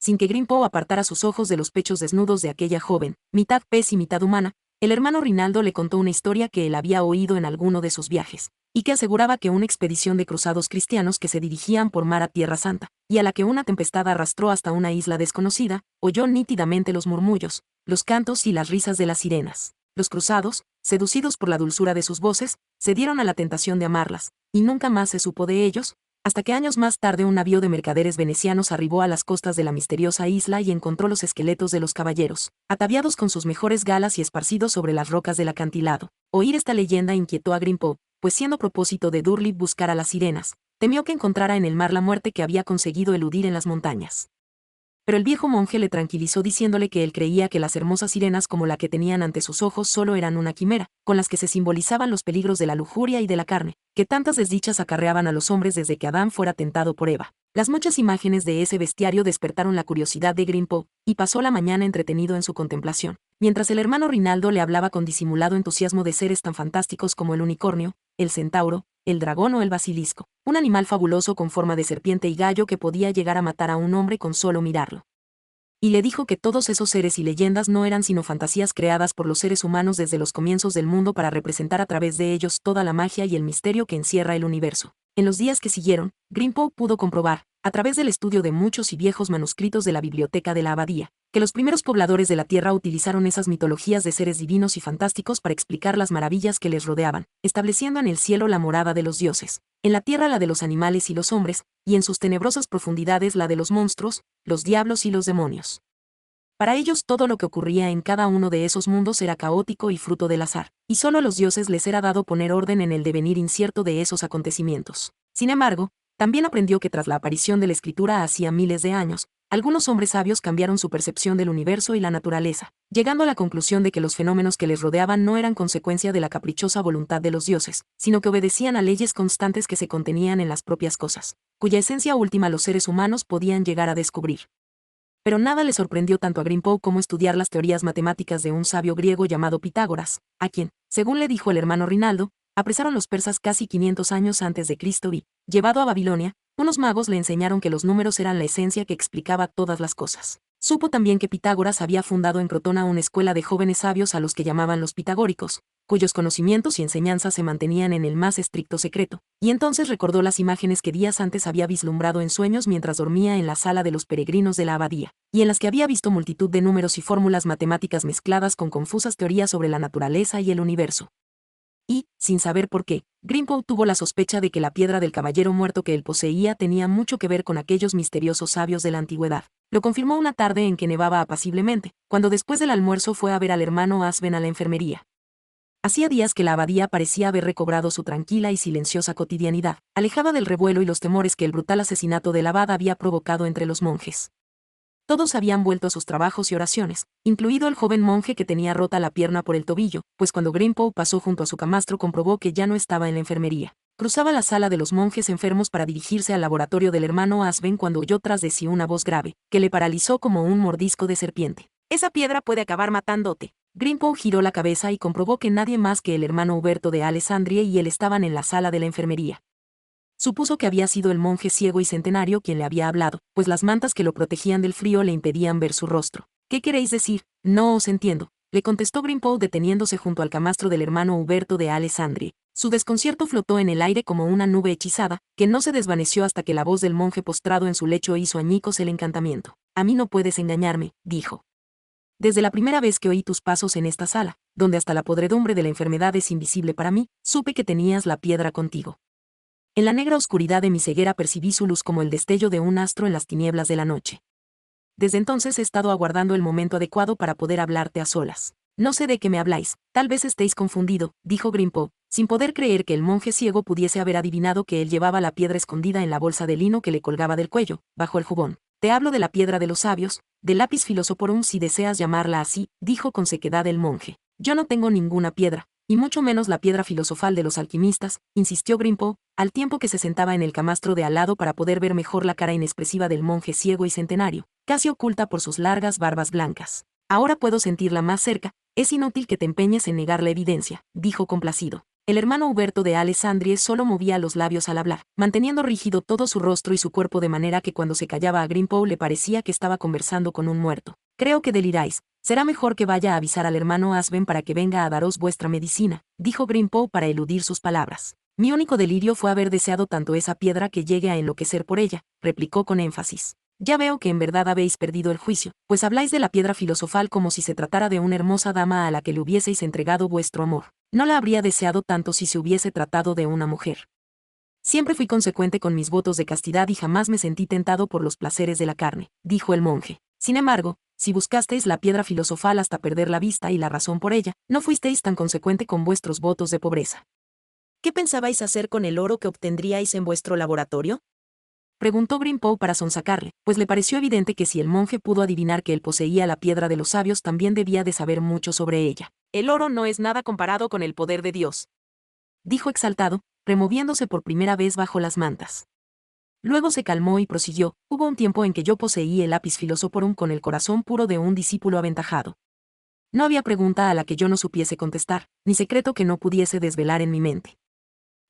Sin que Grimpo apartara sus ojos de los pechos desnudos de aquella joven, mitad pez y mitad humana, el hermano Rinaldo le contó una historia que él había oído en alguno de sus viajes, y que aseguraba que una expedición de cruzados cristianos que se dirigían por mar a Tierra Santa, y a la que una tempestad arrastró hasta una isla desconocida, oyó nítidamente los murmullos, los cantos y las risas de las sirenas. Los cruzados, seducidos por la dulzura de sus voces, dieron a la tentación de amarlas, y nunca más se supo de ellos, hasta que años más tarde un navío de mercaderes venecianos arribó a las costas de la misteriosa isla y encontró los esqueletos de los caballeros, ataviados con sus mejores galas y esparcidos sobre las rocas del acantilado. Oír esta leyenda inquietó a Grimpo, pues siendo propósito de Durlip buscar a las sirenas, temió que encontrara en el mar la muerte que había conseguido eludir en las montañas. Pero el viejo monje le tranquilizó diciéndole que él creía que las hermosas sirenas como la que tenían ante sus ojos solo eran una quimera, con las que se simbolizaban los peligros de la lujuria y de la carne, que tantas desdichas acarreaban a los hombres desde que Adán fuera tentado por Eva. Las muchas imágenes de ese bestiario despertaron la curiosidad de Grimpo, y pasó la mañana entretenido en su contemplación. Mientras el hermano Rinaldo le hablaba con disimulado entusiasmo de seres tan fantásticos como el unicornio, el centauro, el dragón o el basilisco, un animal fabuloso con forma de serpiente y gallo que podía llegar a matar a un hombre con solo mirarlo. Y le dijo que todos esos seres y leyendas no eran sino fantasías creadas por los seres humanos desde los comienzos del mundo para representar a través de ellos toda la magia y el misterio que encierra el universo. En los días que siguieron, Grimpo pudo comprobar, a través del estudio de muchos y viejos manuscritos de la biblioteca de la abadía, que los primeros pobladores de la tierra utilizaron esas mitologías de seres divinos y fantásticos para explicar las maravillas que les rodeaban, estableciendo en el cielo la morada de los dioses, en la tierra la de los animales y los hombres, y en sus tenebrosas profundidades la de los monstruos, los diablos y los demonios. Para ellos todo lo que ocurría en cada uno de esos mundos era caótico y fruto del azar, y solo a los dioses les era dado poner orden en el devenir incierto de esos acontecimientos. Sin embargo, también aprendió que tras la aparición de la escritura hacía miles de años, algunos hombres sabios cambiaron su percepción del universo y la naturaleza, llegando a la conclusión de que los fenómenos que les rodeaban no eran consecuencia de la caprichosa voluntad de los dioses, sino que obedecían a leyes constantes que se contenían en las propias cosas, cuya esencia última los seres humanos podían llegar a descubrir. Pero nada le sorprendió tanto a grimpo como estudiar las teorías matemáticas de un sabio griego llamado Pitágoras, a quien, según le dijo el hermano Rinaldo, apresaron los persas casi 500 años antes de Cristo y, llevado a Babilonia, unos magos le enseñaron que los números eran la esencia que explicaba todas las cosas. Supo también que Pitágoras había fundado en Crotona una escuela de jóvenes sabios a los que llamaban los pitagóricos, cuyos conocimientos y enseñanzas se mantenían en el más estricto secreto, y entonces recordó las imágenes que días antes había vislumbrado en sueños mientras dormía en la sala de los peregrinos de la abadía, y en las que había visto multitud de números y fórmulas matemáticas mezcladas con confusas teorías sobre la naturaleza y el universo y, sin saber por qué, grimpo tuvo la sospecha de que la piedra del caballero muerto que él poseía tenía mucho que ver con aquellos misteriosos sabios de la antigüedad. Lo confirmó una tarde en que nevaba apaciblemente, cuando después del almuerzo fue a ver al hermano Asven a la enfermería. Hacía días que la abadía parecía haber recobrado su tranquila y silenciosa cotidianidad, alejada del revuelo y los temores que el brutal asesinato del abad había provocado entre los monjes. Todos habían vuelto a sus trabajos y oraciones, incluido el joven monje que tenía rota la pierna por el tobillo, pues cuando Grimpo pasó junto a su camastro comprobó que ya no estaba en la enfermería. Cruzaba la sala de los monjes enfermos para dirigirse al laboratorio del hermano Asben cuando oyó tras de sí una voz grave, que le paralizó como un mordisco de serpiente. Esa piedra puede acabar matándote. Grimpo giró la cabeza y comprobó que nadie más que el hermano Huberto de Alessandria y él estaban en la sala de la enfermería. Supuso que había sido el monje ciego y centenario quien le había hablado, pues las mantas que lo protegían del frío le impedían ver su rostro. ¿Qué queréis decir? No os entiendo, le contestó Grimpo deteniéndose junto al camastro del hermano Huberto de Alessandri. Su desconcierto flotó en el aire como una nube hechizada, que no se desvaneció hasta que la voz del monje postrado en su lecho hizo añicos el encantamiento. A mí no puedes engañarme, dijo. Desde la primera vez que oí tus pasos en esta sala, donde hasta la podredumbre de la enfermedad es invisible para mí, supe que tenías la piedra contigo. En la negra oscuridad de mi ceguera percibí su luz como el destello de un astro en las tinieblas de la noche. Desde entonces he estado aguardando el momento adecuado para poder hablarte a solas. No sé de qué me habláis, tal vez estéis confundido, dijo Grimpo, sin poder creer que el monje ciego pudiese haber adivinado que él llevaba la piedra escondida en la bolsa de lino que le colgaba del cuello, bajo el jubón. Te hablo de la piedra de los sabios, del lápiz filosoporum si deseas llamarla así, dijo con sequedad el monje. Yo no tengo ninguna piedra, y mucho menos la piedra filosofal de los alquimistas, insistió Grimpo, al tiempo que se sentaba en el camastro de al lado para poder ver mejor la cara inexpresiva del monje ciego y centenario, casi oculta por sus largas barbas blancas. Ahora puedo sentirla más cerca, es inútil que te empeñes en negar la evidencia, dijo complacido. El hermano Huberto de Alessandrie solo movía los labios al hablar, manteniendo rígido todo su rostro y su cuerpo de manera que cuando se callaba a Grimpo le parecía que estaba conversando con un muerto. Creo que deliráis. Será mejor que vaya a avisar al hermano Asben para que venga a daros vuestra medicina, dijo Grimpo para eludir sus palabras. Mi único delirio fue haber deseado tanto esa piedra que llegue a enloquecer por ella, replicó con énfasis. Ya veo que en verdad habéis perdido el juicio, pues habláis de la piedra filosofal como si se tratara de una hermosa dama a la que le hubieseis entregado vuestro amor. No la habría deseado tanto si se hubiese tratado de una mujer. Siempre fui consecuente con mis votos de castidad y jamás me sentí tentado por los placeres de la carne, dijo el monje. Sin embargo, si buscasteis la piedra filosofal hasta perder la vista y la razón por ella, no fuisteis tan consecuente con vuestros votos de pobreza. ¿Qué pensabais hacer con el oro que obtendríais en vuestro laboratorio? Preguntó Grimpo para sonsacarle, pues le pareció evidente que si el monje pudo adivinar que él poseía la piedra de los sabios también debía de saber mucho sobre ella. El oro no es nada comparado con el poder de Dios. Dijo exaltado, removiéndose por primera vez bajo las mantas. Luego se calmó y prosiguió, hubo un tiempo en que yo poseí el lápiz un con el corazón puro de un discípulo aventajado. No había pregunta a la que yo no supiese contestar, ni secreto que no pudiese desvelar en mi mente.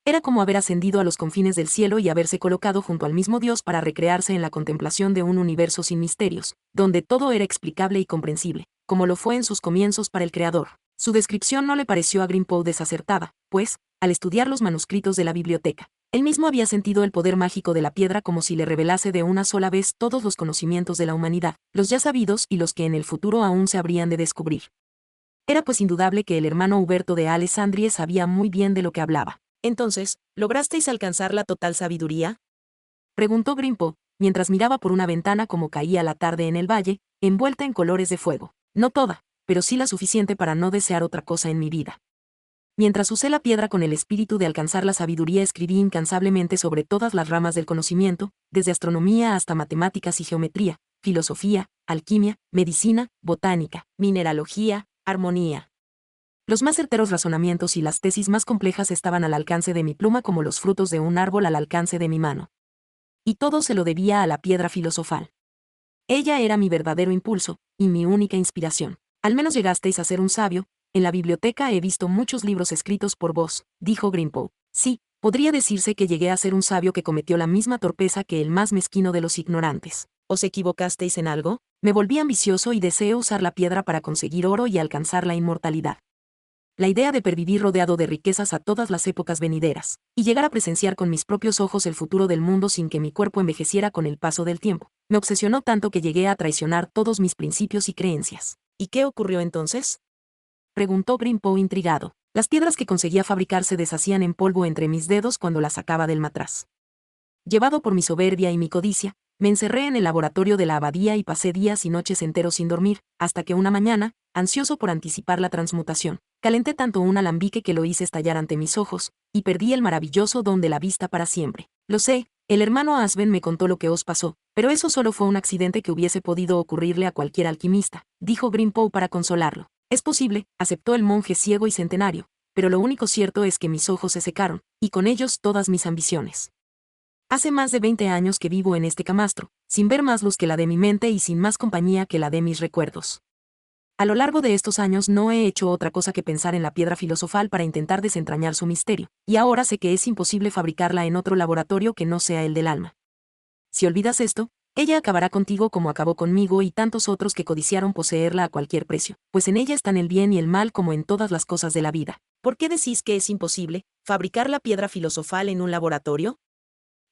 Era como haber ascendido a los confines del cielo y haberse colocado junto al mismo Dios para recrearse en la contemplación de un universo sin misterios, donde todo era explicable y comprensible, como lo fue en sus comienzos para el Creador. Su descripción no le pareció a Grimpo desacertada, pues, al estudiar los manuscritos de la biblioteca, él mismo había sentido el poder mágico de la piedra como si le revelase de una sola vez todos los conocimientos de la humanidad, los ya sabidos y los que en el futuro aún se habrían de descubrir. Era pues indudable que el hermano Huberto de Alessandrie sabía muy bien de lo que hablaba. Entonces, ¿lograsteis alcanzar la total sabiduría? Preguntó Grimpo, mientras miraba por una ventana como caía la tarde en el valle, envuelta en colores de fuego. No toda, pero sí la suficiente para no desear otra cosa en mi vida. Mientras usé la piedra con el espíritu de alcanzar la sabiduría, escribí incansablemente sobre todas las ramas del conocimiento, desde astronomía hasta matemáticas y geometría, filosofía, alquimia, medicina, botánica, mineralogía, armonía. Los más certeros razonamientos y las tesis más complejas estaban al alcance de mi pluma como los frutos de un árbol al alcance de mi mano. Y todo se lo debía a la piedra filosofal. Ella era mi verdadero impulso, y mi única inspiración. Al menos llegasteis a ser un sabio, en la biblioteca he visto muchos libros escritos por vos, dijo Grimpo. Sí, podría decirse que llegué a ser un sabio que cometió la misma torpeza que el más mezquino de los ignorantes. ¿Os equivocasteis en algo? Me volví ambicioso y deseo usar la piedra para conseguir oro y alcanzar la inmortalidad. La idea de pervivir rodeado de riquezas a todas las épocas venideras, y llegar a presenciar con mis propios ojos el futuro del mundo sin que mi cuerpo envejeciera con el paso del tiempo, me obsesionó tanto que llegué a traicionar todos mis principios y creencias. ¿Y qué ocurrió entonces? preguntó Grimpo intrigado. Las piedras que conseguía fabricar se deshacían en polvo entre mis dedos cuando las sacaba del matraz. Llevado por mi soberbia y mi codicia, me encerré en el laboratorio de la abadía y pasé días y noches enteros sin dormir, hasta que una mañana, ansioso por anticipar la transmutación, calenté tanto un alambique que lo hice estallar ante mis ojos, y perdí el maravilloso don de la vista para siempre. Lo sé, el hermano Asben me contó lo que os pasó, pero eso solo fue un accidente que hubiese podido ocurrirle a cualquier alquimista, dijo Grimpo para consolarlo. Es posible, aceptó el monje ciego y centenario, pero lo único cierto es que mis ojos se secaron, y con ellos todas mis ambiciones. Hace más de 20 años que vivo en este camastro, sin ver más luz que la de mi mente y sin más compañía que la de mis recuerdos. A lo largo de estos años no he hecho otra cosa que pensar en la piedra filosofal para intentar desentrañar su misterio, y ahora sé que es imposible fabricarla en otro laboratorio que no sea el del alma. Si olvidas esto, ella acabará contigo como acabó conmigo y tantos otros que codiciaron poseerla a cualquier precio, pues en ella están el bien y el mal como en todas las cosas de la vida. ¿Por qué decís que es imposible fabricar la piedra filosofal en un laboratorio?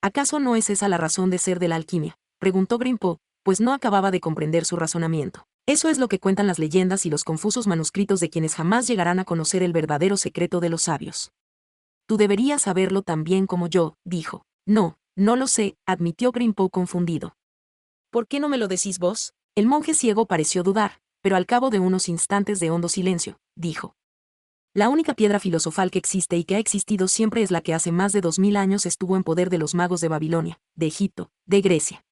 ¿Acaso no es esa la razón de ser de la alquimia? preguntó Grimpo, pues no acababa de comprender su razonamiento. Eso es lo que cuentan las leyendas y los confusos manuscritos de quienes jamás llegarán a conocer el verdadero secreto de los sabios. Tú deberías saberlo tan bien como yo, dijo. No, no lo sé, admitió Grimpo confundido. ¿Por qué no me lo decís vos? El monje ciego pareció dudar, pero al cabo de unos instantes de hondo silencio, dijo. La única piedra filosofal que existe y que ha existido siempre es la que hace más de dos mil años estuvo en poder de los magos de Babilonia, de Egipto, de Grecia.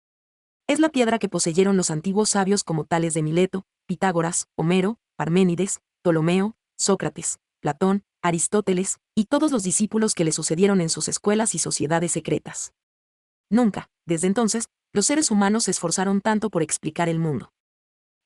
Es la piedra que poseyeron los antiguos sabios como tales de Mileto, Pitágoras, Homero, Parménides, Ptolomeo, Sócrates, Platón, Aristóteles, y todos los discípulos que le sucedieron en sus escuelas y sociedades secretas. Nunca, desde entonces, los seres humanos se esforzaron tanto por explicar el mundo.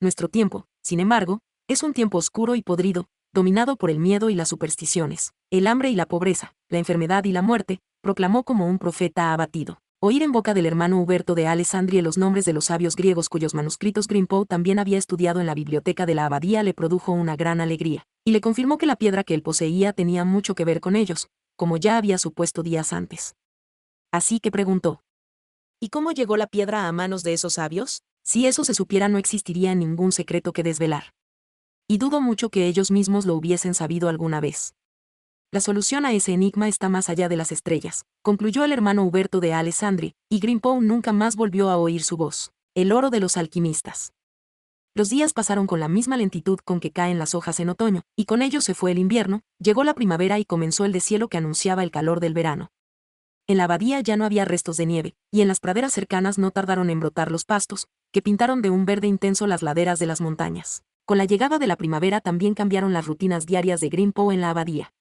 Nuestro tiempo, sin embargo, es un tiempo oscuro y podrido, dominado por el miedo y las supersticiones, el hambre y la pobreza, la enfermedad y la muerte, proclamó como un profeta abatido. Oír en boca del hermano Huberto de Alessandria los nombres de los sabios griegos cuyos manuscritos Grimpo también había estudiado en la biblioteca de la abadía le produjo una gran alegría, y le confirmó que la piedra que él poseía tenía mucho que ver con ellos, como ya había supuesto días antes. Así que preguntó, ¿Y cómo llegó la piedra a manos de esos sabios? Si eso se supiera no existiría ningún secreto que desvelar. Y dudo mucho que ellos mismos lo hubiesen sabido alguna vez. La solución a ese enigma está más allá de las estrellas, concluyó el hermano Huberto de Alessandri, y Grimpow nunca más volvió a oír su voz, el oro de los alquimistas. Los días pasaron con la misma lentitud con que caen las hojas en otoño, y con ello se fue el invierno, llegó la primavera y comenzó el deshielo que anunciaba el calor del verano. En la abadía ya no había restos de nieve, y en las praderas cercanas no tardaron en brotar los pastos, que pintaron de un verde intenso las laderas de las montañas. Con la llegada de la primavera también cambiaron las rutinas diarias de Grimpo en la abadía.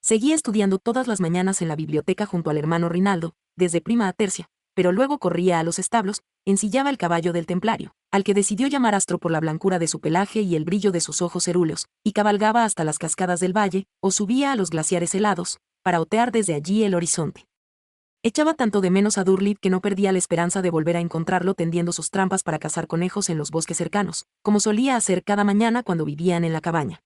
Seguía estudiando todas las mañanas en la biblioteca junto al hermano Rinaldo, desde prima a tercia, pero luego corría a los establos, ensillaba el caballo del templario, al que decidió llamar astro por la blancura de su pelaje y el brillo de sus ojos cerúleos, y cabalgaba hasta las cascadas del valle, o subía a los glaciares helados, para otear desde allí el horizonte. Echaba tanto de menos a Durlit que no perdía la esperanza de volver a encontrarlo tendiendo sus trampas para cazar conejos en los bosques cercanos, como solía hacer cada mañana cuando vivían en la cabaña.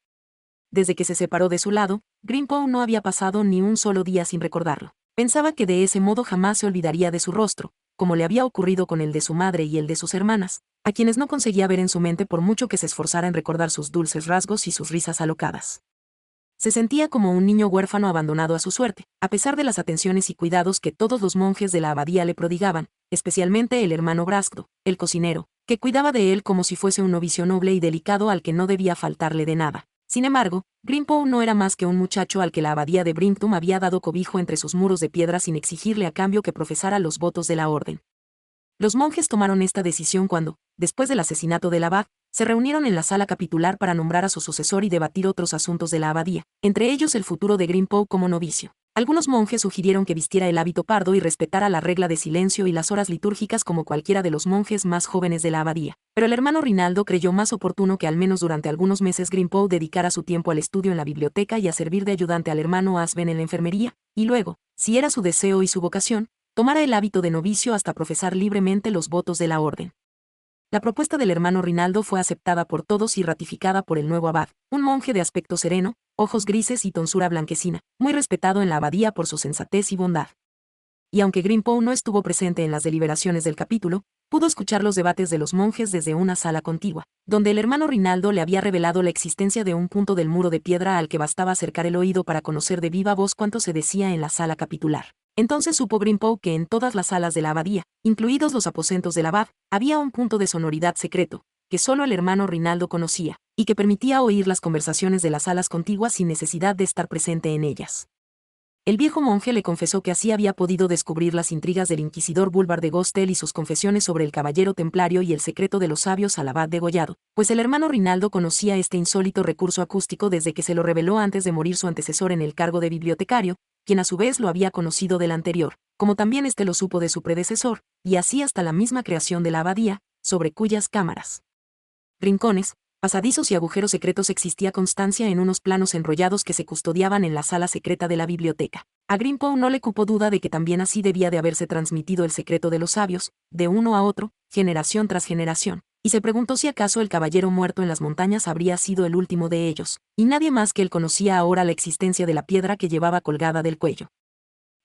Desde que se separó de su lado, Grimpo no había pasado ni un solo día sin recordarlo. Pensaba que de ese modo jamás se olvidaría de su rostro, como le había ocurrido con el de su madre y el de sus hermanas, a quienes no conseguía ver en su mente por mucho que se esforzara en recordar sus dulces rasgos y sus risas alocadas. Se sentía como un niño huérfano abandonado a su suerte, a pesar de las atenciones y cuidados que todos los monjes de la abadía le prodigaban, especialmente el hermano Brasco, el cocinero, que cuidaba de él como si fuese un novicio noble y delicado al que no debía faltarle de nada. Sin embargo, Grimpo no era más que un muchacho al que la abadía de Brintum había dado cobijo entre sus muros de piedra sin exigirle a cambio que profesara los votos de la orden. Los monjes tomaron esta decisión cuando, después del asesinato del abad, se reunieron en la sala capitular para nombrar a su sucesor y debatir otros asuntos de la abadía, entre ellos el futuro de Grimpo como novicio. Algunos monjes sugirieron que vistiera el hábito pardo y respetara la regla de silencio y las horas litúrgicas como cualquiera de los monjes más jóvenes de la abadía, pero el hermano Rinaldo creyó más oportuno que al menos durante algunos meses Grimpo dedicara su tiempo al estudio en la biblioteca y a servir de ayudante al hermano Asben en la enfermería, y luego, si era su deseo y su vocación, tomara el hábito de novicio hasta profesar libremente los votos de la orden. La propuesta del hermano Rinaldo fue aceptada por todos y ratificada por el nuevo abad, un monje de aspecto sereno, ojos grises y tonsura blanquecina, muy respetado en la abadía por su sensatez y bondad. Y aunque Grimpo no estuvo presente en las deliberaciones del capítulo, pudo escuchar los debates de los monjes desde una sala contigua, donde el hermano Rinaldo le había revelado la existencia de un punto del muro de piedra al que bastaba acercar el oído para conocer de viva voz cuanto se decía en la sala capitular. Entonces supo Grimpo que en todas las salas de la abadía, incluidos los aposentos del abad, había un punto de sonoridad secreto, que solo el hermano Rinaldo conocía, y que permitía oír las conversaciones de las salas contiguas sin necesidad de estar presente en ellas. El viejo monje le confesó que así había podido descubrir las intrigas del inquisidor búlvar de Gostel y sus confesiones sobre el caballero templario y el secreto de los sabios al abad degollado, pues el hermano Rinaldo conocía este insólito recurso acústico desde que se lo reveló antes de morir su antecesor en el cargo de bibliotecario, quien a su vez lo había conocido del anterior, como también este lo supo de su predecesor, y así hasta la misma creación de la abadía, sobre cuyas cámaras, rincones, pasadizos y agujeros secretos existía constancia en unos planos enrollados que se custodiaban en la sala secreta de la biblioteca. A Grimpo no le cupo duda de que también así debía de haberse transmitido el secreto de los sabios, de uno a otro, generación tras generación, y se preguntó si acaso el caballero muerto en las montañas habría sido el último de ellos, y nadie más que él conocía ahora la existencia de la piedra que llevaba colgada del cuello.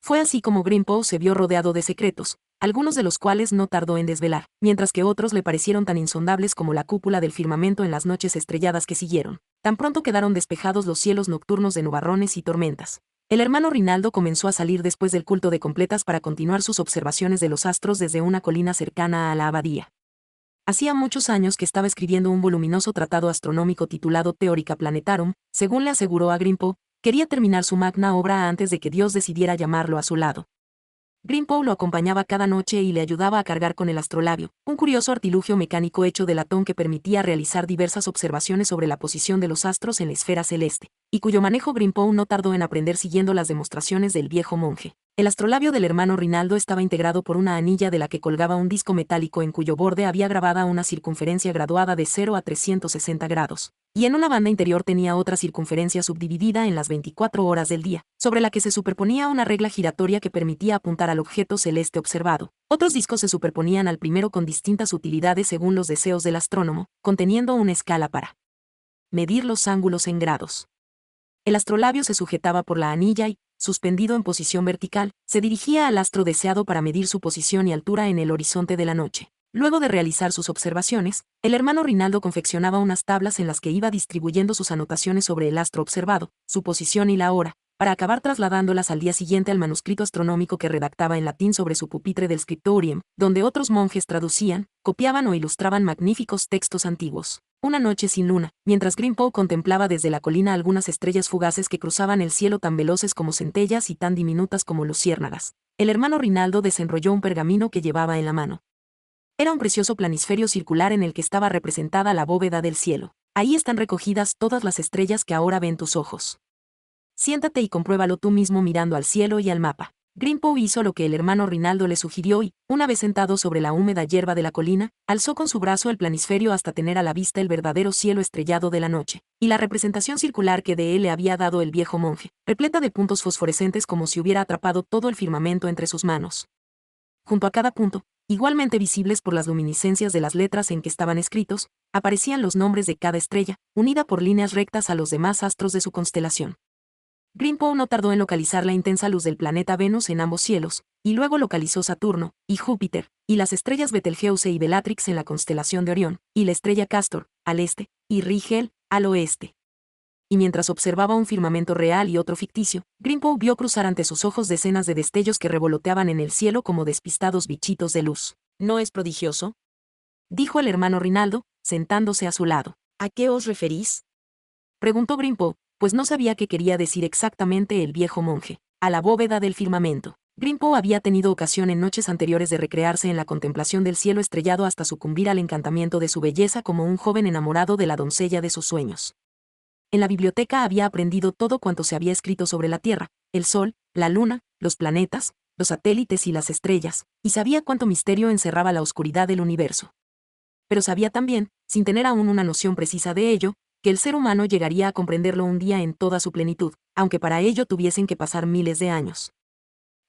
Fue así como Grimpo se vio rodeado de secretos, algunos de los cuales no tardó en desvelar, mientras que otros le parecieron tan insondables como la cúpula del firmamento en las noches estrelladas que siguieron. Tan pronto quedaron despejados los cielos nocturnos de nubarrones y tormentas. El hermano Rinaldo comenzó a salir después del culto de completas para continuar sus observaciones de los astros desde una colina cercana a la abadía. Hacía muchos años que estaba escribiendo un voluminoso tratado astronómico titulado Teórica Planetarum, según le aseguró a Grimpo, quería terminar su magna obra antes de que Dios decidiera llamarlo a su lado. Greenpow lo acompañaba cada noche y le ayudaba a cargar con el astrolabio, un curioso artilugio mecánico hecho de latón que permitía realizar diversas observaciones sobre la posición de los astros en la esfera celeste, y cuyo manejo Greenpow no tardó en aprender siguiendo las demostraciones del viejo monje. El astrolabio del hermano Rinaldo estaba integrado por una anilla de la que colgaba un disco metálico en cuyo borde había grabada una circunferencia graduada de 0 a 360 grados, y en una banda interior tenía otra circunferencia subdividida en las 24 horas del día, sobre la que se superponía una regla giratoria que permitía apuntar al objeto celeste observado. Otros discos se superponían al primero con distintas utilidades según los deseos del astrónomo, conteniendo una escala para medir los ángulos en grados. El astrolabio se sujetaba por la anilla y, suspendido en posición vertical, se dirigía al astro deseado para medir su posición y altura en el horizonte de la noche. Luego de realizar sus observaciones, el hermano Rinaldo confeccionaba unas tablas en las que iba distribuyendo sus anotaciones sobre el astro observado, su posición y la hora, para acabar trasladándolas al día siguiente al manuscrito astronómico que redactaba en latín sobre su pupitre del scriptorium, donde otros monjes traducían, copiaban o ilustraban magníficos textos antiguos. Una noche sin luna, mientras Grimpo contemplaba desde la colina algunas estrellas fugaces que cruzaban el cielo tan veloces como centellas y tan diminutas como luciérnagas, el hermano Rinaldo desenrolló un pergamino que llevaba en la mano. Era un precioso planisferio circular en el que estaba representada la bóveda del cielo. Ahí están recogidas todas las estrellas que ahora ven tus ojos. Siéntate y compruébalo tú mismo mirando al cielo y al mapa. Grimpo hizo lo que el hermano Rinaldo le sugirió y, una vez sentado sobre la húmeda hierba de la colina, alzó con su brazo el planisferio hasta tener a la vista el verdadero cielo estrellado de la noche, y la representación circular que de él le había dado el viejo monje, repleta de puntos fosforescentes como si hubiera atrapado todo el firmamento entre sus manos. Junto a cada punto, igualmente visibles por las luminiscencias de las letras en que estaban escritos, aparecían los nombres de cada estrella, unida por líneas rectas a los demás astros de su constelación. Grimpo no tardó en localizar la intensa luz del planeta Venus en ambos cielos, y luego localizó Saturno, y Júpiter, y las estrellas Betelgeuse y Bellatrix en la constelación de Orión, y la estrella Castor, al este, y Rigel, al oeste. Y mientras observaba un firmamento real y otro ficticio, Grimpo vio cruzar ante sus ojos decenas de destellos que revoloteaban en el cielo como despistados bichitos de luz. ¿No es prodigioso? dijo el hermano Rinaldo, sentándose a su lado. ¿A qué os referís? preguntó Grimpo, pues no sabía qué quería decir exactamente el viejo monje. A la bóveda del firmamento. Grimpo había tenido ocasión en noches anteriores de recrearse en la contemplación del cielo estrellado hasta sucumbir al encantamiento de su belleza como un joven enamorado de la doncella de sus sueños. En la biblioteca había aprendido todo cuanto se había escrito sobre la Tierra, el Sol, la Luna, los planetas, los satélites y las estrellas, y sabía cuánto misterio encerraba la oscuridad del universo. Pero sabía también, sin tener aún una noción precisa de ello, que el ser humano llegaría a comprenderlo un día en toda su plenitud, aunque para ello tuviesen que pasar miles de años.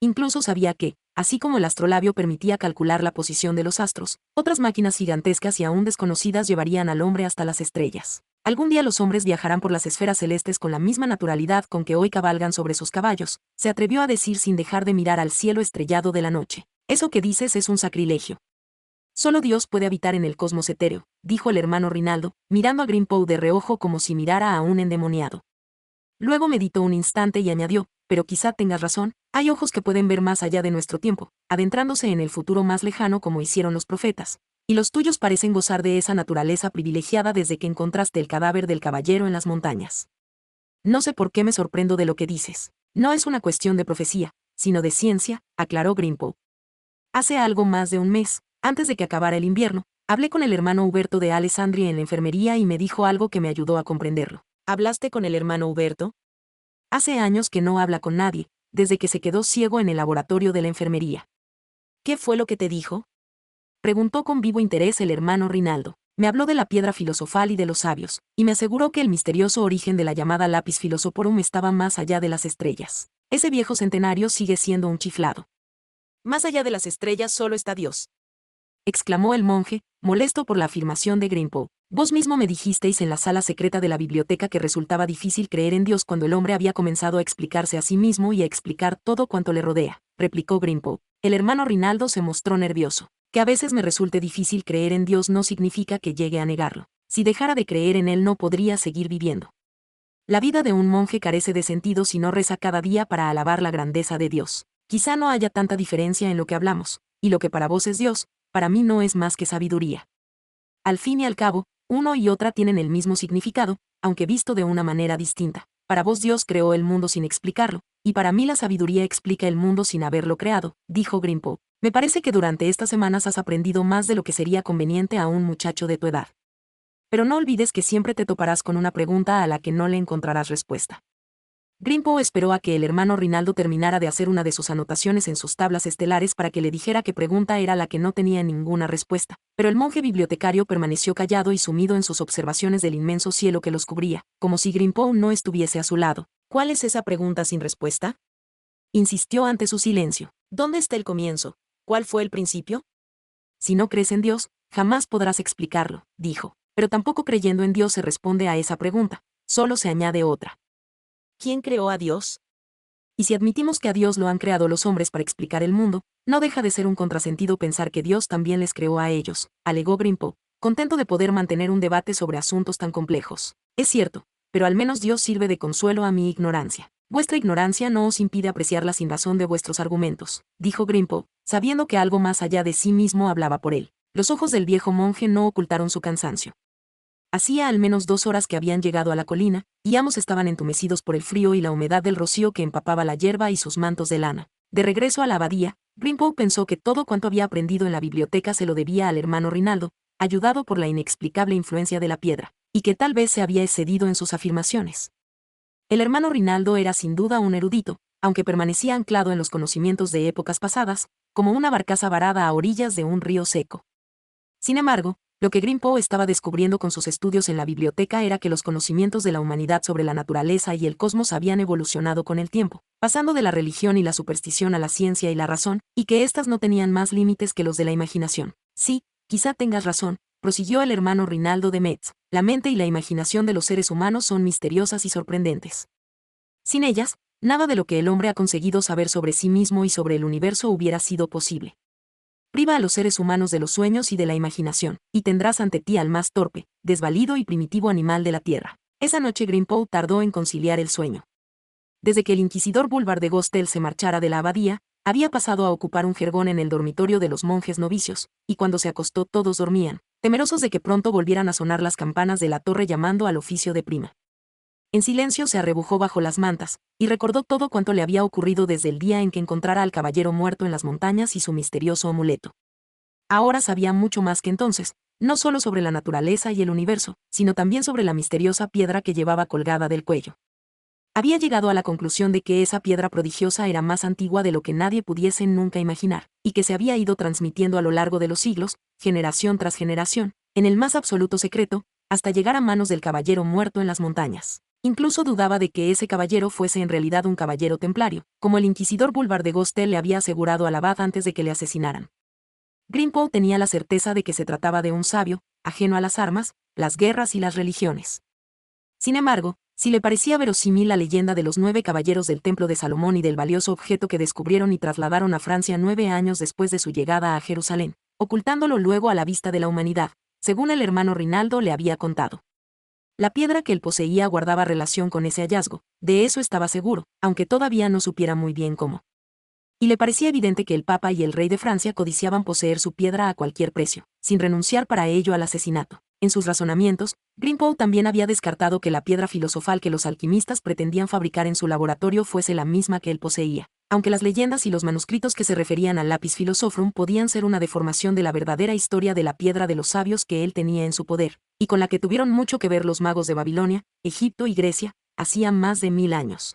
Incluso sabía que, así como el astrolabio permitía calcular la posición de los astros, otras máquinas gigantescas y aún desconocidas llevarían al hombre hasta las estrellas. Algún día los hombres viajarán por las esferas celestes con la misma naturalidad con que hoy cabalgan sobre sus caballos, se atrevió a decir sin dejar de mirar al cielo estrellado de la noche. Eso que dices es un sacrilegio. Solo Dios puede habitar en el cosmos etéreo, dijo el hermano Rinaldo, mirando a Grimpo de reojo como si mirara a un endemoniado. Luego meditó un instante y añadió, pero quizá tengas razón, hay ojos que pueden ver más allá de nuestro tiempo, adentrándose en el futuro más lejano como hicieron los profetas, y los tuyos parecen gozar de esa naturaleza privilegiada desde que encontraste el cadáver del caballero en las montañas. No sé por qué me sorprendo de lo que dices. No es una cuestión de profecía, sino de ciencia, aclaró Grimpo. Hace algo más de un mes, antes de que acabara el invierno, hablé con el hermano Huberto de Alessandria en la enfermería y me dijo algo que me ayudó a comprenderlo. ¿Hablaste con el hermano Huberto? Hace años que no habla con nadie, desde que se quedó ciego en el laboratorio de la enfermería. ¿Qué fue lo que te dijo? Preguntó con vivo interés el hermano Rinaldo. Me habló de la piedra filosofal y de los sabios, y me aseguró que el misterioso origen de la llamada lápiz filosoporum estaba más allá de las estrellas. Ese viejo centenario sigue siendo un chiflado. Más allá de las estrellas solo está Dios, exclamó el monje, molesto por la afirmación de Grimpo. Vos mismo me dijisteis en la sala secreta de la biblioteca que resultaba difícil creer en Dios cuando el hombre había comenzado a explicarse a sí mismo y a explicar todo cuanto le rodea, replicó Grimpo. El hermano Rinaldo se mostró nervioso. Que a veces me resulte difícil creer en Dios no significa que llegue a negarlo. Si dejara de creer en él no podría seguir viviendo. La vida de un monje carece de sentido si no reza cada día para alabar la grandeza de Dios. Quizá no haya tanta diferencia en lo que hablamos, y lo que para vos es Dios, para mí no es más que sabiduría. Al fin y al cabo, uno y otra tienen el mismo significado, aunque visto de una manera distinta. Para vos Dios creó el mundo sin explicarlo, y para mí la sabiduría explica el mundo sin haberlo creado, dijo grimpo Me parece que durante estas semanas has aprendido más de lo que sería conveniente a un muchacho de tu edad. Pero no olvides que siempre te toparás con una pregunta a la que no le encontrarás respuesta. Grimpo esperó a que el hermano Rinaldo terminara de hacer una de sus anotaciones en sus tablas estelares para que le dijera qué pregunta era la que no tenía ninguna respuesta, pero el monje bibliotecario permaneció callado y sumido en sus observaciones del inmenso cielo que los cubría, como si Grimpo no estuviese a su lado. ¿Cuál es esa pregunta sin respuesta? Insistió ante su silencio. ¿Dónde está el comienzo? ¿Cuál fue el principio? Si no crees en Dios, jamás podrás explicarlo, dijo. Pero tampoco creyendo en Dios se responde a esa pregunta, solo se añade otra. ¿quién creó a Dios? Y si admitimos que a Dios lo han creado los hombres para explicar el mundo, no deja de ser un contrasentido pensar que Dios también les creó a ellos, alegó Grimpo, contento de poder mantener un debate sobre asuntos tan complejos. Es cierto, pero al menos Dios sirve de consuelo a mi ignorancia. Vuestra ignorancia no os impide apreciar la sinrazón de vuestros argumentos, dijo Grimpo, sabiendo que algo más allá de sí mismo hablaba por él. Los ojos del viejo monje no ocultaron su cansancio. Hacía al menos dos horas que habían llegado a la colina, y ambos estaban entumecidos por el frío y la humedad del rocío que empapaba la hierba y sus mantos de lana. De regreso a la abadía, Grimpo pensó que todo cuanto había aprendido en la biblioteca se lo debía al hermano Rinaldo, ayudado por la inexplicable influencia de la piedra, y que tal vez se había excedido en sus afirmaciones. El hermano Rinaldo era sin duda un erudito, aunque permanecía anclado en los conocimientos de épocas pasadas, como una barcaza varada a orillas de un río seco. Sin embargo, lo que Grimpo estaba descubriendo con sus estudios en la biblioteca era que los conocimientos de la humanidad sobre la naturaleza y el cosmos habían evolucionado con el tiempo, pasando de la religión y la superstición a la ciencia y la razón, y que éstas no tenían más límites que los de la imaginación. Sí, quizá tengas razón, prosiguió el hermano Rinaldo de Metz, la mente y la imaginación de los seres humanos son misteriosas y sorprendentes. Sin ellas, nada de lo que el hombre ha conseguido saber sobre sí mismo y sobre el universo hubiera sido posible priva a los seres humanos de los sueños y de la imaginación, y tendrás ante ti al más torpe, desvalido y primitivo animal de la tierra. Esa noche Grimpo tardó en conciliar el sueño. Desde que el inquisidor Boulevard de Gostel se marchara de la abadía, había pasado a ocupar un jergón en el dormitorio de los monjes novicios, y cuando se acostó todos dormían, temerosos de que pronto volvieran a sonar las campanas de la torre llamando al oficio de prima. En silencio se arrebujó bajo las mantas, y recordó todo cuanto le había ocurrido desde el día en que encontrara al caballero muerto en las montañas y su misterioso amuleto. Ahora sabía mucho más que entonces, no solo sobre la naturaleza y el universo, sino también sobre la misteriosa piedra que llevaba colgada del cuello. Había llegado a la conclusión de que esa piedra prodigiosa era más antigua de lo que nadie pudiese nunca imaginar, y que se había ido transmitiendo a lo largo de los siglos, generación tras generación, en el más absoluto secreto, hasta llegar a manos del caballero muerto en las montañas. Incluso dudaba de que ese caballero fuese en realidad un caballero templario, como el inquisidor Boulevard de Gostel le había asegurado al abad antes de que le asesinaran. Grimpo tenía la certeza de que se trataba de un sabio, ajeno a las armas, las guerras y las religiones. Sin embargo, si le parecía verosímil la leyenda de los nueve caballeros del Templo de Salomón y del valioso objeto que descubrieron y trasladaron a Francia nueve años después de su llegada a Jerusalén, ocultándolo luego a la vista de la humanidad, según el hermano Rinaldo le había contado. La piedra que él poseía guardaba relación con ese hallazgo, de eso estaba seguro, aunque todavía no supiera muy bien cómo. Y le parecía evidente que el Papa y el rey de Francia codiciaban poseer su piedra a cualquier precio, sin renunciar para ello al asesinato. En sus razonamientos, Greenpow también había descartado que la piedra filosofal que los alquimistas pretendían fabricar en su laboratorio fuese la misma que él poseía, aunque las leyendas y los manuscritos que se referían al lápiz filosofrum podían ser una deformación de la verdadera historia de la piedra de los sabios que él tenía en su poder, y con la que tuvieron mucho que ver los magos de Babilonia, Egipto y Grecia, hacía más de mil años.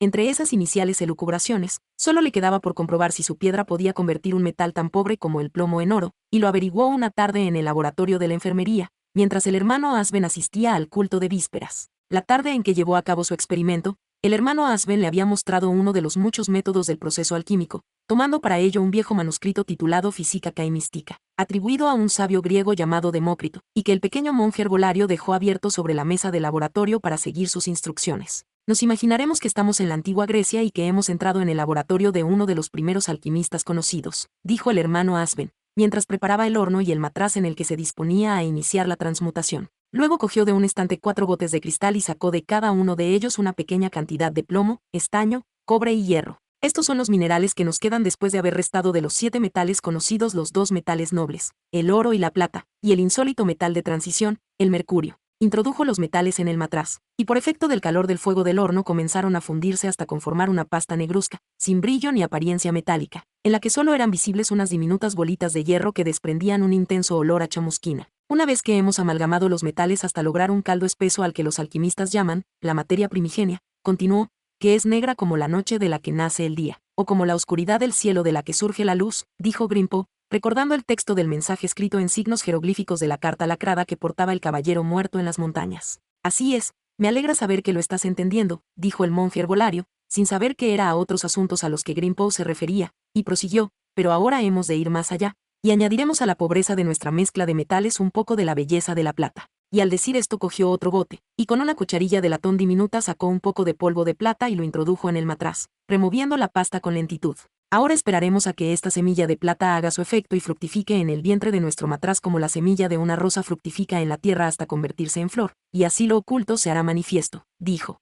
Entre esas iniciales elucubraciones, solo le quedaba por comprobar si su piedra podía convertir un metal tan pobre como el plomo en oro, y lo averiguó una tarde en el laboratorio de la enfermería, mientras el hermano Asben asistía al culto de vísperas. La tarde en que llevó a cabo su experimento, el hermano Asben le había mostrado uno de los muchos métodos del proceso alquímico, tomando para ello un viejo manuscrito titulado Física Caimística, atribuido a un sabio griego llamado Demócrito, y que el pequeño monje herbolario dejó abierto sobre la mesa del laboratorio para seguir sus instrucciones. Nos imaginaremos que estamos en la antigua Grecia y que hemos entrado en el laboratorio de uno de los primeros alquimistas conocidos, dijo el hermano Asben, mientras preparaba el horno y el matraz en el que se disponía a iniciar la transmutación. Luego cogió de un estante cuatro botes de cristal y sacó de cada uno de ellos una pequeña cantidad de plomo, estaño, cobre y hierro. Estos son los minerales que nos quedan después de haber restado de los siete metales conocidos los dos metales nobles, el oro y la plata, y el insólito metal de transición, el mercurio. Introdujo los metales en el matraz, y por efecto del calor del fuego del horno comenzaron a fundirse hasta conformar una pasta negruzca, sin brillo ni apariencia metálica, en la que solo eran visibles unas diminutas bolitas de hierro que desprendían un intenso olor a chamusquina. Una vez que hemos amalgamado los metales hasta lograr un caldo espeso al que los alquimistas llaman, la materia primigenia, continuó, que es negra como la noche de la que nace el día, o como la oscuridad del cielo de la que surge la luz, dijo Grimpo, recordando el texto del mensaje escrito en signos jeroglíficos de la carta lacrada que portaba el caballero muerto en las montañas. Así es, me alegra saber que lo estás entendiendo, dijo el monje herbolario, sin saber que era a otros asuntos a los que Grimpo se refería, y prosiguió, pero ahora hemos de ir más allá, y añadiremos a la pobreza de nuestra mezcla de metales un poco de la belleza de la plata. Y al decir esto cogió otro bote, y con una cucharilla de latón diminuta sacó un poco de polvo de plata y lo introdujo en el matraz, removiendo la pasta con lentitud. Ahora esperaremos a que esta semilla de plata haga su efecto y fructifique en el vientre de nuestro matraz como la semilla de una rosa fructifica en la tierra hasta convertirse en flor, y así lo oculto se hará manifiesto, dijo.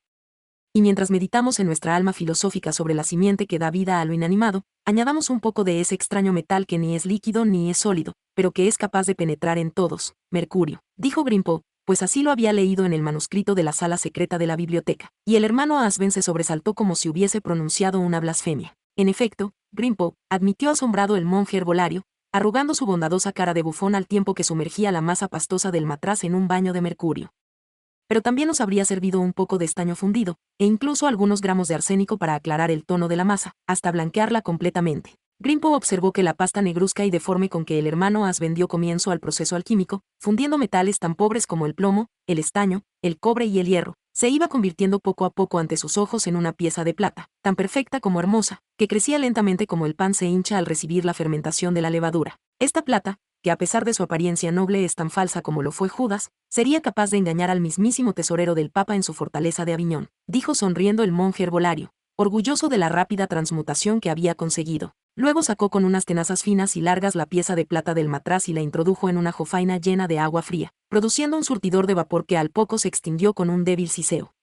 Y mientras meditamos en nuestra alma filosófica sobre la simiente que da vida a lo inanimado, añadamos un poco de ese extraño metal que ni es líquido ni es sólido, pero que es capaz de penetrar en todos, mercurio, dijo Grimpo, pues así lo había leído en el manuscrito de la sala secreta de la biblioteca, y el hermano Asben se sobresaltó como si hubiese pronunciado una blasfemia. En efecto, Grimpo, admitió asombrado el monje herbolario, arrugando su bondadosa cara de bufón al tiempo que sumergía la masa pastosa del matraz en un baño de mercurio. Pero también nos habría servido un poco de estaño fundido, e incluso algunos gramos de arsénico para aclarar el tono de la masa, hasta blanquearla completamente. Grimpo observó que la pasta negruzca y deforme con que el hermano As vendió comienzo al proceso alquímico, fundiendo metales tan pobres como el plomo, el estaño, el cobre y el hierro, se iba convirtiendo poco a poco ante sus ojos en una pieza de plata, tan perfecta como hermosa, que crecía lentamente como el pan se hincha al recibir la fermentación de la levadura. Esta plata, que a pesar de su apariencia noble es tan falsa como lo fue Judas, sería capaz de engañar al mismísimo tesorero del Papa en su fortaleza de Aviñón, dijo sonriendo el monje herbolario, orgulloso de la rápida transmutación que había conseguido. Luego sacó con unas tenazas finas y largas la pieza de plata del matraz y la introdujo en una jofaina llena de agua fría, produciendo un surtidor de vapor que al poco se extinguió con un débil siseo.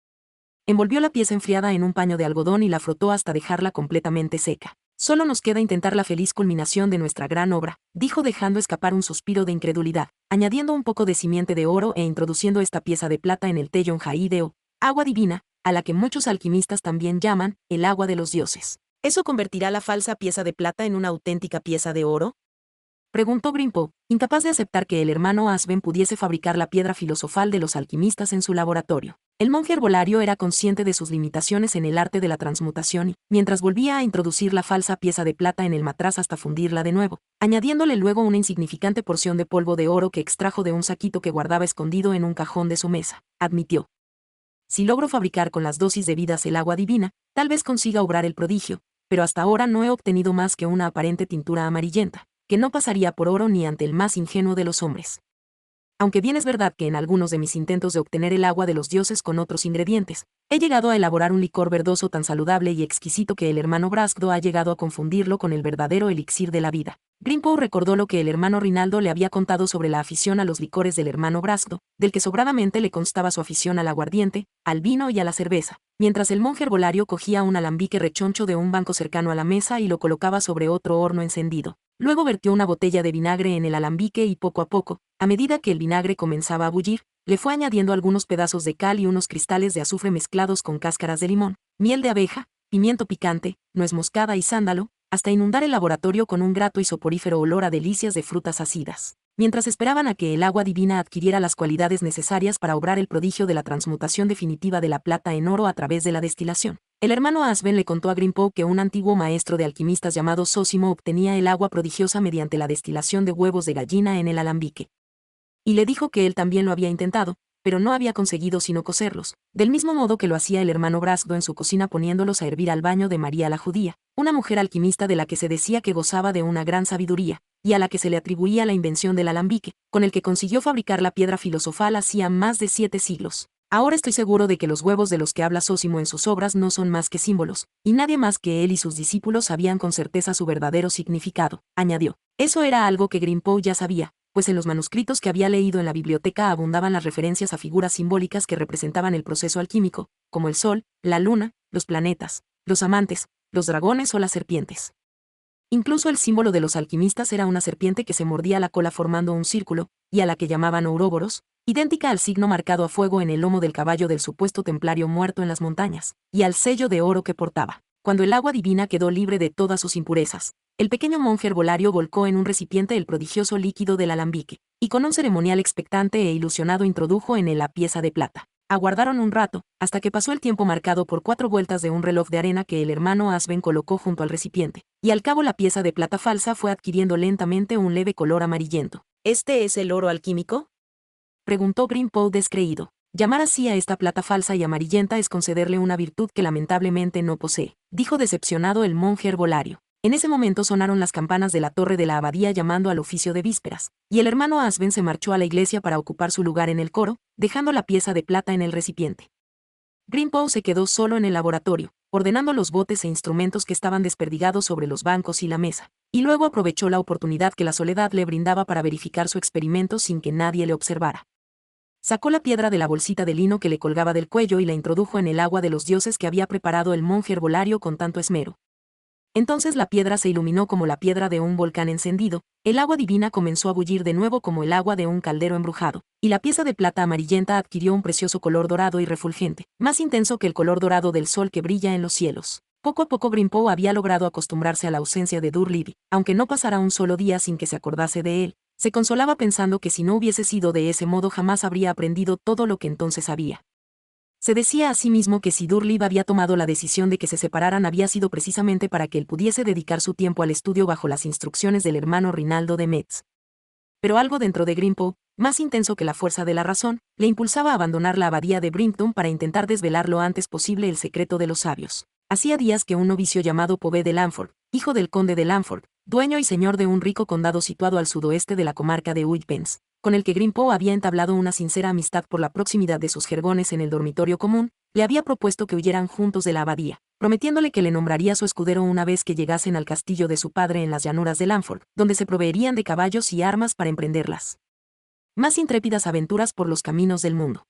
Envolvió la pieza enfriada en un paño de algodón y la frotó hasta dejarla completamente seca. Solo nos queda intentar la feliz culminación de nuestra gran obra, dijo dejando escapar un suspiro de incredulidad, añadiendo un poco de simiente de oro e introduciendo esta pieza de plata en el Tellon jaídeo, agua divina, a la que muchos alquimistas también llaman el agua de los dioses. ¿Eso convertirá la falsa pieza de plata en una auténtica pieza de oro? Preguntó Grimpo, incapaz de aceptar que el hermano Asben pudiese fabricar la piedra filosofal de los alquimistas en su laboratorio. El monje herbolario era consciente de sus limitaciones en el arte de la transmutación y, mientras volvía a introducir la falsa pieza de plata en el matraz hasta fundirla de nuevo, añadiéndole luego una insignificante porción de polvo de oro que extrajo de un saquito que guardaba escondido en un cajón de su mesa, admitió. Si logro fabricar con las dosis debidas el agua divina, tal vez consiga obrar el prodigio, pero hasta ahora no he obtenido más que una aparente tintura amarillenta, que no pasaría por oro ni ante el más ingenuo de los hombres. Aunque bien es verdad que en algunos de mis intentos de obtener el agua de los dioses con otros ingredientes, he llegado a elaborar un licor verdoso tan saludable y exquisito que el hermano Brasdo ha llegado a confundirlo con el verdadero elixir de la vida. Grimpo recordó lo que el hermano Rinaldo le había contado sobre la afición a los licores del hermano Brasdo, del que sobradamente le constaba su afición al aguardiente, al vino y a la cerveza, mientras el monje herbolario cogía un alambique rechoncho de un banco cercano a la mesa y lo colocaba sobre otro horno encendido. Luego vertió una botella de vinagre en el alambique y poco a poco, a medida que el vinagre comenzaba a bullir, le fue añadiendo algunos pedazos de cal y unos cristales de azufre mezclados con cáscaras de limón, miel de abeja, pimiento picante, nuez moscada y sándalo, hasta inundar el laboratorio con un grato y soporífero olor a delicias de frutas ácidas mientras esperaban a que el agua divina adquiriera las cualidades necesarias para obrar el prodigio de la transmutación definitiva de la plata en oro a través de la destilación. El hermano Asben le contó a Grimpo que un antiguo maestro de alquimistas llamado Sósimo obtenía el agua prodigiosa mediante la destilación de huevos de gallina en el alambique. Y le dijo que él también lo había intentado, pero no había conseguido sino coserlos, del mismo modo que lo hacía el hermano Brasdo en su cocina poniéndolos a hervir al baño de María la Judía, una mujer alquimista de la que se decía que gozaba de una gran sabiduría, y a la que se le atribuía la invención del alambique, con el que consiguió fabricar la piedra filosofal hacía más de siete siglos. Ahora estoy seguro de que los huevos de los que habla Sósimo en sus obras no son más que símbolos, y nadie más que él y sus discípulos sabían con certeza su verdadero significado, añadió. Eso era algo que Grimpo ya sabía, pues en los manuscritos que había leído en la biblioteca abundaban las referencias a figuras simbólicas que representaban el proceso alquímico, como el sol, la luna, los planetas, los amantes, los dragones o las serpientes. Incluso el símbolo de los alquimistas era una serpiente que se mordía la cola formando un círculo, y a la que llamaban ouroboros, idéntica al signo marcado a fuego en el lomo del caballo del supuesto templario muerto en las montañas, y al sello de oro que portaba. Cuando el agua divina quedó libre de todas sus impurezas, el pequeño monje herbolario volcó en un recipiente el prodigioso líquido del alambique, y con un ceremonial expectante e ilusionado introdujo en él la pieza de plata. Aguardaron un rato, hasta que pasó el tiempo marcado por cuatro vueltas de un reloj de arena que el hermano Asben colocó junto al recipiente, y al cabo la pieza de plata falsa fue adquiriendo lentamente un leve color amarillento. ¿Este es el oro alquímico? preguntó Grimpo descreído. Llamar así a esta plata falsa y amarillenta es concederle una virtud que lamentablemente no posee, dijo decepcionado el monje herbolario. En ese momento sonaron las campanas de la torre de la abadía llamando al oficio de vísperas, y el hermano Asben se marchó a la iglesia para ocupar su lugar en el coro, dejando la pieza de plata en el recipiente. Grimpo se quedó solo en el laboratorio, ordenando los botes e instrumentos que estaban desperdigados sobre los bancos y la mesa, y luego aprovechó la oportunidad que la soledad le brindaba para verificar su experimento sin que nadie le observara. Sacó la piedra de la bolsita de lino que le colgaba del cuello y la introdujo en el agua de los dioses que había preparado el monje herbolario con tanto esmero, entonces la piedra se iluminó como la piedra de un volcán encendido, el agua divina comenzó a bullir de nuevo como el agua de un caldero embrujado, y la pieza de plata amarillenta adquirió un precioso color dorado y refulgente, más intenso que el color dorado del sol que brilla en los cielos. Poco a poco Grimpo había logrado acostumbrarse a la ausencia de Libby, aunque no pasara un solo día sin que se acordase de él, se consolaba pensando que si no hubiese sido de ese modo jamás habría aprendido todo lo que entonces había. Se decía a sí mismo que si Durlib había tomado la decisión de que se separaran había sido precisamente para que él pudiese dedicar su tiempo al estudio bajo las instrucciones del hermano Rinaldo de Metz. Pero algo dentro de Grimpo, más intenso que la fuerza de la razón, le impulsaba a abandonar la abadía de Brimpton para intentar desvelar lo antes posible el secreto de los sabios. Hacía días que un novicio llamado Pobé de Lanford, hijo del conde de Lanford, dueño y señor de un rico condado situado al sudoeste de la comarca de Uitpens, con el que Grimpo había entablado una sincera amistad por la proximidad de sus jergones en el dormitorio común, le había propuesto que huyeran juntos de la abadía, prometiéndole que le nombraría su escudero una vez que llegasen al castillo de su padre en las llanuras de Lanford, donde se proveerían de caballos y armas para emprenderlas. Más intrépidas aventuras por los caminos del mundo.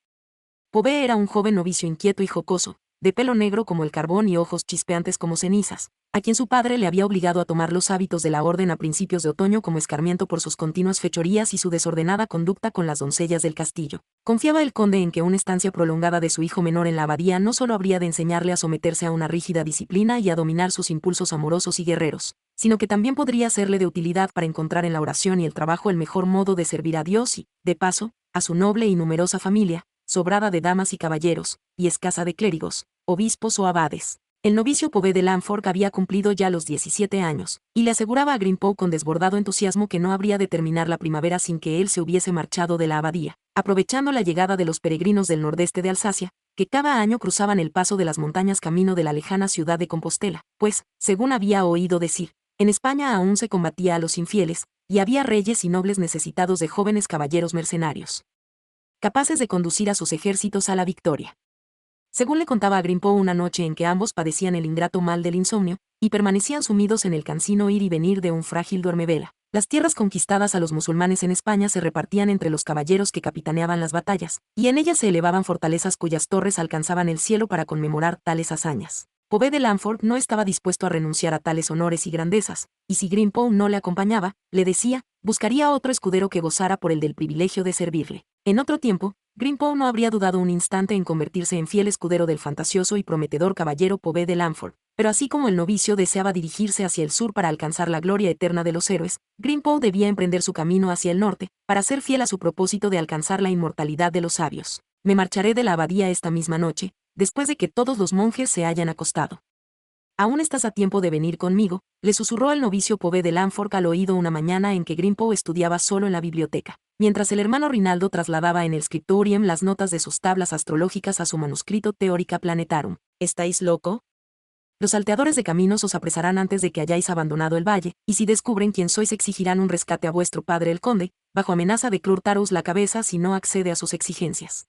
Pobé era un joven novicio inquieto y jocoso, de pelo negro como el carbón y ojos chispeantes como cenizas, a quien su padre le había obligado a tomar los hábitos de la orden a principios de otoño como escarmiento por sus continuas fechorías y su desordenada conducta con las doncellas del castillo. Confiaba el conde en que una estancia prolongada de su hijo menor en la abadía no solo habría de enseñarle a someterse a una rígida disciplina y a dominar sus impulsos amorosos y guerreros, sino que también podría serle de utilidad para encontrar en la oración y el trabajo el mejor modo de servir a Dios y, de paso, a su noble y numerosa familia, sobrada de damas y caballeros, y escasa de clérigos, obispos o abades. El novicio pobé de Lanford había cumplido ya los 17 años, y le aseguraba a Grimpoe con desbordado entusiasmo que no habría de terminar la primavera sin que él se hubiese marchado de la abadía, aprovechando la llegada de los peregrinos del nordeste de Alsacia, que cada año cruzaban el paso de las montañas camino de la lejana ciudad de Compostela, pues, según había oído decir, en España aún se combatía a los infieles, y había reyes y nobles necesitados de jóvenes caballeros mercenarios, capaces de conducir a sus ejércitos a la victoria. Según le contaba a Grimpo una noche en que ambos padecían el ingrato mal del insomnio, y permanecían sumidos en el cansino ir y venir de un frágil duermevela. Las tierras conquistadas a los musulmanes en España se repartían entre los caballeros que capitaneaban las batallas, y en ellas se elevaban fortalezas cuyas torres alcanzaban el cielo para conmemorar tales hazañas. Pobé de Lanford no estaba dispuesto a renunciar a tales honores y grandezas, y si Grimpoe no le acompañaba, le decía, buscaría otro escudero que gozara por el del privilegio de servirle. En otro tiempo, Greenpoe no habría dudado un instante en convertirse en fiel escudero del fantasioso y prometedor caballero Pove de Lanford, pero así como el novicio deseaba dirigirse hacia el sur para alcanzar la gloria eterna de los héroes, Greenpoe debía emprender su camino hacia el norte, para ser fiel a su propósito de alcanzar la inmortalidad de los sabios. Me marcharé de la abadía esta misma noche, después de que todos los monjes se hayan acostado. Aún estás a tiempo de venir conmigo, le susurró al novicio Pove de Lanfork al oído una mañana en que Grimpo estudiaba solo en la biblioteca, mientras el hermano Rinaldo trasladaba en el scriptorium las notas de sus tablas astrológicas a su manuscrito Teórica Planetarum. ¿Estáis loco? Los salteadores de caminos os apresarán antes de que hayáis abandonado el valle, y si descubren quién sois exigirán un rescate a vuestro padre el conde, bajo amenaza de clurtaros la cabeza si no accede a sus exigencias.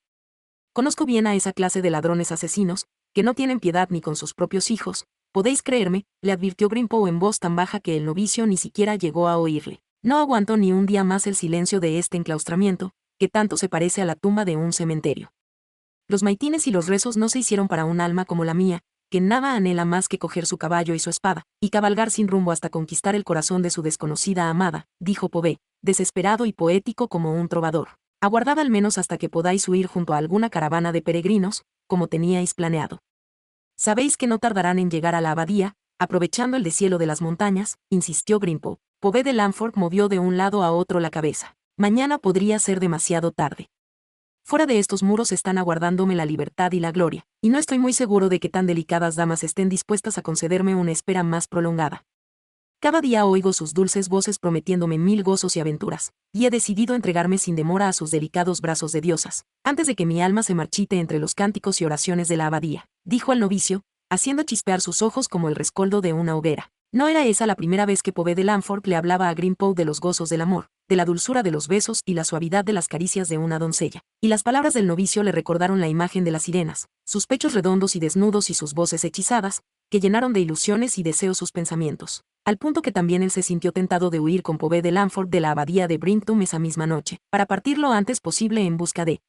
Conozco bien a esa clase de ladrones asesinos, que no tienen piedad ni con sus propios hijos, Podéis creerme, le advirtió Grimpo en voz tan baja que el novicio ni siquiera llegó a oírle. No aguantó ni un día más el silencio de este enclaustramiento, que tanto se parece a la tumba de un cementerio. Los maitines y los rezos no se hicieron para un alma como la mía, que nada anhela más que coger su caballo y su espada, y cabalgar sin rumbo hasta conquistar el corazón de su desconocida amada, dijo Pové, desesperado y poético como un trovador. Aguardad al menos hasta que podáis huir junto a alguna caravana de peregrinos, como teníais planeado. Sabéis que no tardarán en llegar a la abadía, aprovechando el deshielo de las montañas, insistió Grimpo. Pobé de Lanford movió de un lado a otro la cabeza. Mañana podría ser demasiado tarde. Fuera de estos muros están aguardándome la libertad y la gloria, y no estoy muy seguro de que tan delicadas damas estén dispuestas a concederme una espera más prolongada. Cada día oigo sus dulces voces prometiéndome mil gozos y aventuras, y he decidido entregarme sin demora a sus delicados brazos de diosas, antes de que mi alma se marchite entre los cánticos y oraciones de la abadía, dijo el novicio, haciendo chispear sus ojos como el rescoldo de una hoguera. No era esa la primera vez que Pove de Lanford le hablaba a Grimpo de los gozos del amor, de la dulzura de los besos y la suavidad de las caricias de una doncella, y las palabras del novicio le recordaron la imagen de las sirenas, sus pechos redondos y desnudos y sus voces hechizadas, que llenaron de ilusiones y deseos sus pensamientos al punto que también él se sintió tentado de huir con Pové de Lanford de la abadía de Brintum esa misma noche, para partir lo antes posible en busca de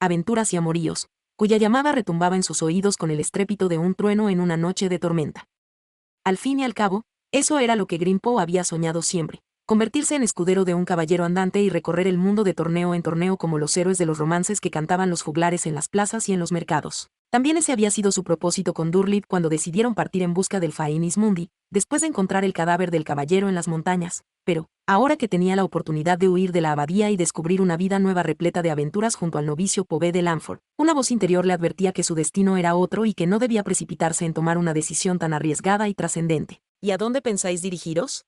aventuras y amoríos, cuya llamada retumbaba en sus oídos con el estrépito de un trueno en una noche de tormenta. Al fin y al cabo, eso era lo que Grimpo había soñado siempre, convertirse en escudero de un caballero andante y recorrer el mundo de torneo en torneo como los héroes de los romances que cantaban los juglares en las plazas y en los mercados. También ese había sido su propósito con Durlip cuando decidieron partir en busca del Fainis Mundi, después de encontrar el cadáver del caballero en las montañas, pero, ahora que tenía la oportunidad de huir de la abadía y descubrir una vida nueva repleta de aventuras junto al novicio Pové de Lanford, una voz interior le advertía que su destino era otro y que no debía precipitarse en tomar una decisión tan arriesgada y trascendente. ¿Y a dónde pensáis dirigiros?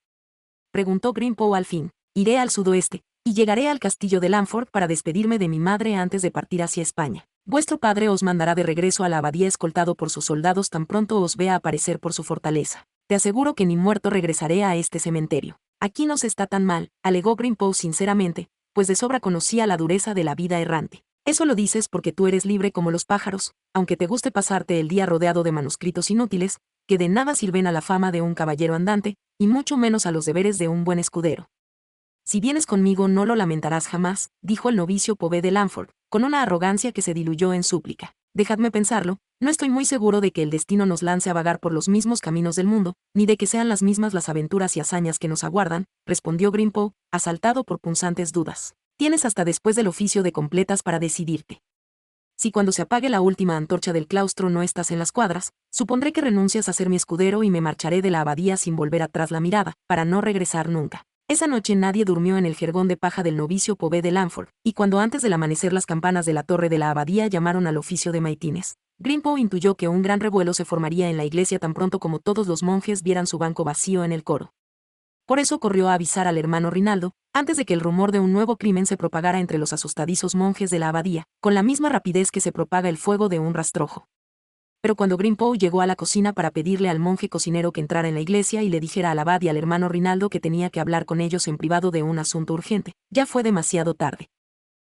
preguntó Grimpo al fin. Iré al sudoeste, y llegaré al castillo de Lanford para despedirme de mi madre antes de partir hacia España. Vuestro padre os mandará de regreso a la abadía escoltado por sus soldados tan pronto os vea aparecer por su fortaleza. Te aseguro que ni muerto regresaré a este cementerio. Aquí no se está tan mal, alegó Grimpo sinceramente, pues de sobra conocía la dureza de la vida errante. Eso lo dices porque tú eres libre como los pájaros, aunque te guste pasarte el día rodeado de manuscritos inútiles, que de nada sirven a la fama de un caballero andante, y mucho menos a los deberes de un buen escudero. Si vienes conmigo no lo lamentarás jamás, dijo el novicio Pobé de Lanford, con una arrogancia que se diluyó en súplica. Dejadme pensarlo, no estoy muy seguro de que el destino nos lance a vagar por los mismos caminos del mundo, ni de que sean las mismas las aventuras y hazañas que nos aguardan, respondió Grimpo, asaltado por punzantes dudas. Tienes hasta después del oficio de completas para decidirte. Si cuando se apague la última antorcha del claustro no estás en las cuadras, supondré que renuncias a ser mi escudero y me marcharé de la abadía sin volver atrás la mirada, para no regresar nunca. Esa noche nadie durmió en el jergón de paja del novicio Pobé de Lanford, y cuando antes del amanecer las campanas de la torre de la abadía llamaron al oficio de maitines, Grimpo intuyó que un gran revuelo se formaría en la iglesia tan pronto como todos los monjes vieran su banco vacío en el coro. Por eso corrió a avisar al hermano Rinaldo, antes de que el rumor de un nuevo crimen se propagara entre los asustadizos monjes de la abadía, con la misma rapidez que se propaga el fuego de un rastrojo. Pero cuando Greenpoe llegó a la cocina para pedirle al monje cocinero que entrara en la iglesia y le dijera al abad y al hermano Rinaldo que tenía que hablar con ellos en privado de un asunto urgente, ya fue demasiado tarde.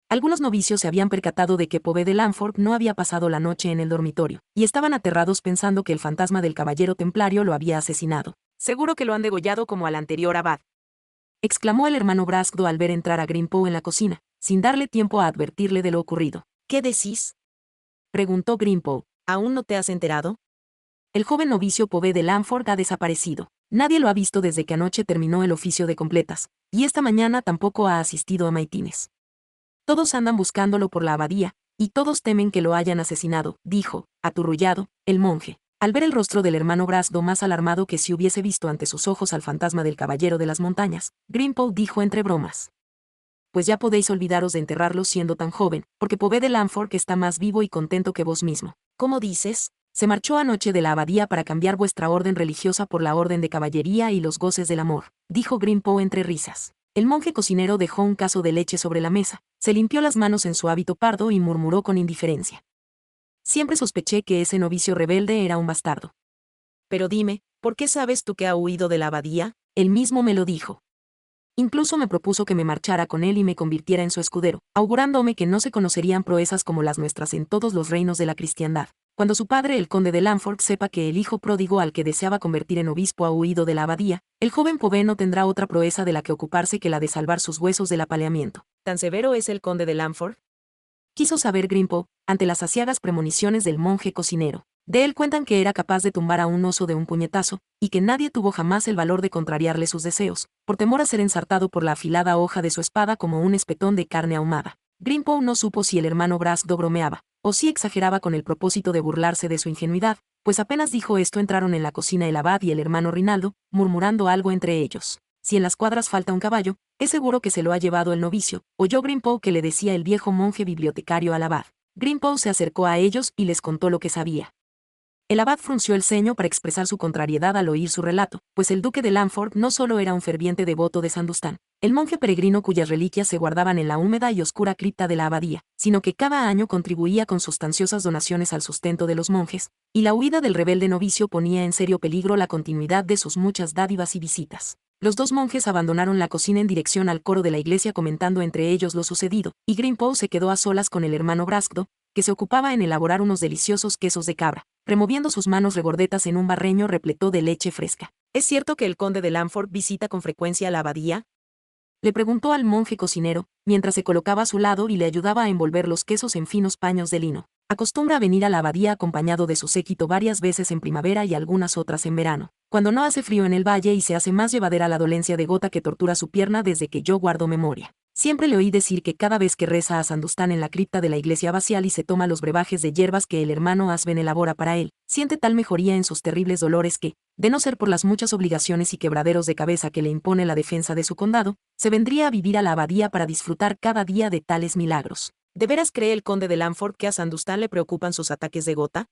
Algunos novicios se habían percatado de que Pove de Lanford no había pasado la noche en el dormitorio, y estaban aterrados pensando que el fantasma del caballero templario lo había asesinado. Seguro que lo han degollado como al anterior abad. Exclamó el hermano Braskdo al ver entrar a Greenpoe en la cocina, sin darle tiempo a advertirle de lo ocurrido. ¿Qué decís? Preguntó Greenpoe. ¿Aún no te has enterado? El joven novicio Pové de Lanford ha desaparecido. Nadie lo ha visto desde que anoche terminó el oficio de completas, y esta mañana tampoco ha asistido a Maitines. Todos andan buscándolo por la abadía, y todos temen que lo hayan asesinado, dijo, aturrullado, el monje, al ver el rostro del hermano Brasdo más alarmado que si hubiese visto ante sus ojos al fantasma del caballero de las montañas, Grimpole dijo entre bromas. Pues ya podéis olvidaros de enterrarlo siendo tan joven, porque Pové de Lanford está más vivo y contento que vos mismo. ¿Cómo dices? Se marchó anoche de la abadía para cambiar vuestra orden religiosa por la orden de caballería y los goces del amor, dijo Grimpo entre risas. El monje cocinero dejó un caso de leche sobre la mesa, se limpió las manos en su hábito pardo y murmuró con indiferencia. Siempre sospeché que ese novicio rebelde era un bastardo. Pero dime, ¿por qué sabes tú que ha huido de la abadía? Él mismo me lo dijo. Incluso me propuso que me marchara con él y me convirtiera en su escudero, augurándome que no se conocerían proezas como las nuestras en todos los reinos de la cristiandad. Cuando su padre, el conde de Lanford, sepa que el hijo pródigo al que deseaba convertir en obispo ha huido de la abadía, el joven no tendrá otra proeza de la que ocuparse que la de salvar sus huesos del apaleamiento. ¿Tan severo es el conde de Lanford? Quiso saber Grimpo, ante las aciagas premoniciones del monje cocinero. De él cuentan que era capaz de tumbar a un oso de un puñetazo, y que nadie tuvo jamás el valor de contrariarle sus deseos, por temor a ser ensartado por la afilada hoja de su espada como un espetón de carne ahumada. Grimpo no supo si el hermano Brasdo bromeaba, o si exageraba con el propósito de burlarse de su ingenuidad, pues apenas dijo esto entraron en la cocina el abad y el hermano Rinaldo, murmurando algo entre ellos. Si en las cuadras falta un caballo, es seguro que se lo ha llevado el novicio, oyó Grimpo que le decía el viejo monje bibliotecario al abad. Grimpo se acercó a ellos y les contó lo que sabía. El abad frunció el ceño para expresar su contrariedad al oír su relato, pues el duque de Lanford no solo era un ferviente devoto de Sandustán, el monje peregrino cuyas reliquias se guardaban en la húmeda y oscura cripta de la abadía, sino que cada año contribuía con sustanciosas donaciones al sustento de los monjes, y la huida del rebelde novicio ponía en serio peligro la continuidad de sus muchas dádivas y visitas. Los dos monjes abandonaron la cocina en dirección al coro de la iglesia comentando entre ellos lo sucedido, y Grimpo se quedó a solas con el hermano Braskdo, que se ocupaba en elaborar unos deliciosos quesos de cabra. Removiendo sus manos regordetas en un barreño repleto de leche fresca. ¿Es cierto que el conde de Lamford visita con frecuencia la abadía? Le preguntó al monje cocinero, mientras se colocaba a su lado y le ayudaba a envolver los quesos en finos paños de lino. Acostumbra a venir a la abadía acompañado de su séquito varias veces en primavera y algunas otras en verano, cuando no hace frío en el valle y se hace más llevadera la dolencia de gota que tortura su pierna desde que yo guardo memoria. Siempre le oí decir que cada vez que reza a Sandustán en la cripta de la iglesia abacial y se toma los brebajes de hierbas que el hermano Asben elabora para él, siente tal mejoría en sus terribles dolores que, de no ser por las muchas obligaciones y quebraderos de cabeza que le impone la defensa de su condado, se vendría a vivir a la abadía para disfrutar cada día de tales milagros. ¿De veras cree el conde de Lamford que a Sandustán le preocupan sus ataques de gota?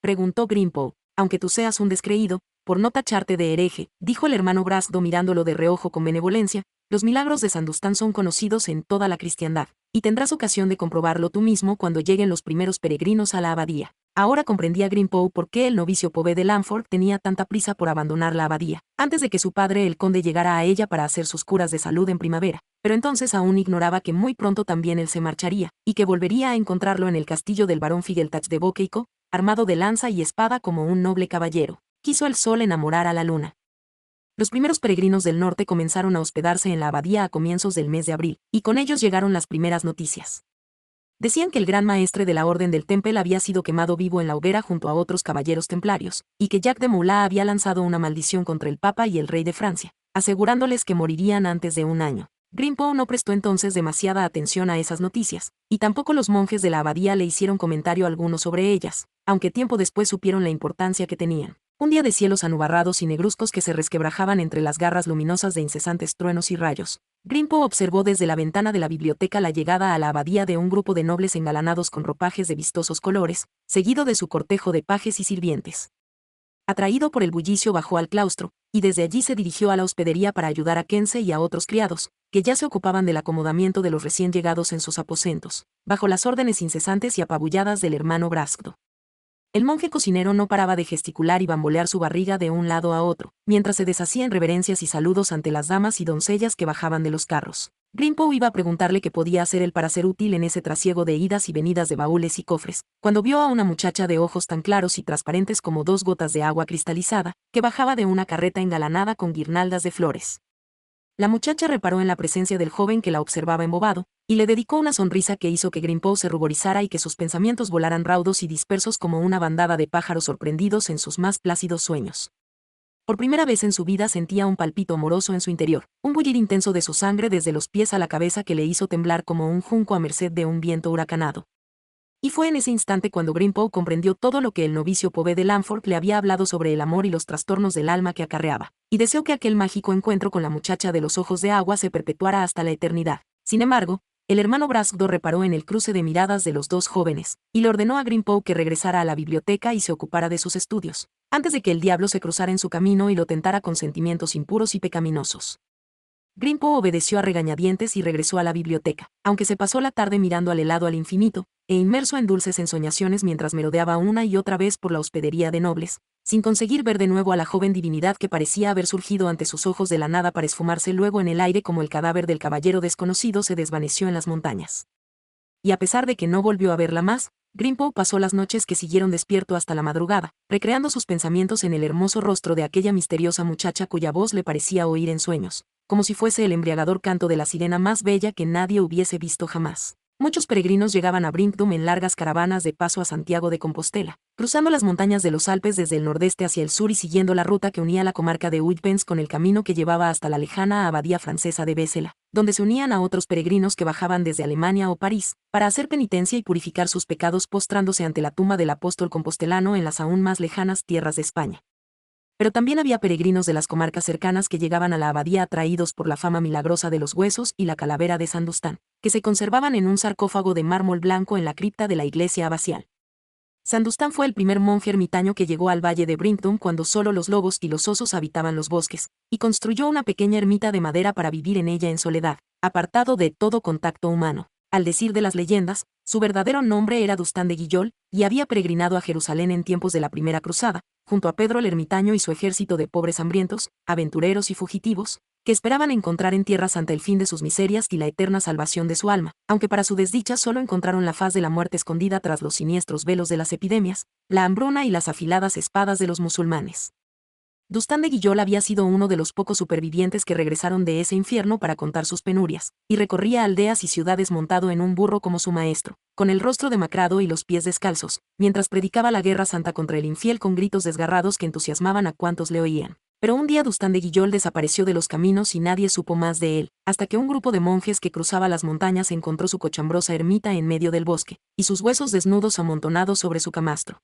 Preguntó Grimpo, aunque tú seas un descreído, por no tacharte de hereje, dijo el hermano Brasdo mirándolo de reojo con benevolencia, los milagros de Sandustán son conocidos en toda la cristiandad, y tendrás ocasión de comprobarlo tú mismo cuando lleguen los primeros peregrinos a la abadía. Ahora comprendía Grimpoe por qué el novicio Pobé de Lanford tenía tanta prisa por abandonar la abadía, antes de que su padre el conde llegara a ella para hacer sus curas de salud en primavera, pero entonces aún ignoraba que muy pronto también él se marcharía, y que volvería a encontrarlo en el castillo del barón Figeltach de Boqueico, armado de lanza y espada como un noble caballero quiso el sol enamorar a la luna. Los primeros peregrinos del norte comenzaron a hospedarse en la abadía a comienzos del mes de abril, y con ellos llegaron las primeras noticias. Decían que el gran maestre de la Orden del Temple había sido quemado vivo en la hoguera junto a otros caballeros templarios, y que Jacques de Moulin había lanzado una maldición contra el Papa y el rey de Francia, asegurándoles que morirían antes de un año. Grimpo no prestó entonces demasiada atención a esas noticias, y tampoco los monjes de la abadía le hicieron comentario alguno sobre ellas, aunque tiempo después supieron la importancia que tenían. Un día de cielos anubarrados y negruzcos que se resquebrajaban entre las garras luminosas de incesantes truenos y rayos, Grimpo observó desde la ventana de la biblioteca la llegada a la abadía de un grupo de nobles engalanados con ropajes de vistosos colores, seguido de su cortejo de pajes y sirvientes. Atraído por el bullicio bajó al claustro, y desde allí se dirigió a la hospedería para ayudar a Kense y a otros criados, que ya se ocupaban del acomodamiento de los recién llegados en sus aposentos, bajo las órdenes incesantes y apabulladas del hermano Brasgdo. El monje cocinero no paraba de gesticular y bambolear su barriga de un lado a otro, mientras se deshacía en reverencias y saludos ante las damas y doncellas que bajaban de los carros. Grimpo iba a preguntarle qué podía hacer él para ser útil en ese trasiego de idas y venidas de baúles y cofres, cuando vio a una muchacha de ojos tan claros y transparentes como dos gotas de agua cristalizada, que bajaba de una carreta engalanada con guirnaldas de flores la muchacha reparó en la presencia del joven que la observaba embobado, y le dedicó una sonrisa que hizo que Grimpo se ruborizara y que sus pensamientos volaran raudos y dispersos como una bandada de pájaros sorprendidos en sus más plácidos sueños. Por primera vez en su vida sentía un palpito amoroso en su interior, un bullir intenso de su sangre desde los pies a la cabeza que le hizo temblar como un junco a merced de un viento huracanado, y fue en ese instante cuando Grimpo comprendió todo lo que el novicio Pové de Lanford le había hablado sobre el amor y los trastornos del alma que acarreaba, y deseó que aquel mágico encuentro con la muchacha de los ojos de agua se perpetuara hasta la eternidad. Sin embargo, el hermano Braskdo reparó en el cruce de miradas de los dos jóvenes, y le ordenó a Grimpo que regresara a la biblioteca y se ocupara de sus estudios, antes de que el diablo se cruzara en su camino y lo tentara con sentimientos impuros y pecaminosos. Grimpo obedeció a regañadientes y regresó a la biblioteca, aunque se pasó la tarde mirando al helado al infinito, e inmerso en dulces ensoñaciones mientras merodeaba una y otra vez por la hospedería de nobles, sin conseguir ver de nuevo a la joven divinidad que parecía haber surgido ante sus ojos de la nada para esfumarse luego en el aire como el cadáver del caballero desconocido se desvaneció en las montañas. Y a pesar de que no volvió a verla más, Grimpo pasó las noches que siguieron despierto hasta la madrugada, recreando sus pensamientos en el hermoso rostro de aquella misteriosa muchacha cuya voz le parecía oír en sueños, como si fuese el embriagador canto de la sirena más bella que nadie hubiese visto jamás. Muchos peregrinos llegaban a Brindum en largas caravanas de paso a Santiago de Compostela, cruzando las montañas de los Alpes desde el nordeste hacia el sur y siguiendo la ruta que unía la comarca de Uyghens con el camino que llevaba hasta la lejana abadía francesa de Bésela, donde se unían a otros peregrinos que bajaban desde Alemania o París, para hacer penitencia y purificar sus pecados postrándose ante la tumba del apóstol compostelano en las aún más lejanas tierras de España pero también había peregrinos de las comarcas cercanas que llegaban a la abadía atraídos por la fama milagrosa de los huesos y la calavera de Sandustán, que se conservaban en un sarcófago de mármol blanco en la cripta de la iglesia abacial. Sandustán fue el primer monje ermitaño que llegó al valle de Brinton cuando solo los lobos y los osos habitaban los bosques, y construyó una pequeña ermita de madera para vivir en ella en soledad, apartado de todo contacto humano. Al decir de las leyendas, su verdadero nombre era Dustán de Guillol, y había peregrinado a Jerusalén en tiempos de la Primera Cruzada, junto a Pedro el Ermitaño y su ejército de pobres hambrientos, aventureros y fugitivos, que esperaban encontrar en tierras ante el fin de sus miserias y la eterna salvación de su alma, aunque para su desdicha solo encontraron la faz de la muerte escondida tras los siniestros velos de las epidemias, la hambruna y las afiladas espadas de los musulmanes. Dustán de Guillol había sido uno de los pocos supervivientes que regresaron de ese infierno para contar sus penurias, y recorría aldeas y ciudades montado en un burro como su maestro, con el rostro demacrado y los pies descalzos, mientras predicaba la guerra santa contra el infiel con gritos desgarrados que entusiasmaban a cuantos le oían. Pero un día Dustán de Guillol desapareció de los caminos y nadie supo más de él, hasta que un grupo de monjes que cruzaba las montañas encontró su cochambrosa ermita en medio del bosque, y sus huesos desnudos amontonados sobre su camastro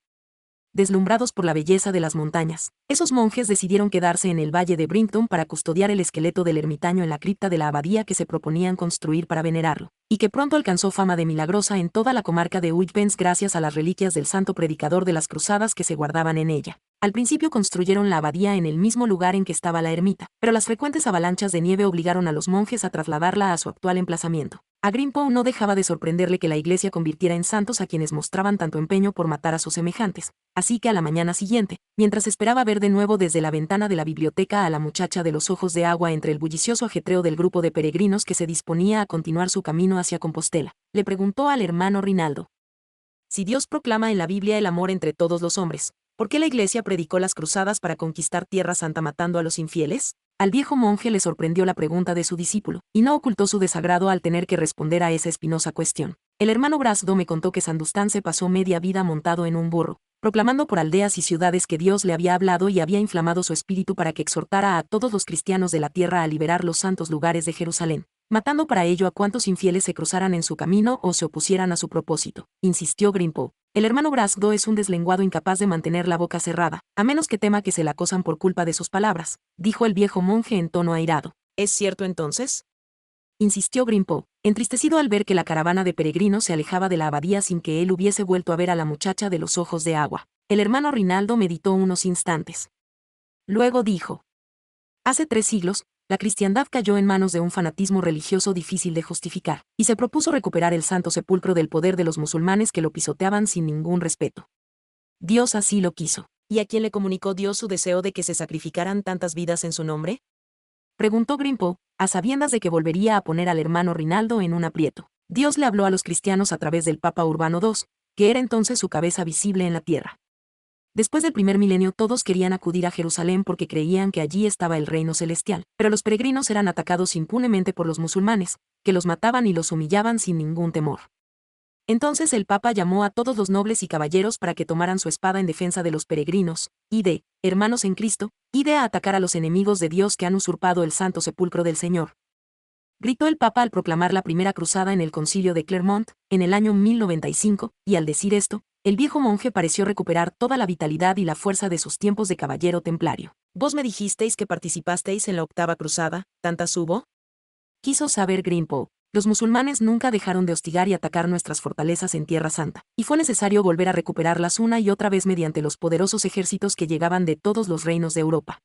deslumbrados por la belleza de las montañas. Esos monjes decidieron quedarse en el valle de Brinton para custodiar el esqueleto del ermitaño en la cripta de la abadía que se proponían construir para venerarlo, y que pronto alcanzó fama de milagrosa en toda la comarca de Uitpens gracias a las reliquias del santo predicador de las cruzadas que se guardaban en ella. Al principio construyeron la abadía en el mismo lugar en que estaba la ermita, pero las frecuentes avalanchas de nieve obligaron a los monjes a trasladarla a su actual emplazamiento. A no dejaba de sorprenderle que la iglesia convirtiera en santos a quienes mostraban tanto empeño por matar a sus semejantes, así que a la mañana siguiente, mientras esperaba ver de nuevo desde la ventana de la biblioteca a la muchacha de los ojos de agua entre el bullicioso ajetreo del grupo de peregrinos que se disponía a continuar su camino hacia Compostela, le preguntó al hermano Rinaldo. Si Dios proclama en la Biblia el amor entre todos los hombres, ¿Por qué la iglesia predicó las cruzadas para conquistar Tierra Santa matando a los infieles? Al viejo monje le sorprendió la pregunta de su discípulo, y no ocultó su desagrado al tener que responder a esa espinosa cuestión. El hermano Brazdo me contó que Sandustán se pasó media vida montado en un burro, proclamando por aldeas y ciudades que Dios le había hablado y había inflamado su espíritu para que exhortara a todos los cristianos de la tierra a liberar los santos lugares de Jerusalén matando para ello a cuantos infieles se cruzaran en su camino o se opusieran a su propósito, insistió Grimpo. El hermano Brasgo es un deslenguado incapaz de mantener la boca cerrada, a menos que tema que se la acosan por culpa de sus palabras, dijo el viejo monje en tono airado. ¿Es cierto entonces? insistió Grimpo, entristecido al ver que la caravana de peregrinos se alejaba de la abadía sin que él hubiese vuelto a ver a la muchacha de los ojos de agua. El hermano Rinaldo meditó unos instantes. Luego dijo, Hace tres siglos, la cristiandad cayó en manos de un fanatismo religioso difícil de justificar, y se propuso recuperar el santo sepulcro del poder de los musulmanes que lo pisoteaban sin ningún respeto. Dios así lo quiso. ¿Y a quién le comunicó Dios su deseo de que se sacrificaran tantas vidas en su nombre? Preguntó Grimpo, a sabiendas de que volvería a poner al hermano Rinaldo en un aprieto. Dios le habló a los cristianos a través del Papa Urbano II, que era entonces su cabeza visible en la tierra. Después del primer milenio todos querían acudir a Jerusalén porque creían que allí estaba el reino celestial, pero los peregrinos eran atacados impunemente por los musulmanes, que los mataban y los humillaban sin ningún temor. Entonces el Papa llamó a todos los nobles y caballeros para que tomaran su espada en defensa de los peregrinos, y de, hermanos en Cristo, y de a atacar a los enemigos de Dios que han usurpado el santo sepulcro del Señor. Gritó el Papa al proclamar la primera cruzada en el concilio de Clermont, en el año 1095, y al decir esto, el viejo monje pareció recuperar toda la vitalidad y la fuerza de sus tiempos de caballero templario. Vos me dijisteis que participasteis en la octava cruzada, ¿tantas hubo? Quiso saber Grimpo. Los musulmanes nunca dejaron de hostigar y atacar nuestras fortalezas en Tierra Santa, y fue necesario volver a recuperarlas una y otra vez mediante los poderosos ejércitos que llegaban de todos los reinos de Europa.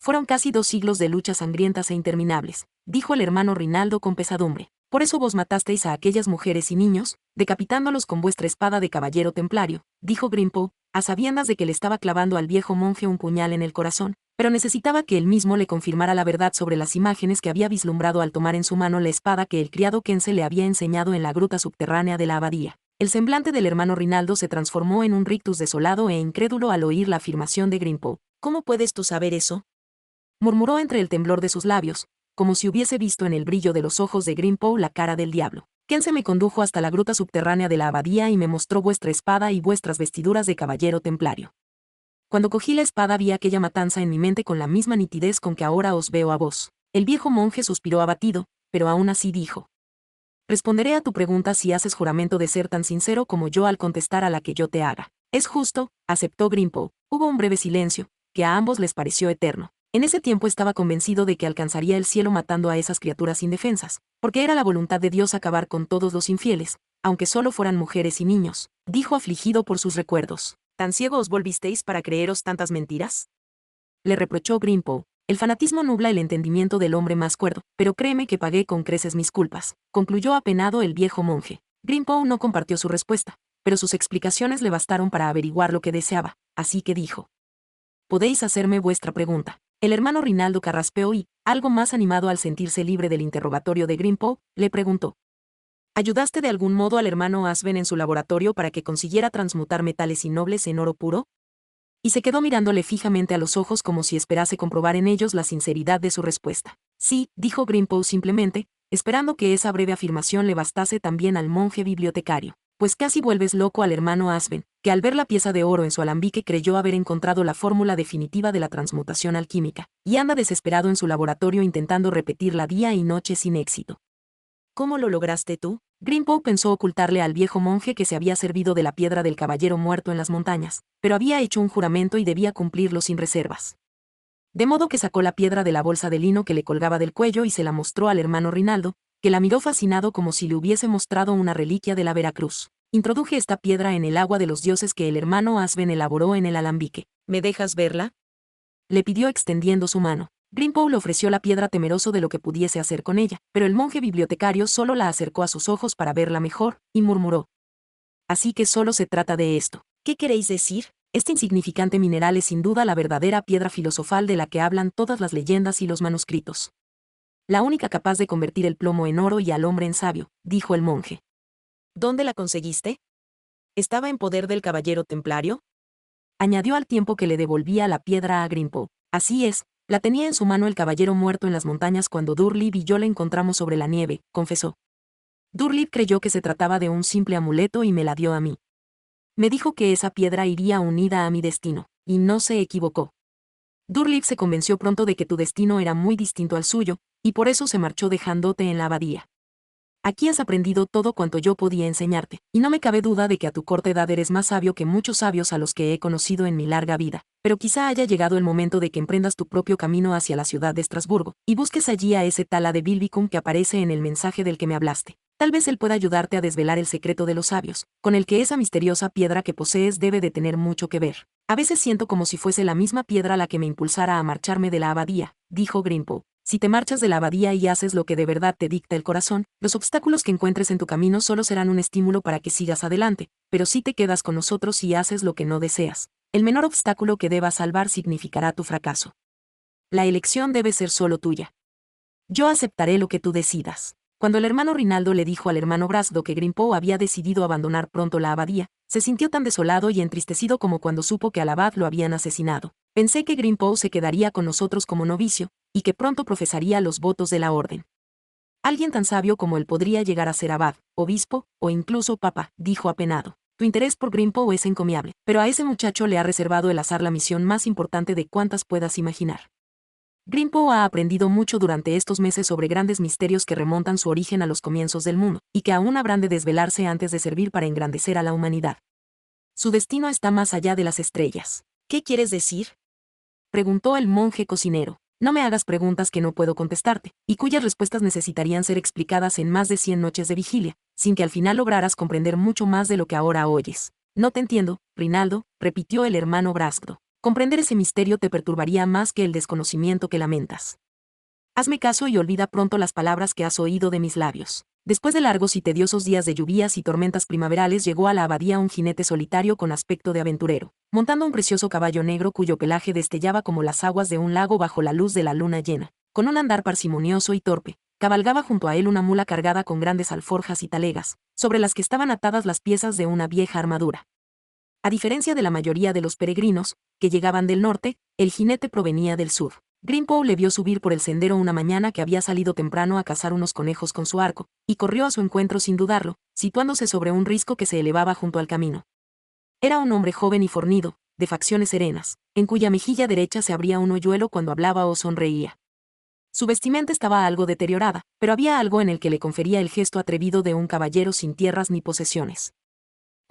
Fueron casi dos siglos de luchas sangrientas e interminables, dijo el hermano Rinaldo con pesadumbre. Por eso vos matasteis a aquellas mujeres y niños, decapitándolos con vuestra espada de caballero templario, dijo Grimpo, a sabiendas de que le estaba clavando al viejo monje un puñal en el corazón, pero necesitaba que él mismo le confirmara la verdad sobre las imágenes que había vislumbrado al tomar en su mano la espada que el criado Kense le había enseñado en la gruta subterránea de la abadía. El semblante del hermano Rinaldo se transformó en un rictus desolado e incrédulo al oír la afirmación de Grimpo. ¿Cómo puedes tú saber eso? murmuró entre el temblor de sus labios, como si hubiese visto en el brillo de los ojos de Grimpo la cara del diablo. se me condujo hasta la gruta subterránea de la abadía y me mostró vuestra espada y vuestras vestiduras de caballero templario. Cuando cogí la espada vi aquella matanza en mi mente con la misma nitidez con que ahora os veo a vos. El viejo monje suspiró abatido, pero aún así dijo. Responderé a tu pregunta si haces juramento de ser tan sincero como yo al contestar a la que yo te haga. Es justo, aceptó Grimpo. Hubo un breve silencio, que a ambos les pareció eterno. En ese tiempo estaba convencido de que alcanzaría el cielo matando a esas criaturas indefensas, porque era la voluntad de Dios acabar con todos los infieles, aunque solo fueran mujeres y niños, dijo afligido por sus recuerdos. ¿Tan ciego os volvisteis para creeros tantas mentiras? Le reprochó Grimpo. El fanatismo nubla el entendimiento del hombre más cuerdo, pero créeme que pagué con creces mis culpas, concluyó apenado el viejo monje. Grimpo no compartió su respuesta, pero sus explicaciones le bastaron para averiguar lo que deseaba, así que dijo. Podéis hacerme vuestra pregunta. El hermano Rinaldo Carraspeo y, algo más animado al sentirse libre del interrogatorio de Grimpo, le preguntó. ¿Ayudaste de algún modo al hermano Asven en su laboratorio para que consiguiera transmutar metales nobles en oro puro? Y se quedó mirándole fijamente a los ojos como si esperase comprobar en ellos la sinceridad de su respuesta. Sí, dijo Grimpo simplemente, esperando que esa breve afirmación le bastase también al monje bibliotecario pues casi vuelves loco al hermano Asben, que al ver la pieza de oro en su alambique creyó haber encontrado la fórmula definitiva de la transmutación alquímica, y anda desesperado en su laboratorio intentando repetirla día y noche sin éxito. ¿Cómo lo lograste tú? Grimpo pensó ocultarle al viejo monje que se había servido de la piedra del caballero muerto en las montañas, pero había hecho un juramento y debía cumplirlo sin reservas. De modo que sacó la piedra de la bolsa de lino que le colgaba del cuello y se la mostró al hermano Rinaldo, que la miró fascinado como si le hubiese mostrado una reliquia de la Veracruz. Introduje esta piedra en el agua de los dioses que el hermano Asben elaboró en el alambique. ¿Me dejas verla? Le pidió extendiendo su mano. Grimpo le ofreció la piedra temeroso de lo que pudiese hacer con ella, pero el monje bibliotecario solo la acercó a sus ojos para verla mejor, y murmuró. Así que solo se trata de esto. ¿Qué queréis decir? Este insignificante mineral es sin duda la verdadera piedra filosofal de la que hablan todas las leyendas y los manuscritos la única capaz de convertir el plomo en oro y al hombre en sabio, dijo el monje. ¿Dónde la conseguiste? ¿Estaba en poder del caballero templario? Añadió al tiempo que le devolvía la piedra a Grimpo. Así es, la tenía en su mano el caballero muerto en las montañas cuando Durlib y yo la encontramos sobre la nieve, confesó. Durlib creyó que se trataba de un simple amuleto y me la dio a mí. Me dijo que esa piedra iría unida a mi destino, y no se equivocó. Durlib se convenció pronto de que tu destino era muy distinto al suyo, y por eso se marchó dejándote en la abadía. Aquí has aprendido todo cuanto yo podía enseñarte, y no me cabe duda de que a tu corta edad eres más sabio que muchos sabios a los que he conocido en mi larga vida, pero quizá haya llegado el momento de que emprendas tu propio camino hacia la ciudad de Estrasburgo, y busques allí a ese tala de Bilbicum que aparece en el mensaje del que me hablaste. Tal vez él pueda ayudarte a desvelar el secreto de los sabios, con el que esa misteriosa piedra que posees debe de tener mucho que ver. A veces siento como si fuese la misma piedra la que me impulsara a marcharme de la abadía, dijo Grimpo. Si te marchas de la abadía y haces lo que de verdad te dicta el corazón, los obstáculos que encuentres en tu camino solo serán un estímulo para que sigas adelante, pero si te quedas con nosotros y haces lo que no deseas, el menor obstáculo que debas salvar significará tu fracaso. La elección debe ser solo tuya. Yo aceptaré lo que tú decidas. Cuando el hermano Rinaldo le dijo al hermano Brasdo que Grimpo había decidido abandonar pronto la abadía, se sintió tan desolado y entristecido como cuando supo que al abad lo habían asesinado. Pensé que Grimpo se quedaría con nosotros como novicio, y que pronto profesaría los votos de la orden. Alguien tan sabio como él podría llegar a ser abad, obispo, o incluso papa, dijo apenado. Tu interés por Grimpo es encomiable, pero a ese muchacho le ha reservado el azar la misión más importante de cuantas puedas imaginar. Grimpo ha aprendido mucho durante estos meses sobre grandes misterios que remontan su origen a los comienzos del mundo, y que aún habrán de desvelarse antes de servir para engrandecer a la humanidad. Su destino está más allá de las estrellas. ¿Qué quieres decir? preguntó el monje cocinero. No me hagas preguntas que no puedo contestarte, y cuyas respuestas necesitarían ser explicadas en más de 100 noches de vigilia, sin que al final lograras comprender mucho más de lo que ahora oyes. No te entiendo, Rinaldo, repitió el hermano Brasco. Comprender ese misterio te perturbaría más que el desconocimiento que lamentas. Hazme caso y olvida pronto las palabras que has oído de mis labios. Después de largos y tediosos días de lluvias y tormentas primaverales llegó a la abadía un jinete solitario con aspecto de aventurero, montando un precioso caballo negro cuyo pelaje destellaba como las aguas de un lago bajo la luz de la luna llena. Con un andar parsimonioso y torpe, cabalgaba junto a él una mula cargada con grandes alforjas y talegas, sobre las que estaban atadas las piezas de una vieja armadura. A diferencia de la mayoría de los peregrinos, que llegaban del norte, el jinete provenía del sur. grimpo le vio subir por el sendero una mañana que había salido temprano a cazar unos conejos con su arco, y corrió a su encuentro sin dudarlo, situándose sobre un risco que se elevaba junto al camino. Era un hombre joven y fornido, de facciones serenas, en cuya mejilla derecha se abría un hoyuelo cuando hablaba o sonreía. Su vestimenta estaba algo deteriorada, pero había algo en el que le confería el gesto atrevido de un caballero sin tierras ni posesiones.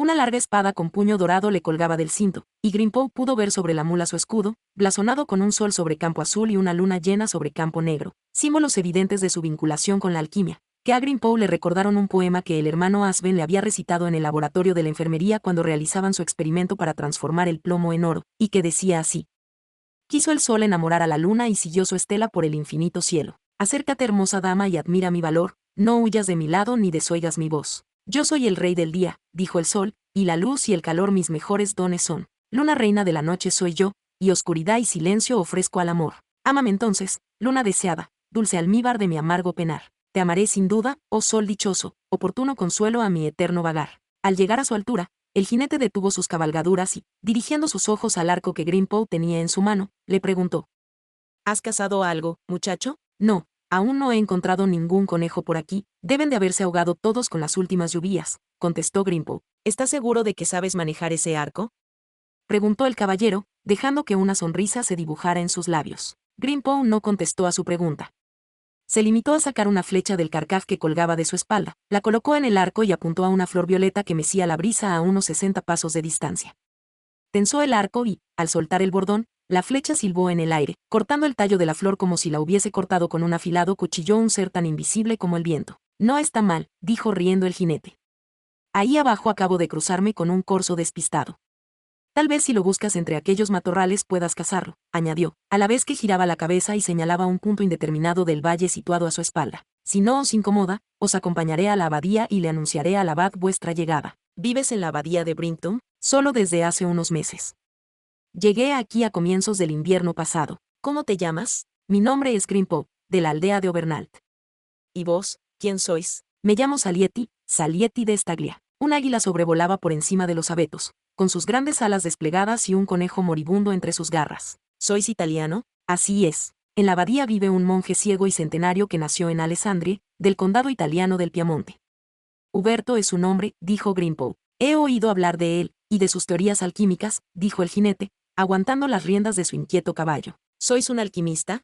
Una larga espada con puño dorado le colgaba del cinto, y Grimpo pudo ver sobre la mula su escudo, blasonado con un sol sobre campo azul y una luna llena sobre campo negro, símbolos evidentes de su vinculación con la alquimia, que a Grimpow le recordaron un poema que el hermano Asven le había recitado en el laboratorio de la enfermería cuando realizaban su experimento para transformar el plomo en oro, y que decía así. Quiso el sol enamorar a la luna y siguió su estela por el infinito cielo. Acércate hermosa dama y admira mi valor, no huyas de mi lado ni desoigas mi voz. Yo soy el rey del día, dijo el sol, y la luz y el calor mis mejores dones son. Luna reina de la noche soy yo, y oscuridad y silencio ofrezco al amor. Ámame entonces, luna deseada, dulce almíbar de mi amargo penar. Te amaré sin duda, oh sol dichoso, oportuno consuelo a mi eterno vagar. Al llegar a su altura, el jinete detuvo sus cabalgaduras y, dirigiendo sus ojos al arco que Grimpo tenía en su mano, le preguntó. ¿Has cazado algo, muchacho? No, Aún no he encontrado ningún conejo por aquí, deben de haberse ahogado todos con las últimas lluvias, contestó Grimpo. ¿Estás seguro de que sabes manejar ese arco? preguntó el caballero, dejando que una sonrisa se dibujara en sus labios. Grimpo no contestó a su pregunta. Se limitó a sacar una flecha del carcaj que colgaba de su espalda, la colocó en el arco y apuntó a una flor violeta que mecía la brisa a unos 60 pasos de distancia. Tensó el arco y, al soltar el bordón, la flecha silbó en el aire, cortando el tallo de la flor como si la hubiese cortado con un afilado cuchillo un ser tan invisible como el viento. No está mal, dijo riendo el jinete. Ahí abajo acabo de cruzarme con un corzo despistado. Tal vez si lo buscas entre aquellos matorrales puedas cazarlo, añadió, a la vez que giraba la cabeza y señalaba un punto indeterminado del valle situado a su espalda. Si no os incomoda, os acompañaré a la abadía y le anunciaré al abad vuestra llegada. ¿Vives en la abadía de Brinton? Solo desde hace unos meses. Llegué aquí a comienzos del invierno pasado. ¿Cómo te llamas? Mi nombre es Grimpo, de la aldea de Overnalt. ¿Y vos, quién sois? Me llamo Salietti, Salietti de Estaglia. Un águila sobrevolaba por encima de los abetos, con sus grandes alas desplegadas y un conejo moribundo entre sus garras. ¿Sois italiano? Así es. En la abadía vive un monje ciego y centenario que nació en Alessandria, del condado italiano del Piamonte. Huberto es su nombre, dijo Grimpo. He oído hablar de él, y de sus teorías alquímicas, dijo el jinete, aguantando las riendas de su inquieto caballo. ¿Sois un alquimista?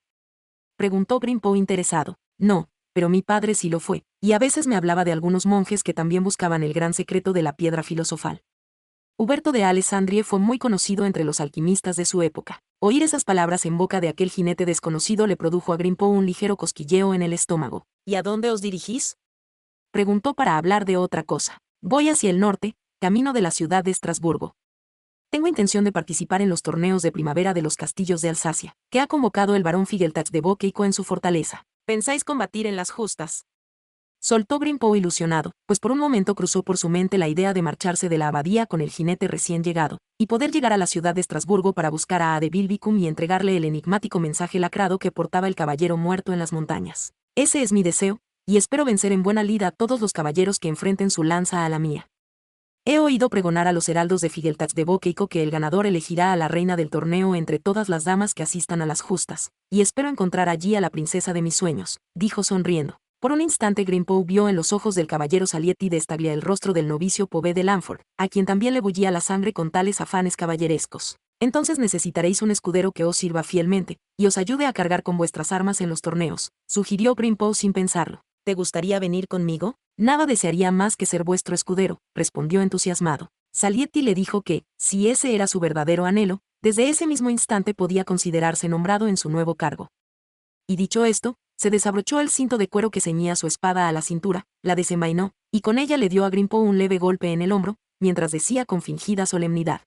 Preguntó Grimpo interesado. No, pero mi padre sí lo fue, y a veces me hablaba de algunos monjes que también buscaban el gran secreto de la piedra filosofal. Huberto de Alessandrie fue muy conocido entre los alquimistas de su época. Oír esas palabras en boca de aquel jinete desconocido le produjo a Grimpo un ligero cosquilleo en el estómago. ¿Y a dónde os dirigís? Preguntó para hablar de otra cosa. Voy hacia el norte, camino de la ciudad de Estrasburgo. Tengo intención de participar en los torneos de primavera de los castillos de Alsacia, que ha convocado el barón Figeltach de Boqueico en su fortaleza. ¿Pensáis combatir en las justas? Soltó Grimpo ilusionado, pues por un momento cruzó por su mente la idea de marcharse de la abadía con el jinete recién llegado, y poder llegar a la ciudad de Estrasburgo para buscar a Ade Bilbicum y entregarle el enigmático mensaje lacrado que portaba el caballero muerto en las montañas. Ese es mi deseo, y espero vencer en buena lida a todos los caballeros que enfrenten su lanza a la mía. He oído pregonar a los heraldos de Tats de Boqueico que el ganador elegirá a la reina del torneo entre todas las damas que asistan a las justas, y espero encontrar allí a la princesa de mis sueños, dijo sonriendo. Por un instante Grimpo vio en los ojos del caballero Salietti de el rostro del novicio Pobé de Lanford, a quien también le bullía la sangre con tales afanes caballerescos. Entonces necesitaréis un escudero que os sirva fielmente, y os ayude a cargar con vuestras armas en los torneos, sugirió Grimpo sin pensarlo. ¿Te gustaría venir conmigo? Nada desearía más que ser vuestro escudero, respondió entusiasmado. Salietti le dijo que, si ese era su verdadero anhelo, desde ese mismo instante podía considerarse nombrado en su nuevo cargo. Y dicho esto, se desabrochó el cinto de cuero que ceñía su espada a la cintura, la desenvainó, y con ella le dio a Grimpo un leve golpe en el hombro, mientras decía con fingida solemnidad.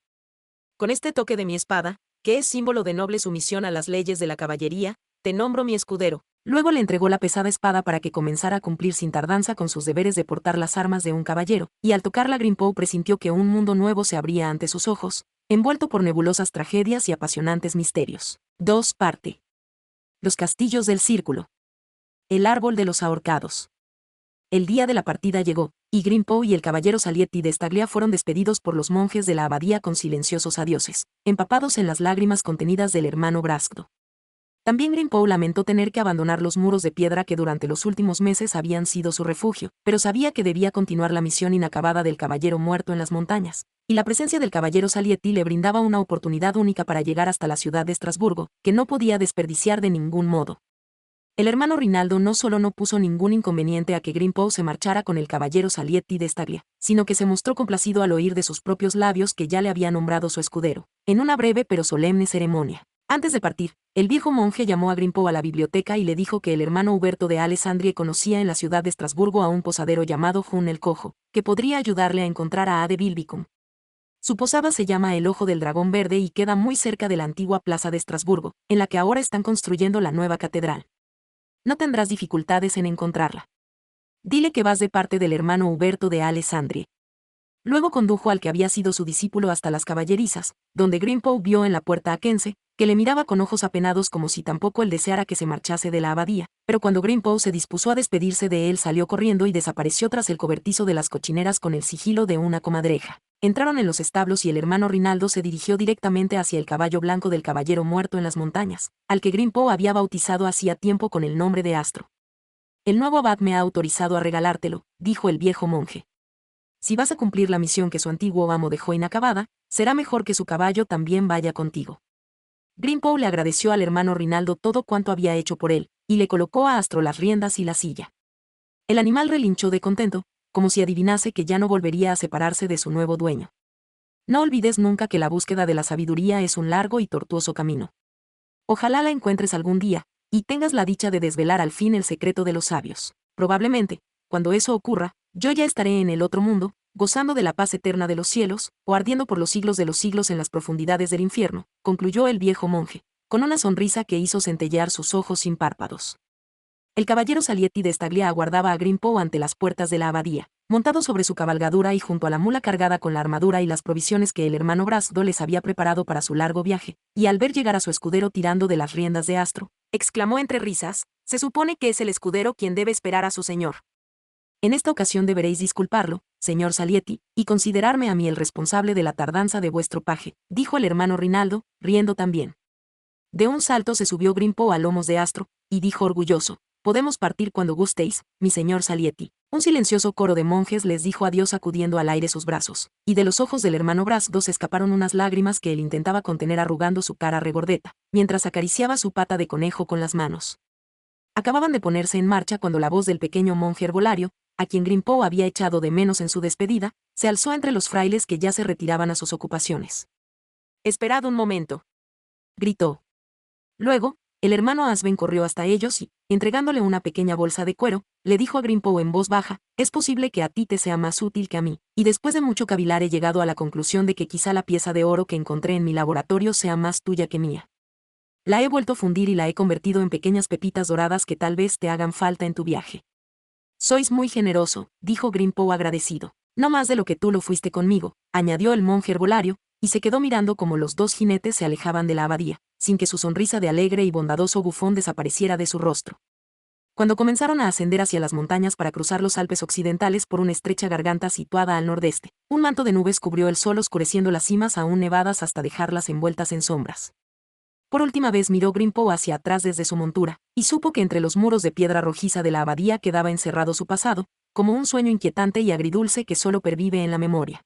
Con este toque de mi espada, que es símbolo de noble sumisión a las leyes de la caballería, te nombro mi escudero, Luego le entregó la pesada espada para que comenzara a cumplir sin tardanza con sus deberes de portar las armas de un caballero, y al tocarla Grimpow presintió que un mundo nuevo se abría ante sus ojos, envuelto por nebulosas tragedias y apasionantes misterios. Dos Parte. Los castillos del círculo. El árbol de los ahorcados. El día de la partida llegó, y Grimpow y el caballero Salietti de Estaglia fueron despedidos por los monjes de la abadía con silenciosos adioses, empapados en las lágrimas contenidas del hermano Brasco. También Grimpo lamentó tener que abandonar los muros de piedra que durante los últimos meses habían sido su refugio, pero sabía que debía continuar la misión inacabada del caballero muerto en las montañas, y la presencia del caballero Salietti le brindaba una oportunidad única para llegar hasta la ciudad de Estrasburgo, que no podía desperdiciar de ningún modo. El hermano Rinaldo no solo no puso ningún inconveniente a que Grimpo se marchara con el caballero Salietti de Staglia, sino que se mostró complacido al oír de sus propios labios que ya le había nombrado su escudero, en una breve pero solemne ceremonia. Antes de partir, el viejo monje llamó a Grimpo a la biblioteca y le dijo que el hermano Huberto de Alessandria conocía en la ciudad de Estrasburgo a un posadero llamado Jun el Cojo, que podría ayudarle a encontrar a Ade Bilbicum. Su posada se llama El Ojo del Dragón Verde y queda muy cerca de la antigua plaza de Estrasburgo, en la que ahora están construyendo la nueva catedral. No tendrás dificultades en encontrarla. Dile que vas de parte del hermano Huberto de Alessandria. Luego condujo al que había sido su discípulo hasta las caballerizas, donde grimpo vio en la puerta a Kense, que le miraba con ojos apenados como si tampoco él deseara que se marchase de la abadía, pero cuando grimpo se dispuso a despedirse de él salió corriendo y desapareció tras el cobertizo de las cochineras con el sigilo de una comadreja. Entraron en los establos y el hermano Rinaldo se dirigió directamente hacia el caballo blanco del caballero muerto en las montañas, al que grimpo había bautizado hacía tiempo con el nombre de Astro. El nuevo abad me ha autorizado a regalártelo, dijo el viejo monje. Si vas a cumplir la misión que su antiguo amo dejó inacabada, será mejor que su caballo también vaya contigo. Grimpo le agradeció al hermano Rinaldo todo cuanto había hecho por él, y le colocó a Astro las riendas y la silla. El animal relinchó de contento, como si adivinase que ya no volvería a separarse de su nuevo dueño. No olvides nunca que la búsqueda de la sabiduría es un largo y tortuoso camino. Ojalá la encuentres algún día, y tengas la dicha de desvelar al fin el secreto de los sabios. Probablemente, cuando eso ocurra, yo ya estaré en el otro mundo, gozando de la paz eterna de los cielos, o ardiendo por los siglos de los siglos en las profundidades del infierno, concluyó el viejo monje, con una sonrisa que hizo centellear sus ojos sin párpados. El caballero Salietti de Estaglia aguardaba a Grimpo ante las puertas de la abadía, montado sobre su cabalgadura y junto a la mula cargada con la armadura y las provisiones que el hermano Brasdo les había preparado para su largo viaje, y al ver llegar a su escudero tirando de las riendas de Astro, exclamó entre risas, se supone que es el escudero quien debe esperar a su señor, en esta ocasión deberéis disculparlo, señor Salietti, y considerarme a mí el responsable de la tardanza de vuestro paje, dijo el hermano Rinaldo, riendo también. De un salto se subió Grimpo a lomos de Astro, y dijo orgulloso, podemos partir cuando gustéis, mi señor Salietti. Un silencioso coro de monjes les dijo adiós acudiendo al aire sus brazos, y de los ojos del hermano Brasdo dos escaparon unas lágrimas que él intentaba contener arrugando su cara regordeta, mientras acariciaba su pata de conejo con las manos. Acababan de ponerse en marcha cuando la voz del pequeño monje herbolario, a quien Grimpo había echado de menos en su despedida, se alzó entre los frailes que ya se retiraban a sus ocupaciones. Esperad un momento. gritó. Luego, el hermano Asben corrió hasta ellos y, entregándole una pequeña bolsa de cuero, le dijo a Grimpo en voz baja, es posible que a ti te sea más útil que a mí, y después de mucho cavilar he llegado a la conclusión de que quizá la pieza de oro que encontré en mi laboratorio sea más tuya que mía. La he vuelto a fundir y la he convertido en pequeñas pepitas doradas que tal vez te hagan falta en tu viaje. Sois muy generoso, dijo Grimpo agradecido. No más de lo que tú lo fuiste conmigo, añadió el monje herbolario, y se quedó mirando como los dos jinetes se alejaban de la abadía, sin que su sonrisa de alegre y bondadoso bufón desapareciera de su rostro. Cuando comenzaron a ascender hacia las montañas para cruzar los Alpes occidentales por una estrecha garganta situada al nordeste, un manto de nubes cubrió el sol oscureciendo las cimas aún nevadas hasta dejarlas envueltas en sombras. Por última vez miró Grimpo hacia atrás desde su montura, y supo que entre los muros de piedra rojiza de la abadía quedaba encerrado su pasado, como un sueño inquietante y agridulce que solo pervive en la memoria.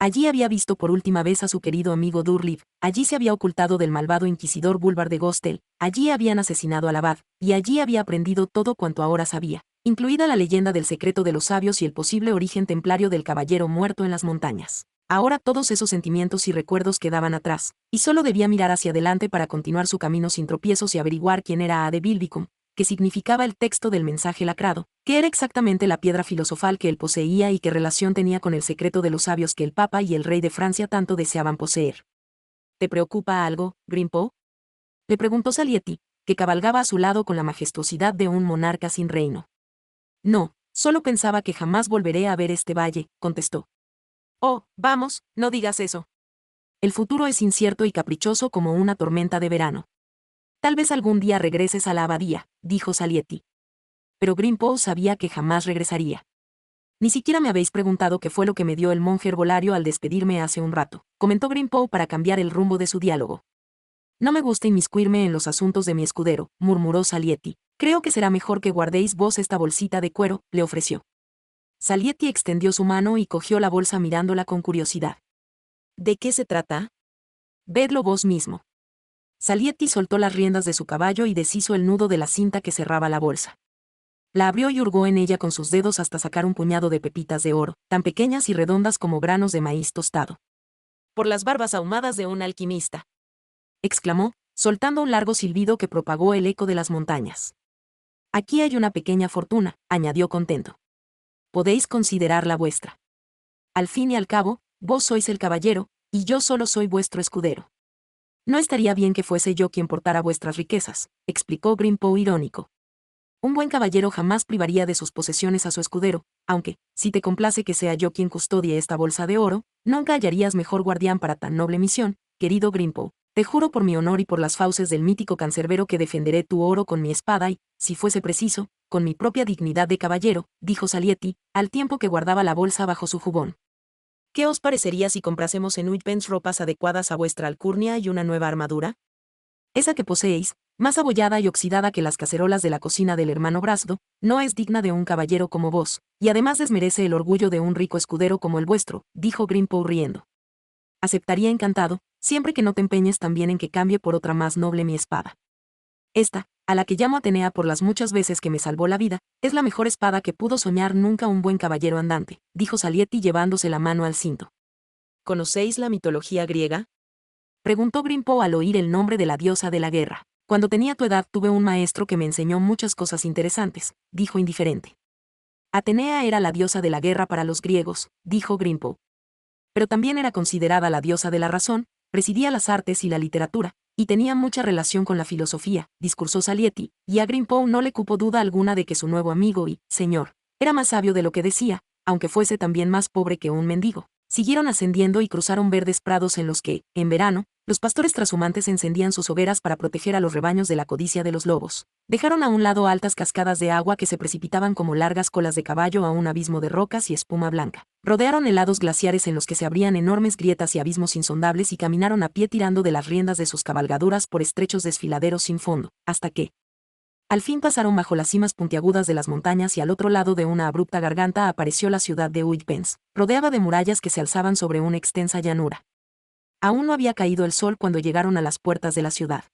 Allí había visto por última vez a su querido amigo Durliv, allí se había ocultado del malvado inquisidor Bulbar de Gostel, allí habían asesinado al abad, y allí había aprendido todo cuanto ahora sabía, incluida la leyenda del secreto de los sabios y el posible origen templario del caballero muerto en las montañas. Ahora todos esos sentimientos y recuerdos quedaban atrás, y solo debía mirar hacia adelante para continuar su camino sin tropiezos y averiguar quién era Ade Bilbicum, que significaba el texto del mensaje lacrado, que era exactamente la piedra filosofal que él poseía y qué relación tenía con el secreto de los sabios que el Papa y el rey de Francia tanto deseaban poseer. ¿Te preocupa algo, Grimpo? Le preguntó Salietti, que cabalgaba a su lado con la majestuosidad de un monarca sin reino. No, solo pensaba que jamás volveré a ver este valle, contestó. Oh, vamos, no digas eso. El futuro es incierto y caprichoso como una tormenta de verano. Tal vez algún día regreses a la abadía, dijo Salietti. Pero Grimpo sabía que jamás regresaría. Ni siquiera me habéis preguntado qué fue lo que me dio el monje herbolario al despedirme hace un rato, comentó Grimpo para cambiar el rumbo de su diálogo. No me gusta inmiscuirme en los asuntos de mi escudero, murmuró Salietti. Creo que será mejor que guardéis vos esta bolsita de cuero, le ofreció. Salietti extendió su mano y cogió la bolsa mirándola con curiosidad. ¿De qué se trata? Vedlo vos mismo. Salietti soltó las riendas de su caballo y deshizo el nudo de la cinta que cerraba la bolsa. La abrió y hurgó en ella con sus dedos hasta sacar un puñado de pepitas de oro, tan pequeñas y redondas como granos de maíz tostado. Por las barbas ahumadas de un alquimista, exclamó, soltando un largo silbido que propagó el eco de las montañas. Aquí hay una pequeña fortuna, añadió contento. Podéis considerarla vuestra. Al fin y al cabo, vos sois el caballero, y yo solo soy vuestro escudero. No estaría bien que fuese yo quien portara vuestras riquezas, explicó Grimpo irónico. Un buen caballero jamás privaría de sus posesiones a su escudero, aunque, si te complace que sea yo quien custodie esta bolsa de oro, nunca hallarías mejor guardián para tan noble misión, querido Grimpo. Te juro por mi honor y por las fauces del mítico cancerbero que defenderé tu oro con mi espada y, si fuese preciso, con mi propia dignidad de caballero, dijo Salietti, al tiempo que guardaba la bolsa bajo su jubón. ¿Qué os parecería si comprásemos en Uitpens ropas adecuadas a vuestra alcurnia y una nueva armadura? Esa que poseéis, más abollada y oxidada que las cacerolas de la cocina del hermano Brasdo, no es digna de un caballero como vos, y además desmerece el orgullo de un rico escudero como el vuestro, dijo Grimpo riendo. Aceptaría encantado, siempre que no te empeñes también en que cambie por otra más noble mi espada. Esta, a la que llamo Atenea por las muchas veces que me salvó la vida, es la mejor espada que pudo soñar nunca un buen caballero andante, dijo Salietti llevándose la mano al cinto. ¿Conocéis la mitología griega? Preguntó Grimpo al oír el nombre de la diosa de la guerra. Cuando tenía tu edad tuve un maestro que me enseñó muchas cosas interesantes, dijo indiferente. Atenea era la diosa de la guerra para los griegos, dijo Grimpo. Pero también era considerada la diosa de la razón, presidía las artes y la literatura, y tenía mucha relación con la filosofía, discursó Salietti, y a Grimpo no le cupo duda alguna de que su nuevo amigo y, señor, era más sabio de lo que decía, aunque fuese también más pobre que un mendigo. Siguieron ascendiendo y cruzaron verdes prados en los que, en verano, los pastores trashumantes encendían sus hogueras para proteger a los rebaños de la codicia de los lobos. Dejaron a un lado altas cascadas de agua que se precipitaban como largas colas de caballo a un abismo de rocas y espuma blanca. Rodearon helados glaciares en los que se abrían enormes grietas y abismos insondables y caminaron a pie tirando de las riendas de sus cabalgaduras por estrechos desfiladeros sin fondo, hasta que, al fin pasaron bajo las cimas puntiagudas de las montañas y al otro lado de una abrupta garganta apareció la ciudad de Uypens. rodeada de murallas que se alzaban sobre una extensa llanura. Aún no había caído el sol cuando llegaron a las puertas de la ciudad.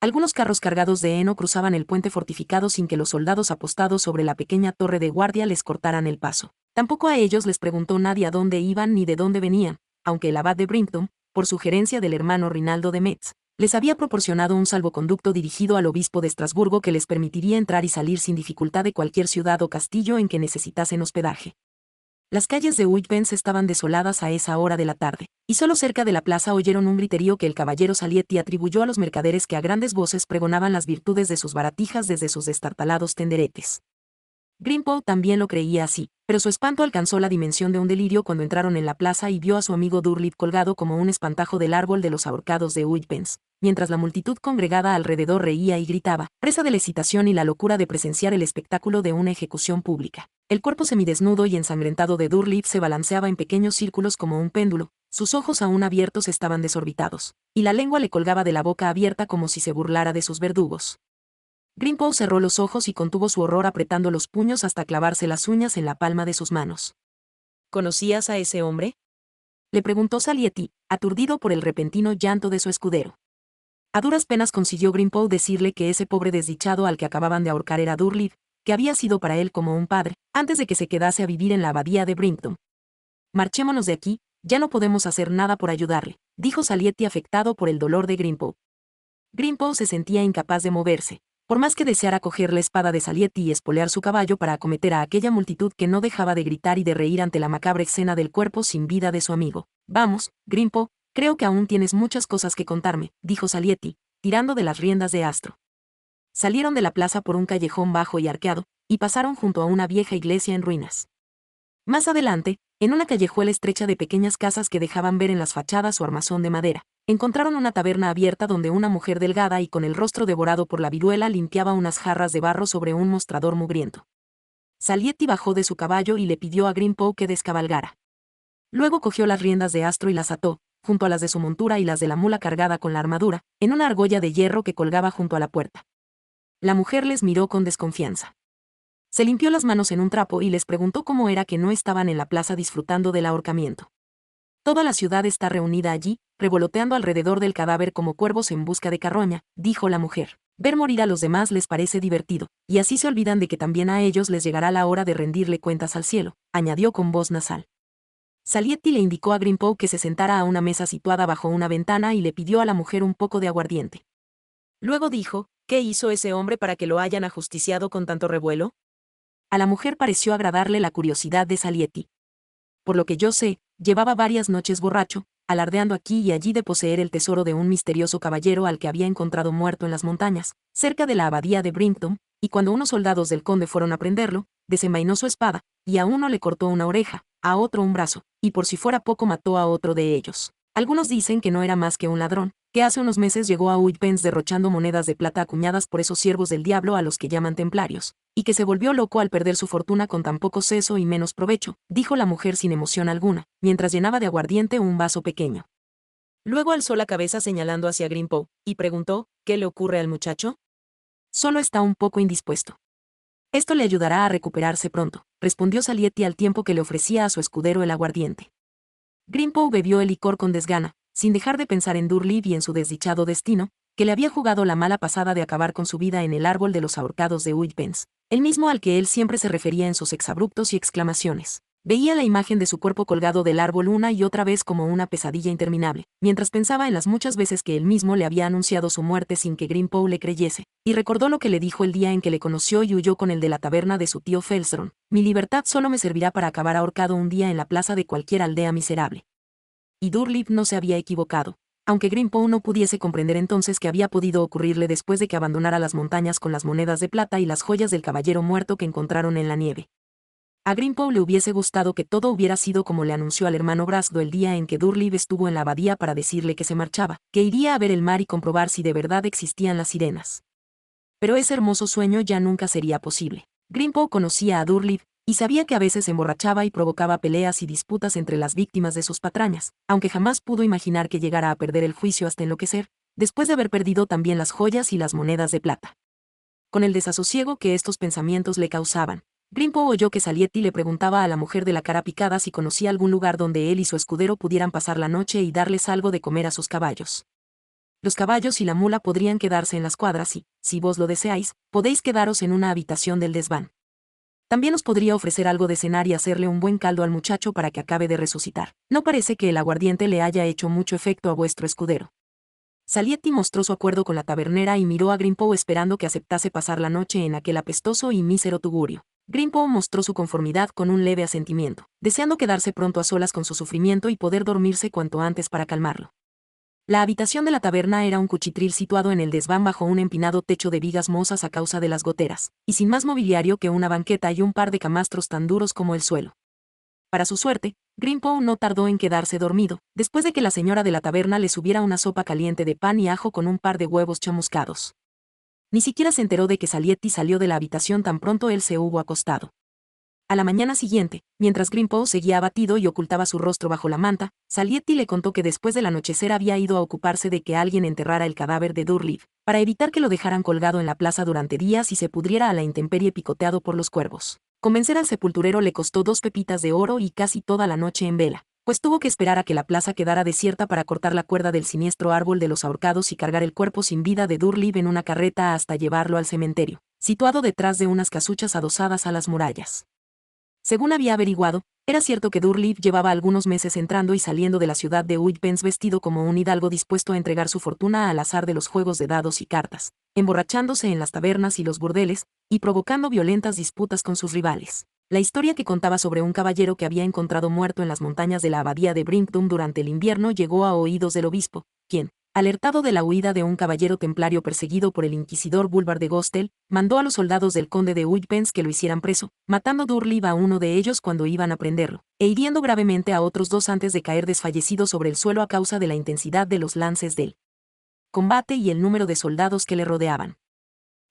Algunos carros cargados de heno cruzaban el puente fortificado sin que los soldados apostados sobre la pequeña torre de guardia les cortaran el paso. Tampoco a ellos les preguntó nadie a dónde iban ni de dónde venían, aunque el abad de Brimpton, por sugerencia del hermano Rinaldo de Metz, les había proporcionado un salvoconducto dirigido al obispo de Estrasburgo que les permitiría entrar y salir sin dificultad de cualquier ciudad o castillo en que necesitasen hospedaje. Las calles de Utrecht estaban desoladas a esa hora de la tarde, y solo cerca de la plaza oyeron un griterío que el caballero Salietti atribuyó a los mercaderes que a grandes voces pregonaban las virtudes de sus baratijas desde sus destartalados tenderetes. Grimpo también lo creía así, pero su espanto alcanzó la dimensión de un delirio cuando entraron en la plaza y vio a su amigo Durlip colgado como un espantajo del árbol de los ahorcados de Huypens, mientras la multitud congregada alrededor reía y gritaba, presa de la excitación y la locura de presenciar el espectáculo de una ejecución pública. El cuerpo semidesnudo y ensangrentado de Durlip se balanceaba en pequeños círculos como un péndulo, sus ojos aún abiertos estaban desorbitados, y la lengua le colgaba de la boca abierta como si se burlara de sus verdugos. Grimpole cerró los ojos y contuvo su horror apretando los puños hasta clavarse las uñas en la palma de sus manos. ¿Conocías a ese hombre? Le preguntó Salietti, aturdido por el repentino llanto de su escudero. A duras penas consiguió Grimpole decirle que ese pobre desdichado al que acababan de ahorcar era Durlid, que había sido para él como un padre, antes de que se quedase a vivir en la abadía de Brimpton. Marchémonos de aquí, ya no podemos hacer nada por ayudarle, dijo Salietti afectado por el dolor de Grimpole. Grimpole se sentía incapaz de moverse, por más que deseara coger la espada de Salietti y espolear su caballo para acometer a aquella multitud que no dejaba de gritar y de reír ante la macabra escena del cuerpo sin vida de su amigo. Vamos, Grimpo, creo que aún tienes muchas cosas que contarme, dijo Salietti, tirando de las riendas de Astro. Salieron de la plaza por un callejón bajo y arqueado, y pasaron junto a una vieja iglesia en ruinas. Más adelante, en una callejuela estrecha de pequeñas casas que dejaban ver en las fachadas su armazón de madera, encontraron una taberna abierta donde una mujer delgada y con el rostro devorado por la viruela limpiaba unas jarras de barro sobre un mostrador mugriento. Salietti bajó de su caballo y le pidió a grimpo que descabalgara. Luego cogió las riendas de Astro y las ató, junto a las de su montura y las de la mula cargada con la armadura, en una argolla de hierro que colgaba junto a la puerta. La mujer les miró con desconfianza. Se limpió las manos en un trapo y les preguntó cómo era que no estaban en la plaza disfrutando del ahorcamiento. Toda la ciudad está reunida allí, revoloteando alrededor del cadáver como cuervos en busca de carroña, dijo la mujer. Ver morir a los demás les parece divertido, y así se olvidan de que también a ellos les llegará la hora de rendirle cuentas al cielo, añadió con voz nasal. Salietti le indicó a grimpo que se sentara a una mesa situada bajo una ventana y le pidió a la mujer un poco de aguardiente. Luego dijo, ¿qué hizo ese hombre para que lo hayan ajusticiado con tanto revuelo? a la mujer pareció agradarle la curiosidad de Salietti. Por lo que yo sé, llevaba varias noches borracho, alardeando aquí y allí de poseer el tesoro de un misterioso caballero al que había encontrado muerto en las montañas, cerca de la abadía de Brimpton. y cuando unos soldados del conde fueron a prenderlo, desenvainó su espada, y a uno le cortó una oreja, a otro un brazo, y por si fuera poco mató a otro de ellos. Algunos dicen que no era más que un ladrón, que hace unos meses llegó a Uitpens derrochando monedas de plata acuñadas por esos siervos del diablo a los que llaman templarios, y que se volvió loco al perder su fortuna con tan poco seso y menos provecho, dijo la mujer sin emoción alguna, mientras llenaba de aguardiente un vaso pequeño. Luego alzó la cabeza señalando hacia Grimpo, y preguntó, ¿qué le ocurre al muchacho? Solo está un poco indispuesto. Esto le ayudará a recuperarse pronto, respondió Salietti al tiempo que le ofrecía a su escudero el aguardiente. Grimpo bebió el licor con desgana, sin dejar de pensar en Durliv y en su desdichado destino, que le había jugado la mala pasada de acabar con su vida en el árbol de los ahorcados de Wilpens, el mismo al que él siempre se refería en sus exabruptos y exclamaciones. Veía la imagen de su cuerpo colgado del árbol una y otra vez como una pesadilla interminable, mientras pensaba en las muchas veces que él mismo le había anunciado su muerte sin que Grimpo le creyese, y recordó lo que le dijo el día en que le conoció y huyó con el de la taberna de su tío Felstron. Mi libertad solo me servirá para acabar ahorcado un día en la plaza de cualquier aldea miserable. Y Durlip no se había equivocado. Aunque Grimpo no pudiese comprender entonces que había podido ocurrirle después de que abandonara las montañas con las monedas de plata y las joyas del caballero muerto que encontraron en la nieve. A Grimpo le hubiese gustado que todo hubiera sido como le anunció al hermano Brasdo el día en que durliv estuvo en la abadía para decirle que se marchaba, que iría a ver el mar y comprobar si de verdad existían las sirenas. Pero ese hermoso sueño ya nunca sería posible. Grimpo conocía a durliv y sabía que a veces emborrachaba y provocaba peleas y disputas entre las víctimas de sus patrañas, aunque jamás pudo imaginar que llegara a perder el juicio hasta enloquecer, después de haber perdido también las joyas y las monedas de plata. Con el desasosiego que estos pensamientos le causaban, Grimpo oyó que Salietti le preguntaba a la mujer de la cara picada si conocía algún lugar donde él y su escudero pudieran pasar la noche y darles algo de comer a sus caballos. Los caballos y la mula podrían quedarse en las cuadras y, si vos lo deseáis, podéis quedaros en una habitación del desván. También os podría ofrecer algo de cenar y hacerle un buen caldo al muchacho para que acabe de resucitar. No parece que el aguardiente le haya hecho mucho efecto a vuestro escudero. Salietti mostró su acuerdo con la tabernera y miró a Grimpo esperando que aceptase pasar la noche en aquel apestoso y mísero tugurio. Grimpo mostró su conformidad con un leve asentimiento, deseando quedarse pronto a solas con su sufrimiento y poder dormirse cuanto antes para calmarlo. La habitación de la taberna era un cuchitril situado en el desván bajo un empinado techo de vigas mozas a causa de las goteras, y sin más mobiliario que una banqueta y un par de camastros tan duros como el suelo. Para su suerte, Grimpo no tardó en quedarse dormido, después de que la señora de la taberna le subiera una sopa caliente de pan y ajo con un par de huevos chamuscados. Ni siquiera se enteró de que Salietti salió de la habitación tan pronto él se hubo acostado. A la mañana siguiente, mientras Grimpo seguía abatido y ocultaba su rostro bajo la manta, Salietti le contó que después del anochecer había ido a ocuparse de que alguien enterrara el cadáver de Durliff, para evitar que lo dejaran colgado en la plaza durante días y se pudriera a la intemperie picoteado por los cuervos. Convencer al sepulturero le costó dos pepitas de oro y casi toda la noche en vela pues tuvo que esperar a que la plaza quedara desierta para cortar la cuerda del siniestro árbol de los ahorcados y cargar el cuerpo sin vida de Durlib en una carreta hasta llevarlo al cementerio, situado detrás de unas casuchas adosadas a las murallas. Según había averiguado, era cierto que Durlib llevaba algunos meses entrando y saliendo de la ciudad de Uypens vestido como un hidalgo dispuesto a entregar su fortuna al azar de los juegos de dados y cartas, emborrachándose en las tabernas y los burdeles, y provocando violentas disputas con sus rivales. La historia que contaba sobre un caballero que había encontrado muerto en las montañas de la abadía de brinton durante el invierno llegó a oídos del obispo, quien, alertado de la huida de un caballero templario perseguido por el inquisidor Bulbar de Gostel, mandó a los soldados del conde de Uypens que lo hicieran preso, matando Durliba a uno de ellos cuando iban a prenderlo, e hiriendo gravemente a otros dos antes de caer desfallecido sobre el suelo a causa de la intensidad de los lances del combate y el número de soldados que le rodeaban.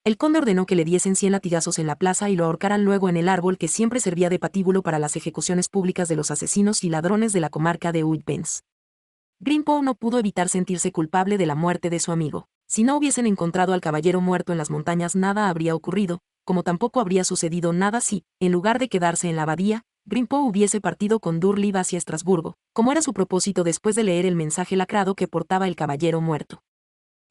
El conde ordenó que le diesen 100 latigazos en la plaza y lo ahorcaran luego en el árbol que siempre servía de patíbulo para las ejecuciones públicas de los asesinos y ladrones de la comarca de Uitbens. Grimpo no pudo evitar sentirse culpable de la muerte de su amigo. Si no hubiesen encontrado al caballero muerto en las montañas nada habría ocurrido, como tampoco habría sucedido nada si, en lugar de quedarse en la abadía, Grimpo hubiese partido con Durlib hacia Estrasburgo, como era su propósito después de leer el mensaje lacrado que portaba el caballero muerto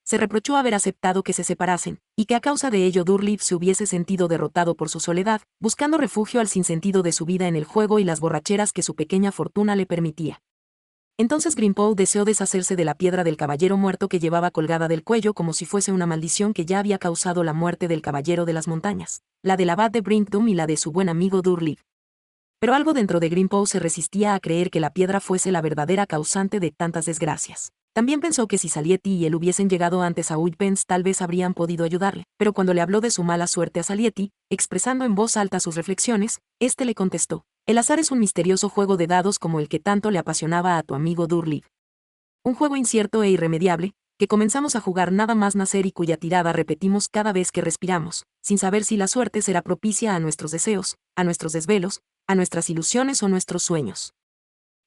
se reprochó haber aceptado que se separasen, y que a causa de ello Durliv se hubiese sentido derrotado por su soledad, buscando refugio al sinsentido de su vida en el juego y las borracheras que su pequeña fortuna le permitía. Entonces Grimpow deseó deshacerse de la piedra del caballero muerto que llevaba colgada del cuello como si fuese una maldición que ya había causado la muerte del caballero de las montañas, la del abad de Brinkdom y la de su buen amigo Durliv. Pero algo dentro de Grimpow se resistía a creer que la piedra fuese la verdadera causante de tantas desgracias. También pensó que si Salietti y él hubiesen llegado antes a Huypens tal vez habrían podido ayudarle, pero cuando le habló de su mala suerte a Salietti, expresando en voz alta sus reflexiones, este le contestó, el azar es un misterioso juego de dados como el que tanto le apasionaba a tu amigo Durliv. Un juego incierto e irremediable, que comenzamos a jugar nada más nacer y cuya tirada repetimos cada vez que respiramos, sin saber si la suerte será propicia a nuestros deseos, a nuestros desvelos, a nuestras ilusiones o nuestros sueños.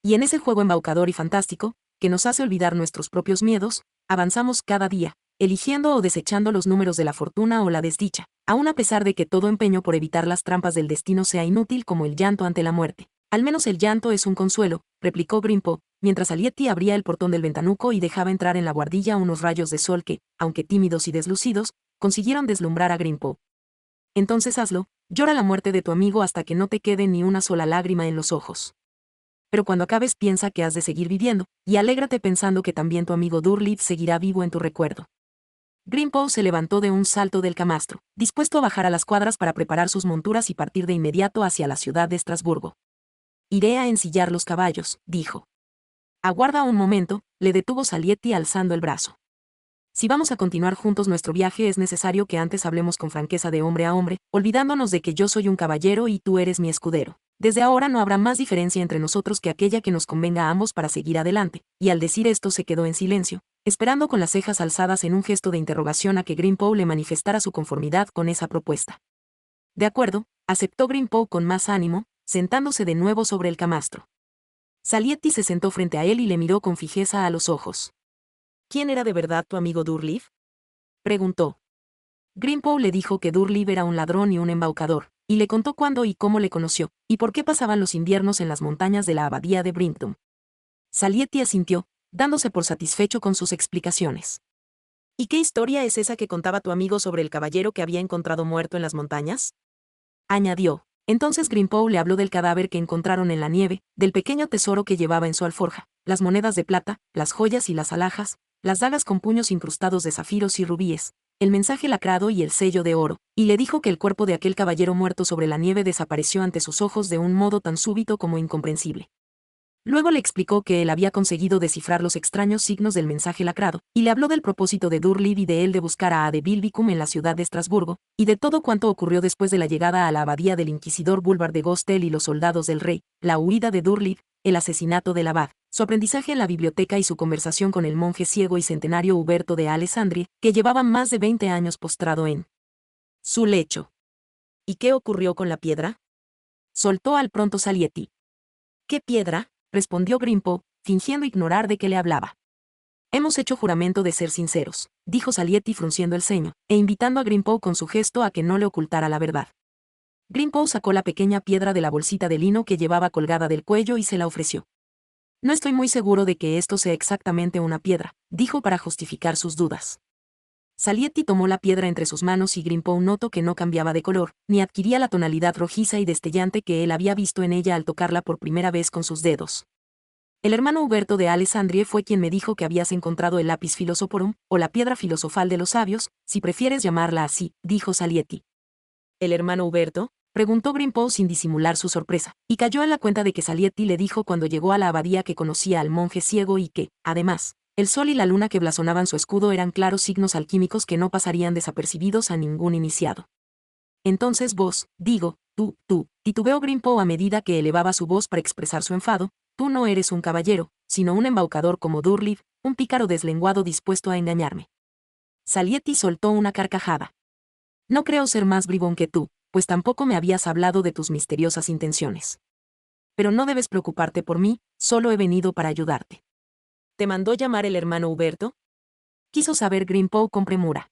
Y en ese juego embaucador y fantástico, que nos hace olvidar nuestros propios miedos, avanzamos cada día, eligiendo o desechando los números de la fortuna o la desdicha, aun a pesar de que todo empeño por evitar las trampas del destino sea inútil como el llanto ante la muerte. Al menos el llanto es un consuelo, replicó Grimpo, mientras Alietti abría el portón del ventanuco y dejaba entrar en la guardilla unos rayos de sol que, aunque tímidos y deslucidos, consiguieron deslumbrar a Grimpo. Entonces hazlo, llora la muerte de tu amigo hasta que no te quede ni una sola lágrima en los ojos pero cuando acabes piensa que has de seguir viviendo, y alégrate pensando que también tu amigo Durlip seguirá vivo en tu recuerdo. Grimpo se levantó de un salto del camastro, dispuesto a bajar a las cuadras para preparar sus monturas y partir de inmediato hacia la ciudad de Estrasburgo. Iré a ensillar los caballos, dijo. Aguarda un momento, le detuvo Salietti alzando el brazo. Si vamos a continuar juntos nuestro viaje es necesario que antes hablemos con franqueza de hombre a hombre, olvidándonos de que yo soy un caballero y tú eres mi escudero. Desde ahora no habrá más diferencia entre nosotros que aquella que nos convenga a ambos para seguir adelante, y al decir esto se quedó en silencio, esperando con las cejas alzadas en un gesto de interrogación a que grimpo le manifestara su conformidad con esa propuesta. De acuerdo, aceptó grimpo con más ánimo, sentándose de nuevo sobre el camastro. Salietti se sentó frente a él y le miró con fijeza a los ojos. ¿Quién era de verdad tu amigo Durliff? preguntó. grimpo le dijo que Durliff era un ladrón y un embaucador, y le contó cuándo y cómo le conoció, y por qué pasaban los inviernos en las montañas de la abadía de Brinton. Salietti asintió, dándose por satisfecho con sus explicaciones. ¿Y qué historia es esa que contaba tu amigo sobre el caballero que había encontrado muerto en las montañas? Añadió. Entonces Grimpow le habló del cadáver que encontraron en la nieve, del pequeño tesoro que llevaba en su alforja, las monedas de plata, las joyas y las alhajas, las dagas con puños incrustados de zafiros y rubíes, el mensaje lacrado y el sello de oro, y le dijo que el cuerpo de aquel caballero muerto sobre la nieve desapareció ante sus ojos de un modo tan súbito como incomprensible. Luego le explicó que él había conseguido descifrar los extraños signos del mensaje lacrado, y le habló del propósito de Durlid y de él de buscar a Ade en la ciudad de Estrasburgo, y de todo cuanto ocurrió después de la llegada a la abadía del inquisidor Bulvar de Gostel y los soldados del rey, la huida de Durlid, el asesinato del abad, su aprendizaje en la biblioteca y su conversación con el monje ciego y centenario Huberto de Alessandri, que llevaba más de 20 años postrado en su lecho. ¿Y qué ocurrió con la piedra? Soltó al pronto Salietti. ¿Qué piedra? respondió Grimpo, fingiendo ignorar de qué le hablaba. Hemos hecho juramento de ser sinceros, dijo Salietti frunciendo el ceño, e invitando a Grimpo con su gesto a que no le ocultara la verdad. Grimpo sacó la pequeña piedra de la bolsita de lino que llevaba colgada del cuello y se la ofreció. No estoy muy seguro de que esto sea exactamente una piedra, dijo para justificar sus dudas. Salietti tomó la piedra entre sus manos y grimpó un noto que no cambiaba de color, ni adquiría la tonalidad rojiza y destellante que él había visto en ella al tocarla por primera vez con sus dedos. El hermano Huberto de Alessandrie fue quien me dijo que habías encontrado el lápiz filosoporum, o la piedra filosofal de los sabios, si prefieres llamarla así, dijo Salietti. ¿El hermano Huberto? Preguntó Grimpo sin disimular su sorpresa, y cayó en la cuenta de que Salietti le dijo cuando llegó a la abadía que conocía al monje ciego y que, además, el sol y la luna que blasonaban su escudo eran claros signos alquímicos que no pasarían desapercibidos a ningún iniciado. Entonces vos, digo, tú, tú, titubeó Grimpo a medida que elevaba su voz para expresar su enfado, tú no eres un caballero, sino un embaucador como Durliv, un pícaro deslenguado dispuesto a engañarme. Salietti soltó una carcajada. No creo ser más bribón que tú, pues tampoco me habías hablado de tus misteriosas intenciones. Pero no debes preocuparte por mí, solo he venido para ayudarte. ¿Te mandó llamar el hermano Huberto? Quiso saber Grimpo con premura.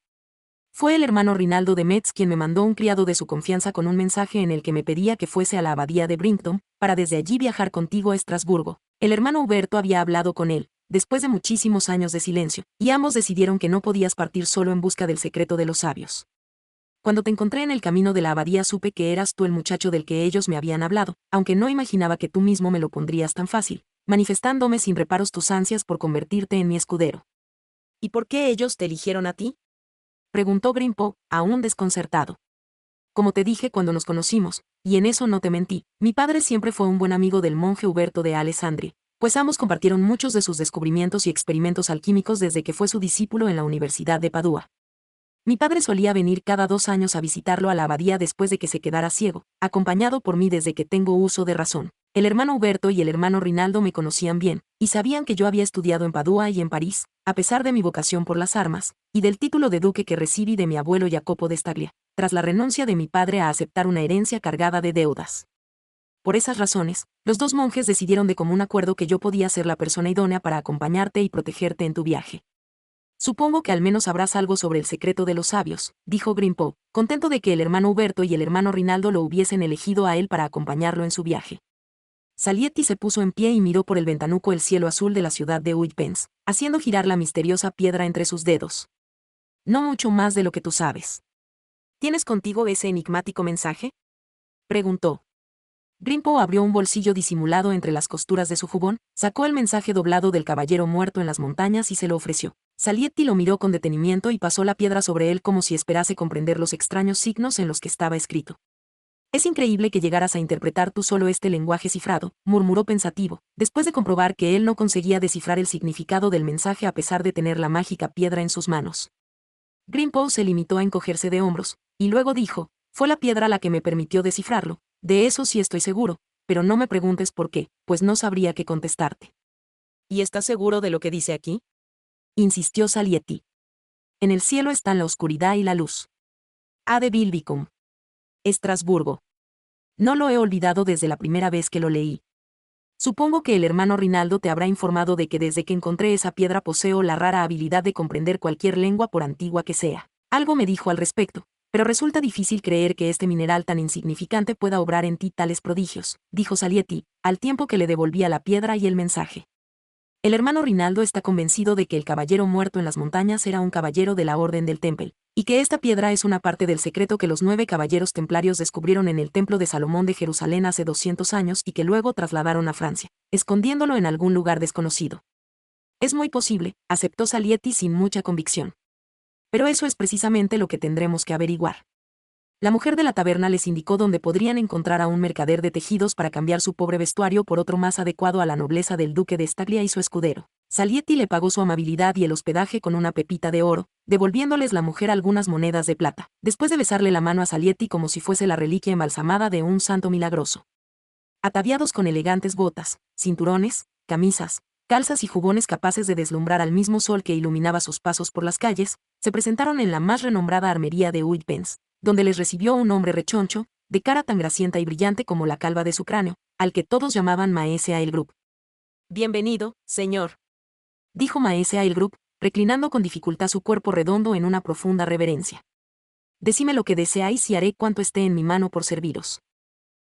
Fue el hermano Rinaldo de Metz quien me mandó un criado de su confianza con un mensaje en el que me pedía que fuese a la abadía de Brinton, para desde allí viajar contigo a Estrasburgo. El hermano Huberto había hablado con él, después de muchísimos años de silencio, y ambos decidieron que no podías partir solo en busca del secreto de los sabios. Cuando te encontré en el camino de la abadía supe que eras tú el muchacho del que ellos me habían hablado, aunque no imaginaba que tú mismo me lo pondrías tan fácil, manifestándome sin reparos tus ansias por convertirte en mi escudero. ¿Y por qué ellos te eligieron a ti? preguntó Grimpo, aún desconcertado. Como te dije cuando nos conocimos, y en eso no te mentí, mi padre siempre fue un buen amigo del monje Huberto de Alessandri, pues ambos compartieron muchos de sus descubrimientos y experimentos alquímicos desde que fue su discípulo en la Universidad de Padua. Mi padre solía venir cada dos años a visitarlo a la abadía después de que se quedara ciego, acompañado por mí desde que tengo uso de razón. El hermano Huberto y el hermano Rinaldo me conocían bien, y sabían que yo había estudiado en Padua y en París, a pesar de mi vocación por las armas, y del título de duque que recibí de mi abuelo Jacopo de Staglia, tras la renuncia de mi padre a aceptar una herencia cargada de deudas. Por esas razones, los dos monjes decidieron de común acuerdo que yo podía ser la persona idónea para acompañarte y protegerte en tu viaje. Supongo que al menos sabrás algo sobre el secreto de los sabios, dijo Grimpo, contento de que el hermano Huberto y el hermano Rinaldo lo hubiesen elegido a él para acompañarlo en su viaje. Salietti se puso en pie y miró por el ventanuco el cielo azul de la ciudad de Uypens, haciendo girar la misteriosa piedra entre sus dedos. No mucho más de lo que tú sabes. ¿Tienes contigo ese enigmático mensaje? preguntó. Grimpo abrió un bolsillo disimulado entre las costuras de su jubón, sacó el mensaje doblado del caballero muerto en las montañas y se lo ofreció. Salietti lo miró con detenimiento y pasó la piedra sobre él como si esperase comprender los extraños signos en los que estaba escrito. Es increíble que llegaras a interpretar tú solo este lenguaje cifrado, murmuró pensativo, después de comprobar que él no conseguía descifrar el significado del mensaje a pesar de tener la mágica piedra en sus manos. Grimpo se limitó a encogerse de hombros, y luego dijo, fue la piedra la que me permitió descifrarlo, de eso sí estoy seguro, pero no me preguntes por qué, pues no sabría qué contestarte. ¿Y estás seguro de lo que dice aquí? insistió Salietti. En el cielo están la oscuridad y la luz. A de Bilbicum. Estrasburgo. No lo he olvidado desde la primera vez que lo leí. Supongo que el hermano Rinaldo te habrá informado de que desde que encontré esa piedra poseo la rara habilidad de comprender cualquier lengua por antigua que sea. Algo me dijo al respecto, pero resulta difícil creer que este mineral tan insignificante pueda obrar en ti tales prodigios, dijo Salieti, al tiempo que le devolvía la piedra y el mensaje. El hermano Rinaldo está convencido de que el caballero muerto en las montañas era un caballero de la Orden del Temple, y que esta piedra es una parte del secreto que los nueve caballeros templarios descubrieron en el Templo de Salomón de Jerusalén hace 200 años y que luego trasladaron a Francia, escondiéndolo en algún lugar desconocido. Es muy posible, aceptó Salietti sin mucha convicción. Pero eso es precisamente lo que tendremos que averiguar. La mujer de la taberna les indicó dónde podrían encontrar a un mercader de tejidos para cambiar su pobre vestuario por otro más adecuado a la nobleza del duque de Staglia y su escudero. Salietti le pagó su amabilidad y el hospedaje con una pepita de oro, devolviéndoles la mujer algunas monedas de plata, después de besarle la mano a Salietti como si fuese la reliquia embalsamada de un santo milagroso. Ataviados con elegantes botas, cinturones, camisas, calzas y jubones capaces de deslumbrar al mismo sol que iluminaba sus pasos por las calles, se presentaron en la más renombrada armería de Huypens, donde les recibió un hombre rechoncho, de cara tan gracienta y brillante como la calva de su cráneo, al que todos llamaban Maese grupo Bienvenido, señor. Dijo Maese grupo reclinando con dificultad su cuerpo redondo en una profunda reverencia. Decime lo que deseáis y haré cuanto esté en mi mano por serviros.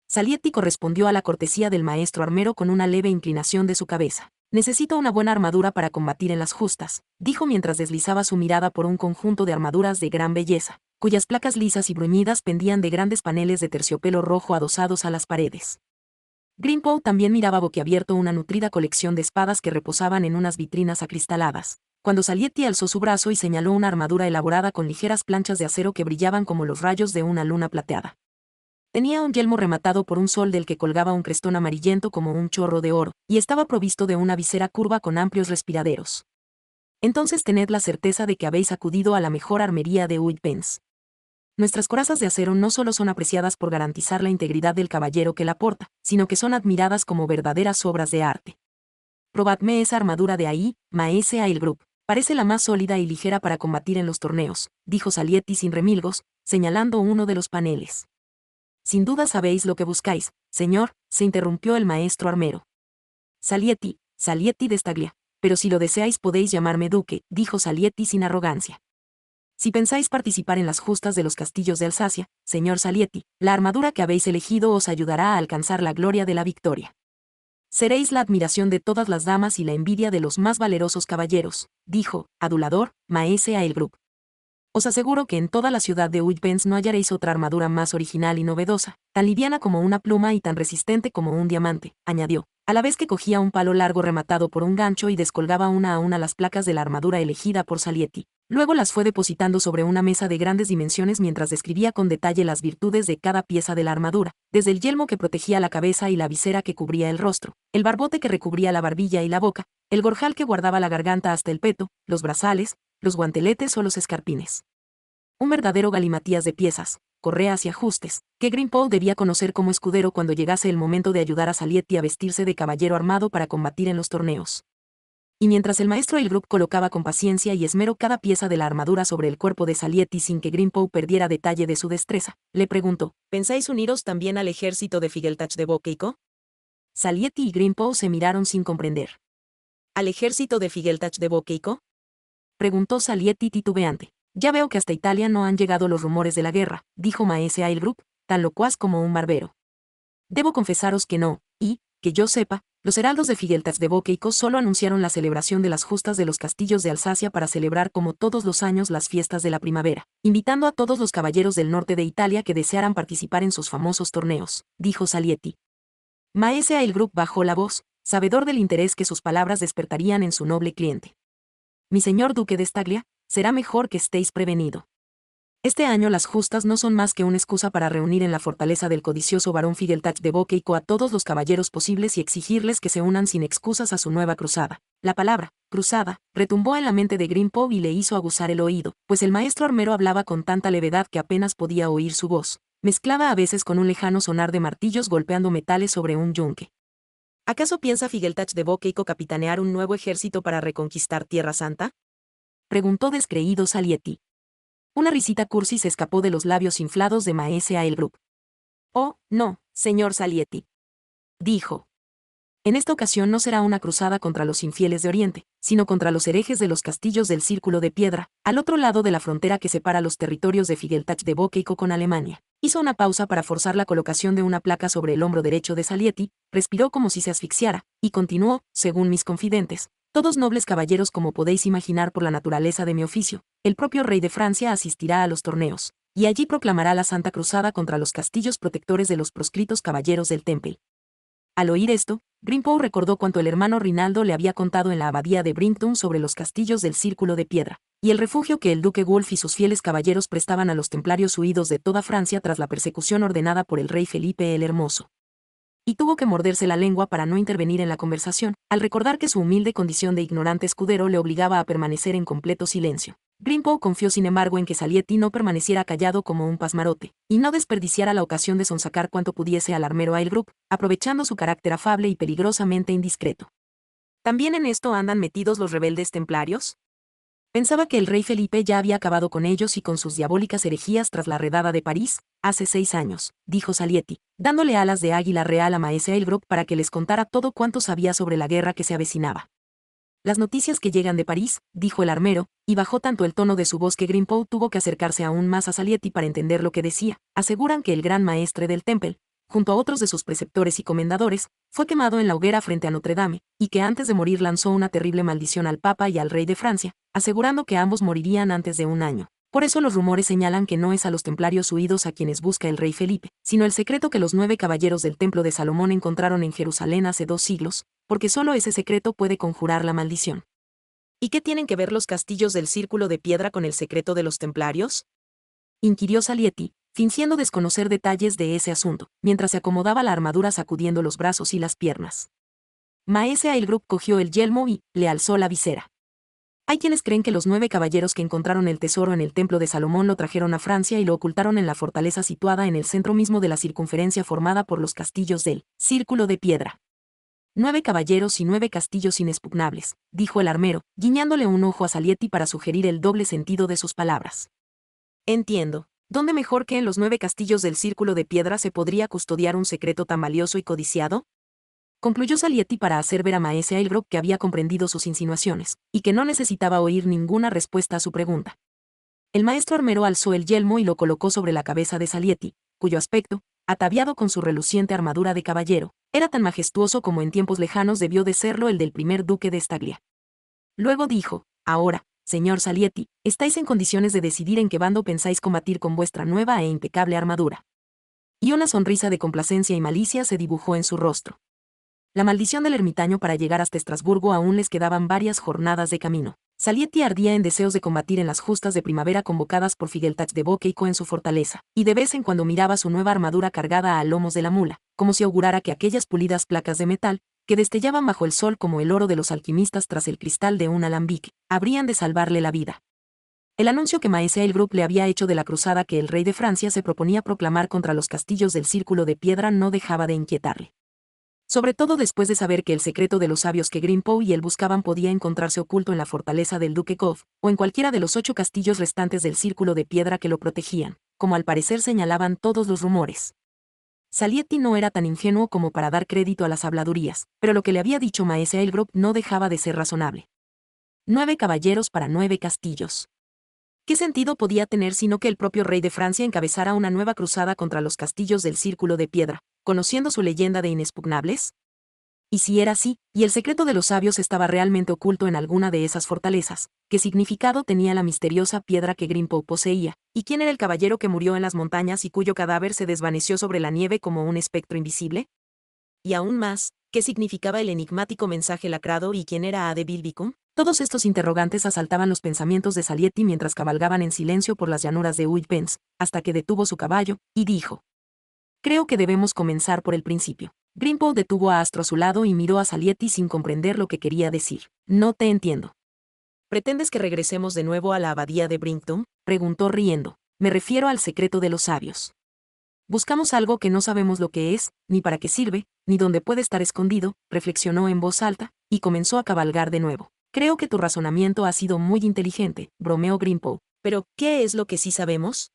Salietti correspondió a la cortesía del maestro armero con una leve inclinación de su cabeza. Necesito una buena armadura para combatir en las justas, dijo mientras deslizaba su mirada por un conjunto de armaduras de gran belleza, cuyas placas lisas y bruñidas pendían de grandes paneles de terciopelo rojo adosados a las paredes. grimpo también miraba boquiabierto una nutrida colección de espadas que reposaban en unas vitrinas acristaladas, cuando Salietti alzó su brazo y señaló una armadura elaborada con ligeras planchas de acero que brillaban como los rayos de una luna plateada. Tenía un yelmo rematado por un sol del que colgaba un crestón amarillento como un chorro de oro, y estaba provisto de una visera curva con amplios respiraderos. Entonces tened la certeza de que habéis acudido a la mejor armería de Nuestras corazas de acero no solo son apreciadas por garantizar la integridad del caballero que la porta, sino que son admiradas como verdaderas obras de arte. Probadme esa armadura de ahí, maese grupo. Parece la más sólida y ligera para combatir en los torneos, dijo Salietti sin remilgos, señalando uno de los paneles. Sin duda sabéis lo que buscáis, señor, se interrumpió el maestro armero. Salietti, Salietti de Staglia. Pero si lo deseáis podéis llamarme duque, dijo Salietti sin arrogancia. Si pensáis participar en las justas de los castillos de Alsacia, señor Salietti, la armadura que habéis elegido os ayudará a alcanzar la gloria de la victoria. Seréis la admiración de todas las damas y la envidia de los más valerosos caballeros, dijo, adulador, Maese a el Os aseguro que en toda la ciudad de Uypens no hallaréis otra armadura más original y novedosa, tan liviana como una pluma y tan resistente como un diamante, añadió, a la vez que cogía un palo largo rematado por un gancho y descolgaba una a una las placas de la armadura elegida por Salietti. Luego las fue depositando sobre una mesa de grandes dimensiones mientras describía con detalle las virtudes de cada pieza de la armadura, desde el yelmo que protegía la cabeza y la visera que cubría el rostro, el barbote que recubría la barbilla y la boca, el gorjal que guardaba la garganta hasta el peto, los brazales, los guanteletes o los escarpines. Un verdadero galimatías de piezas, correas y ajustes, que Greenpow debía conocer como escudero cuando llegase el momento de ayudar a Salietti a vestirse de caballero armado para combatir en los torneos. Y mientras el maestro grupo colocaba con paciencia y esmero cada pieza de la armadura sobre el cuerpo de Salietti sin que Greenpow perdiera detalle de su destreza, le preguntó, ¿pensáis uniros también al ejército de Figeltach de Boqueico? Salietti y Greenpow se miraron sin comprender. ¿Al ejército de Figeltach de Boqueico? Preguntó Salietti titubeante. Ya veo que hasta Italia no han llegado los rumores de la guerra, dijo Maese Ailbruck, tan locuaz como un barbero. Debo confesaros que no, y, que yo sepa, los heraldos de Figueltas de Boqueico solo anunciaron la celebración de las justas de los castillos de Alsacia para celebrar como todos los años las fiestas de la primavera, invitando a todos los caballeros del norte de Italia que desearan participar en sus famosos torneos, dijo Salietti. Maese Ailbruck bajó la voz, sabedor del interés que sus palabras despertarían en su noble cliente. Mi señor duque de Staglia, será mejor que estéis prevenido. Este año las justas no son más que una excusa para reunir en la fortaleza del codicioso varón Figeltach de Boqueico a todos los caballeros posibles y exigirles que se unan sin excusas a su nueva cruzada. La palabra, cruzada, retumbó en la mente de Grimpo y le hizo aguzar el oído, pues el maestro armero hablaba con tanta levedad que apenas podía oír su voz. Mezclaba a veces con un lejano sonar de martillos golpeando metales sobre un yunque. ¿Acaso piensa Figeltach de Boqueico capitanear un nuevo ejército para reconquistar Tierra Santa? preguntó descreído Salieti. Una risita cursi se escapó de los labios inflados de Maese Aelbruck. Oh, no, señor Salietti. Dijo. En esta ocasión no será una cruzada contra los infieles de Oriente, sino contra los herejes de los castillos del Círculo de Piedra, al otro lado de la frontera que separa los territorios de Tach de Boqueico con Alemania. Hizo una pausa para forzar la colocación de una placa sobre el hombro derecho de Salieti, respiró como si se asfixiara, y continuó, según mis confidentes, todos nobles caballeros como podéis imaginar por la naturaleza de mi oficio, el propio rey de Francia asistirá a los torneos, y allí proclamará la Santa Cruzada contra los castillos protectores de los proscritos caballeros del Temple. Al oír esto, Grimpo recordó cuanto el hermano Rinaldo le había contado en la abadía de Brinton sobre los castillos del Círculo de Piedra, y el refugio que el duque Wolf y sus fieles caballeros prestaban a los templarios huidos de toda Francia tras la persecución ordenada por el rey Felipe el Hermoso y tuvo que morderse la lengua para no intervenir en la conversación, al recordar que su humilde condición de ignorante escudero le obligaba a permanecer en completo silencio. Grimpo confió sin embargo en que Salietti no permaneciera callado como un pasmarote, y no desperdiciara la ocasión de sonsacar cuanto pudiese al armero grupo, aprovechando su carácter afable y peligrosamente indiscreto. ¿También en esto andan metidos los rebeldes templarios? Pensaba que el rey Felipe ya había acabado con ellos y con sus diabólicas herejías tras la redada de París, hace seis años, dijo Salietti, dándole alas de águila real a Maese Elbrock para que les contara todo cuanto sabía sobre la guerra que se avecinaba. Las noticias que llegan de París, dijo el armero, y bajó tanto el tono de su voz que Grimpow tuvo que acercarse aún más a Salietti para entender lo que decía, aseguran que el gran maestre del Temple, junto a otros de sus preceptores y comendadores, fue quemado en la hoguera frente a Notre Dame, y que antes de morir lanzó una terrible maldición al Papa y al rey de Francia, asegurando que ambos morirían antes de un año. Por eso los rumores señalan que no es a los templarios huidos a quienes busca el rey Felipe, sino el secreto que los nueve caballeros del templo de Salomón encontraron en Jerusalén hace dos siglos, porque solo ese secreto puede conjurar la maldición. ¿Y qué tienen que ver los castillos del círculo de piedra con el secreto de los templarios? inquirió Salieti fingiendo desconocer detalles de ese asunto, mientras se acomodaba la armadura sacudiendo los brazos y las piernas. Maese Ailgrup cogió el yelmo y le alzó la visera. Hay quienes creen que los nueve caballeros que encontraron el tesoro en el templo de Salomón lo trajeron a Francia y lo ocultaron en la fortaleza situada en el centro mismo de la circunferencia formada por los castillos del Círculo de Piedra. Nueve caballeros y nueve castillos inexpugnables, dijo el armero, guiñándole un ojo a Salieti para sugerir el doble sentido de sus palabras. Entiendo, ¿Dónde mejor que en los nueve castillos del Círculo de Piedra se podría custodiar un secreto tan valioso y codiciado? Concluyó Salietti para hacer ver a Maese Ailbrook que había comprendido sus insinuaciones, y que no necesitaba oír ninguna respuesta a su pregunta. El maestro armero alzó el yelmo y lo colocó sobre la cabeza de Salietti, cuyo aspecto, ataviado con su reluciente armadura de caballero, era tan majestuoso como en tiempos lejanos debió de serlo el del primer duque de Estaglia. Luego dijo, ahora, señor Salietti, estáis en condiciones de decidir en qué bando pensáis combatir con vuestra nueva e impecable armadura. Y una sonrisa de complacencia y malicia se dibujó en su rostro. La maldición del ermitaño para llegar hasta Estrasburgo aún les quedaban varias jornadas de camino. Salietti ardía en deseos de combatir en las justas de primavera convocadas por Tach de Boqueico en su fortaleza, y de vez en cuando miraba su nueva armadura cargada a lomos de la mula, como si augurara que aquellas pulidas placas de metal, que destellaban bajo el sol como el oro de los alquimistas tras el cristal de un alambique, habrían de salvarle la vida. El anuncio que Maese el le había hecho de la cruzada que el rey de Francia se proponía proclamar contra los castillos del Círculo de Piedra no dejaba de inquietarle. Sobre todo después de saber que el secreto de los sabios que Grimpo y él buscaban podía encontrarse oculto en la fortaleza del Duque Kov, o en cualquiera de los ocho castillos restantes del Círculo de Piedra que lo protegían, como al parecer señalaban todos los rumores. Salietti no era tan ingenuo como para dar crédito a las habladurías, pero lo que le había dicho Maese Elgrup no dejaba de ser razonable. Nueve caballeros para nueve castillos. ¿Qué sentido podía tener sino que el propio rey de Francia encabezara una nueva cruzada contra los castillos del Círculo de Piedra, conociendo su leyenda de inexpugnables? Y si era así, y el secreto de los sabios estaba realmente oculto en alguna de esas fortalezas, ¿qué significado tenía la misteriosa piedra que Grimpo poseía? ¿Y quién era el caballero que murió en las montañas y cuyo cadáver se desvaneció sobre la nieve como un espectro invisible? Y aún más, ¿qué significaba el enigmático mensaje lacrado y quién era Ade Bilbicum? Todos estos interrogantes asaltaban los pensamientos de Salietti mientras cabalgaban en silencio por las llanuras de Uitpens, hasta que detuvo su caballo, y dijo. Creo que debemos comenzar por el principio. Grimpo detuvo a Astro a su lado y miró a Salietti sin comprender lo que quería decir. No te entiendo. ¿Pretendes que regresemos de nuevo a la abadía de Brinkton? preguntó riendo. Me refiero al secreto de los sabios. Buscamos algo que no sabemos lo que es, ni para qué sirve, ni dónde puede estar escondido, reflexionó en voz alta, y comenzó a cabalgar de nuevo. Creo que tu razonamiento ha sido muy inteligente, bromeó Grimpo. Pero, ¿qué es lo que sí sabemos?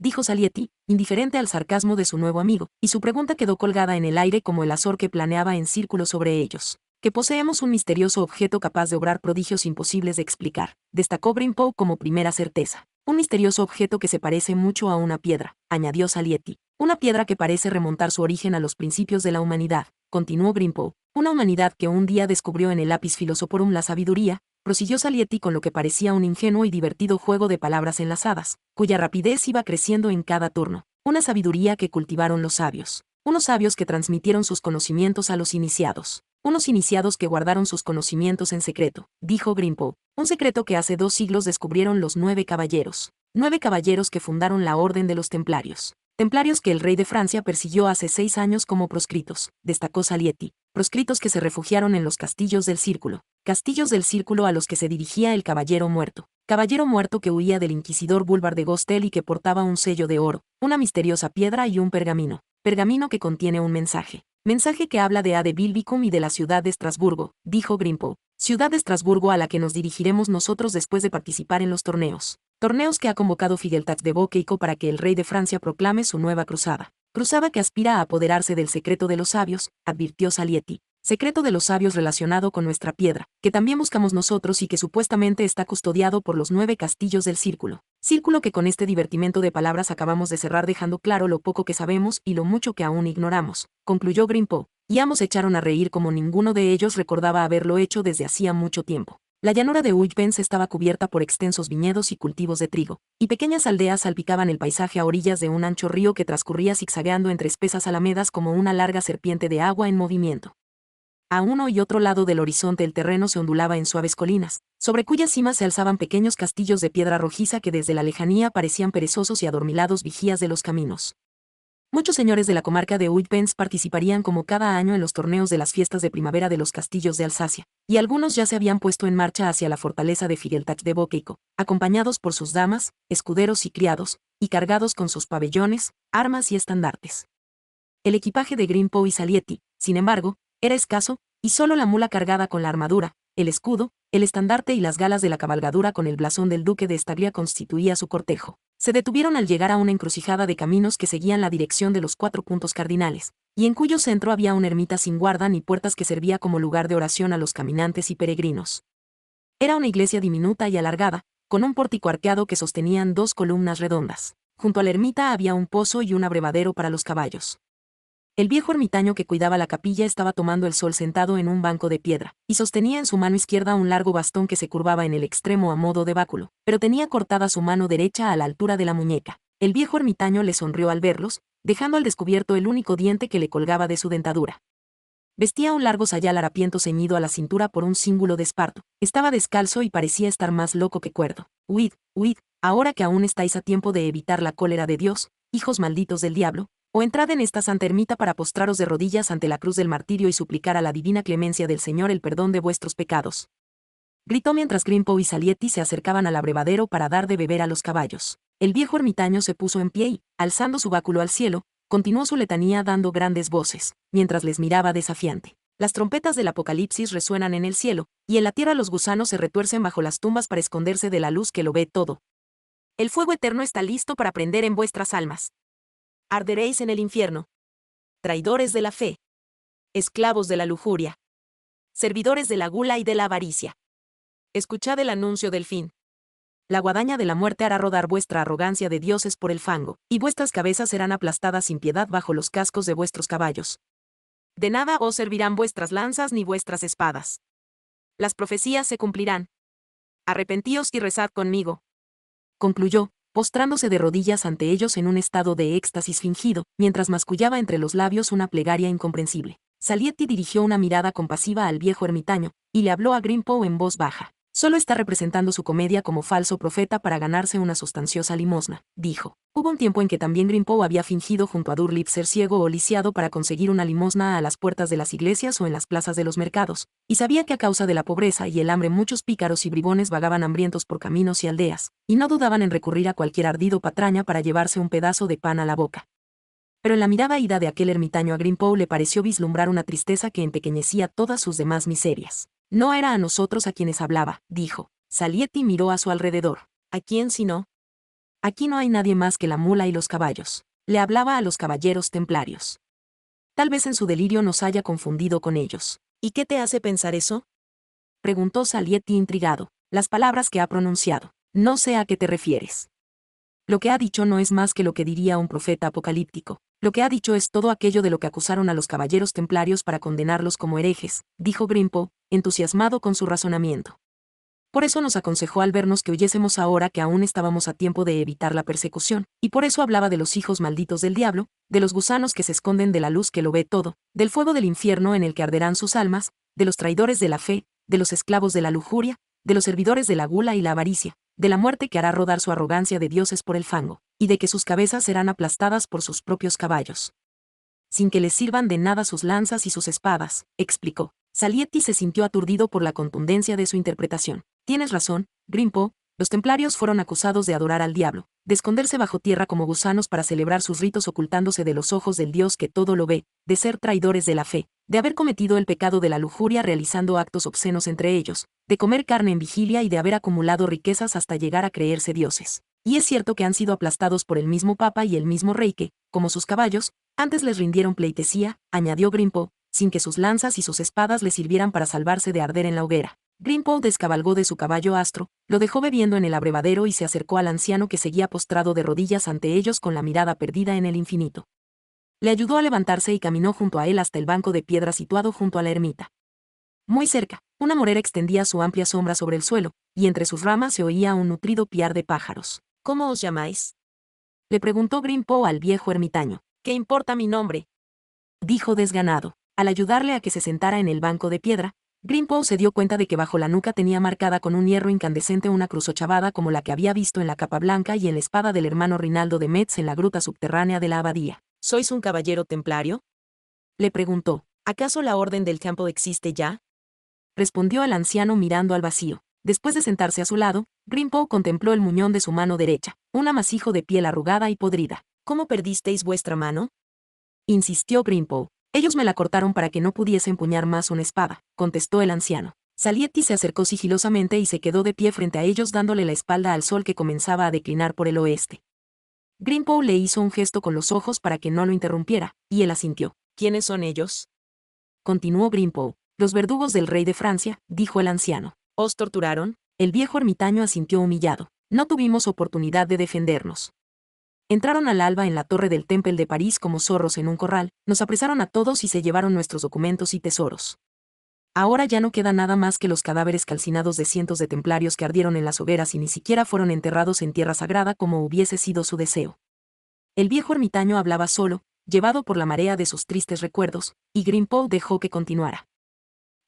dijo Salietti, indiferente al sarcasmo de su nuevo amigo, y su pregunta quedó colgada en el aire como el azor que planeaba en círculo sobre ellos. Que poseemos un misterioso objeto capaz de obrar prodigios imposibles de explicar, destacó Grimpo como primera certeza. Un misterioso objeto que se parece mucho a una piedra, añadió Salietti. Una piedra que parece remontar su origen a los principios de la humanidad, continuó Grimpo, una humanidad que un día descubrió en el lápiz filosoforum la sabiduría, prosiguió Salietti con lo que parecía un ingenuo y divertido juego de palabras enlazadas, cuya rapidez iba creciendo en cada turno, una sabiduría que cultivaron los sabios, unos sabios que transmitieron sus conocimientos a los iniciados, unos iniciados que guardaron sus conocimientos en secreto, dijo Grimpo, un secreto que hace dos siglos descubrieron los nueve caballeros, nueve caballeros que fundaron la Orden de los Templarios templarios que el rey de Francia persiguió hace seis años como proscritos, destacó Salietti, proscritos que se refugiaron en los castillos del círculo, castillos del círculo a los que se dirigía el caballero muerto, caballero muerto que huía del inquisidor Bulbar de Gostel y que portaba un sello de oro, una misteriosa piedra y un pergamino, pergamino que contiene un mensaje, mensaje que habla de A de Bilbicum y de la ciudad de Estrasburgo, dijo Grimpo, ciudad de Estrasburgo a la que nos dirigiremos nosotros después de participar en los torneos. Torneos que ha convocado Fidel de Boqueico para que el rey de Francia proclame su nueva cruzada. Cruzada que aspira a apoderarse del secreto de los sabios, advirtió Salietti. Secreto de los sabios relacionado con nuestra piedra, que también buscamos nosotros y que supuestamente está custodiado por los nueve castillos del círculo. Círculo que con este divertimento de palabras acabamos de cerrar dejando claro lo poco que sabemos y lo mucho que aún ignoramos, concluyó Grimpo, y ambos echaron a reír como ninguno de ellos recordaba haberlo hecho desde hacía mucho tiempo. La llanura de Ujbens estaba cubierta por extensos viñedos y cultivos de trigo, y pequeñas aldeas salpicaban el paisaje a orillas de un ancho río que transcurría zigzagando entre espesas alamedas como una larga serpiente de agua en movimiento. A uno y otro lado del horizonte el terreno se ondulaba en suaves colinas, sobre cuyas cimas se alzaban pequeños castillos de piedra rojiza que desde la lejanía parecían perezosos y adormilados vigías de los caminos. Muchos señores de la comarca de Uitpens participarían como cada año en los torneos de las fiestas de primavera de los castillos de Alsacia, y algunos ya se habían puesto en marcha hacia la fortaleza de Fideltach de Boqueico, acompañados por sus damas, escuderos y criados, y cargados con sus pabellones, armas y estandartes. El equipaje de Grimpo y Salieti, sin embargo, era escaso, y solo la mula cargada con la armadura, el escudo, el estandarte y las galas de la cabalgadura con el blasón del duque de Estaglia constituía su cortejo se detuvieron al llegar a una encrucijada de caminos que seguían la dirección de los cuatro puntos cardinales, y en cuyo centro había una ermita sin guarda ni puertas que servía como lugar de oración a los caminantes y peregrinos. Era una iglesia diminuta y alargada, con un pórtico arqueado que sostenían dos columnas redondas. Junto a la ermita había un pozo y un abrevadero para los caballos. El viejo ermitaño que cuidaba la capilla estaba tomando el sol sentado en un banco de piedra, y sostenía en su mano izquierda un largo bastón que se curvaba en el extremo a modo de báculo, pero tenía cortada su mano derecha a la altura de la muñeca. El viejo ermitaño le sonrió al verlos, dejando al descubierto el único diente que le colgaba de su dentadura. Vestía un largo sayal harapiento ceñido a la cintura por un cíngulo de esparto. Estaba descalzo y parecía estar más loco que cuerdo. Huid, huid, ahora que aún estáis a tiempo de evitar la cólera de Dios, hijos malditos del diablo, o entrad en esta santa ermita para postraros de rodillas ante la cruz del martirio y suplicar a la divina clemencia del Señor el perdón de vuestros pecados. Gritó mientras Grimpo y Salietti se acercaban al abrevadero para dar de beber a los caballos. El viejo ermitaño se puso en pie y, alzando su báculo al cielo, continuó su letanía dando grandes voces, mientras les miraba desafiante. Las trompetas del Apocalipsis resuenan en el cielo, y en la tierra los gusanos se retuercen bajo las tumbas para esconderse de la luz que lo ve todo. El fuego eterno está listo para prender en vuestras almas arderéis en el infierno. Traidores de la fe. Esclavos de la lujuria. Servidores de la gula y de la avaricia. Escuchad el anuncio del fin. La guadaña de la muerte hará rodar vuestra arrogancia de dioses por el fango, y vuestras cabezas serán aplastadas sin piedad bajo los cascos de vuestros caballos. De nada os servirán vuestras lanzas ni vuestras espadas. Las profecías se cumplirán. Arrepentíos y rezad conmigo. Concluyó, postrándose de rodillas ante ellos en un estado de éxtasis fingido, mientras mascullaba entre los labios una plegaria incomprensible. Salietti dirigió una mirada compasiva al viejo ermitaño, y le habló a Grimpo en voz baja. Solo está representando su comedia como falso profeta para ganarse una sustanciosa limosna, dijo. Hubo un tiempo en que también Grimpo había fingido junto a Durlip ser ciego o lisiado para conseguir una limosna a las puertas de las iglesias o en las plazas de los mercados, y sabía que a causa de la pobreza y el hambre muchos pícaros y bribones vagaban hambrientos por caminos y aldeas, y no dudaban en recurrir a cualquier ardido patraña para llevarse un pedazo de pan a la boca pero en la mirada ida de aquel ermitaño a Grimpo le pareció vislumbrar una tristeza que empequeñecía todas sus demás miserias. No era a nosotros a quienes hablaba, dijo. Salietti miró a su alrededor. ¿A quién sino? Aquí no hay nadie más que la mula y los caballos. Le hablaba a los caballeros templarios. Tal vez en su delirio nos haya confundido con ellos. ¿Y qué te hace pensar eso? Preguntó Salietti intrigado. Las palabras que ha pronunciado. No sé a qué te refieres. Lo que ha dicho no es más que lo que diría un profeta apocalíptico. Lo que ha dicho es todo aquello de lo que acusaron a los caballeros templarios para condenarlos como herejes, dijo Grimpo, entusiasmado con su razonamiento. Por eso nos aconsejó al vernos que huyésemos ahora que aún estábamos a tiempo de evitar la persecución, y por eso hablaba de los hijos malditos del diablo, de los gusanos que se esconden de la luz que lo ve todo, del fuego del infierno en el que arderán sus almas, de los traidores de la fe, de los esclavos de la lujuria, de los servidores de la gula y la avaricia, de la muerte que hará rodar su arrogancia de dioses por el fango, y de que sus cabezas serán aplastadas por sus propios caballos. Sin que les sirvan de nada sus lanzas y sus espadas, explicó. Salietti se sintió aturdido por la contundencia de su interpretación. Tienes razón, Grimpo, los templarios fueron acusados de adorar al diablo, de esconderse bajo tierra como gusanos para celebrar sus ritos ocultándose de los ojos del Dios que todo lo ve, de ser traidores de la fe, de haber cometido el pecado de la lujuria realizando actos obscenos entre ellos, de comer carne en vigilia y de haber acumulado riquezas hasta llegar a creerse dioses. Y es cierto que han sido aplastados por el mismo Papa y el mismo Rey que, como sus caballos, antes les rindieron pleitesía, añadió Grimpo, sin que sus lanzas y sus espadas le sirvieran para salvarse de arder en la hoguera. Grimpo descabalgó de su caballo astro, lo dejó bebiendo en el abrevadero y se acercó al anciano que seguía postrado de rodillas ante ellos con la mirada perdida en el infinito. Le ayudó a levantarse y caminó junto a él hasta el banco de piedra situado junto a la ermita. Muy cerca, una morera extendía su amplia sombra sobre el suelo, y entre sus ramas se oía un nutrido piar de pájaros. ¿Cómo os llamáis? Le preguntó Grimpo al viejo ermitaño. ¿Qué importa mi nombre? Dijo desganado. Al ayudarle a que se sentara en el banco de piedra, Grimpo se dio cuenta de que bajo la nuca tenía marcada con un hierro incandescente una cruz ochavada como la que había visto en la capa blanca y en la espada del hermano Rinaldo de Metz en la gruta subterránea de la abadía. ¿Sois un caballero templario? Le preguntó. ¿Acaso la orden del campo existe ya? Respondió el anciano mirando al vacío. Después de sentarse a su lado, Grimpo contempló el muñón de su mano derecha, un amasijo de piel arrugada y podrida. ¿Cómo perdisteis vuestra mano? Insistió Grimpo. Ellos me la cortaron para que no pudiese empuñar más una espada, contestó el anciano. Salietti se acercó sigilosamente y se quedó de pie frente a ellos dándole la espalda al sol que comenzaba a declinar por el oeste. Grimpo le hizo un gesto con los ojos para que no lo interrumpiera, y él asintió. ¿Quiénes son ellos? Continuó Grimpo. Los verdugos del rey de Francia, dijo el anciano. ¿Os torturaron? El viejo ermitaño asintió humillado. No tuvimos oportunidad de defendernos. Entraron al alba en la torre del Temple de París como zorros en un corral, nos apresaron a todos y se llevaron nuestros documentos y tesoros. Ahora ya no queda nada más que los cadáveres calcinados de cientos de templarios que ardieron en las hogueras y ni siquiera fueron enterrados en tierra sagrada como hubiese sido su deseo. El viejo ermitaño hablaba solo, llevado por la marea de sus tristes recuerdos, y Grimpo dejó que continuara.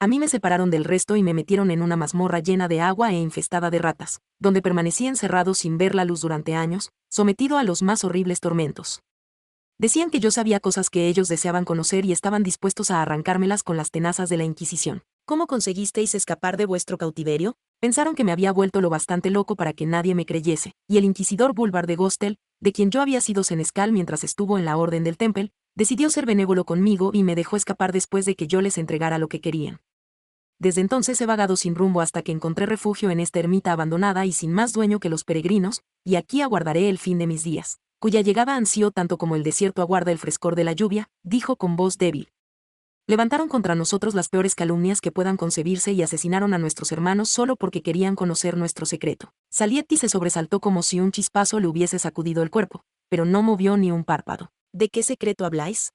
A mí me separaron del resto y me metieron en una mazmorra llena de agua e infestada de ratas, donde permanecí encerrado sin ver la luz durante años, sometido a los más horribles tormentos. Decían que yo sabía cosas que ellos deseaban conocer y estaban dispuestos a arrancármelas con las tenazas de la Inquisición. ¿Cómo conseguisteis escapar de vuestro cautiverio? Pensaron que me había vuelto lo bastante loco para que nadie me creyese, y el inquisidor búlvar de Gostel, de quien yo había sido senescal mientras estuvo en la Orden del Temple, decidió ser benévolo conmigo y me dejó escapar después de que yo les entregara lo que querían. Desde entonces he vagado sin rumbo hasta que encontré refugio en esta ermita abandonada y sin más dueño que los peregrinos, y aquí aguardaré el fin de mis días, cuya llegada ansió tanto como el desierto aguarda el frescor de la lluvia, dijo con voz débil. Levantaron contra nosotros las peores calumnias que puedan concebirse y asesinaron a nuestros hermanos solo porque querían conocer nuestro secreto. Salietti se sobresaltó como si un chispazo le hubiese sacudido el cuerpo, pero no movió ni un párpado. ¿De qué secreto habláis?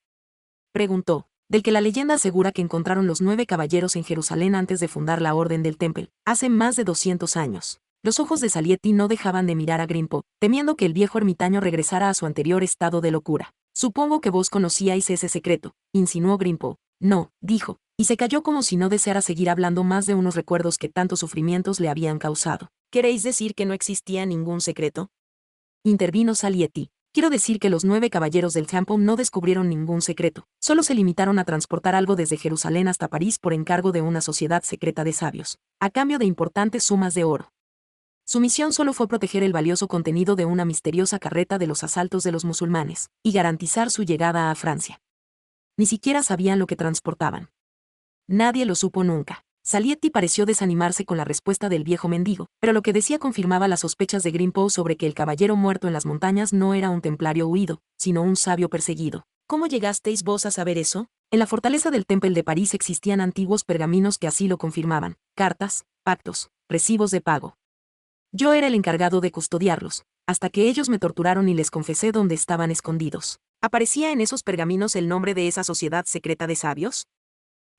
preguntó del que la leyenda asegura que encontraron los nueve caballeros en Jerusalén antes de fundar la Orden del Temple, hace más de 200 años. Los ojos de Salieti no dejaban de mirar a Grimpo, temiendo que el viejo ermitaño regresara a su anterior estado de locura. Supongo que vos conocíais ese secreto, insinuó Grimpo. No, dijo, y se calló como si no deseara seguir hablando más de unos recuerdos que tantos sufrimientos le habían causado. ¿Queréis decir que no existía ningún secreto? Intervino Salietti. Quiero decir que los nueve caballeros del campo no descubrieron ningún secreto, solo se limitaron a transportar algo desde Jerusalén hasta París por encargo de una sociedad secreta de sabios, a cambio de importantes sumas de oro. Su misión solo fue proteger el valioso contenido de una misteriosa carreta de los asaltos de los musulmanes, y garantizar su llegada a Francia. Ni siquiera sabían lo que transportaban. Nadie lo supo nunca. Salietti pareció desanimarse con la respuesta del viejo mendigo, pero lo que decía confirmaba las sospechas de Grimpo sobre que el caballero muerto en las montañas no era un templario huido, sino un sabio perseguido. ¿Cómo llegasteis vos a saber eso? En la fortaleza del Temple de París existían antiguos pergaminos que así lo confirmaban, cartas, pactos, recibos de pago. Yo era el encargado de custodiarlos, hasta que ellos me torturaron y les confesé dónde estaban escondidos. ¿Aparecía en esos pergaminos el nombre de esa sociedad secreta de sabios?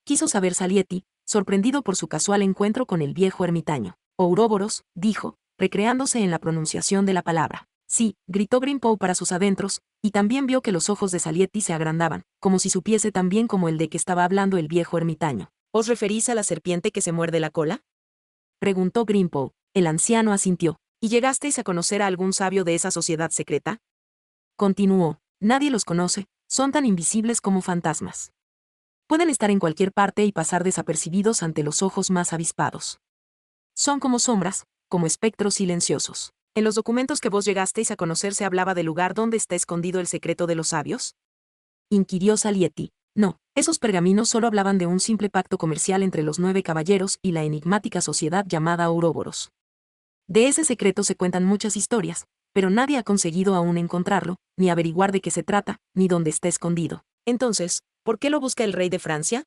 Quiso saber Salietti, sorprendido por su casual encuentro con el viejo ermitaño. Ouroboros, dijo, recreándose en la pronunciación de la palabra. Sí, gritó Grimpow para sus adentros, y también vio que los ojos de Salietti se agrandaban, como si supiese tan bien como el de que estaba hablando el viejo ermitaño. ¿Os referís a la serpiente que se muerde la cola? Preguntó Grimpow. El anciano asintió. ¿Y llegasteis a conocer a algún sabio de esa sociedad secreta? Continuó. Nadie los conoce, son tan invisibles como fantasmas pueden estar en cualquier parte y pasar desapercibidos ante los ojos más avispados. Son como sombras, como espectros silenciosos. En los documentos que vos llegasteis a conocer se hablaba del lugar donde está escondido el secreto de los sabios? inquirió Salieti. No, esos pergaminos solo hablaban de un simple pacto comercial entre los nueve caballeros y la enigmática sociedad llamada Ouroboros. De ese secreto se cuentan muchas historias, pero nadie ha conseguido aún encontrarlo, ni averiguar de qué se trata, ni dónde está escondido. Entonces, ¿Por qué lo busca el rey de Francia?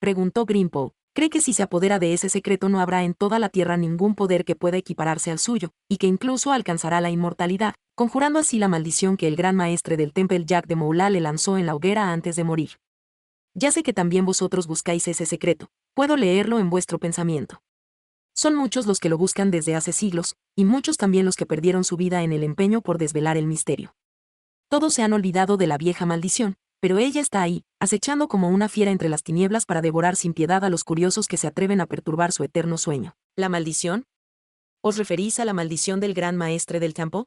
Preguntó Grimpo. Cree que si se apodera de ese secreto no habrá en toda la tierra ningún poder que pueda equipararse al suyo, y que incluso alcanzará la inmortalidad, conjurando así la maldición que el gran maestre del Temple Jack de Moulin le lanzó en la hoguera antes de morir. Ya sé que también vosotros buscáis ese secreto, puedo leerlo en vuestro pensamiento. Son muchos los que lo buscan desde hace siglos, y muchos también los que perdieron su vida en el empeño por desvelar el misterio. Todos se han olvidado de la vieja maldición, pero ella está ahí, acechando como una fiera entre las tinieblas para devorar sin piedad a los curiosos que se atreven a perturbar su eterno sueño. ¿La maldición? ¿Os referís a la maldición del gran maestre del campo?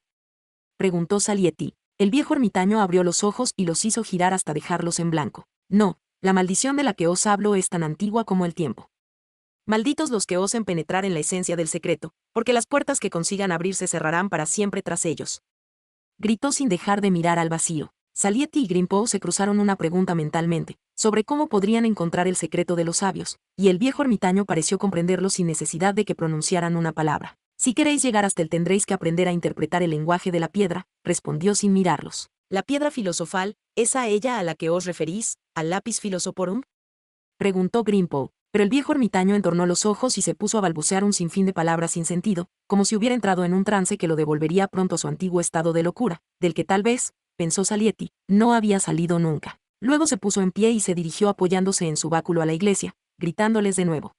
Preguntó Salieti. El viejo ermitaño abrió los ojos y los hizo girar hasta dejarlos en blanco. No, la maldición de la que os hablo es tan antigua como el tiempo. Malditos los que osen penetrar en la esencia del secreto, porque las puertas que consigan abrirse cerrarán para siempre tras ellos. Gritó sin dejar de mirar al vacío. Salietti y Grimpo se cruzaron una pregunta mentalmente, sobre cómo podrían encontrar el secreto de los sabios, y el viejo ermitaño pareció comprenderlo sin necesidad de que pronunciaran una palabra. Si queréis llegar hasta él tendréis que aprender a interpretar el lenguaje de la piedra, respondió sin mirarlos. La piedra filosofal, ¿es a ella a la que os referís, al lápiz filosoporum? Preguntó Grimpo, pero el viejo ermitaño entornó los ojos y se puso a balbucear un sinfín de palabras sin sentido, como si hubiera entrado en un trance que lo devolvería pronto a su antiguo estado de locura, del que tal vez, pensó Salietti, no había salido nunca. Luego se puso en pie y se dirigió apoyándose en su báculo a la iglesia, gritándoles de nuevo.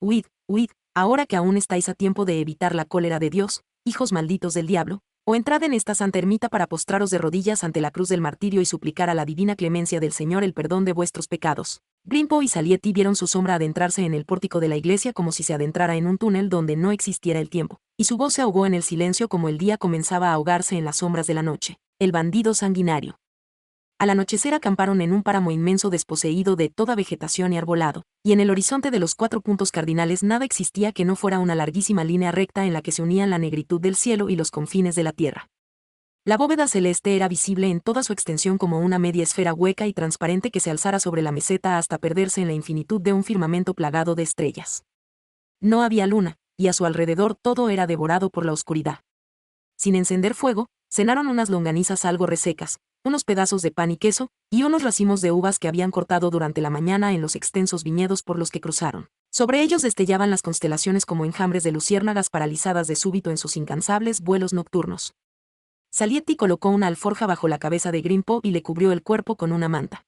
Huid, huid, ahora que aún estáis a tiempo de evitar la cólera de Dios, hijos malditos del diablo, o entrad en esta santa ermita para postraros de rodillas ante la cruz del martirio y suplicar a la divina clemencia del Señor el perdón de vuestros pecados. Grimpo y Salietti vieron su sombra adentrarse en el pórtico de la iglesia como si se adentrara en un túnel donde no existiera el tiempo, y su voz se ahogó en el silencio como el día comenzaba a ahogarse en las sombras de la noche el bandido sanguinario. Al anochecer acamparon en un páramo inmenso desposeído de toda vegetación y arbolado, y en el horizonte de los cuatro puntos cardinales nada existía que no fuera una larguísima línea recta en la que se unían la negritud del cielo y los confines de la tierra. La bóveda celeste era visible en toda su extensión como una media esfera hueca y transparente que se alzara sobre la meseta hasta perderse en la infinitud de un firmamento plagado de estrellas. No había luna, y a su alrededor todo era devorado por la oscuridad. Sin encender fuego, Cenaron unas longanizas algo resecas, unos pedazos de pan y queso, y unos racimos de uvas que habían cortado durante la mañana en los extensos viñedos por los que cruzaron. Sobre ellos destellaban las constelaciones como enjambres de luciérnagas paralizadas de súbito en sus incansables vuelos nocturnos. Salietti colocó una alforja bajo la cabeza de Grimpo y le cubrió el cuerpo con una manta.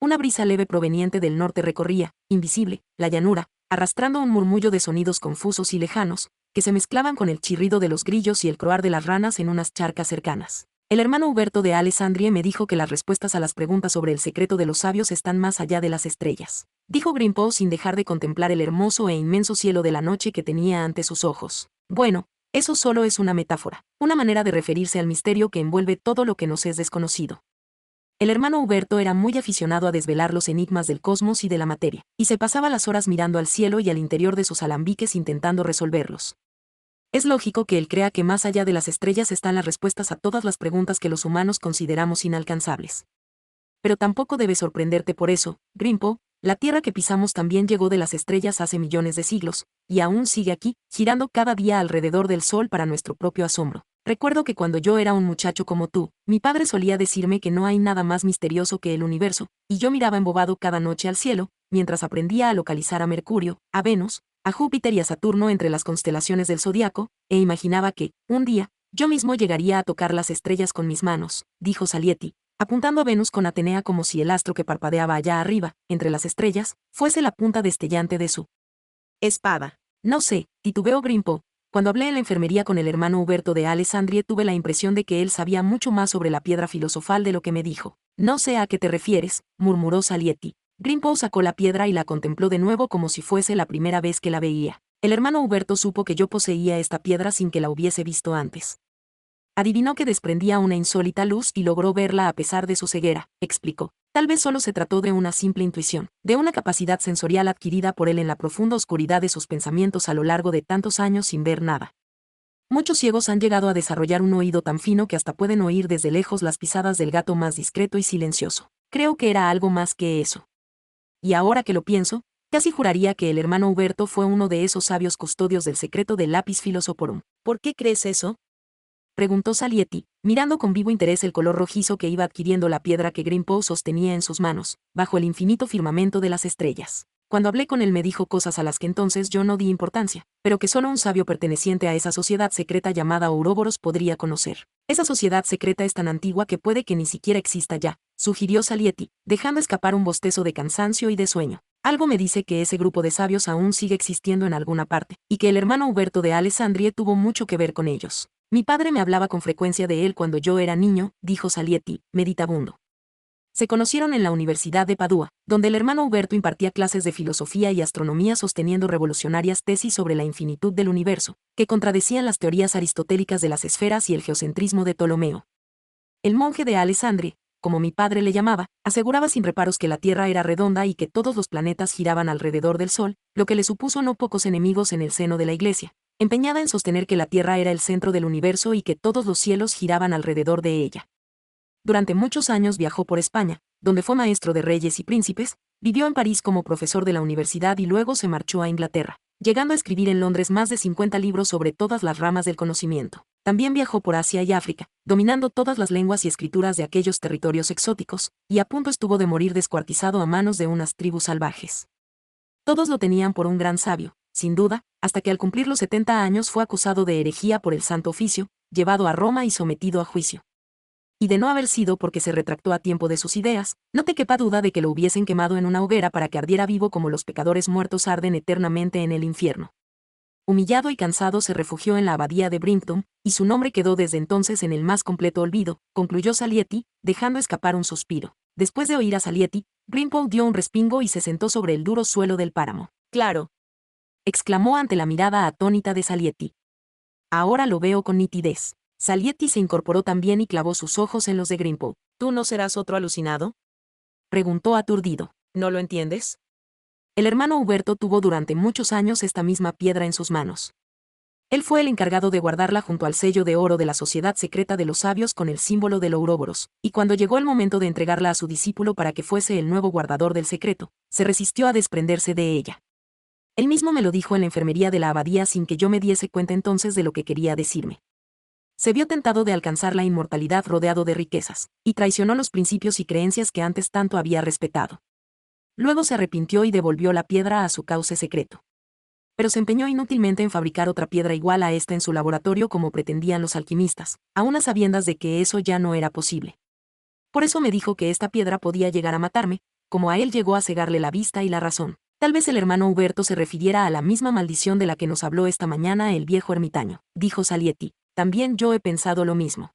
Una brisa leve proveniente del norte recorría, invisible, la llanura, arrastrando un murmullo de sonidos confusos y lejanos, que se mezclaban con el chirrido de los grillos y el croar de las ranas en unas charcas cercanas. El hermano Huberto de Alessandria me dijo que las respuestas a las preguntas sobre el secreto de los sabios están más allá de las estrellas, dijo Grimpo sin dejar de contemplar el hermoso e inmenso cielo de la noche que tenía ante sus ojos. Bueno, eso solo es una metáfora, una manera de referirse al misterio que envuelve todo lo que nos es desconocido. El hermano Huberto era muy aficionado a desvelar los enigmas del cosmos y de la materia, y se pasaba las horas mirando al cielo y al interior de sus alambiques intentando resolverlos. Es lógico que él crea que más allá de las estrellas están las respuestas a todas las preguntas que los humanos consideramos inalcanzables. Pero tampoco debe sorprenderte por eso, Grimpo, la Tierra que pisamos también llegó de las estrellas hace millones de siglos, y aún sigue aquí, girando cada día alrededor del Sol para nuestro propio asombro. Recuerdo que cuando yo era un muchacho como tú, mi padre solía decirme que no hay nada más misterioso que el universo, y yo miraba embobado cada noche al cielo, mientras aprendía a localizar a Mercurio, a Venus, a Júpiter y a Saturno entre las constelaciones del zodiaco, e imaginaba que, un día, yo mismo llegaría a tocar las estrellas con mis manos, dijo Salietti, apuntando a Venus con Atenea como si el astro que parpadeaba allá arriba, entre las estrellas, fuese la punta destellante de su espada. No sé, titubeó Grimpo, cuando hablé en la enfermería con el hermano Huberto de alessandria tuve la impresión de que él sabía mucho más sobre la piedra filosofal de lo que me dijo. No sé a qué te refieres, murmuró Salietti. Grimpo sacó la piedra y la contempló de nuevo como si fuese la primera vez que la veía. El hermano Huberto supo que yo poseía esta piedra sin que la hubiese visto antes. Adivinó que desprendía una insólita luz y logró verla a pesar de su ceguera, explicó. Tal vez solo se trató de una simple intuición, de una capacidad sensorial adquirida por él en la profunda oscuridad de sus pensamientos a lo largo de tantos años sin ver nada. Muchos ciegos han llegado a desarrollar un oído tan fino que hasta pueden oír desde lejos las pisadas del gato más discreto y silencioso. Creo que era algo más que eso. Y ahora que lo pienso, casi juraría que el hermano Huberto fue uno de esos sabios custodios del secreto del lápiz filosóporum. ¿Por qué crees eso? preguntó Salieti, mirando con vivo interés el color rojizo que iba adquiriendo la piedra que Grimpo sostenía en sus manos, bajo el infinito firmamento de las estrellas. Cuando hablé con él me dijo cosas a las que entonces yo no di importancia, pero que solo un sabio perteneciente a esa sociedad secreta llamada Ouroboros podría conocer. Esa sociedad secreta es tan antigua que puede que ni siquiera exista ya, sugirió Salieti, dejando escapar un bostezo de cansancio y de sueño. Algo me dice que ese grupo de sabios aún sigue existiendo en alguna parte, y que el hermano Huberto de Alessandrie tuvo mucho que ver con ellos. Mi padre me hablaba con frecuencia de él cuando yo era niño, dijo Salietti, meditabundo. Se conocieron en la Universidad de Padua, donde el hermano Huberto impartía clases de filosofía y astronomía sosteniendo revolucionarias tesis sobre la infinitud del universo, que contradecían las teorías aristotélicas de las esferas y el geocentrismo de Ptolomeo. El monje de Alessandri, como mi padre le llamaba, aseguraba sin reparos que la Tierra era redonda y que todos los planetas giraban alrededor del Sol, lo que le supuso no pocos enemigos en el seno de la Iglesia, empeñada en sostener que la Tierra era el centro del universo y que todos los cielos giraban alrededor de ella. Durante muchos años viajó por España, donde fue maestro de reyes y príncipes, vivió en París como profesor de la universidad y luego se marchó a Inglaterra, llegando a escribir en Londres más de 50 libros sobre todas las ramas del conocimiento. También viajó por Asia y África, dominando todas las lenguas y escrituras de aquellos territorios exóticos, y a punto estuvo de morir descuartizado a manos de unas tribus salvajes. Todos lo tenían por un gran sabio, sin duda, hasta que al cumplir los 70 años fue acusado de herejía por el Santo Oficio, llevado a Roma y sometido a juicio. Y de no haber sido porque se retractó a tiempo de sus ideas, no te quepa duda de que lo hubiesen quemado en una hoguera para que ardiera vivo como los pecadores muertos arden eternamente en el infierno. Humillado y cansado se refugió en la abadía de Brimpton, y su nombre quedó desde entonces en el más completo olvido, concluyó Salietti, dejando escapar un suspiro. Después de oír a Salietti, Grimpo dio un respingo y se sentó sobre el duro suelo del páramo. Claro, exclamó ante la mirada atónita de Salietti. Ahora lo veo con nitidez. Salietti se incorporó también y clavó sus ojos en los de Grimpo. ¿Tú no serás otro alucinado? Preguntó aturdido. ¿No lo entiendes? El hermano Huberto tuvo durante muchos años esta misma piedra en sus manos. Él fue el encargado de guardarla junto al sello de oro de la Sociedad Secreta de los Sabios con el símbolo del Ouroboros, y cuando llegó el momento de entregarla a su discípulo para que fuese el nuevo guardador del secreto, se resistió a desprenderse de ella. Él mismo me lo dijo en la enfermería de la abadía sin que yo me diese cuenta entonces de lo que quería decirme. Se vio tentado de alcanzar la inmortalidad rodeado de riquezas, y traicionó los principios y creencias que antes tanto había respetado. Luego se arrepintió y devolvió la piedra a su cauce secreto. Pero se empeñó inútilmente en fabricar otra piedra igual a esta en su laboratorio como pretendían los alquimistas, aun a sabiendas de que eso ya no era posible. Por eso me dijo que esta piedra podía llegar a matarme, como a él llegó a cegarle la vista y la razón. Tal vez el hermano Huberto se refiriera a la misma maldición de la que nos habló esta mañana el viejo ermitaño, dijo Salietti. También yo he pensado lo mismo.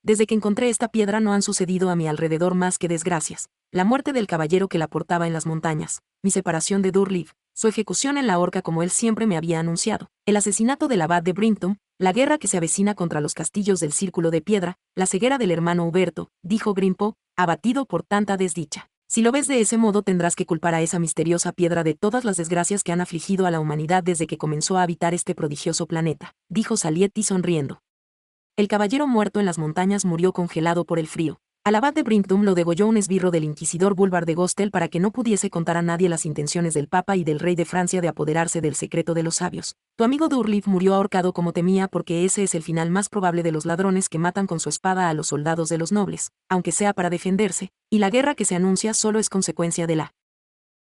Desde que encontré esta piedra no han sucedido a mi alrededor más que desgracias. La muerte del caballero que la portaba en las montañas, mi separación de Durliv, su ejecución en la horca como él siempre me había anunciado, el asesinato del abad de Brinton, la guerra que se avecina contra los castillos del Círculo de Piedra, la ceguera del hermano Huberto, dijo Grimpo, abatido por tanta desdicha. Si lo ves de ese modo tendrás que culpar a esa misteriosa piedra de todas las desgracias que han afligido a la humanidad desde que comenzó a habitar este prodigioso planeta, dijo Salietti sonriendo. El caballero muerto en las montañas murió congelado por el frío, al abad de Brindum lo degolló un esbirro del inquisidor búlvar de Gostel para que no pudiese contar a nadie las intenciones del Papa y del rey de Francia de apoderarse del secreto de los sabios. Tu amigo Durliff murió ahorcado como temía porque ese es el final más probable de los ladrones que matan con su espada a los soldados de los nobles, aunque sea para defenderse, y la guerra que se anuncia solo es consecuencia de la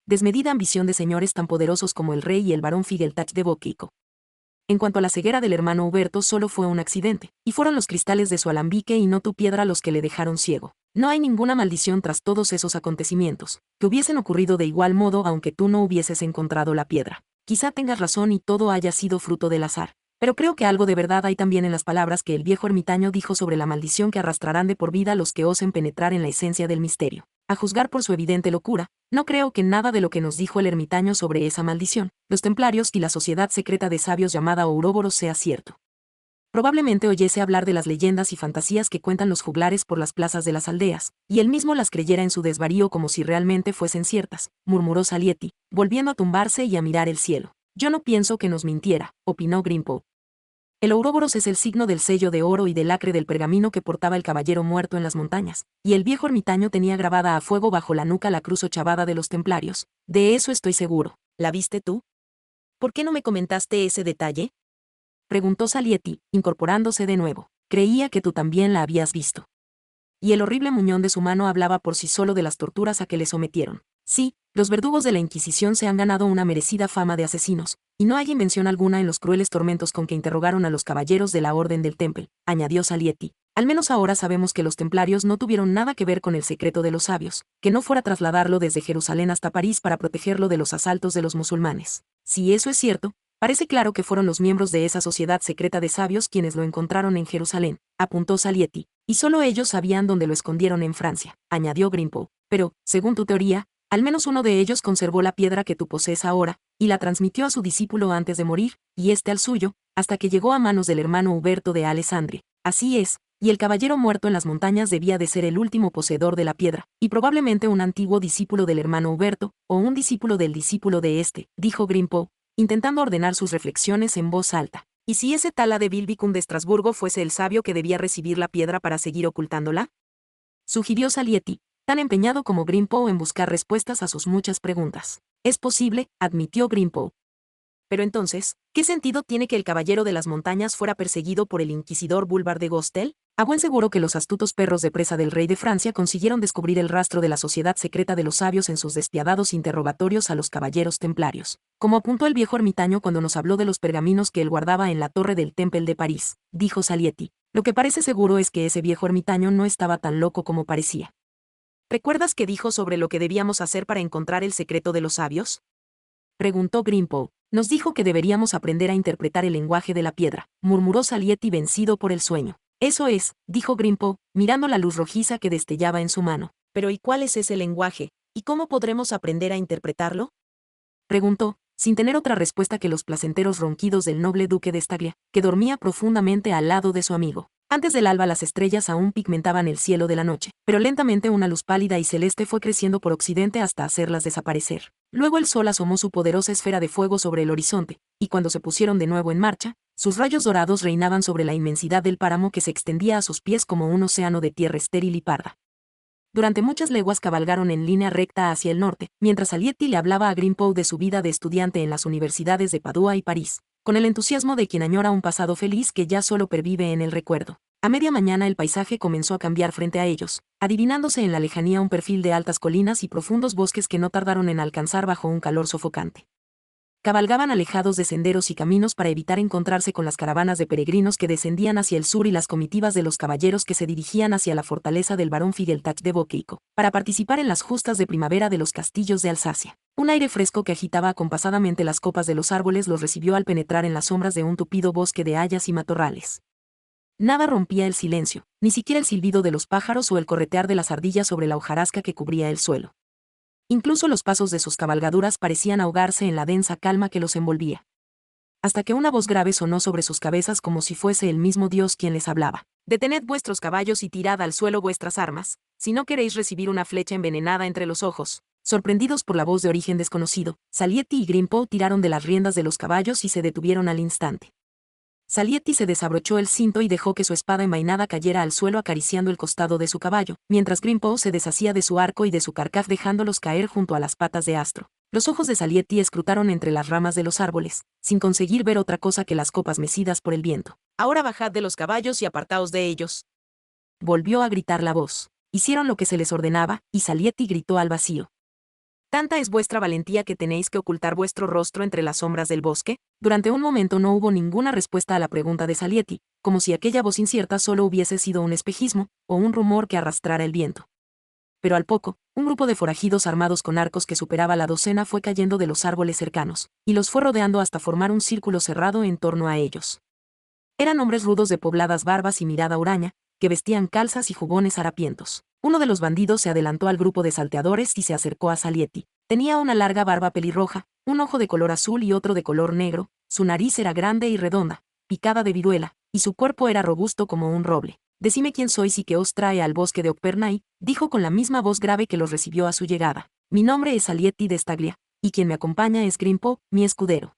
desmedida ambición de señores tan poderosos como el rey y el barón Figeltach de Boquico. En cuanto a la ceguera del hermano Huberto solo fue un accidente, y fueron los cristales de su alambique y no tu piedra los que le dejaron ciego. No hay ninguna maldición tras todos esos acontecimientos, que hubiesen ocurrido de igual modo aunque tú no hubieses encontrado la piedra. Quizá tengas razón y todo haya sido fruto del azar, pero creo que algo de verdad hay también en las palabras que el viejo ermitaño dijo sobre la maldición que arrastrarán de por vida los que osen penetrar en la esencia del misterio. A juzgar por su evidente locura, no creo que nada de lo que nos dijo el ermitaño sobre esa maldición, los templarios y la sociedad secreta de sabios llamada Ouroboros sea cierto. Probablemente oyese hablar de las leyendas y fantasías que cuentan los juglares por las plazas de las aldeas, y él mismo las creyera en su desvarío como si realmente fuesen ciertas, murmuró Salietti, volviendo a tumbarse y a mirar el cielo. Yo no pienso que nos mintiera, opinó Grimpo. El Ouroboros es el signo del sello de oro y del acre del pergamino que portaba el caballero muerto en las montañas, y el viejo ermitaño tenía grabada a fuego bajo la nuca la cruz ochavada de los templarios, de eso estoy seguro. ¿La viste tú? ¿Por qué no me comentaste ese detalle? preguntó Salieti, incorporándose de nuevo. Creía que tú también la habías visto. Y el horrible muñón de su mano hablaba por sí solo de las torturas a que le sometieron. Sí, los verdugos de la Inquisición se han ganado una merecida fama de asesinos, y no hay mención alguna en los crueles tormentos con que interrogaron a los caballeros de la Orden del Temple, añadió Salietti. Al menos ahora sabemos que los templarios no tuvieron nada que ver con el secreto de los sabios, que no fuera trasladarlo desde Jerusalén hasta París para protegerlo de los asaltos de los musulmanes. Si eso es cierto, parece claro que fueron los miembros de esa sociedad secreta de sabios quienes lo encontraron en Jerusalén, apuntó Salietti, y solo ellos sabían dónde lo escondieron en Francia, añadió Grimpo. Pero, según tu teoría, al menos uno de ellos conservó la piedra que tú posees ahora, y la transmitió a su discípulo antes de morir, y este al suyo, hasta que llegó a manos del hermano Huberto de Alessandria. Así es, y el caballero muerto en las montañas debía de ser el último poseedor de la piedra, y probablemente un antiguo discípulo del hermano Huberto, o un discípulo del discípulo de este, dijo Grimpo, intentando ordenar sus reflexiones en voz alta. ¿Y si ese tala de Bilbicum de Estrasburgo fuese el sabio que debía recibir la piedra para seguir ocultándola? Sugirió Salieti, tan empeñado como Grimpo en buscar respuestas a sus muchas preguntas. Es posible, admitió Grimpo. Pero entonces, ¿qué sentido tiene que el caballero de las montañas fuera perseguido por el inquisidor Bulbar de Gostel? A buen seguro que los astutos perros de presa del rey de Francia consiguieron descubrir el rastro de la sociedad secreta de los sabios en sus despiadados interrogatorios a los caballeros templarios. Como apuntó el viejo ermitaño cuando nos habló de los pergaminos que él guardaba en la torre del Temple de París, dijo Salietti. Lo que parece seguro es que ese viejo ermitaño no estaba tan loco como parecía. ¿Recuerdas qué dijo sobre lo que debíamos hacer para encontrar el secreto de los sabios? Preguntó Grimpo. Nos dijo que deberíamos aprender a interpretar el lenguaje de la piedra, murmuró Salietti vencido por el sueño. Eso es, dijo Grimpo, mirando la luz rojiza que destellaba en su mano. Pero ¿y cuál es ese lenguaje? ¿Y cómo podremos aprender a interpretarlo? Preguntó, sin tener otra respuesta que los placenteros ronquidos del noble duque de Estaglia, que dormía profundamente al lado de su amigo. Antes del alba las estrellas aún pigmentaban el cielo de la noche, pero lentamente una luz pálida y celeste fue creciendo por occidente hasta hacerlas desaparecer. Luego el sol asomó su poderosa esfera de fuego sobre el horizonte, y cuando se pusieron de nuevo en marcha, sus rayos dorados reinaban sobre la inmensidad del páramo que se extendía a sus pies como un océano de tierra estéril y parda. Durante muchas leguas cabalgaron en línea recta hacia el norte, mientras Alietti le hablaba a Greenpoe de su vida de estudiante en las universidades de Padua y París, con el entusiasmo de quien añora un pasado feliz que ya solo pervive en el recuerdo. A media mañana el paisaje comenzó a cambiar frente a ellos, adivinándose en la lejanía un perfil de altas colinas y profundos bosques que no tardaron en alcanzar bajo un calor sofocante cabalgaban alejados de senderos y caminos para evitar encontrarse con las caravanas de peregrinos que descendían hacia el sur y las comitivas de los caballeros que se dirigían hacia la fortaleza del barón Fideltach de Boqueico, para participar en las justas de primavera de los castillos de Alsacia. Un aire fresco que agitaba acompasadamente las copas de los árboles los recibió al penetrar en las sombras de un tupido bosque de hayas y matorrales. Nada rompía el silencio, ni siquiera el silbido de los pájaros o el corretear de las ardillas sobre la hojarasca que cubría el suelo. Incluso los pasos de sus cabalgaduras parecían ahogarse en la densa calma que los envolvía. Hasta que una voz grave sonó sobre sus cabezas como si fuese el mismo Dios quien les hablaba. Detened vuestros caballos y tirad al suelo vuestras armas, si no queréis recibir una flecha envenenada entre los ojos. Sorprendidos por la voz de origen desconocido, Salietti y Grimpo tiraron de las riendas de los caballos y se detuvieron al instante. Salietti se desabrochó el cinto y dejó que su espada envainada cayera al suelo acariciando el costado de su caballo, mientras Grimpo se deshacía de su arco y de su carcaj dejándolos caer junto a las patas de Astro. Los ojos de Salietti escrutaron entre las ramas de los árboles, sin conseguir ver otra cosa que las copas mecidas por el viento. Ahora bajad de los caballos y apartaos de ellos. Volvió a gritar la voz. Hicieron lo que se les ordenaba, y Salietti gritó al vacío. Tanta es vuestra valentía que tenéis que ocultar vuestro rostro entre las sombras del bosque. Durante un momento no hubo ninguna respuesta a la pregunta de Salieti, como si aquella voz incierta solo hubiese sido un espejismo, o un rumor que arrastrara el viento. Pero al poco, un grupo de forajidos armados con arcos que superaba la docena fue cayendo de los árboles cercanos, y los fue rodeando hasta formar un círculo cerrado en torno a ellos. Eran hombres rudos de pobladas barbas y mirada huraña, que vestían calzas y jubones harapientos. Uno de los bandidos se adelantó al grupo de salteadores y se acercó a Salietti. Tenía una larga barba pelirroja, un ojo de color azul y otro de color negro, su nariz era grande y redonda, picada de viruela, y su cuerpo era robusto como un roble. Decime quién sois y qué os trae al bosque de Ocpernay, dijo con la misma voz grave que los recibió a su llegada. Mi nombre es Salietti de Staglia, y quien me acompaña es Grimpo, mi escudero.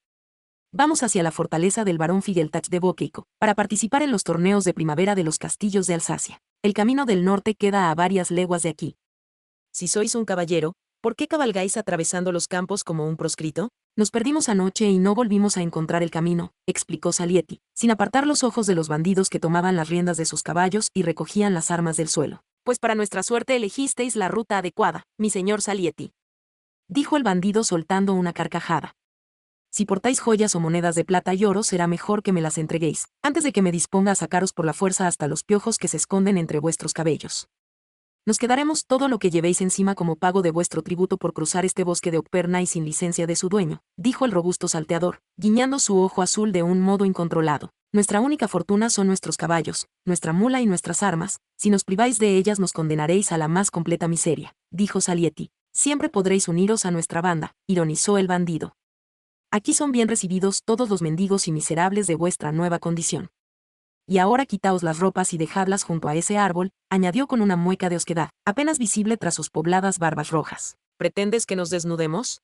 Vamos hacia la fortaleza del barón Figeltach de Boqueico, para participar en los torneos de primavera de los castillos de Alsacia. El camino del norte queda a varias leguas de aquí. Si sois un caballero, ¿por qué cabalgáis atravesando los campos como un proscrito? Nos perdimos anoche y no volvimos a encontrar el camino, explicó Salieti, sin apartar los ojos de los bandidos que tomaban las riendas de sus caballos y recogían las armas del suelo. Pues para nuestra suerte elegisteis la ruta adecuada, mi señor Salieti, Dijo el bandido soltando una carcajada. Si portáis joyas o monedas de plata y oro será mejor que me las entreguéis, antes de que me disponga a sacaros por la fuerza hasta los piojos que se esconden entre vuestros cabellos. Nos quedaremos todo lo que llevéis encima como pago de vuestro tributo por cruzar este bosque de Ocperna y sin licencia de su dueño, dijo el robusto salteador, guiñando su ojo azul de un modo incontrolado. Nuestra única fortuna son nuestros caballos, nuestra mula y nuestras armas, si nos priváis de ellas nos condenaréis a la más completa miseria, dijo Salieti. Siempre podréis uniros a nuestra banda, ironizó el bandido. Aquí son bien recibidos todos los mendigos y miserables de vuestra nueva condición. Y ahora quitaos las ropas y dejadlas junto a ese árbol, añadió con una mueca de osquedad, apenas visible tras sus pobladas barbas rojas. ¿Pretendes que nos desnudemos?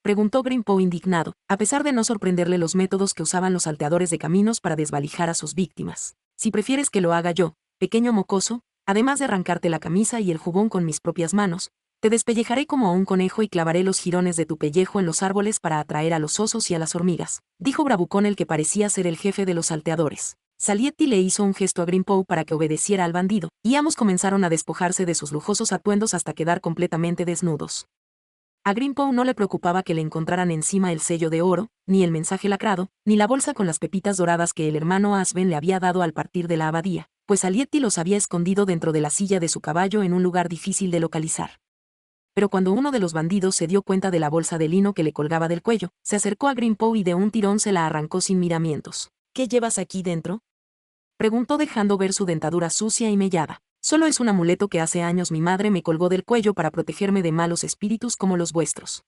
preguntó Grimpo indignado, a pesar de no sorprenderle los métodos que usaban los salteadores de caminos para desvalijar a sus víctimas. Si prefieres que lo haga yo, pequeño mocoso, además de arrancarte la camisa y el jubón con mis propias manos, te despellejaré como a un conejo y clavaré los jirones de tu pellejo en los árboles para atraer a los osos y a las hormigas, dijo Bravucón el que parecía ser el jefe de los salteadores. Salietti le hizo un gesto a Grimpo para que obedeciera al bandido, y ambos comenzaron a despojarse de sus lujosos atuendos hasta quedar completamente desnudos. A Grimpo no le preocupaba que le encontraran encima el sello de oro, ni el mensaje lacrado, ni la bolsa con las pepitas doradas que el hermano Asben le había dado al partir de la abadía, pues Salietti los había escondido dentro de la silla de su caballo en un lugar difícil de localizar pero cuando uno de los bandidos se dio cuenta de la bolsa de lino que le colgaba del cuello, se acercó a Grimpow y de un tirón se la arrancó sin miramientos. ¿Qué llevas aquí dentro? Preguntó dejando ver su dentadura sucia y mellada. Solo es un amuleto que hace años mi madre me colgó del cuello para protegerme de malos espíritus como los vuestros.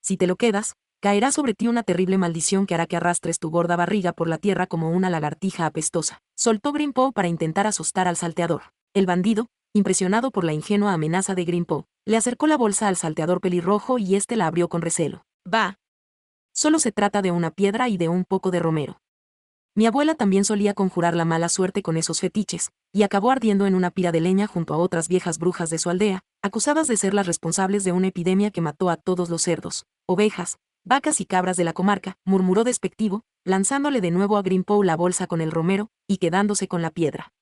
Si te lo quedas, caerá sobre ti una terrible maldición que hará que arrastres tu gorda barriga por la tierra como una lagartija apestosa. Soltó Grimpo para intentar asustar al salteador. El bandido, impresionado por la ingenua amenaza de Grimpo, le acercó la bolsa al salteador pelirrojo y éste la abrió con recelo. Va. Solo se trata de una piedra y de un poco de romero. Mi abuela también solía conjurar la mala suerte con esos fetiches, y acabó ardiendo en una pira de leña junto a otras viejas brujas de su aldea, acusadas de ser las responsables de una epidemia que mató a todos los cerdos, ovejas, vacas y cabras de la comarca, murmuró despectivo, lanzándole de nuevo a Grimpo la bolsa con el romero, y quedándose con la piedra.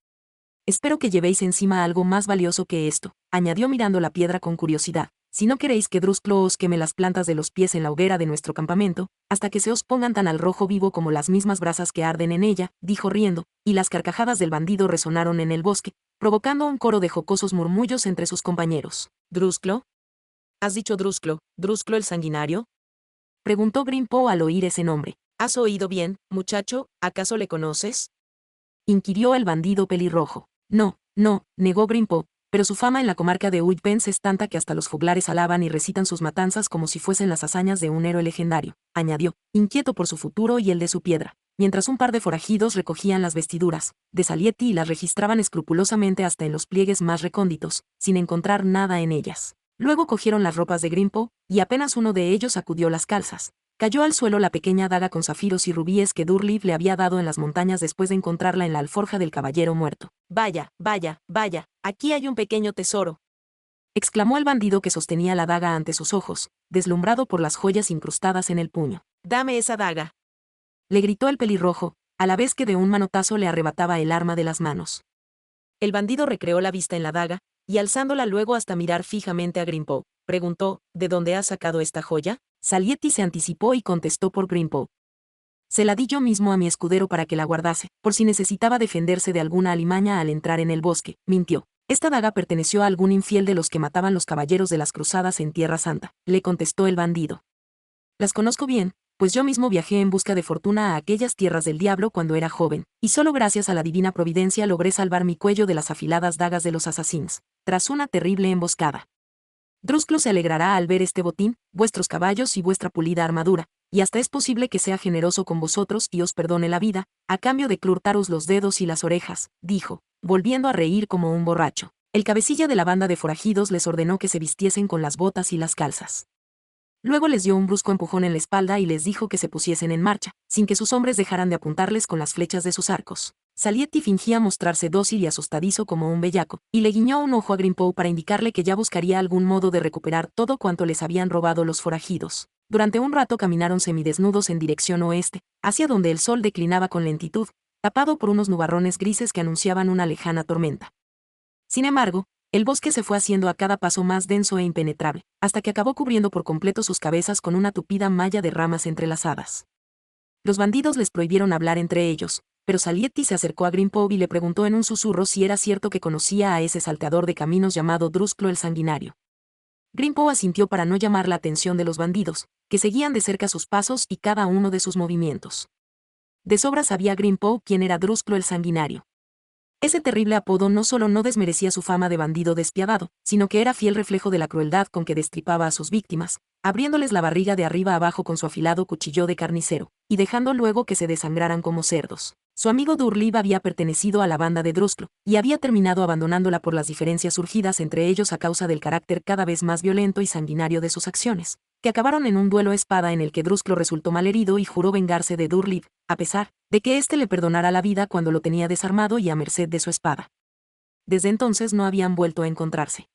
Espero que llevéis encima algo más valioso que esto, añadió mirando la piedra con curiosidad. Si no queréis que Drusclo os queme las plantas de los pies en la hoguera de nuestro campamento, hasta que se os pongan tan al rojo vivo como las mismas brasas que arden en ella, dijo riendo, y las carcajadas del bandido resonaron en el bosque, provocando un coro de jocosos murmullos entre sus compañeros. ¿Drusclo? ¿Has dicho Drusclo, Drusclo el sanguinario? Preguntó Grimpo al oír ese nombre. ¿Has oído bien, muchacho? ¿Acaso le conoces? Inquirió el bandido pelirrojo. No, no, negó Grimpo, pero su fama en la comarca de Uypens es tanta que hasta los juglares alaban y recitan sus matanzas como si fuesen las hazañas de un héroe legendario, añadió, inquieto por su futuro y el de su piedra. Mientras un par de forajidos recogían las vestiduras de Salieti y las registraban escrupulosamente hasta en los pliegues más recónditos, sin encontrar nada en ellas. Luego cogieron las ropas de Grimpo, y apenas uno de ellos sacudió las calzas, Cayó al suelo la pequeña daga con zafiros y rubíes que Durliff le había dado en las montañas después de encontrarla en la alforja del caballero muerto. Vaya, vaya, vaya, aquí hay un pequeño tesoro. exclamó el bandido que sostenía la daga ante sus ojos, deslumbrado por las joyas incrustadas en el puño. Dame esa daga. le gritó el pelirrojo, a la vez que de un manotazo le arrebataba el arma de las manos. El bandido recreó la vista en la daga, y alzándola luego hasta mirar fijamente a Grimpo, preguntó, ¿de dónde has sacado esta joya? Salietti se anticipó y contestó por Grimpo. Se la di yo mismo a mi escudero para que la guardase, por si necesitaba defenderse de alguna alimaña al entrar en el bosque, mintió. Esta daga perteneció a algún infiel de los que mataban los caballeros de las cruzadas en Tierra Santa, le contestó el bandido. Las conozco bien, pues yo mismo viajé en busca de fortuna a aquellas tierras del diablo cuando era joven, y solo gracias a la divina providencia logré salvar mi cuello de las afiladas dagas de los asesinos, tras una terrible emboscada. Drusclo se alegrará al ver este botín, vuestros caballos y vuestra pulida armadura, y hasta es posible que sea generoso con vosotros y os perdone la vida, a cambio de clurtaros los dedos y las orejas, dijo, volviendo a reír como un borracho. El cabecilla de la banda de forajidos les ordenó que se vistiesen con las botas y las calzas. Luego les dio un brusco empujón en la espalda y les dijo que se pusiesen en marcha, sin que sus hombres dejaran de apuntarles con las flechas de sus arcos. Salietti fingía mostrarse dócil y asustadizo como un bellaco, y le guiñó un ojo a Grimpow para indicarle que ya buscaría algún modo de recuperar todo cuanto les habían robado los forajidos. Durante un rato caminaron semidesnudos en dirección oeste, hacia donde el sol declinaba con lentitud, tapado por unos nubarrones grises que anunciaban una lejana tormenta. Sin embargo, el bosque se fue haciendo a cada paso más denso e impenetrable, hasta que acabó cubriendo por completo sus cabezas con una tupida malla de ramas entrelazadas. Los bandidos les prohibieron hablar entre ellos, pero Salietti se acercó a Greenpow y le preguntó en un susurro si era cierto que conocía a ese salteador de caminos llamado Drusclo el Sanguinario. Greenpow asintió para no llamar la atención de los bandidos, que seguían de cerca sus pasos y cada uno de sus movimientos. De sobra sabía Greenpow quién era Drusclo el Sanguinario. Ese terrible apodo no solo no desmerecía su fama de bandido despiadado, sino que era fiel reflejo de la crueldad con que destripaba a sus víctimas, abriéndoles la barriga de arriba abajo con su afilado cuchillo de carnicero, y dejando luego que se desangraran como cerdos. Su amigo Durliv había pertenecido a la banda de Drusklo, y había terminado abandonándola por las diferencias surgidas entre ellos a causa del carácter cada vez más violento y sanguinario de sus acciones, que acabaron en un duelo espada en el que Drusklo resultó malherido y juró vengarse de Durliv, a pesar de que éste le perdonara la vida cuando lo tenía desarmado y a merced de su espada. Desde entonces no habían vuelto a encontrarse.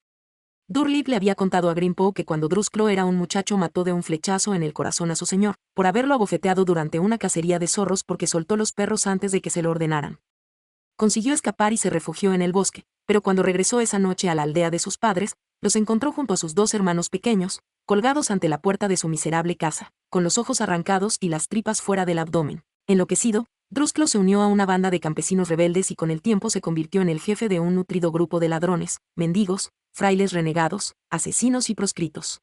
Durlip le había contado a Grimpo que cuando Drusclo era un muchacho mató de un flechazo en el corazón a su señor, por haberlo abofeteado durante una cacería de zorros porque soltó los perros antes de que se lo ordenaran. Consiguió escapar y se refugió en el bosque, pero cuando regresó esa noche a la aldea de sus padres, los encontró junto a sus dos hermanos pequeños, colgados ante la puerta de su miserable casa, con los ojos arrancados y las tripas fuera del abdomen. Enloquecido, Drusclo se unió a una banda de campesinos rebeldes y con el tiempo se convirtió en el jefe de un nutrido grupo de ladrones, mendigos, frailes renegados, asesinos y proscritos.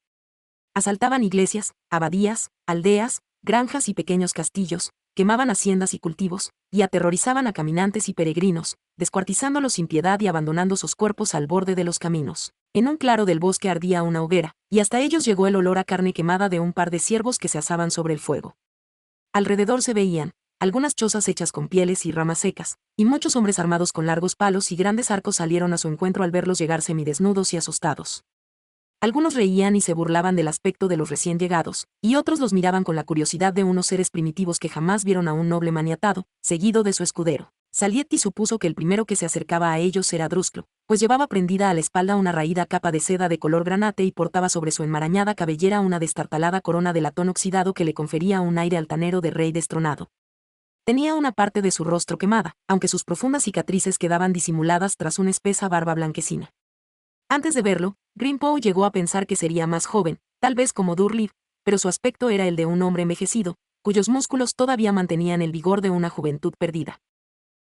Asaltaban iglesias, abadías, aldeas, granjas y pequeños castillos, quemaban haciendas y cultivos, y aterrorizaban a caminantes y peregrinos, descuartizándolos sin piedad y abandonando sus cuerpos al borde de los caminos. En un claro del bosque ardía una hoguera, y hasta ellos llegó el olor a carne quemada de un par de ciervos que se asaban sobre el fuego. Alrededor se veían, algunas chozas hechas con pieles y ramas secas, y muchos hombres armados con largos palos y grandes arcos salieron a su encuentro al verlos llegar semidesnudos y asustados. Algunos reían y se burlaban del aspecto de los recién llegados, y otros los miraban con la curiosidad de unos seres primitivos que jamás vieron a un noble maniatado, seguido de su escudero. Salietti supuso que el primero que se acercaba a ellos era Drusclo, pues llevaba prendida a la espalda una raída capa de seda de color granate y portaba sobre su enmarañada cabellera una destartalada corona de latón oxidado que le confería un aire altanero de rey destronado. Tenía una parte de su rostro quemada, aunque sus profundas cicatrices quedaban disimuladas tras una espesa barba blanquecina. Antes de verlo, Greenpoe llegó a pensar que sería más joven, tal vez como durliff pero su aspecto era el de un hombre envejecido, cuyos músculos todavía mantenían el vigor de una juventud perdida.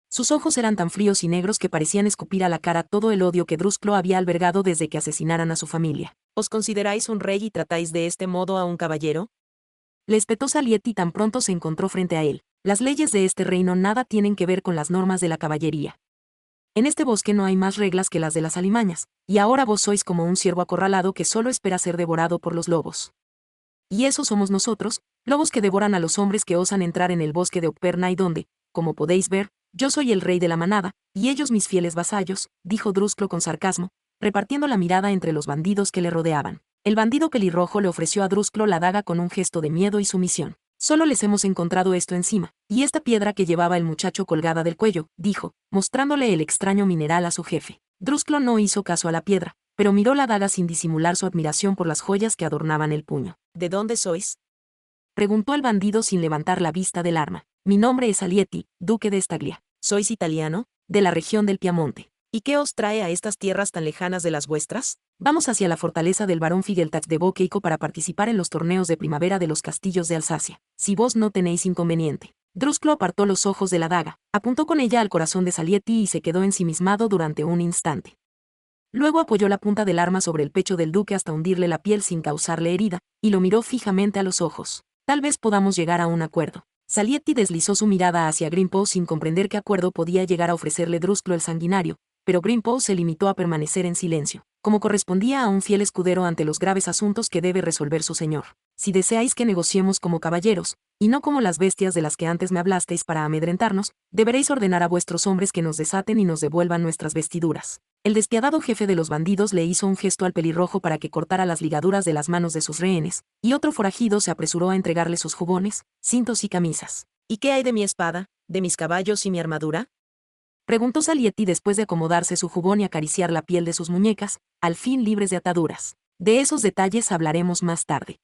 Sus ojos eran tan fríos y negros que parecían escupir a la cara todo el odio que Drusclo había albergado desde que asesinaran a su familia. ¿Os consideráis un rey y tratáis de este modo a un caballero? Le espetó y tan pronto se encontró frente a él, las leyes de este reino nada tienen que ver con las normas de la caballería. En este bosque no hay más reglas que las de las alimañas, y ahora vos sois como un ciervo acorralado que solo espera ser devorado por los lobos. Y eso somos nosotros, lobos que devoran a los hombres que osan entrar en el bosque de Operna y donde, como podéis ver, yo soy el rey de la manada, y ellos mis fieles vasallos, dijo Drusclo con sarcasmo, repartiendo la mirada entre los bandidos que le rodeaban. El bandido pelirrojo le ofreció a Drusclo la daga con un gesto de miedo y sumisión. Solo les hemos encontrado esto encima, y esta piedra que llevaba el muchacho colgada del cuello, dijo, mostrándole el extraño mineral a su jefe. Drusclo no hizo caso a la piedra, pero miró la daga sin disimular su admiración por las joyas que adornaban el puño. ¿De dónde sois? preguntó el bandido sin levantar la vista del arma. Mi nombre es Alietti, duque de Estaglia. ¿Sois italiano? De la región del Piamonte. ¿Y qué os trae a estas tierras tan lejanas de las vuestras? Vamos hacia la fortaleza del barón Figeltach de Boqueico para participar en los torneos de primavera de los castillos de Alsacia, si vos no tenéis inconveniente. Drusclo apartó los ojos de la daga, apuntó con ella al corazón de Salietti y se quedó ensimismado durante un instante. Luego apoyó la punta del arma sobre el pecho del duque hasta hundirle la piel sin causarle herida, y lo miró fijamente a los ojos. Tal vez podamos llegar a un acuerdo. Salietti deslizó su mirada hacia Grimpo sin comprender qué acuerdo podía llegar a ofrecerle Drusclo el sanguinario, pero Grimpo se limitó a permanecer en silencio, como correspondía a un fiel escudero ante los graves asuntos que debe resolver su señor. Si deseáis que negociemos como caballeros, y no como las bestias de las que antes me hablasteis para amedrentarnos, deberéis ordenar a vuestros hombres que nos desaten y nos devuelvan nuestras vestiduras. El despiadado jefe de los bandidos le hizo un gesto al pelirrojo para que cortara las ligaduras de las manos de sus rehenes, y otro forajido se apresuró a entregarle sus jubones, cintos y camisas. ¿Y qué hay de mi espada, de mis caballos y mi armadura? Preguntó Salietti después de acomodarse su jubón y acariciar la piel de sus muñecas, al fin libres de ataduras. De esos detalles hablaremos más tarde.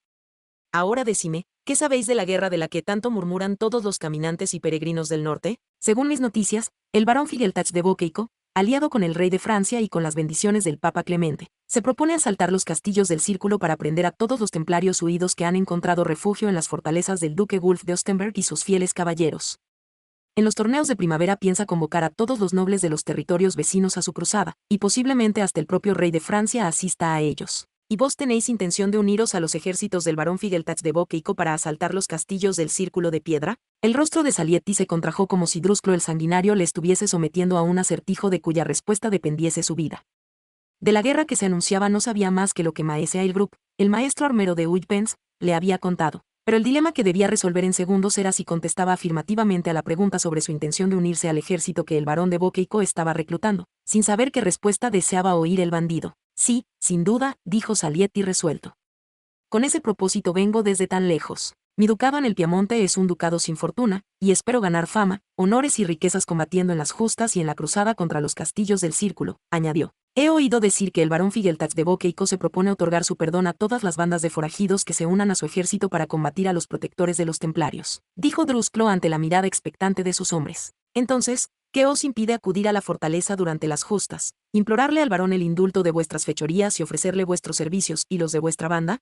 Ahora decime, ¿qué sabéis de la guerra de la que tanto murmuran todos los caminantes y peregrinos del norte? Según mis noticias, el barón Figeltach de Boqueico, aliado con el rey de Francia y con las bendiciones del Papa Clemente, se propone asaltar los castillos del círculo para prender a todos los templarios huidos que han encontrado refugio en las fortalezas del duque Wulf de Ostenberg y sus fieles caballeros. En los torneos de primavera piensa convocar a todos los nobles de los territorios vecinos a su cruzada, y posiblemente hasta el propio rey de Francia asista a ellos. ¿Y vos tenéis intención de uniros a los ejércitos del barón Figeltach de Boqueico para asaltar los castillos del Círculo de Piedra? El rostro de Salietti se contrajo como si Drusclo el sanguinario le estuviese sometiendo a un acertijo de cuya respuesta dependiese su vida. De la guerra que se anunciaba no sabía más que lo que Maese Grup, el maestro armero de Uypens, le había contado. Pero el dilema que debía resolver en segundos era si contestaba afirmativamente a la pregunta sobre su intención de unirse al ejército que el varón de Boqueico estaba reclutando, sin saber qué respuesta deseaba oír el bandido. Sí, sin duda, dijo Salietti resuelto. Con ese propósito vengo desde tan lejos. Mi ducado en el Piamonte es un ducado sin fortuna, y espero ganar fama, honores y riquezas combatiendo en las justas y en la cruzada contra los castillos del círculo, añadió. He oído decir que el barón Figeltach de Boqueico se propone otorgar su perdón a todas las bandas de forajidos que se unan a su ejército para combatir a los protectores de los templarios, dijo Drusclo ante la mirada expectante de sus hombres. Entonces, ¿qué os impide acudir a la fortaleza durante las justas, implorarle al varón el indulto de vuestras fechorías y ofrecerle vuestros servicios y los de vuestra banda?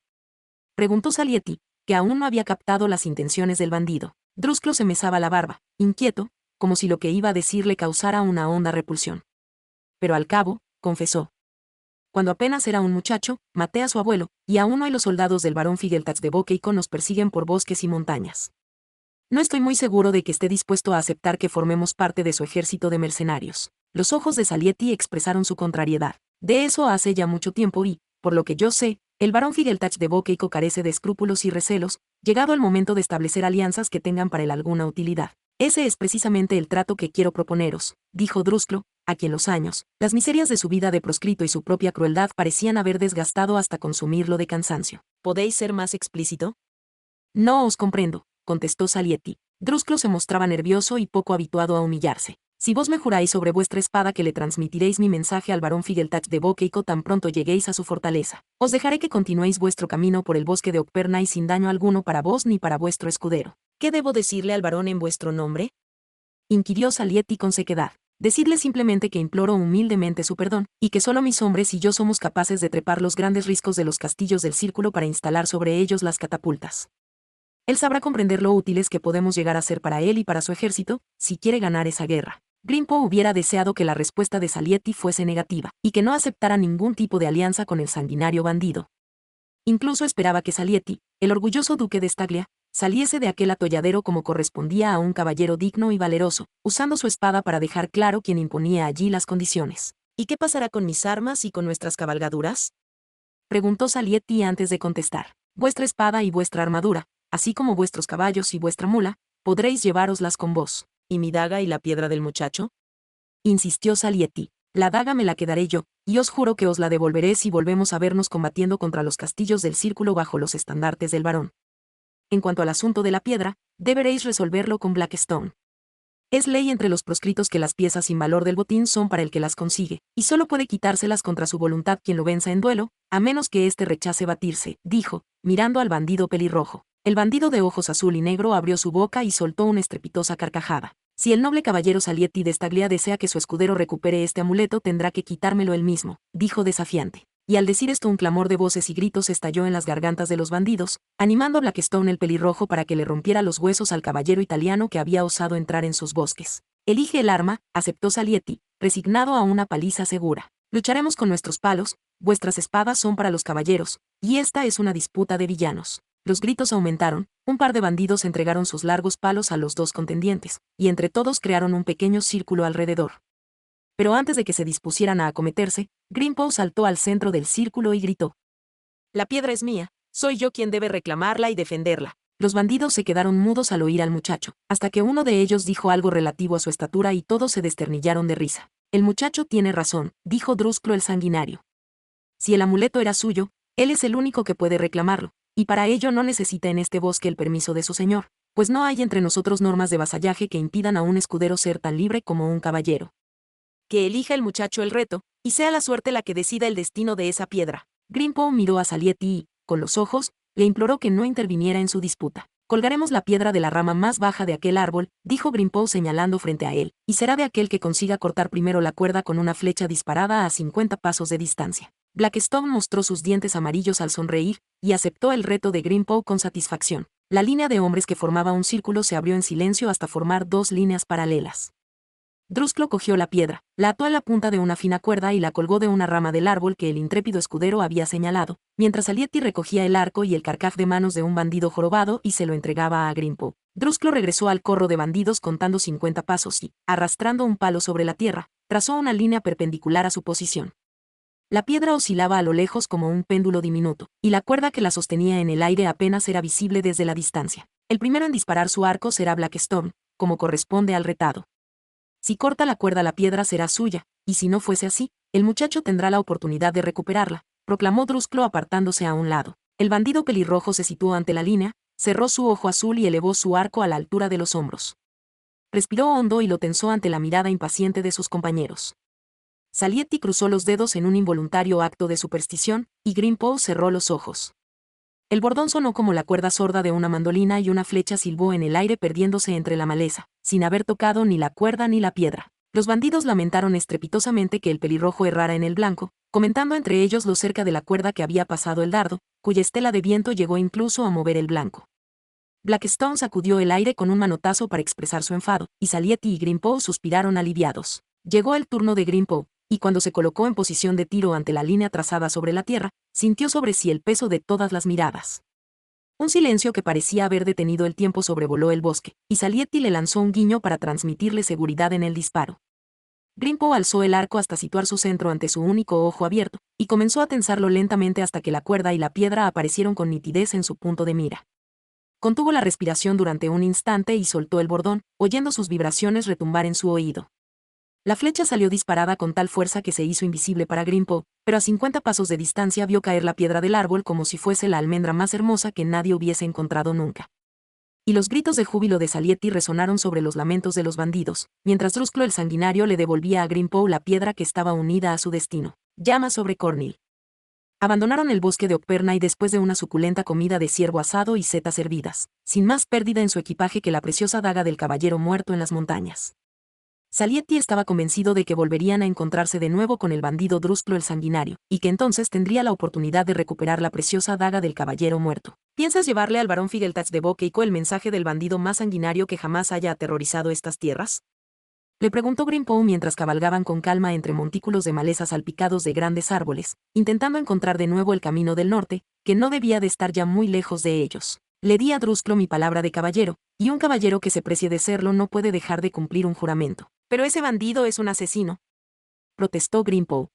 Preguntó Salieti que aún no había captado las intenciones del bandido. Drusclo se mesaba la barba, inquieto, como si lo que iba a decir le causara una honda repulsión. Pero al cabo, confesó. Cuando apenas era un muchacho, maté a su abuelo, y aún hoy los soldados del barón Figeltax de Boqueico nos persiguen por bosques y montañas. No estoy muy seguro de que esté dispuesto a aceptar que formemos parte de su ejército de mercenarios. Los ojos de Salietti expresaron su contrariedad. De eso hace ya mucho tiempo y, por lo que yo sé, el barón Tach de Bokeiko carece de escrúpulos y recelos, llegado el momento de establecer alianzas que tengan para él alguna utilidad. Ese es precisamente el trato que quiero proponeros, dijo Drusclo, a quien los años, las miserias de su vida de proscrito y su propia crueldad parecían haber desgastado hasta consumirlo de cansancio. ¿Podéis ser más explícito? No os comprendo, contestó Salietti. Drusclo se mostraba nervioso y poco habituado a humillarse. Si vos me juráis sobre vuestra espada que le transmitiréis mi mensaje al varón Figeltach de Boqueico tan pronto lleguéis a su fortaleza, os dejaré que continuéis vuestro camino por el bosque de Ocperna y sin daño alguno para vos ni para vuestro escudero. ¿Qué debo decirle al varón en vuestro nombre? Inquirió Salietti con sequedad. Decidle simplemente que imploro humildemente su perdón, y que solo mis hombres y yo somos capaces de trepar los grandes riscos de los castillos del círculo para instalar sobre ellos las catapultas. Él sabrá comprender lo útiles que podemos llegar a ser para él y para su ejército, si quiere ganar esa guerra. Grimpo hubiera deseado que la respuesta de Salietti fuese negativa, y que no aceptara ningún tipo de alianza con el sanguinario bandido. Incluso esperaba que Salietti, el orgulloso duque de Staglia, saliese de aquel atolladero como correspondía a un caballero digno y valeroso, usando su espada para dejar claro quién imponía allí las condiciones. ¿Y qué pasará con mis armas y con nuestras cabalgaduras? preguntó Salietti antes de contestar. Vuestra espada y vuestra armadura, así como vuestros caballos y vuestra mula, podréis llevároslas con vos. ¿Y mi daga y la piedra del muchacho? Insistió Salietti. La daga me la quedaré yo, y os juro que os la devolveré si volvemos a vernos combatiendo contra los castillos del círculo bajo los estandartes del varón. En cuanto al asunto de la piedra, deberéis resolverlo con Blackstone. Es ley entre los proscritos que las piezas sin valor del botín son para el que las consigue, y solo puede quitárselas contra su voluntad quien lo venza en duelo, a menos que éste rechace batirse, dijo, mirando al bandido pelirrojo. El bandido de ojos azul y negro abrió su boca y soltó una estrepitosa carcajada. Si el noble caballero Salietti de Staglia desea que su escudero recupere este amuleto tendrá que quitármelo él mismo, dijo desafiante. Y al decir esto un clamor de voces y gritos estalló en las gargantas de los bandidos, animando a Blackstone el pelirrojo para que le rompiera los huesos al caballero italiano que había osado entrar en sus bosques. Elige el arma, aceptó Salietti, resignado a una paliza segura. Lucharemos con nuestros palos, vuestras espadas son para los caballeros, y esta es una disputa de villanos. Los gritos aumentaron, un par de bandidos entregaron sus largos palos a los dos contendientes, y entre todos crearon un pequeño círculo alrededor. Pero antes de que se dispusieran a acometerse, Grimpo saltó al centro del círculo y gritó. La piedra es mía, soy yo quien debe reclamarla y defenderla. Los bandidos se quedaron mudos al oír al muchacho, hasta que uno de ellos dijo algo relativo a su estatura y todos se desternillaron de risa. El muchacho tiene razón, dijo Drusclo el sanguinario. Si el amuleto era suyo, él es el único que puede reclamarlo, y para ello no necesita en este bosque el permiso de su señor, pues no hay entre nosotros normas de vasallaje que impidan a un escudero ser tan libre como un caballero. Que elija el muchacho el reto, y sea la suerte la que decida el destino de esa piedra. Grimpo miró a Salieti y, con los ojos, le imploró que no interviniera en su disputa. Colgaremos la piedra de la rama más baja de aquel árbol, dijo Grimpo señalando frente a él, y será de aquel que consiga cortar primero la cuerda con una flecha disparada a 50 pasos de distancia. Blackstone mostró sus dientes amarillos al sonreír y aceptó el reto de Grimpo con satisfacción. La línea de hombres que formaba un círculo se abrió en silencio hasta formar dos líneas paralelas. Drusklo cogió la piedra, la ató a la punta de una fina cuerda y la colgó de una rama del árbol que el intrépido escudero había señalado, mientras Alietti recogía el arco y el carcaj de manos de un bandido jorobado y se lo entregaba a Grimpo. Drusklo regresó al corro de bandidos contando 50 pasos y, arrastrando un palo sobre la tierra, trazó una línea perpendicular a su posición. La piedra oscilaba a lo lejos como un péndulo diminuto, y la cuerda que la sostenía en el aire apenas era visible desde la distancia. El primero en disparar su arco será Blackstone, como corresponde al retado. Si corta la cuerda la piedra será suya, y si no fuese así, el muchacho tendrá la oportunidad de recuperarla, proclamó Drusclo apartándose a un lado. El bandido pelirrojo se situó ante la línea, cerró su ojo azul y elevó su arco a la altura de los hombros. Respiró hondo y lo tensó ante la mirada impaciente de sus compañeros. Salietti cruzó los dedos en un involuntario acto de superstición, y Greenpow cerró los ojos. El bordón sonó como la cuerda sorda de una mandolina y una flecha silbó en el aire perdiéndose entre la maleza, sin haber tocado ni la cuerda ni la piedra. Los bandidos lamentaron estrepitosamente que el pelirrojo errara en el blanco, comentando entre ellos lo cerca de la cuerda que había pasado el dardo, cuya estela de viento llegó incluso a mover el blanco. Blackstone sacudió el aire con un manotazo para expresar su enfado, y Salietti y Greenpow suspiraron aliviados. Llegó el turno de Greenpow, y cuando se colocó en posición de tiro ante la línea trazada sobre la tierra, sintió sobre sí el peso de todas las miradas. Un silencio que parecía haber detenido el tiempo sobrevoló el bosque, y Salietti le lanzó un guiño para transmitirle seguridad en el disparo. Grimpo alzó el arco hasta situar su centro ante su único ojo abierto, y comenzó a tensarlo lentamente hasta que la cuerda y la piedra aparecieron con nitidez en su punto de mira. Contuvo la respiración durante un instante y soltó el bordón, oyendo sus vibraciones retumbar en su oído. La flecha salió disparada con tal fuerza que se hizo invisible para Grimpo, pero a 50 pasos de distancia vio caer la piedra del árbol como si fuese la almendra más hermosa que nadie hubiese encontrado nunca. Y los gritos de júbilo de Salietti resonaron sobre los lamentos de los bandidos, mientras Rusclo el sanguinario le devolvía a Grimpo la piedra que estaba unida a su destino. Llama sobre Cornil. Abandonaron el bosque de Operna y después de una suculenta comida de ciervo asado y setas hervidas, sin más pérdida en su equipaje que la preciosa daga del caballero muerto en las montañas. Salietti estaba convencido de que volverían a encontrarse de nuevo con el bandido drusplo el Sanguinario, y que entonces tendría la oportunidad de recuperar la preciosa daga del caballero muerto. ¿Piensas llevarle al barón Figeltach de Boqueico el mensaje del bandido más sanguinario que jamás haya aterrorizado estas tierras? Le preguntó Grimpo mientras cabalgaban con calma entre montículos de maleza salpicados de grandes árboles, intentando encontrar de nuevo el camino del norte, que no debía de estar ya muy lejos de ellos. Le di a Drusclo mi palabra de caballero, y un caballero que se precie de serlo no puede dejar de cumplir un juramento. Pero ese bandido es un asesino. Protestó Grimpo.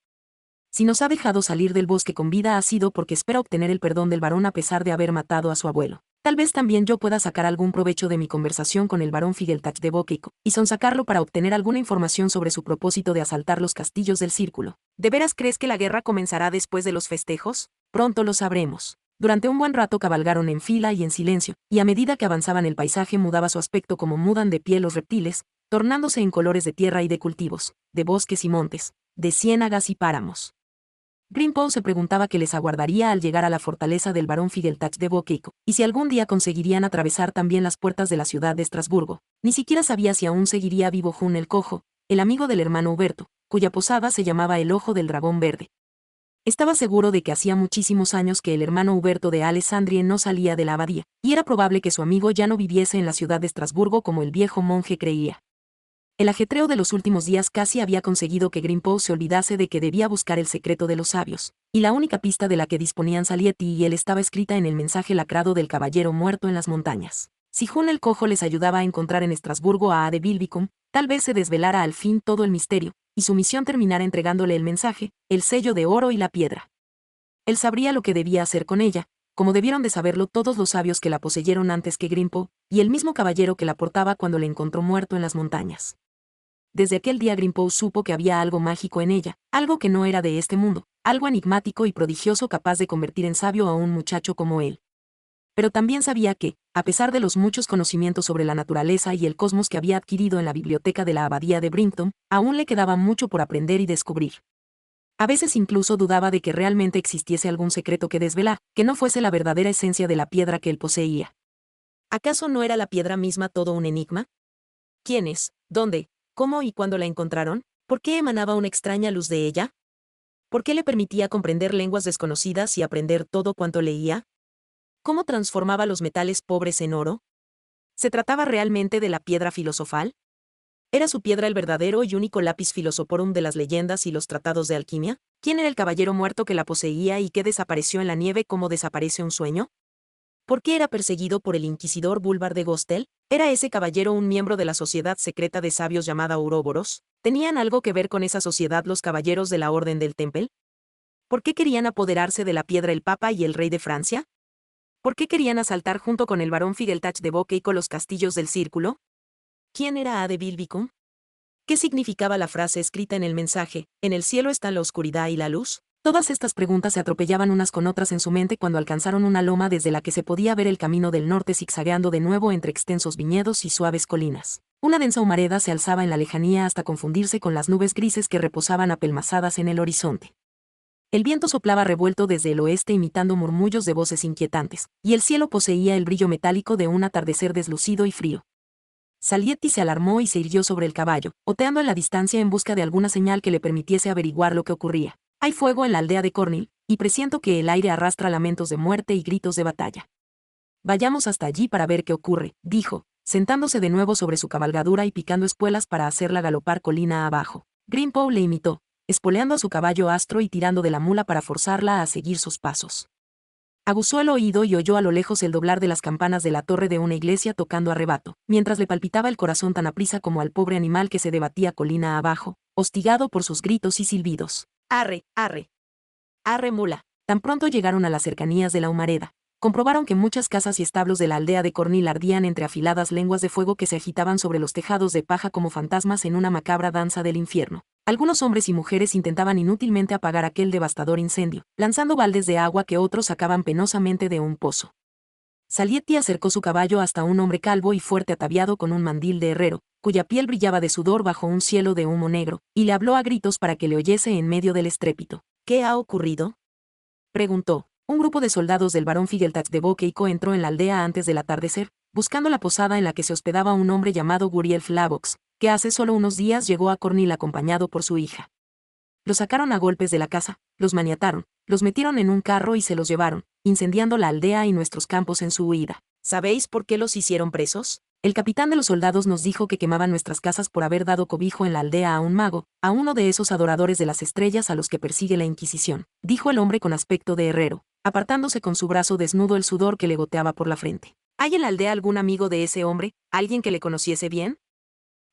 Si nos ha dejado salir del bosque con vida ha sido porque espera obtener el perdón del varón a pesar de haber matado a su abuelo. Tal vez también yo pueda sacar algún provecho de mi conversación con el barón Figeltach de Bóquico, y sonsacarlo para obtener alguna información sobre su propósito de asaltar los castillos del círculo. ¿De veras crees que la guerra comenzará después de los festejos? Pronto lo sabremos. Durante un buen rato cabalgaron en fila y en silencio, y a medida que avanzaban el paisaje mudaba su aspecto como mudan de pie los reptiles, tornándose en colores de tierra y de cultivos, de bosques y montes, de ciénagas y páramos. Greenpow se preguntaba qué les aguardaría al llegar a la fortaleza del barón Tach de Boqueico, y si algún día conseguirían atravesar también las puertas de la ciudad de Estrasburgo. Ni siquiera sabía si aún seguiría vivo Jun el Cojo, el amigo del hermano Huberto, cuya posada se llamaba el Ojo del Dragón Verde, estaba seguro de que hacía muchísimos años que el hermano Huberto de Alessandrie no salía de la abadía, y era probable que su amigo ya no viviese en la ciudad de Estrasburgo como el viejo monje creía. El ajetreo de los últimos días casi había conseguido que Grimpo se olvidase de que debía buscar el secreto de los sabios, y la única pista de la que disponían Salietti y él estaba escrita en el mensaje lacrado del caballero muerto en las montañas. Si Jun el Cojo les ayudaba a encontrar en Estrasburgo a Ade Bilbicum, Tal vez se desvelara al fin todo el misterio, y su misión terminara entregándole el mensaje, el sello de oro y la piedra. Él sabría lo que debía hacer con ella, como debieron de saberlo todos los sabios que la poseyeron antes que Grimpo, y el mismo caballero que la portaba cuando le encontró muerto en las montañas. Desde aquel día Grimpo supo que había algo mágico en ella, algo que no era de este mundo, algo enigmático y prodigioso capaz de convertir en sabio a un muchacho como él pero también sabía que, a pesar de los muchos conocimientos sobre la naturaleza y el cosmos que había adquirido en la biblioteca de la abadía de Brimpton, aún le quedaba mucho por aprender y descubrir. A veces incluso dudaba de que realmente existiese algún secreto que desvelar, que no fuese la verdadera esencia de la piedra que él poseía. ¿Acaso no era la piedra misma todo un enigma? ¿Quiénes, dónde, cómo y cuándo la encontraron? ¿Por qué emanaba una extraña luz de ella? ¿Por qué le permitía comprender lenguas desconocidas y aprender todo cuanto leía? ¿Cómo transformaba los metales pobres en oro? ¿Se trataba realmente de la piedra filosofal? ¿Era su piedra el verdadero y único lápiz filosoporum de las leyendas y los tratados de alquimia? ¿Quién era el caballero muerto que la poseía y que desapareció en la nieve como desaparece un sueño? ¿Por qué era perseguido por el inquisidor Búlvar de Gostel? ¿Era ese caballero un miembro de la sociedad secreta de sabios llamada Ouroboros? ¿Tenían algo que ver con esa sociedad los caballeros de la Orden del Temple? ¿Por qué querían apoderarse de la piedra el Papa y el rey de Francia? ¿Por qué querían asaltar junto con el barón Figeltach de y con los castillos del círculo? ¿Quién era A de Bilbicum? ¿Qué significaba la frase escrita en el mensaje, en el cielo está la oscuridad y la luz? Todas estas preguntas se atropellaban unas con otras en su mente cuando alcanzaron una loma desde la que se podía ver el camino del norte zigzagueando de nuevo entre extensos viñedos y suaves colinas. Una densa humareda se alzaba en la lejanía hasta confundirse con las nubes grises que reposaban apelmazadas en el horizonte. El viento soplaba revuelto desde el oeste imitando murmullos de voces inquietantes, y el cielo poseía el brillo metálico de un atardecer deslucido y frío. Salietti se alarmó y se irguió sobre el caballo, oteando en la distancia en busca de alguna señal que le permitiese averiguar lo que ocurría. Hay fuego en la aldea de Cornil, y presiento que el aire arrastra lamentos de muerte y gritos de batalla. Vayamos hasta allí para ver qué ocurre, dijo, sentándose de nuevo sobre su cabalgadura y picando espuelas para hacerla galopar colina abajo. grimpo le imitó, espoleando a su caballo astro y tirando de la mula para forzarla a seguir sus pasos. Aguzó el oído y oyó a lo lejos el doblar de las campanas de la torre de una iglesia tocando a rebato, mientras le palpitaba el corazón tan aprisa como al pobre animal que se debatía colina abajo, hostigado por sus gritos y silbidos. Arre, arre. Arre mula. Tan pronto llegaron a las cercanías de la humareda. Comprobaron que muchas casas y establos de la aldea de Cornil ardían entre afiladas lenguas de fuego que se agitaban sobre los tejados de paja como fantasmas en una macabra danza del infierno. Algunos hombres y mujeres intentaban inútilmente apagar aquel devastador incendio, lanzando baldes de agua que otros sacaban penosamente de un pozo. Salietti acercó su caballo hasta un hombre calvo y fuerte ataviado con un mandil de herrero, cuya piel brillaba de sudor bajo un cielo de humo negro, y le habló a gritos para que le oyese en medio del estrépito. ¿Qué ha ocurrido? preguntó. Un grupo de soldados del barón Figeltach de Boqueico entró en la aldea antes del atardecer, buscando la posada en la que se hospedaba un hombre llamado Guriel Flavox, que hace solo unos días llegó a Cornil acompañado por su hija. Los sacaron a golpes de la casa, los maniataron, los metieron en un carro y se los llevaron, incendiando la aldea y nuestros campos en su huida. ¿Sabéis por qué los hicieron presos? El capitán de los soldados nos dijo que quemaban nuestras casas por haber dado cobijo en la aldea a un mago, a uno de esos adoradores de las estrellas a los que persigue la Inquisición, dijo el hombre con aspecto de herrero, apartándose con su brazo desnudo el sudor que le goteaba por la frente. ¿Hay en la aldea algún amigo de ese hombre, alguien que le conociese bien?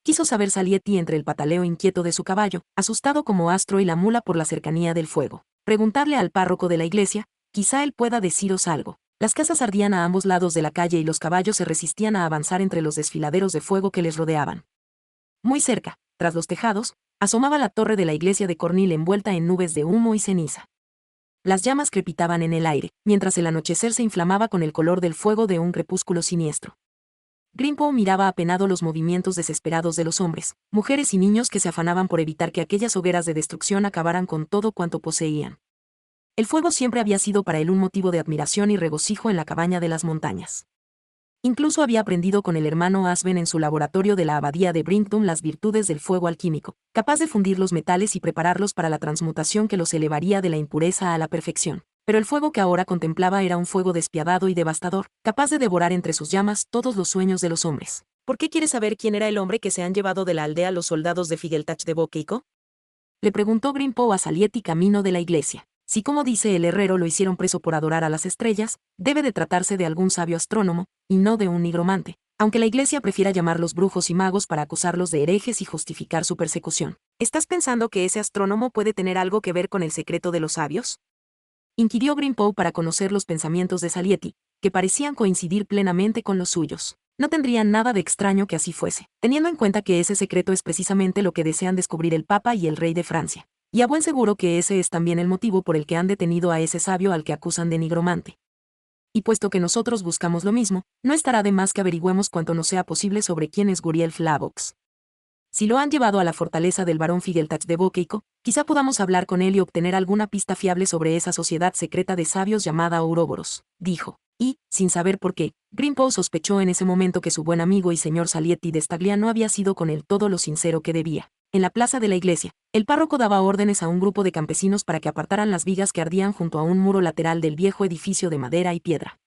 quiso saber Salieti entre el pataleo inquieto de su caballo, asustado como astro y la mula por la cercanía del fuego. Preguntarle al párroco de la iglesia, quizá él pueda deciros algo. Las casas ardían a ambos lados de la calle y los caballos se resistían a avanzar entre los desfiladeros de fuego que les rodeaban. Muy cerca, tras los tejados, asomaba la torre de la iglesia de Cornil envuelta en nubes de humo y ceniza. Las llamas crepitaban en el aire, mientras el anochecer se inflamaba con el color del fuego de un crepúsculo siniestro. Grimpo miraba apenado los movimientos desesperados de los hombres, mujeres y niños que se afanaban por evitar que aquellas hogueras de destrucción acabaran con todo cuanto poseían. El fuego siempre había sido para él un motivo de admiración y regocijo en la cabaña de las montañas. Incluso había aprendido con el hermano Asben en su laboratorio de la abadía de Brimpton las virtudes del fuego alquímico, capaz de fundir los metales y prepararlos para la transmutación que los elevaría de la impureza a la perfección pero el fuego que ahora contemplaba era un fuego despiadado y devastador, capaz de devorar entre sus llamas todos los sueños de los hombres. ¿Por qué quiere saber quién era el hombre que se han llevado de la aldea los soldados de Figeltach de Boqueico? Le preguntó Grimpo a Salieti camino de la iglesia. Si como dice el herrero lo hicieron preso por adorar a las estrellas, debe de tratarse de algún sabio astrónomo, y no de un nigromante, aunque la iglesia prefiera llamarlos brujos y magos para acusarlos de herejes y justificar su persecución. ¿Estás pensando que ese astrónomo puede tener algo que ver con el secreto de los sabios? inquirió Grimpo para conocer los pensamientos de Salieti, que parecían coincidir plenamente con los suyos. No tendría nada de extraño que así fuese, teniendo en cuenta que ese secreto es precisamente lo que desean descubrir el Papa y el Rey de Francia. Y a buen seguro que ese es también el motivo por el que han detenido a ese sabio al que acusan de nigromante. Y puesto que nosotros buscamos lo mismo, no estará de más que averigüemos cuanto nos sea posible sobre quién es Guriel Flavox. Si lo han llevado a la fortaleza del barón Figeltach de Boqueico, Quizá podamos hablar con él y obtener alguna pista fiable sobre esa sociedad secreta de sabios llamada Ouroboros, dijo. Y, sin saber por qué, Grimpo sospechó en ese momento que su buen amigo y señor Salietti de no había sido con él todo lo sincero que debía. En la plaza de la iglesia, el párroco daba órdenes a un grupo de campesinos para que apartaran las vigas que ardían junto a un muro lateral del viejo edificio de madera y piedra.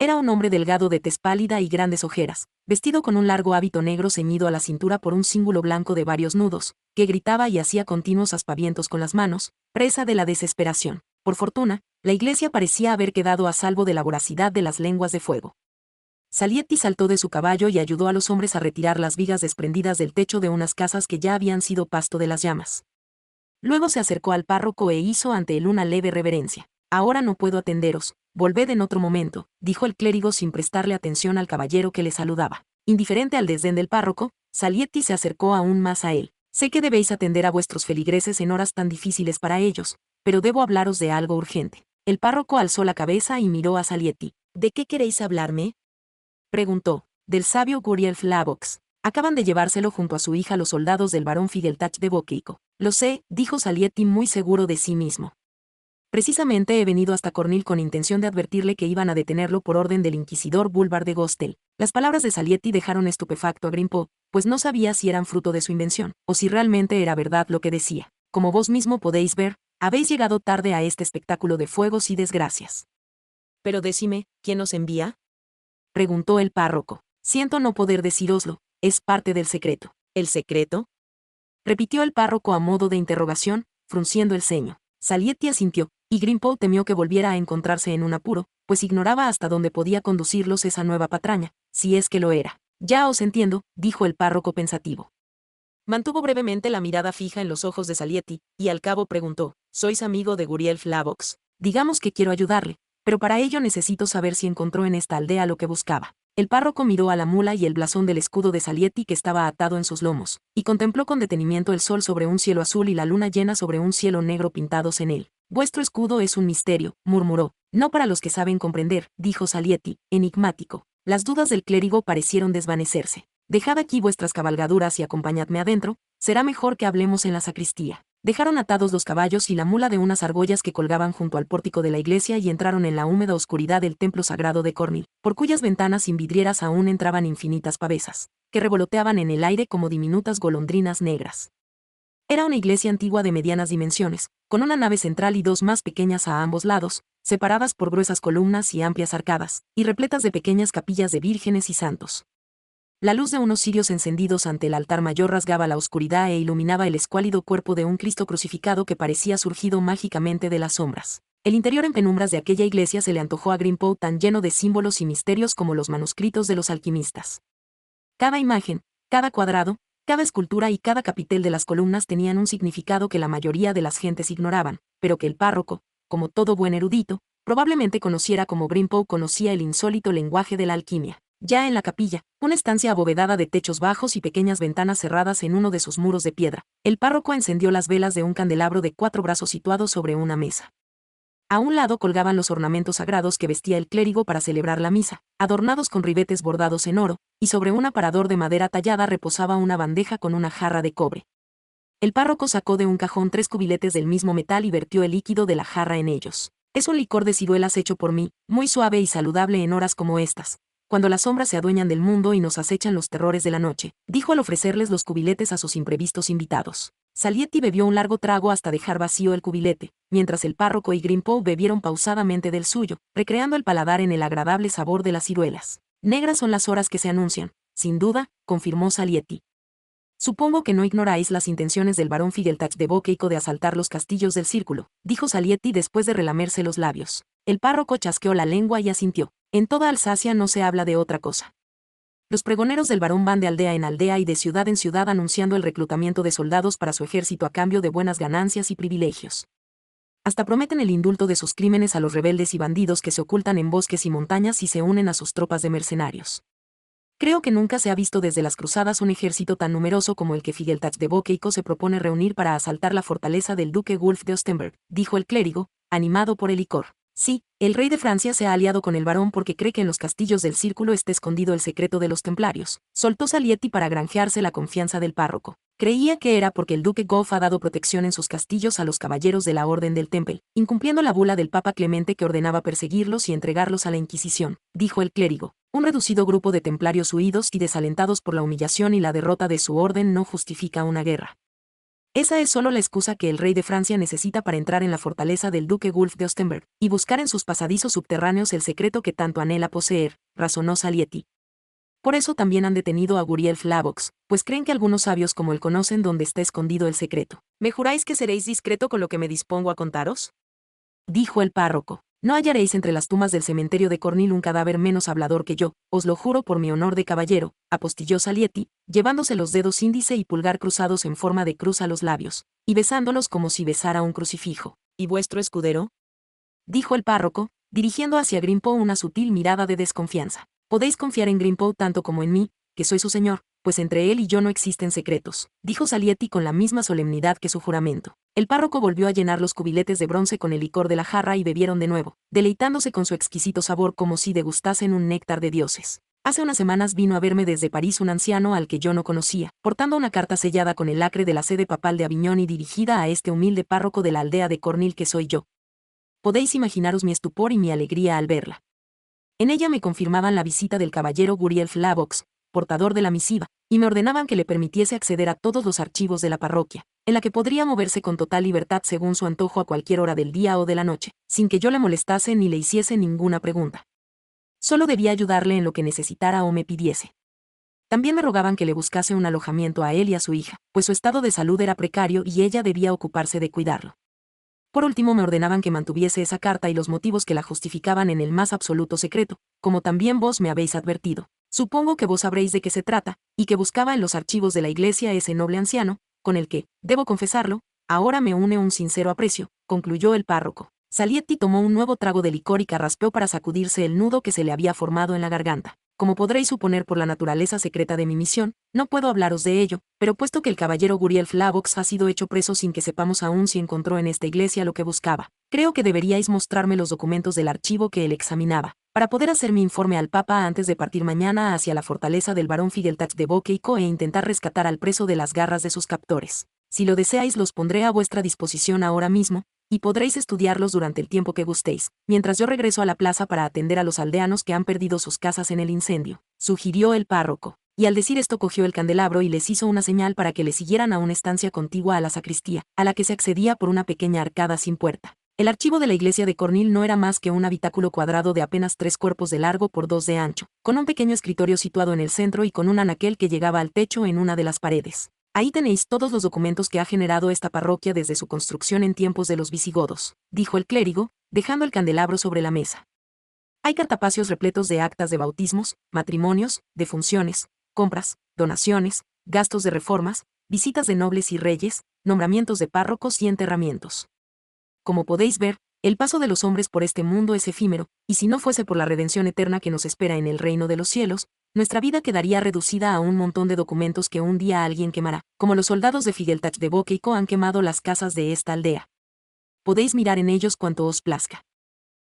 Era un hombre delgado de tez pálida y grandes ojeras, vestido con un largo hábito negro ceñido a la cintura por un cíngulo blanco de varios nudos, que gritaba y hacía continuos aspavientos con las manos, presa de la desesperación. Por fortuna, la iglesia parecía haber quedado a salvo de la voracidad de las lenguas de fuego. Salietti saltó de su caballo y ayudó a los hombres a retirar las vigas desprendidas del techo de unas casas que ya habían sido pasto de las llamas. Luego se acercó al párroco e hizo ante él una leve reverencia. Ahora no puedo atenderos, volved en otro momento, dijo el clérigo sin prestarle atención al caballero que le saludaba. Indiferente al desdén del párroco, Salietti se acercó aún más a él. Sé que debéis atender a vuestros feligreses en horas tan difíciles para ellos, pero debo hablaros de algo urgente. El párroco alzó la cabeza y miró a Salietti. ¿De qué queréis hablarme? preguntó. Del sabio Guriel Flavox. Acaban de llevárselo junto a su hija los soldados del barón Fideltach de Boquico. Lo sé, dijo Salietti muy seguro de sí mismo. Precisamente he venido hasta Cornil con intención de advertirle que iban a detenerlo por orden del inquisidor Bulbar de Gostel. Las palabras de Salietti dejaron estupefacto a Grimpo, pues no sabía si eran fruto de su invención, o si realmente era verdad lo que decía. Como vos mismo podéis ver, habéis llegado tarde a este espectáculo de fuegos y desgracias. Pero decime, ¿quién os envía? preguntó el párroco. Siento no poder deciroslo, es parte del secreto. ¿El secreto? repitió el párroco a modo de interrogación, frunciendo el ceño. Salietti asintió, y Grimpo temió que volviera a encontrarse en un apuro, pues ignoraba hasta dónde podía conducirlos esa nueva patraña, si es que lo era. Ya os entiendo, dijo el párroco pensativo. Mantuvo brevemente la mirada fija en los ojos de Salietti, y al cabo preguntó, ¿Sois amigo de Guriel Flavox? Digamos que quiero ayudarle, pero para ello necesito saber si encontró en esta aldea lo que buscaba. El párroco miró a la mula y el blasón del escudo de Salietti que estaba atado en sus lomos, y contempló con detenimiento el sol sobre un cielo azul y la luna llena sobre un cielo negro pintados en él. Vuestro escudo es un misterio, murmuró. No para los que saben comprender, dijo Salietti, enigmático. Las dudas del clérigo parecieron desvanecerse. Dejad aquí vuestras cabalgaduras y acompañadme adentro, será mejor que hablemos en la sacristía. Dejaron atados los caballos y la mula de unas argollas que colgaban junto al pórtico de la iglesia y entraron en la húmeda oscuridad del templo sagrado de Cornil, por cuyas ventanas sin vidrieras aún entraban infinitas pavesas, que revoloteaban en el aire como diminutas golondrinas negras. Era una iglesia antigua de medianas dimensiones, con una nave central y dos más pequeñas a ambos lados, separadas por gruesas columnas y amplias arcadas, y repletas de pequeñas capillas de vírgenes y santos. La luz de unos cirios encendidos ante el altar mayor rasgaba la oscuridad e iluminaba el escuálido cuerpo de un Cristo crucificado que parecía surgido mágicamente de las sombras. El interior en penumbras de aquella iglesia se le antojó a Greenpoe tan lleno de símbolos y misterios como los manuscritos de los alquimistas. Cada imagen, cada cuadrado, cada escultura y cada capitel de las columnas tenían un significado que la mayoría de las gentes ignoraban, pero que el párroco, como todo buen erudito, probablemente conociera como Grimpo conocía el insólito lenguaje de la alquimia. Ya en la capilla, una estancia abovedada de techos bajos y pequeñas ventanas cerradas en uno de sus muros de piedra, el párroco encendió las velas de un candelabro de cuatro brazos situado sobre una mesa. A un lado colgaban los ornamentos sagrados que vestía el clérigo para celebrar la misa, adornados con ribetes bordados en oro, y sobre un aparador de madera tallada reposaba una bandeja con una jarra de cobre. El párroco sacó de un cajón tres cubiletes del mismo metal y vertió el líquido de la jarra en ellos. Es un licor de ciruelas hecho por mí, muy suave y saludable en horas como estas, cuando las sombras se adueñan del mundo y nos acechan los terrores de la noche, dijo al ofrecerles los cubiletes a sus imprevistos invitados. Salietti bebió un largo trago hasta dejar vacío el cubilete, mientras el párroco y Grimpo bebieron pausadamente del suyo, recreando el paladar en el agradable sabor de las ciruelas. Negras son las horas que se anuncian, sin duda, confirmó Salietti. Supongo que no ignoráis las intenciones del barón Figeltach de Boqueico de asaltar los castillos del círculo, dijo Salietti después de relamerse los labios. El párroco chasqueó la lengua y asintió. En toda Alsacia no se habla de otra cosa. Los pregoneros del varón van de aldea en aldea y de ciudad en ciudad anunciando el reclutamiento de soldados para su ejército a cambio de buenas ganancias y privilegios. Hasta prometen el indulto de sus crímenes a los rebeldes y bandidos que se ocultan en bosques y montañas y se unen a sus tropas de mercenarios. Creo que nunca se ha visto desde las cruzadas un ejército tan numeroso como el que Figeltach de Boqueico se propone reunir para asaltar la fortaleza del duque Wulf de Ostenberg, dijo el clérigo, animado por el licor. Sí, el rey de Francia se ha aliado con el varón porque cree que en los castillos del círculo está escondido el secreto de los templarios. Soltó Salietti para granjearse la confianza del párroco. Creía que era porque el duque Goff ha dado protección en sus castillos a los caballeros de la Orden del Temple, incumpliendo la bula del Papa Clemente que ordenaba perseguirlos y entregarlos a la Inquisición, dijo el clérigo. Un reducido grupo de templarios huidos y desalentados por la humillación y la derrota de su orden no justifica una guerra. Esa es solo la excusa que el rey de Francia necesita para entrar en la fortaleza del duque Wulf de Ostenberg y buscar en sus pasadizos subterráneos el secreto que tanto anhela poseer, razonó Salietti. Por eso también han detenido a Guriel Flavox, pues creen que algunos sabios como él conocen dónde está escondido el secreto. ¿Me juráis que seréis discreto con lo que me dispongo a contaros? Dijo el párroco. No hallaréis entre las tumbas del cementerio de Cornil un cadáver menos hablador que yo, os lo juro por mi honor de caballero, apostilló Salietti, llevándose los dedos índice y pulgar cruzados en forma de cruz a los labios, y besándolos como si besara un crucifijo. ¿Y vuestro escudero? dijo el párroco, dirigiendo hacia Grimpo una sutil mirada de desconfianza. Podéis confiar en Grimpo tanto como en mí, que soy su señor, pues entre él y yo no existen secretos, dijo Salietti con la misma solemnidad que su juramento. El párroco volvió a llenar los cubiletes de bronce con el licor de la jarra y bebieron de nuevo, deleitándose con su exquisito sabor como si degustasen un néctar de dioses. Hace unas semanas vino a verme desde París un anciano al que yo no conocía, portando una carta sellada con el acre de la sede papal de Aviñón y dirigida a este humilde párroco de la aldea de Cornil que soy yo. Podéis imaginaros mi estupor y mi alegría al verla. En ella me confirmaban la visita del caballero Guriel Flavox, portador de la misiva, y me ordenaban que le permitiese acceder a todos los archivos de la parroquia, en la que podría moverse con total libertad según su antojo a cualquier hora del día o de la noche, sin que yo le molestase ni le hiciese ninguna pregunta. Solo debía ayudarle en lo que necesitara o me pidiese. También me rogaban que le buscase un alojamiento a él y a su hija, pues su estado de salud era precario y ella debía ocuparse de cuidarlo. Por último me ordenaban que mantuviese esa carta y los motivos que la justificaban en el más absoluto secreto, como también vos me habéis advertido. Supongo que vos sabréis de qué se trata, y que buscaba en los archivos de la iglesia ese noble anciano, con el que, debo confesarlo, ahora me une un sincero aprecio, concluyó el párroco. Salietti tomó un nuevo trago de licor y carraspeó para sacudirse el nudo que se le había formado en la garganta. Como podréis suponer por la naturaleza secreta de mi misión, no puedo hablaros de ello, pero puesto que el caballero Guriel Flavox ha sido hecho preso sin que sepamos aún si encontró en esta iglesia lo que buscaba, creo que deberíais mostrarme los documentos del archivo que él examinaba para poder hacer mi informe al Papa antes de partir mañana hacia la fortaleza del barón Figeltach de Boqueico e intentar rescatar al preso de las garras de sus captores. Si lo deseáis los pondré a vuestra disposición ahora mismo, y podréis estudiarlos durante el tiempo que gustéis, mientras yo regreso a la plaza para atender a los aldeanos que han perdido sus casas en el incendio, sugirió el párroco, y al decir esto cogió el candelabro y les hizo una señal para que le siguieran a una estancia contigua a la sacristía, a la que se accedía por una pequeña arcada sin puerta. El archivo de la iglesia de Cornil no era más que un habitáculo cuadrado de apenas tres cuerpos de largo por dos de ancho, con un pequeño escritorio situado en el centro y con un anaquel que llegaba al techo en una de las paredes. Ahí tenéis todos los documentos que ha generado esta parroquia desde su construcción en tiempos de los visigodos, dijo el clérigo, dejando el candelabro sobre la mesa. Hay cartapacios repletos de actas de bautismos, matrimonios, defunciones, compras, donaciones, gastos de reformas, visitas de nobles y reyes, nombramientos de párrocos y enterramientos. Como podéis ver, el paso de los hombres por este mundo es efímero, y si no fuese por la redención eterna que nos espera en el reino de los cielos, nuestra vida quedaría reducida a un montón de documentos que un día alguien quemará, como los soldados de Figeltach de Boqueico han quemado las casas de esta aldea. Podéis mirar en ellos cuanto os plazca.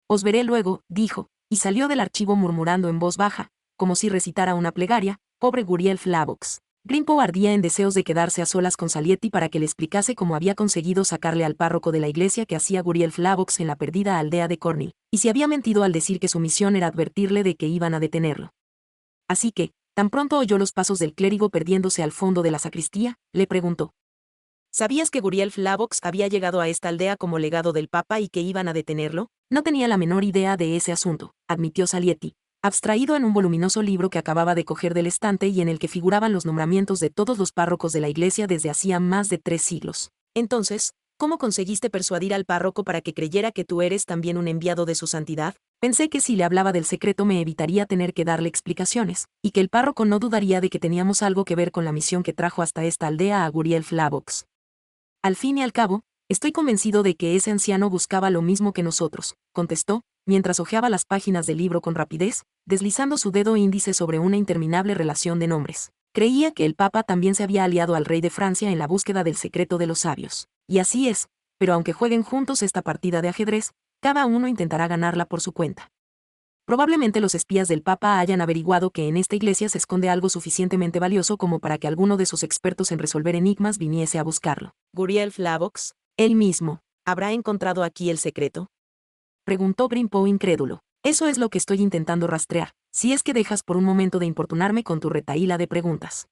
Os veré luego, dijo, y salió del archivo murmurando en voz baja, como si recitara una plegaria, pobre Guriel Flavox. Grimpo ardía en deseos de quedarse a solas con Salietti para que le explicase cómo había conseguido sacarle al párroco de la iglesia que hacía Guriel Flavox en la perdida aldea de Cornell, y si había mentido al decir que su misión era advertirle de que iban a detenerlo. Así que, tan pronto oyó los pasos del clérigo perdiéndose al fondo de la sacristía, le preguntó. ¿Sabías que Guriel Flavox había llegado a esta aldea como legado del Papa y que iban a detenerlo? No tenía la menor idea de ese asunto, admitió Salietti, abstraído en un voluminoso libro que acababa de coger del estante y en el que figuraban los nombramientos de todos los párrocos de la iglesia desde hacía más de tres siglos. Entonces, ¿cómo conseguiste persuadir al párroco para que creyera que tú eres también un enviado de su santidad? Pensé que si le hablaba del secreto me evitaría tener que darle explicaciones, y que el párroco no dudaría de que teníamos algo que ver con la misión que trajo hasta esta aldea a Guriel Flavox. Al fin y al cabo, estoy convencido de que ese anciano buscaba lo mismo que nosotros, contestó, mientras hojeaba las páginas del libro con rapidez, deslizando su dedo índice sobre una interminable relación de nombres. Creía que el Papa también se había aliado al rey de Francia en la búsqueda del secreto de los sabios. Y así es, pero aunque jueguen juntos esta partida de ajedrez, cada uno intentará ganarla por su cuenta. Probablemente los espías del Papa hayan averiguado que en esta iglesia se esconde algo suficientemente valioso como para que alguno de sus expertos en resolver enigmas viniese a buscarlo. Guriel Flavox, él mismo, ¿habrá encontrado aquí el secreto? preguntó Grimpo incrédulo. Eso es lo que estoy intentando rastrear, si es que dejas por un momento de importunarme con tu retaíla de preguntas.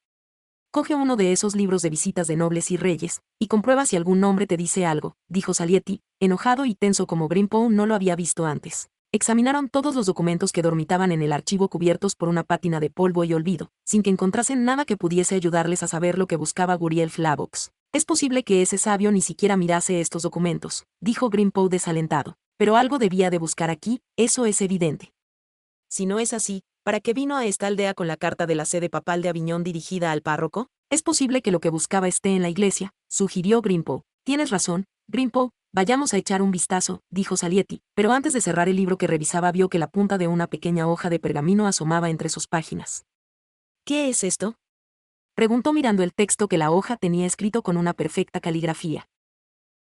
Coge uno de esos libros de visitas de nobles y reyes, y comprueba si algún nombre te dice algo, dijo Salietti, enojado y tenso como Grimpo no lo había visto antes. Examinaron todos los documentos que dormitaban en el archivo cubiertos por una pátina de polvo y olvido, sin que encontrasen nada que pudiese ayudarles a saber lo que buscaba Guriel Flavox. Es posible que ese sabio ni siquiera mirase estos documentos, dijo Grimpo desalentado pero algo debía de buscar aquí, eso es evidente. Si no es así, ¿para qué vino a esta aldea con la carta de la sede papal de Aviñón dirigida al párroco? Es posible que lo que buscaba esté en la iglesia, sugirió Grimpo. Tienes razón, Grimpo, vayamos a echar un vistazo, dijo Salietti, pero antes de cerrar el libro que revisaba vio que la punta de una pequeña hoja de pergamino asomaba entre sus páginas. ¿Qué es esto? preguntó mirando el texto que la hoja tenía escrito con una perfecta caligrafía.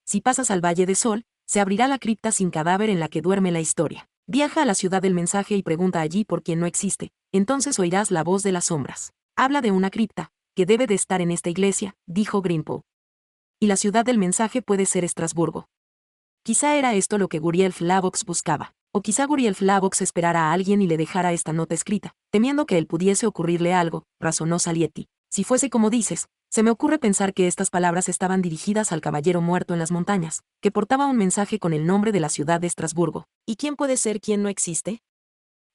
Si pasas al Valle de Sol, se abrirá la cripta sin cadáver en la que duerme la historia. Viaja a la ciudad del mensaje y pregunta allí por quién no existe, entonces oirás la voz de las sombras. Habla de una cripta, que debe de estar en esta iglesia, dijo Grimpo. Y la ciudad del mensaje puede ser Estrasburgo. Quizá era esto lo que Guriel Flavox buscaba, o quizá Guriel Flavox esperara a alguien y le dejara esta nota escrita, temiendo que él pudiese ocurrirle algo, razonó Salietti. Si fuese como dices, se me ocurre pensar que estas palabras estaban dirigidas al caballero muerto en las montañas, que portaba un mensaje con el nombre de la ciudad de Estrasburgo. ¿Y quién puede ser quien no existe?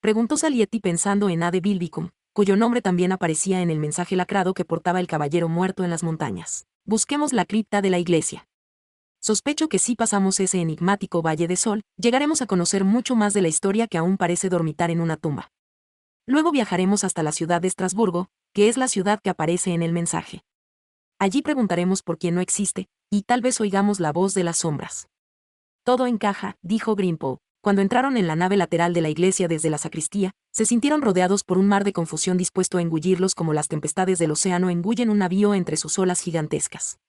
Preguntó Salietti pensando en Ade Bilbicum, cuyo nombre también aparecía en el mensaje lacrado que portaba el caballero muerto en las montañas. Busquemos la cripta de la iglesia. Sospecho que si pasamos ese enigmático Valle de Sol, llegaremos a conocer mucho más de la historia que aún parece dormitar en una tumba. Luego viajaremos hasta la ciudad de Estrasburgo, que es la ciudad que aparece en el mensaje. Allí preguntaremos por quién no existe, y tal vez oigamos la voz de las sombras. Todo encaja, dijo Grimpo. Cuando entraron en la nave lateral de la iglesia desde la sacristía, se sintieron rodeados por un mar de confusión dispuesto a engullirlos como las tempestades del océano engullen un navío entre sus olas gigantescas.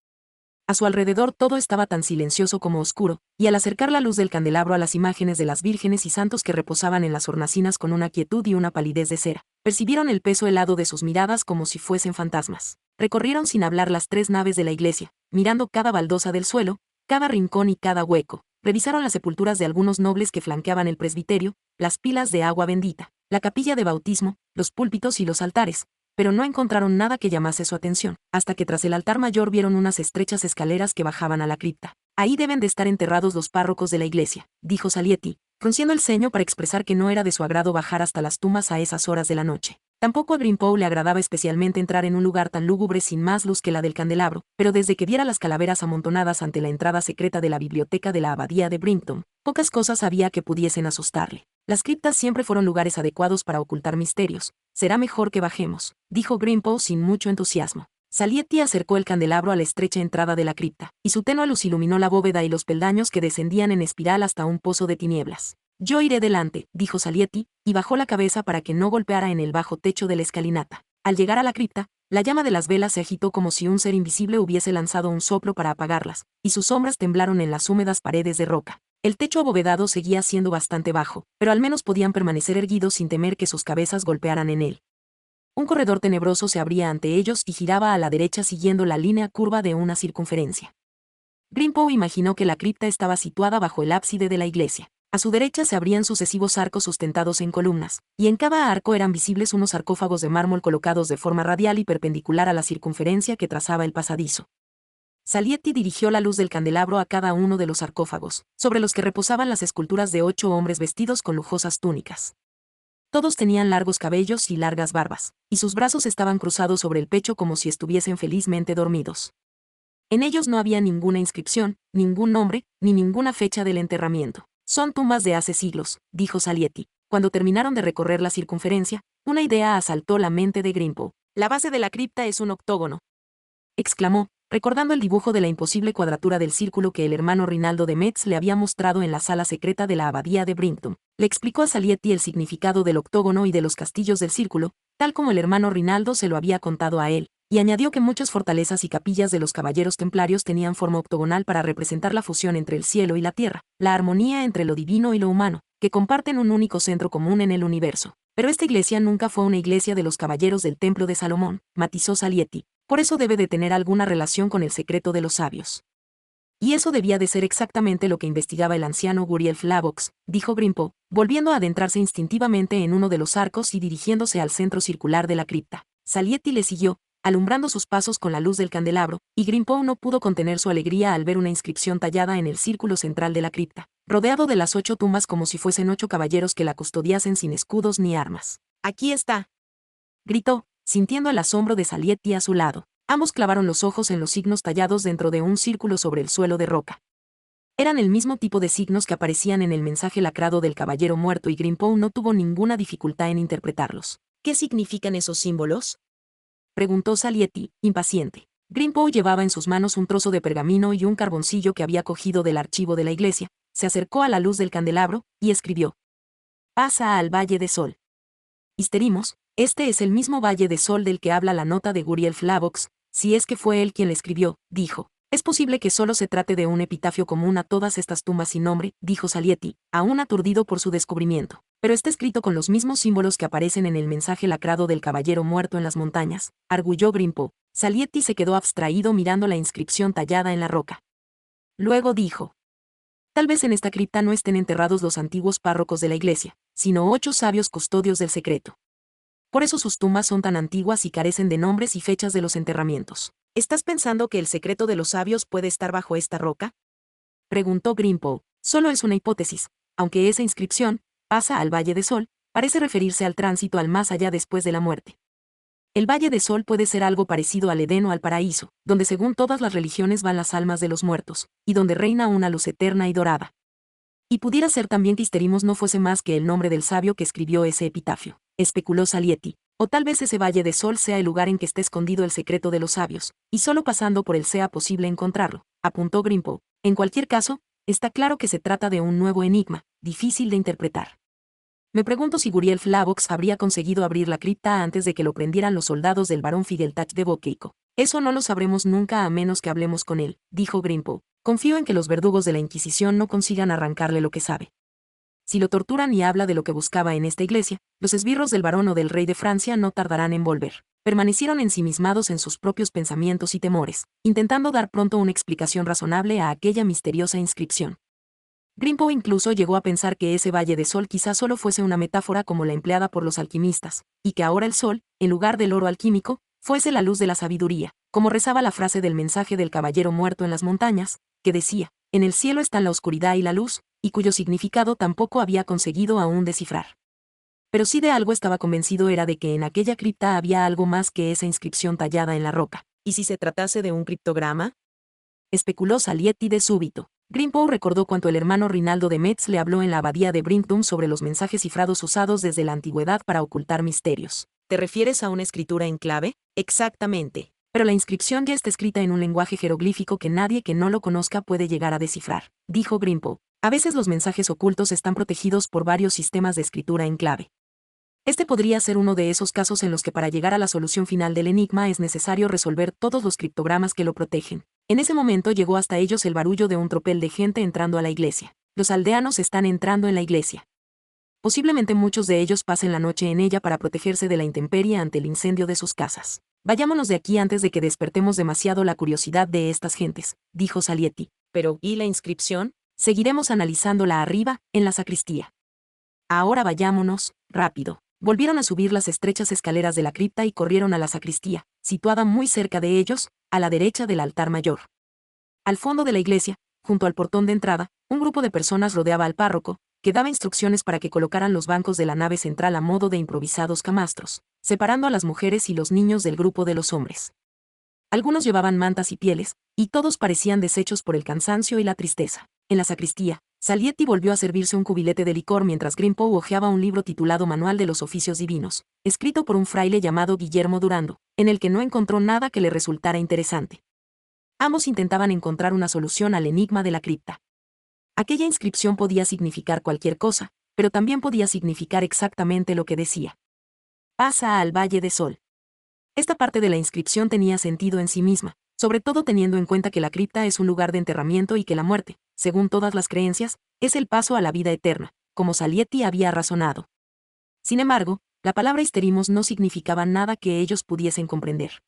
A su alrededor todo estaba tan silencioso como oscuro, y al acercar la luz del candelabro a las imágenes de las vírgenes y santos que reposaban en las hornacinas con una quietud y una palidez de cera, percibieron el peso helado de sus miradas como si fuesen fantasmas. Recorrieron sin hablar las tres naves de la iglesia, mirando cada baldosa del suelo, cada rincón y cada hueco. Revisaron las sepulturas de algunos nobles que flanqueaban el presbiterio, las pilas de agua bendita, la capilla de bautismo, los púlpitos y los altares, pero no encontraron nada que llamase su atención, hasta que tras el altar mayor vieron unas estrechas escaleras que bajaban a la cripta. Ahí deben de estar enterrados los párrocos de la iglesia, dijo Salietti, frunciendo el ceño para expresar que no era de su agrado bajar hasta las tumbas a esas horas de la noche. Tampoco a Grimpow le agradaba especialmente entrar en un lugar tan lúgubre sin más luz que la del candelabro, pero desde que viera las calaveras amontonadas ante la entrada secreta de la biblioteca de la abadía de Brimpton, pocas cosas había que pudiesen asustarle. Las criptas siempre fueron lugares adecuados para ocultar misterios. Será mejor que bajemos, dijo Grimpow sin mucho entusiasmo. Salietti acercó el candelabro a la estrecha entrada de la cripta, y su tenue luz iluminó la bóveda y los peldaños que descendían en espiral hasta un pozo de tinieblas. Yo iré delante, dijo Salietti, y bajó la cabeza para que no golpeara en el bajo techo de la escalinata. Al llegar a la cripta, la llama de las velas se agitó como si un ser invisible hubiese lanzado un soplo para apagarlas, y sus sombras temblaron en las húmedas paredes de roca. El techo abovedado seguía siendo bastante bajo, pero al menos podían permanecer erguidos sin temer que sus cabezas golpearan en él. Un corredor tenebroso se abría ante ellos y giraba a la derecha siguiendo la línea curva de una circunferencia. Grimpo imaginó que la cripta estaba situada bajo el ábside de la iglesia. A su derecha se abrían sucesivos arcos sustentados en columnas, y en cada arco eran visibles unos sarcófagos de mármol colocados de forma radial y perpendicular a la circunferencia que trazaba el pasadizo. Salietti dirigió la luz del candelabro a cada uno de los sarcófagos, sobre los que reposaban las esculturas de ocho hombres vestidos con lujosas túnicas. Todos tenían largos cabellos y largas barbas, y sus brazos estaban cruzados sobre el pecho como si estuviesen felizmente dormidos. En ellos no había ninguna inscripción, ningún nombre, ni ninguna fecha del enterramiento. Son tumbas de hace siglos, dijo Salietti. Cuando terminaron de recorrer la circunferencia, una idea asaltó la mente de Grimpo. La base de la cripta es un octógono. Exclamó, recordando el dibujo de la imposible cuadratura del círculo que el hermano Rinaldo de Metz le había mostrado en la sala secreta de la abadía de Brinton. Le explicó a Salietti el significado del octógono y de los castillos del círculo, tal como el hermano Rinaldo se lo había contado a él y añadió que muchas fortalezas y capillas de los caballeros templarios tenían forma octogonal para representar la fusión entre el cielo y la tierra, la armonía entre lo divino y lo humano, que comparten un único centro común en el universo. Pero esta iglesia nunca fue una iglesia de los caballeros del templo de Salomón, matizó Salietti, por eso debe de tener alguna relación con el secreto de los sabios. Y eso debía de ser exactamente lo que investigaba el anciano Guriel Flavox, dijo Grimpo, volviendo a adentrarse instintivamente en uno de los arcos y dirigiéndose al centro circular de la cripta. Salietti le siguió, alumbrando sus pasos con la luz del candelabro, y Grimpo no pudo contener su alegría al ver una inscripción tallada en el círculo central de la cripta, rodeado de las ocho tumbas como si fuesen ocho caballeros que la custodiasen sin escudos ni armas. Aquí está. Gritó, sintiendo el asombro de Salietti a su lado. Ambos clavaron los ojos en los signos tallados dentro de un círculo sobre el suelo de roca. Eran el mismo tipo de signos que aparecían en el mensaje lacrado del caballero muerto y Grimpo no tuvo ninguna dificultad en interpretarlos. ¿Qué significan esos símbolos? preguntó Salieti, impaciente. Grimpo llevaba en sus manos un trozo de pergamino y un carboncillo que había cogido del archivo de la iglesia, se acercó a la luz del candelabro, y escribió. Pasa al Valle de Sol. Histerimos, este es el mismo Valle de Sol del que habla la nota de Guriel Flavox, si es que fue él quien le escribió, dijo. Es posible que solo se trate de un epitafio común a todas estas tumbas sin nombre, dijo Salieti, aún aturdido por su descubrimiento pero está escrito con los mismos símbolos que aparecen en el mensaje lacrado del caballero muerto en las montañas, arguyó Grimpo. Salietti se quedó abstraído mirando la inscripción tallada en la roca. Luego dijo, Tal vez en esta cripta no estén enterrados los antiguos párrocos de la iglesia, sino ocho sabios custodios del secreto. Por eso sus tumbas son tan antiguas y carecen de nombres y fechas de los enterramientos. ¿Estás pensando que el secreto de los sabios puede estar bajo esta roca? Preguntó Grimpo. Solo es una hipótesis, aunque esa inscripción, pasa al Valle de Sol, parece referirse al tránsito al más allá después de la muerte. El Valle de Sol puede ser algo parecido al Edén o al paraíso, donde según todas las religiones van las almas de los muertos, y donde reina una luz eterna y dorada. Y pudiera ser también tisterimos, no fuese más que el nombre del sabio que escribió ese epitafio, especuló Salieti, o tal vez ese Valle de Sol sea el lugar en que esté escondido el secreto de los sabios, y solo pasando por él sea posible encontrarlo, apuntó Grimpo. En cualquier caso, está claro que se trata de un nuevo enigma, difícil de interpretar. Me pregunto si Guriel Flavox habría conseguido abrir la cripta antes de que lo prendieran los soldados del barón Fideltach de Boqueico. Eso no lo sabremos nunca a menos que hablemos con él, dijo Grimpo. Confío en que los verdugos de la Inquisición no consigan arrancarle lo que sabe. Si lo torturan y habla de lo que buscaba en esta iglesia, los esbirros del barón o del rey de Francia no tardarán en volver. Permanecieron ensimismados en sus propios pensamientos y temores, intentando dar pronto una explicación razonable a aquella misteriosa inscripción. Grimpo incluso llegó a pensar que ese valle de sol quizás solo fuese una metáfora como la empleada por los alquimistas, y que ahora el sol, en lugar del oro alquímico, fuese la luz de la sabiduría, como rezaba la frase del mensaje del caballero muerto en las montañas, que decía, en el cielo están la oscuridad y la luz, y cuyo significado tampoco había conseguido aún descifrar. Pero sí de algo estaba convencido era de que en aquella cripta había algo más que esa inscripción tallada en la roca. ¿Y si se tratase de un criptograma? especuló Salietti de súbito. Grimpo recordó cuanto el hermano Rinaldo de Metz le habló en la abadía de Brintum sobre los mensajes cifrados usados desde la antigüedad para ocultar misterios. ¿Te refieres a una escritura en clave? Exactamente. Pero la inscripción ya está escrita en un lenguaje jeroglífico que nadie que no lo conozca puede llegar a descifrar, dijo Grimpo. A veces los mensajes ocultos están protegidos por varios sistemas de escritura en clave. Este podría ser uno de esos casos en los que para llegar a la solución final del enigma es necesario resolver todos los criptogramas que lo protegen. En ese momento llegó hasta ellos el barullo de un tropel de gente entrando a la iglesia. Los aldeanos están entrando en la iglesia. Posiblemente muchos de ellos pasen la noche en ella para protegerse de la intemperie ante el incendio de sus casas. Vayámonos de aquí antes de que despertemos demasiado la curiosidad de estas gentes, dijo Salietti. Pero, ¿y la inscripción? Seguiremos analizándola arriba, en la sacristía. Ahora vayámonos, rápido. Volvieron a subir las estrechas escaleras de la cripta y corrieron a la sacristía, situada muy cerca de ellos, a la derecha del altar mayor. Al fondo de la iglesia, junto al portón de entrada, un grupo de personas rodeaba al párroco, que daba instrucciones para que colocaran los bancos de la nave central a modo de improvisados camastros, separando a las mujeres y los niños del grupo de los hombres. Algunos llevaban mantas y pieles, y todos parecían deshechos por el cansancio y la tristeza. En la sacristía, Salietti volvió a servirse un cubilete de licor mientras Grimpo hojeaba un libro titulado Manual de los Oficios Divinos, escrito por un fraile llamado Guillermo Durando, en el que no encontró nada que le resultara interesante. Ambos intentaban encontrar una solución al enigma de la cripta. Aquella inscripción podía significar cualquier cosa, pero también podía significar exactamente lo que decía. Pasa al Valle de Sol. Esta parte de la inscripción tenía sentido en sí misma, sobre todo teniendo en cuenta que la cripta es un lugar de enterramiento y que la muerte, según todas las creencias, es el paso a la vida eterna, como Salietti había razonado. Sin embargo, la palabra histerimos no significaba nada que ellos pudiesen comprender.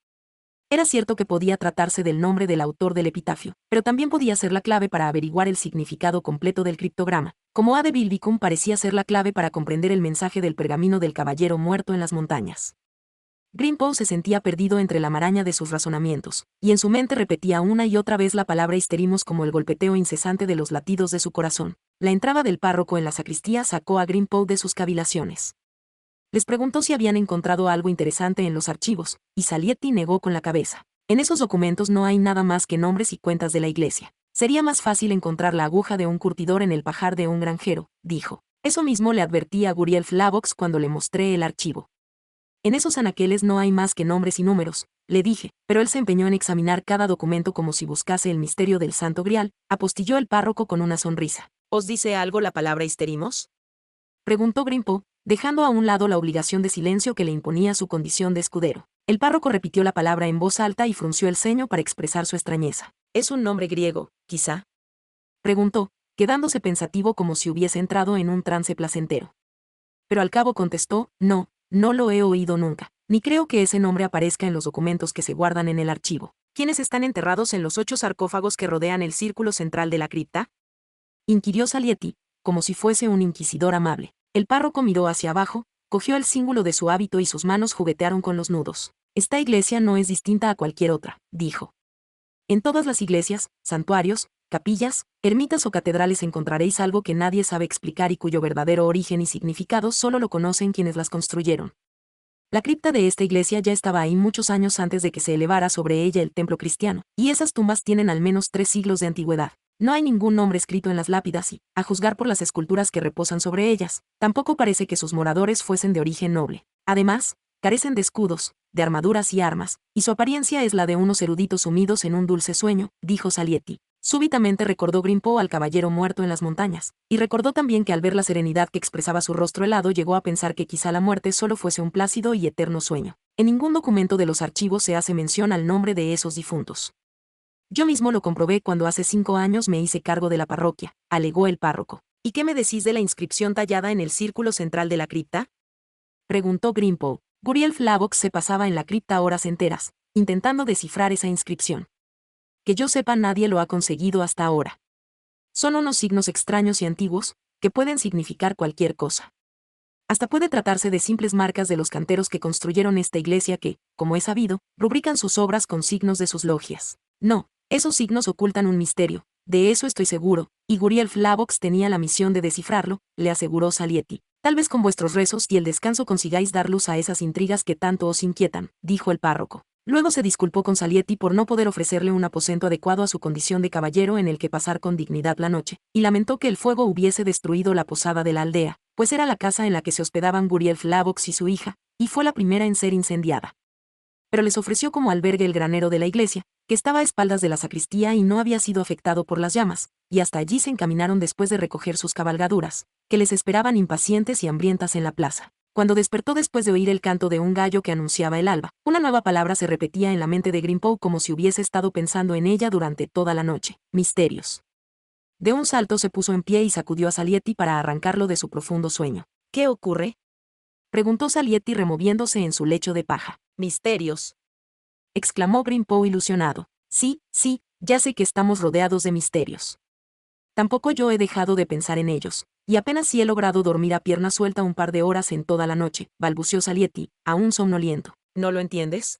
Era cierto que podía tratarse del nombre del autor del epitafio, pero también podía ser la clave para averiguar el significado completo del criptograma, como A de parecía ser la clave para comprender el mensaje del pergamino del caballero muerto en las montañas se sentía perdido entre la maraña de sus razonamientos, y en su mente repetía una y otra vez la palabra histerimos como el golpeteo incesante de los latidos de su corazón. La entrada del párroco en la sacristía sacó a grimpo de sus cavilaciones. Les preguntó si habían encontrado algo interesante en los archivos, y Salietti negó con la cabeza. En esos documentos no hay nada más que nombres y cuentas de la iglesia. Sería más fácil encontrar la aguja de un curtidor en el pajar de un granjero, dijo. Eso mismo le advertí a Guriel Flavox cuando le mostré el archivo. En esos anaqueles no hay más que nombres y números, le dije, pero él se empeñó en examinar cada documento como si buscase el misterio del Santo Grial, apostilló el párroco con una sonrisa. ¿Os dice algo la palabra histerimos? Preguntó Grimpo, dejando a un lado la obligación de silencio que le imponía su condición de escudero. El párroco repitió la palabra en voz alta y frunció el ceño para expresar su extrañeza. ¿Es un nombre griego, quizá? Preguntó, quedándose pensativo como si hubiese entrado en un trance placentero. Pero al cabo contestó, no, no lo he oído nunca, ni creo que ese nombre aparezca en los documentos que se guardan en el archivo. ¿Quiénes están enterrados en los ocho sarcófagos que rodean el círculo central de la cripta? Inquirió Salieti, como si fuese un inquisidor amable. El párroco miró hacia abajo, cogió el símbolo de su hábito y sus manos juguetearon con los nudos. Esta iglesia no es distinta a cualquier otra, dijo. En todas las iglesias, santuarios, capillas, ermitas o catedrales encontraréis algo que nadie sabe explicar y cuyo verdadero origen y significado solo lo conocen quienes las construyeron. La cripta de esta iglesia ya estaba ahí muchos años antes de que se elevara sobre ella el templo cristiano, y esas tumbas tienen al menos tres siglos de antigüedad. No hay ningún nombre escrito en las lápidas y, a juzgar por las esculturas que reposan sobre ellas, tampoco parece que sus moradores fuesen de origen noble. Además, carecen de escudos, de armaduras y armas, y su apariencia es la de unos eruditos sumidos en un dulce sueño, dijo Salietti. Súbitamente recordó Grimpo al caballero muerto en las montañas, y recordó también que al ver la serenidad que expresaba su rostro helado llegó a pensar que quizá la muerte solo fuese un plácido y eterno sueño. En ningún documento de los archivos se hace mención al nombre de esos difuntos. Yo mismo lo comprobé cuando hace cinco años me hice cargo de la parroquia, alegó el párroco. ¿Y qué me decís de la inscripción tallada en el círculo central de la cripta? Preguntó Grimpo. Guriel Flavox se pasaba en la cripta horas enteras, intentando descifrar esa inscripción yo sepa nadie lo ha conseguido hasta ahora. Son unos signos extraños y antiguos, que pueden significar cualquier cosa. Hasta puede tratarse de simples marcas de los canteros que construyeron esta iglesia que, como he sabido, rubrican sus obras con signos de sus logias. No, esos signos ocultan un misterio, de eso estoy seguro, y Guriel Flavox tenía la misión de descifrarlo, le aseguró Salieti. Tal vez con vuestros rezos y el descanso consigáis dar luz a esas intrigas que tanto os inquietan, dijo el párroco. Luego se disculpó con Salietti por no poder ofrecerle un aposento adecuado a su condición de caballero en el que pasar con dignidad la noche, y lamentó que el fuego hubiese destruido la posada de la aldea, pues era la casa en la que se hospedaban Guriel Flavox y su hija, y fue la primera en ser incendiada. Pero les ofreció como albergue el granero de la iglesia, que estaba a espaldas de la sacristía y no había sido afectado por las llamas, y hasta allí se encaminaron después de recoger sus cabalgaduras, que les esperaban impacientes y hambrientas en la plaza. Cuando despertó después de oír el canto de un gallo que anunciaba el alba, una nueva palabra se repetía en la mente de Grimpo como si hubiese estado pensando en ella durante toda la noche. Misterios. De un salto se puso en pie y sacudió a Salietti para arrancarlo de su profundo sueño. ¿Qué ocurre? Preguntó Salietti removiéndose en su lecho de paja. Misterios. Exclamó Grimpo ilusionado. Sí, sí, ya sé que estamos rodeados de misterios. Tampoco yo he dejado de pensar en ellos, y apenas si he logrado dormir a pierna suelta un par de horas en toda la noche, balbució Salietti, aún somnoliento. ¿No lo entiendes?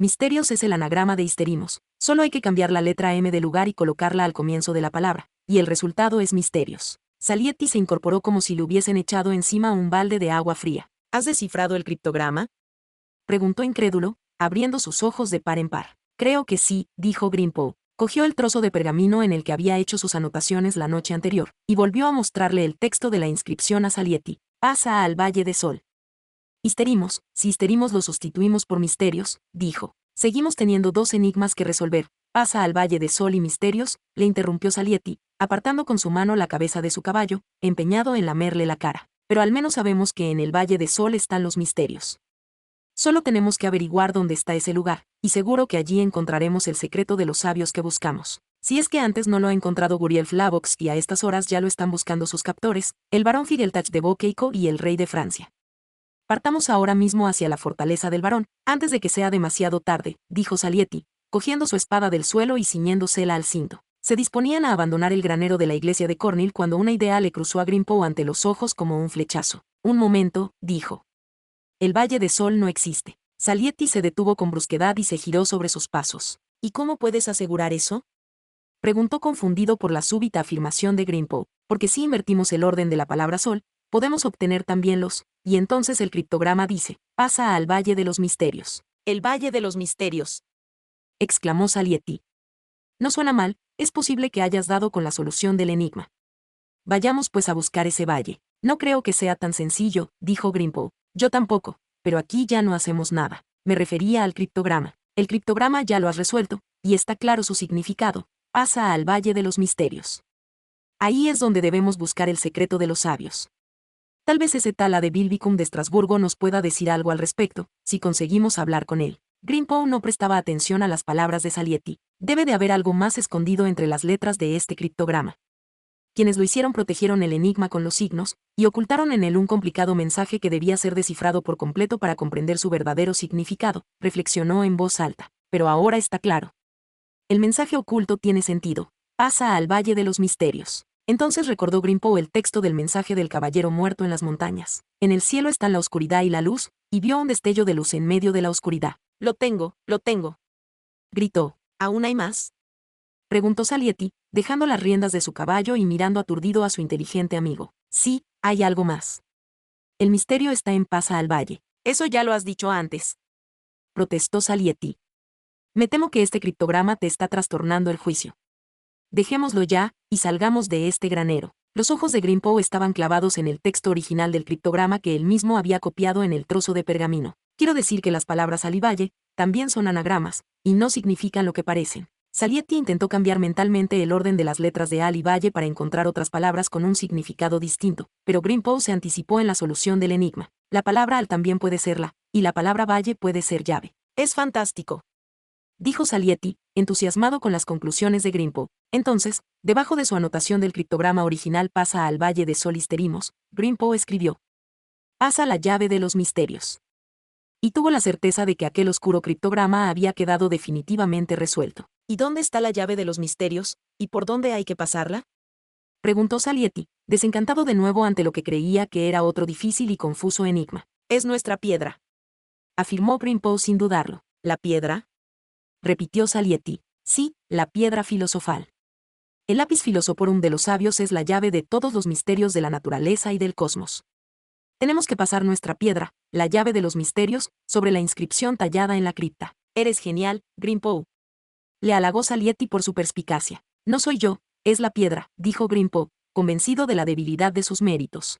Misterios es el anagrama de histerimos. Solo hay que cambiar la letra M de lugar y colocarla al comienzo de la palabra, y el resultado es misterios. Salietti se incorporó como si le hubiesen echado encima un balde de agua fría. ¿Has descifrado el criptograma? Preguntó incrédulo, abriendo sus ojos de par en par. Creo que sí, dijo Grimpo, cogió el trozo de pergamino en el que había hecho sus anotaciones la noche anterior, y volvió a mostrarle el texto de la inscripción a Salieti. Pasa al Valle de Sol. Histerimos, si histerimos lo sustituimos por misterios, dijo. Seguimos teniendo dos enigmas que resolver. Pasa al Valle de Sol y misterios, le interrumpió Salieti, apartando con su mano la cabeza de su caballo, empeñado en lamerle la cara. Pero al menos sabemos que en el Valle de Sol están los misterios. Solo tenemos que averiguar dónde está ese lugar, y seguro que allí encontraremos el secreto de los sabios que buscamos. Si es que antes no lo ha encontrado Guriel Flavox y a estas horas ya lo están buscando sus captores, el barón Fideltach de Bokeiko y el rey de Francia. Partamos ahora mismo hacia la fortaleza del barón, antes de que sea demasiado tarde, dijo Salietti, cogiendo su espada del suelo y ciñéndosela al cinto. Se disponían a abandonar el granero de la iglesia de Cornil cuando una idea le cruzó a Grimpo ante los ojos como un flechazo. Un momento, dijo. El Valle de Sol no existe. Salietti se detuvo con brusquedad y se giró sobre sus pasos. ¿Y cómo puedes asegurar eso? Preguntó confundido por la súbita afirmación de Grimpo. porque si invertimos el orden de la palabra sol, podemos obtener también los, y entonces el criptograma dice, pasa al Valle de los Misterios. El Valle de los Misterios. exclamó Salietti. No suena mal, es posible que hayas dado con la solución del enigma. Vayamos pues a buscar ese valle. No creo que sea tan sencillo, dijo Grimpo, yo tampoco, pero aquí ya no hacemos nada. Me refería al criptograma. El criptograma ya lo has resuelto, y está claro su significado. Pasa al Valle de los Misterios. Ahí es donde debemos buscar el secreto de los sabios. Tal vez ese tala de Bilbicum de Estrasburgo nos pueda decir algo al respecto, si conseguimos hablar con él. Grimpo no prestaba atención a las palabras de Salietti. Debe de haber algo más escondido entre las letras de este criptograma quienes lo hicieron protegieron el enigma con los signos, y ocultaron en él un complicado mensaje que debía ser descifrado por completo para comprender su verdadero significado, reflexionó en voz alta, pero ahora está claro. El mensaje oculto tiene sentido, pasa al Valle de los Misterios. Entonces recordó Grimpo el texto del mensaje del caballero muerto en las montañas. En el cielo están la oscuridad y la luz, y vio un destello de luz en medio de la oscuridad. Lo tengo, lo tengo. Gritó. ¿Aún hay más? preguntó Salieti, dejando las riendas de su caballo y mirando aturdido a su inteligente amigo. Sí, hay algo más. El misterio está en pasa al valle. Eso ya lo has dicho antes. Protestó Salieti. Me temo que este criptograma te está trastornando el juicio. Dejémoslo ya, y salgamos de este granero. Los ojos de Grimpo estaban clavados en el texto original del criptograma que él mismo había copiado en el trozo de pergamino. Quiero decir que las palabras Alivalle también son anagramas, y no significan lo que parecen. Salietti intentó cambiar mentalmente el orden de las letras de Al y Valle para encontrar otras palabras con un significado distinto, pero Grimpo se anticipó en la solución del enigma. La palabra Al también puede ser la, y la palabra Valle puede ser llave. Es fantástico. Dijo Salietti, entusiasmado con las conclusiones de Grimpo. Entonces, debajo de su anotación del criptograma original pasa al Valle de Solisterimos, Grimpo escribió. Pasa la llave de los misterios. Y tuvo la certeza de que aquel oscuro criptograma había quedado definitivamente resuelto. ¿Y dónde está la llave de los misterios, y por dónde hay que pasarla? Preguntó Salietti, desencantado de nuevo ante lo que creía que era otro difícil y confuso enigma. Es nuestra piedra. Afirmó Grimpo sin dudarlo. ¿La piedra? Repitió Salietti. Sí, la piedra filosofal. El lápiz filosoforum de los sabios es la llave de todos los misterios de la naturaleza y del cosmos. Tenemos que pasar nuestra piedra, la llave de los misterios, sobre la inscripción tallada en la cripta. Eres genial, Grimpo le halagó Salietti por su perspicacia. No soy yo, es la piedra, dijo Grimpo, convencido de la debilidad de sus méritos.